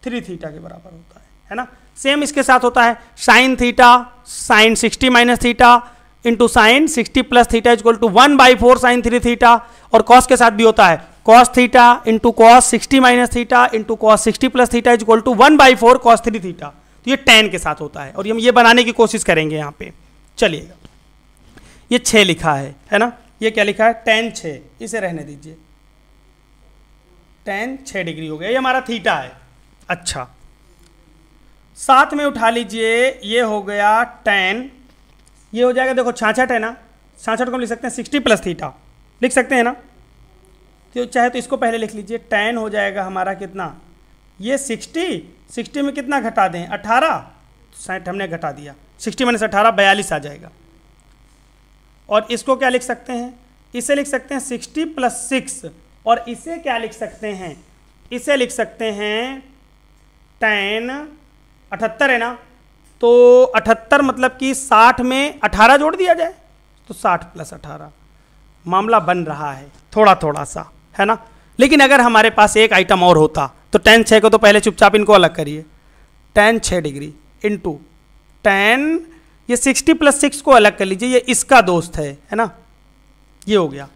थ्री थीटा के बराबर होता है है ना सेम इसके साथ होता है sine theta sine sixty minus theta into sine sixty plus theta is equal to one by four sine three theta और कॉस के साथ भी होता है cos theta into cos sixty minus theta into cos sixty plus theta is equal to one by four cos three theta तो ये ten के साथ होता है और हम ये बनाने की कोशिश करेंगे यहाँ पे चलिएगा ये छः लिखा है है ना ये क्या लिखा है टेन छः इसे रहने दीजिए टेन छः डिग्री हो गया ये हमारा थीटा है अच्छा साथ में उठा लीजिए ये हो गया टेन ये हो जाएगा देखो छाछठ है ना छाछठ को हम लिख सकते हैं सिक्सटी प्लस थीटा लिख सकते हैं ना तो चाहे तो इसको पहले लिख लीजिए टेन हो जाएगा हमारा कितना ये सिक्सटी सिक्सटी में कितना घटा दें अठारह तो साठ हमने घटा दिया सिक्सटी माइनस अठारह बयालीस आ जाएगा और इसको क्या लिख सकते हैं इसे लिख सकते हैं सिक्सटी प्लस सिक्स और इसे क्या लिख सकते हैं इसे लिख सकते हैं टेन अठहत्तर है ना तो अठहत्तर मतलब कि साठ में अठारह जोड़ दिया जाए तो साठ प्लस अठारह मामला बन रहा है थोड़ा थोड़ा सा है ना लेकिन अगर हमारे पास एक आइटम और होता तो टेन छः को तो पहले चुपचाप इनको अलग करिए टेन छः डिग्री इंटू टेन ये सिक्सटी प्लस सिक्स को अलग कर लीजिए ये इसका दोस्त है है ना ये हो गया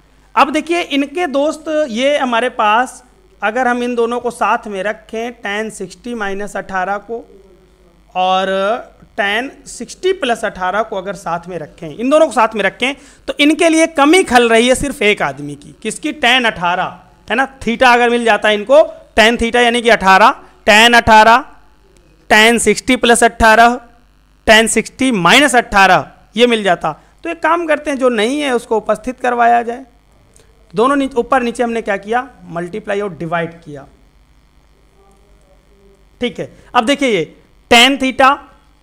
अब देखिए इनके दोस्त ये हमारे पास अगर हम इन दोनों को साथ में रखें टेन सिक्सटी माइनस अठारह को और टेन सिक्सटी प्लस अठारह को अगर साथ में रखें इन दोनों को साथ में रखें तो इनके लिए कमी खल रही है सिर्फ एक आदमी की किसकी टेन अठारह है ना थीटा अगर मिल जाता है इनको टेन थीटा यानी कि अठारह टेन अठारह टेन सिक्सटी प्लस अट्ठारह टेन सिक्सटी माइनस अट्ठारह ये मिल जाता तो एक काम करते हैं जो नहीं है उसको उपस्थित करवाया जाए दोनों ऊपर नीचे हमने क्या किया मल्टीप्लाई और डिवाइड किया ठीक है अब देखिए ये tan theta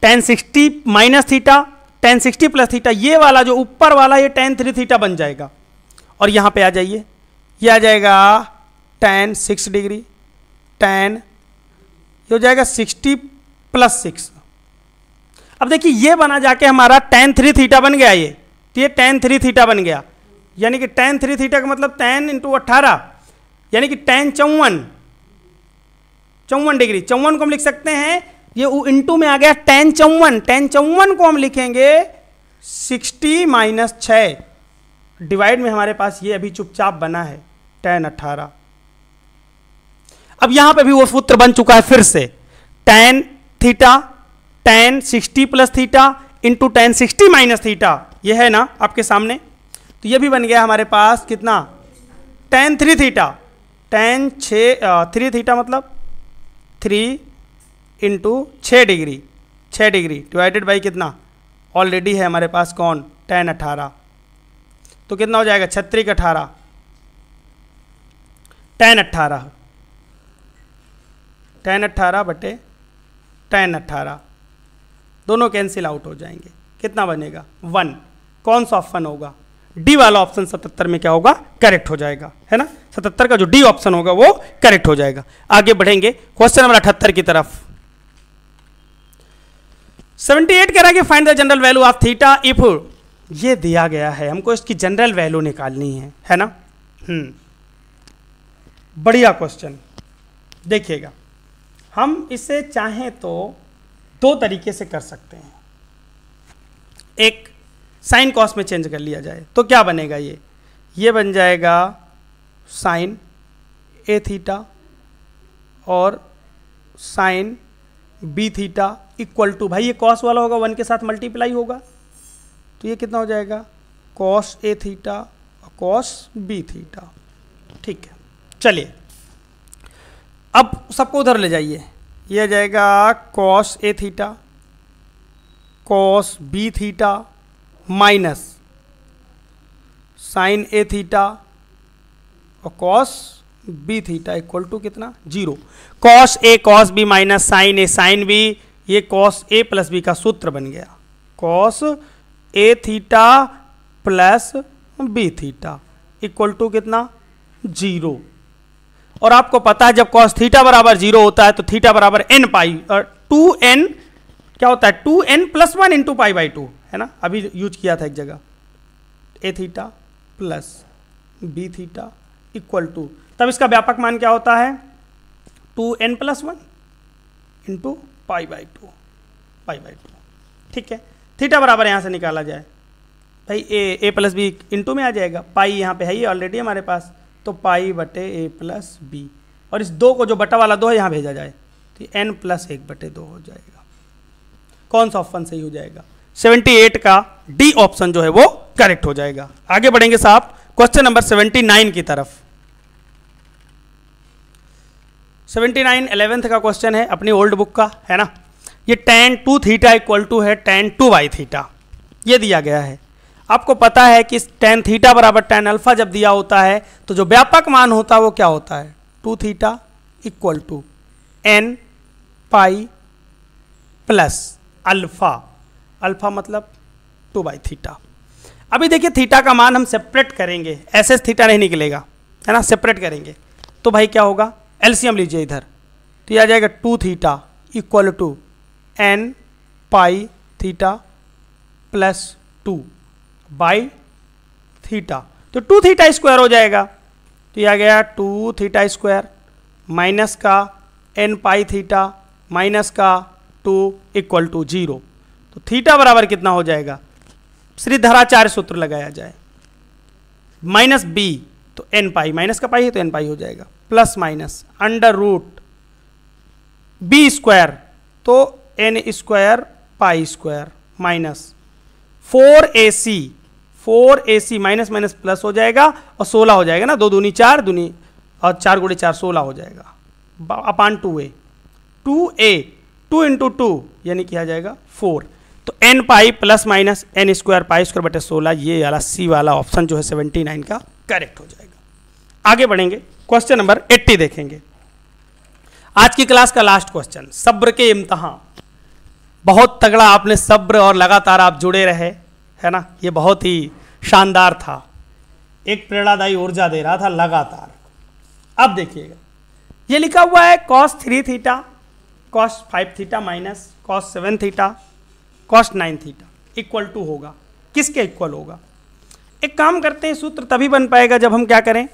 tan sixty minus theta tan sixty plus theta ये वाला जो ऊपर वाला ये टेन थ्री थीटा बन जाएगा और यहाँ पे आ जाइए ये आ जाएगा टेन सिक्स डिग्री टेन ये हो जाएगा सिक्सटी प्लस सिक्स अब देखिए ये बना जाके हमारा टेन थ्री थीटा बन गया ये तो ये टेन थ्री थीटा बन गया यानी कि टेन थ्री थीटा का मतलब टेन इंटू अट्ठारह यानी कि टेन चौवन चौवन डिग्री चौवन को हम लिख सकते हैं ये इंटू में आ गया टेन चौवन टेन चौवन को हम लिखेंगे सिक्सटी माइनस छ डिवाइड में हमारे पास ये अभी चुपचाप बना है टेन अट्ठारह अब यहां पे भी वो सूत्र बन चुका है फिर से tan theta tan sixty plus theta into tan sixty minus theta ये है ना आपके सामने तो ये भी बन गया हमारे पास कितना टेन थ्री थीटा टेन छ थ्री थीटा मतलब थ्री इंटू छः डिग्री छः डिग्री डिवाइडेड बाई कितना ऑलरेडी है हमारे पास कौन टेन अठारह तो कितना हो जाएगा छत्तीस अठारह टेन अट्ठारह टेन अट्ठारह बटे टेन अट्ठारह दोनों कैंसिल आउट हो जाएंगे कितना बनेगा वन कौन सा ऑप्शन होगा डी वाला ऑप्शन सतहत्तर में क्या होगा करेक्ट हो जाएगा है ना सतहत्तर का जो डी ऑप्शन होगा वो करेक्ट हो जाएगा आगे बढ़ेंगे क्वेश्चन नंबर अठहत्तर की तरफ सेवेंटी एट कह रहा है कि find the general value of theta if ये दिया गया है हमको इसकी जनरल वैल्यू निकालनी है है ना हम्म। बढ़िया क्वेश्चन देखिएगा हम इसे चाहें तो दो तरीके से कर सकते हैं एक साइन कॉस में चेंज कर लिया जाए तो क्या बनेगा ये ये बन जाएगा साइन ए थीटा और sine b theta equal to भाई ये कॉस वाला होगा वन के साथ मल्टीप्लाई होगा तो ये कितना हो जाएगा कॉस ए थीटा और कॉस बी थीटा ठीक है चलिए अब सबको उधर ले जाइए ये आ जाएगा cos a theta cos b theta minus sine a theta और cos b theta equal to कितना zero cos A cos b minus sine a sine b ये कॉस ए प्लस बी का सूत्र बन गया cos a theta plus b theta equal to कितना zero और आपको पता है जब कॉस थीटा बराबर जीरो होता है तो थीटा बराबर एन पाई टू एन क्या होता है two n plus one into pi by two है ना अभी यूज किया था एक जगह a theta plus b theta equal to तब इसका व्यापक मान क्या होता है two n plus one into pi by two pi by two ठीक है थीटा बराबर यहाँ से निकाला जाए भाई a a plus b into में आ जाएगा पाई यहाँ पे है ये ऑलरेडी हमारे पास तो पाई बटे ए प्लस बी और इस दो को जो बटा वाला दो है यहाँ भेजा जाए तो एन प्लस एक बटे दो हो जाएगा कौन सा ऑप्शन सही हो जाएगा 78 का डी ऑप्शन जो है वो करेक्ट हो जाएगा आगे बढ़ेंगे साहब क्वेश्चन नंबर 79 की तरफ सेवेंटी नाइन एलेवेंथ का क्वेश्चन है अपनी ओल्ड बुक का है ना ये tan two theta equal to है टेन टू बाई थीटा ये दिया गया है आपको पता है कि टेन थीटा बराबर टेन अल्फा जब दिया होता है तो जो व्यापक मान होता है वो क्या होता है two theta equal to n pi plus alpha alpha मतलब टू बाई थीटा अभी देखिए थीटा का मान हम सेपरेट करेंगे ऐसे थीटा नहीं निकलेगा है ना सेपरेट करेंगे तो भाई क्या होगा एलसीएम लीजिए इधर तो यह आ जाएगा two theta equal to n pi theta plus two by theta तो टू थीटा स्क्वायर हो जाएगा तो यह आ गया टू थीटा स्क्वायर माइनस का एन पाई थीटा माइनस का टू इक्वल टू जीरो तो थीटा बराबर कितना हो जाएगा श्रीधराचार्य सूत्र लगाया जाए माइनस बी तो एन पाई माइनस का पाई है तो एन पाई हो जाएगा plus minus under root b square तो N square pi square minus four a c four a c minus minus plus हो जाएगा और सोलह हो जाएगा ना दो दूनी चार दूनी और चार गुड़े चार सोलह हो जाएगा अपान two a two a two into two यानी किया जाएगा फोर तो n pi plus minus n square pi square बटे सोलह ये वाला सी वाला ऑप्शन जो है सेवेंटी नाइन का करेक्ट हो जाएगा आगे बढ़ेंगे क्वेश्चन नंबर 80 देखेंगे आज की क्लास का लास्ट क्वेश्चन सब्र के इम्तहा बहुत तगड़ा आपने सब्र और लगातार आप जुड़े रहे है ना ये बहुत ही शानदार था एक प्रेरणादायी ऊर्जा दे रहा था लगातार अब देखिएगा ये लिखा हुआ है cos three theta cos five theta minus cos seven theta cos nine theta equal to होगा किसके इक्वल होगा एक काम करते हैं सूत्र तभी बन पाएगा जब हम क्या करें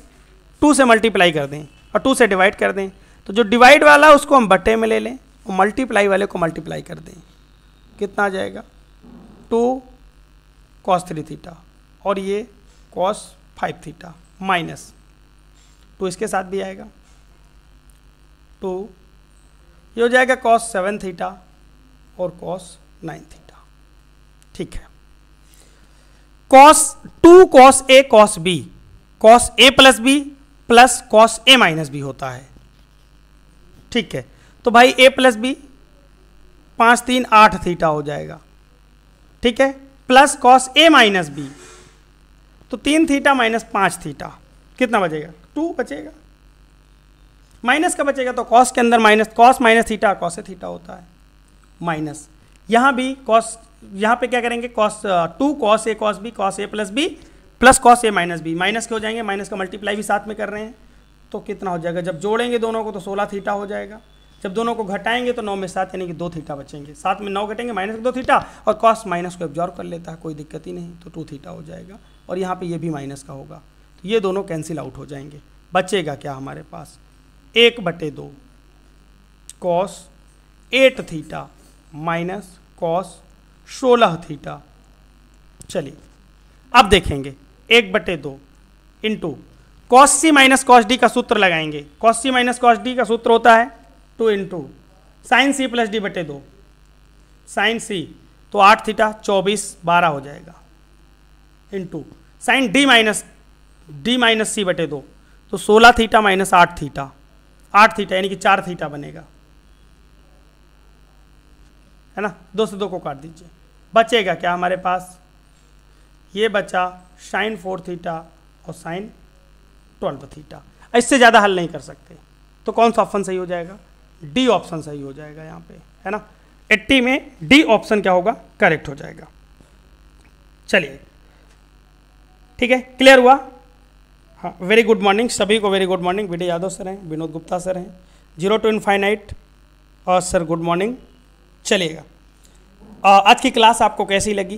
टू से मल्टीप्लाई कर दें और टू से डिवाइड कर दें तो जो डिवाइड वाला उसको हम बटे में ले लें और मल्टीप्लाई वाले को मल्टीप्लाई कर दें कितना आ जाएगा टू कॉस थ्री थीटा और ये cos five theta minus two इसके साथ भी आएगा टू ये हो जाएगा कॉस सेवन थीटा और कॉस नाइन थीटा ठीक है कॉस टू कॉस ए कॉस बी कॉस ए प्लस बी प्लस कॉस ए माइनस बी होता है ठीक है तो भाई ए प्लस बी पाँच तीन आठ थीटा हो जाएगा ठीक है प्लस कॉस ए माइनस बी तो तीन थीटा माइनस पाँच थीटा कितना बचेगा टू बचेगा माइनस का बचेगा तो कॉस के अंदर minus cos minus theta cos a theta होता है माइनस यहाँ भी कॉस यहाँ पे क्या करेंगे कॉस टू कॉस ए कॉस बी कॉस ए प्लस बी प्लस कॉस ए माइनस बी माइनस के हो जाएंगे माइनस का मल्टीप्लाई भी साथ में कर रहे हैं तो कितना हो जाएगा जब जोड़ेंगे दोनों को तो सोलह थीटा हो जाएगा जब दोनों को घटाएंगे तो नौ में सात यानी कि दो थीटा बचेंगे सात में नौ घटेंगे माइनस दो थीटा और कॉस माइनस को एब्जॉर्व कर लेता है कोई दिक्कत ही नहीं तो टू थीटा हो जाएगा और यहाँ पर ये भी माइनस का होगा तो ये दोनों कैंसिल आउट हो जाएंगे बचेगा क्या हमारे पास एक बटे दो cos eight theta minus cos सोलह थीटा चलिए अब देखेंगे एक बटे दो इंटू कॉस सी माइनस कॉस डी का सूत्र लगाएंगे कॉस सी माइनस कॉस डी का सूत्र होता है टू इंटू साइन सी प्लस डी बटे दो साइन सी तो आठ थीटा चौबीस बारह हो जाएगा into sine d minus d minus c बटे दो तो सोलह थीटा माइनस आठ थीटा आठ थीटा यानी कि चार थीटा बनेगा है ना दो से दो को काट दीजिए बचेगा क्या हमारे पास ये बचा साइन फोर थीटा और साइन ट्वेल्व थीटा इससे ज़्यादा हल नहीं कर सकते तो कौन सा ऑप्शन सही हो जाएगा डी ऑप्शन सही हो जाएगा यहाँ पे है ना एट्टी में डी ऑप्शन क्या होगा करेक्ट हो जाएगा चलिए ठीक है क्लियर हुआ हाँ वेरी गुड मॉर्निंग सभी को वेरी गुड मॉर्निंग विडय यादव सर हैं विनोद गुप्ता सर हैं जीरो टू इनफाइनाइट और सर गुड मॉर्निंग चलिएगा आज की क्लास आपको कैसी लगी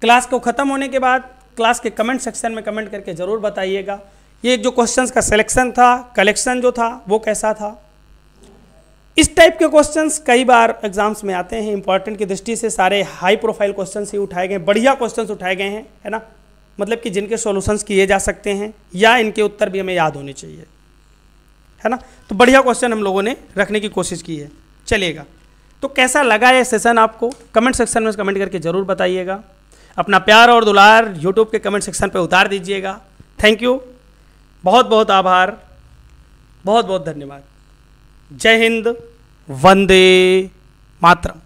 क्लास को ख़त्म होने के बाद क्लास के कमेंट सेक्शन में कमेंट करके ज़रूर बताइएगा ये जो क्वेश्चंस का सिलेक्शन था कलेक्शन जो था वो कैसा था इस टाइप के क्वेश्चंस कई बार एग्जाम्स में आते हैं इंपॉर्टेंट की दृष्टि से सारे हाई प्रोफाइल क्वेश्चन ही उठाए गए बढ़िया क्वेश्चन उठाए गए हैं है ना मतलब कि जिनके सॉल्यूशंस किए जा सकते हैं या इनके उत्तर भी हमें याद होने चाहिए है ना तो बढ़िया क्वेश्चन हम लोगों ने रखने की कोशिश की है चलिएगा तो कैसा लगा ये सेशन आपको कमेंट सेक्शन में कमेंट करके ज़रूर बताइएगा अपना प्यार और दुलार यूट्यूब के कमेंट सेक्शन पर उतार दीजिएगा थैंक यू बहुत बहुत आभार बहुत बहुत धन्यवाद जय हिंद वंदे मातरम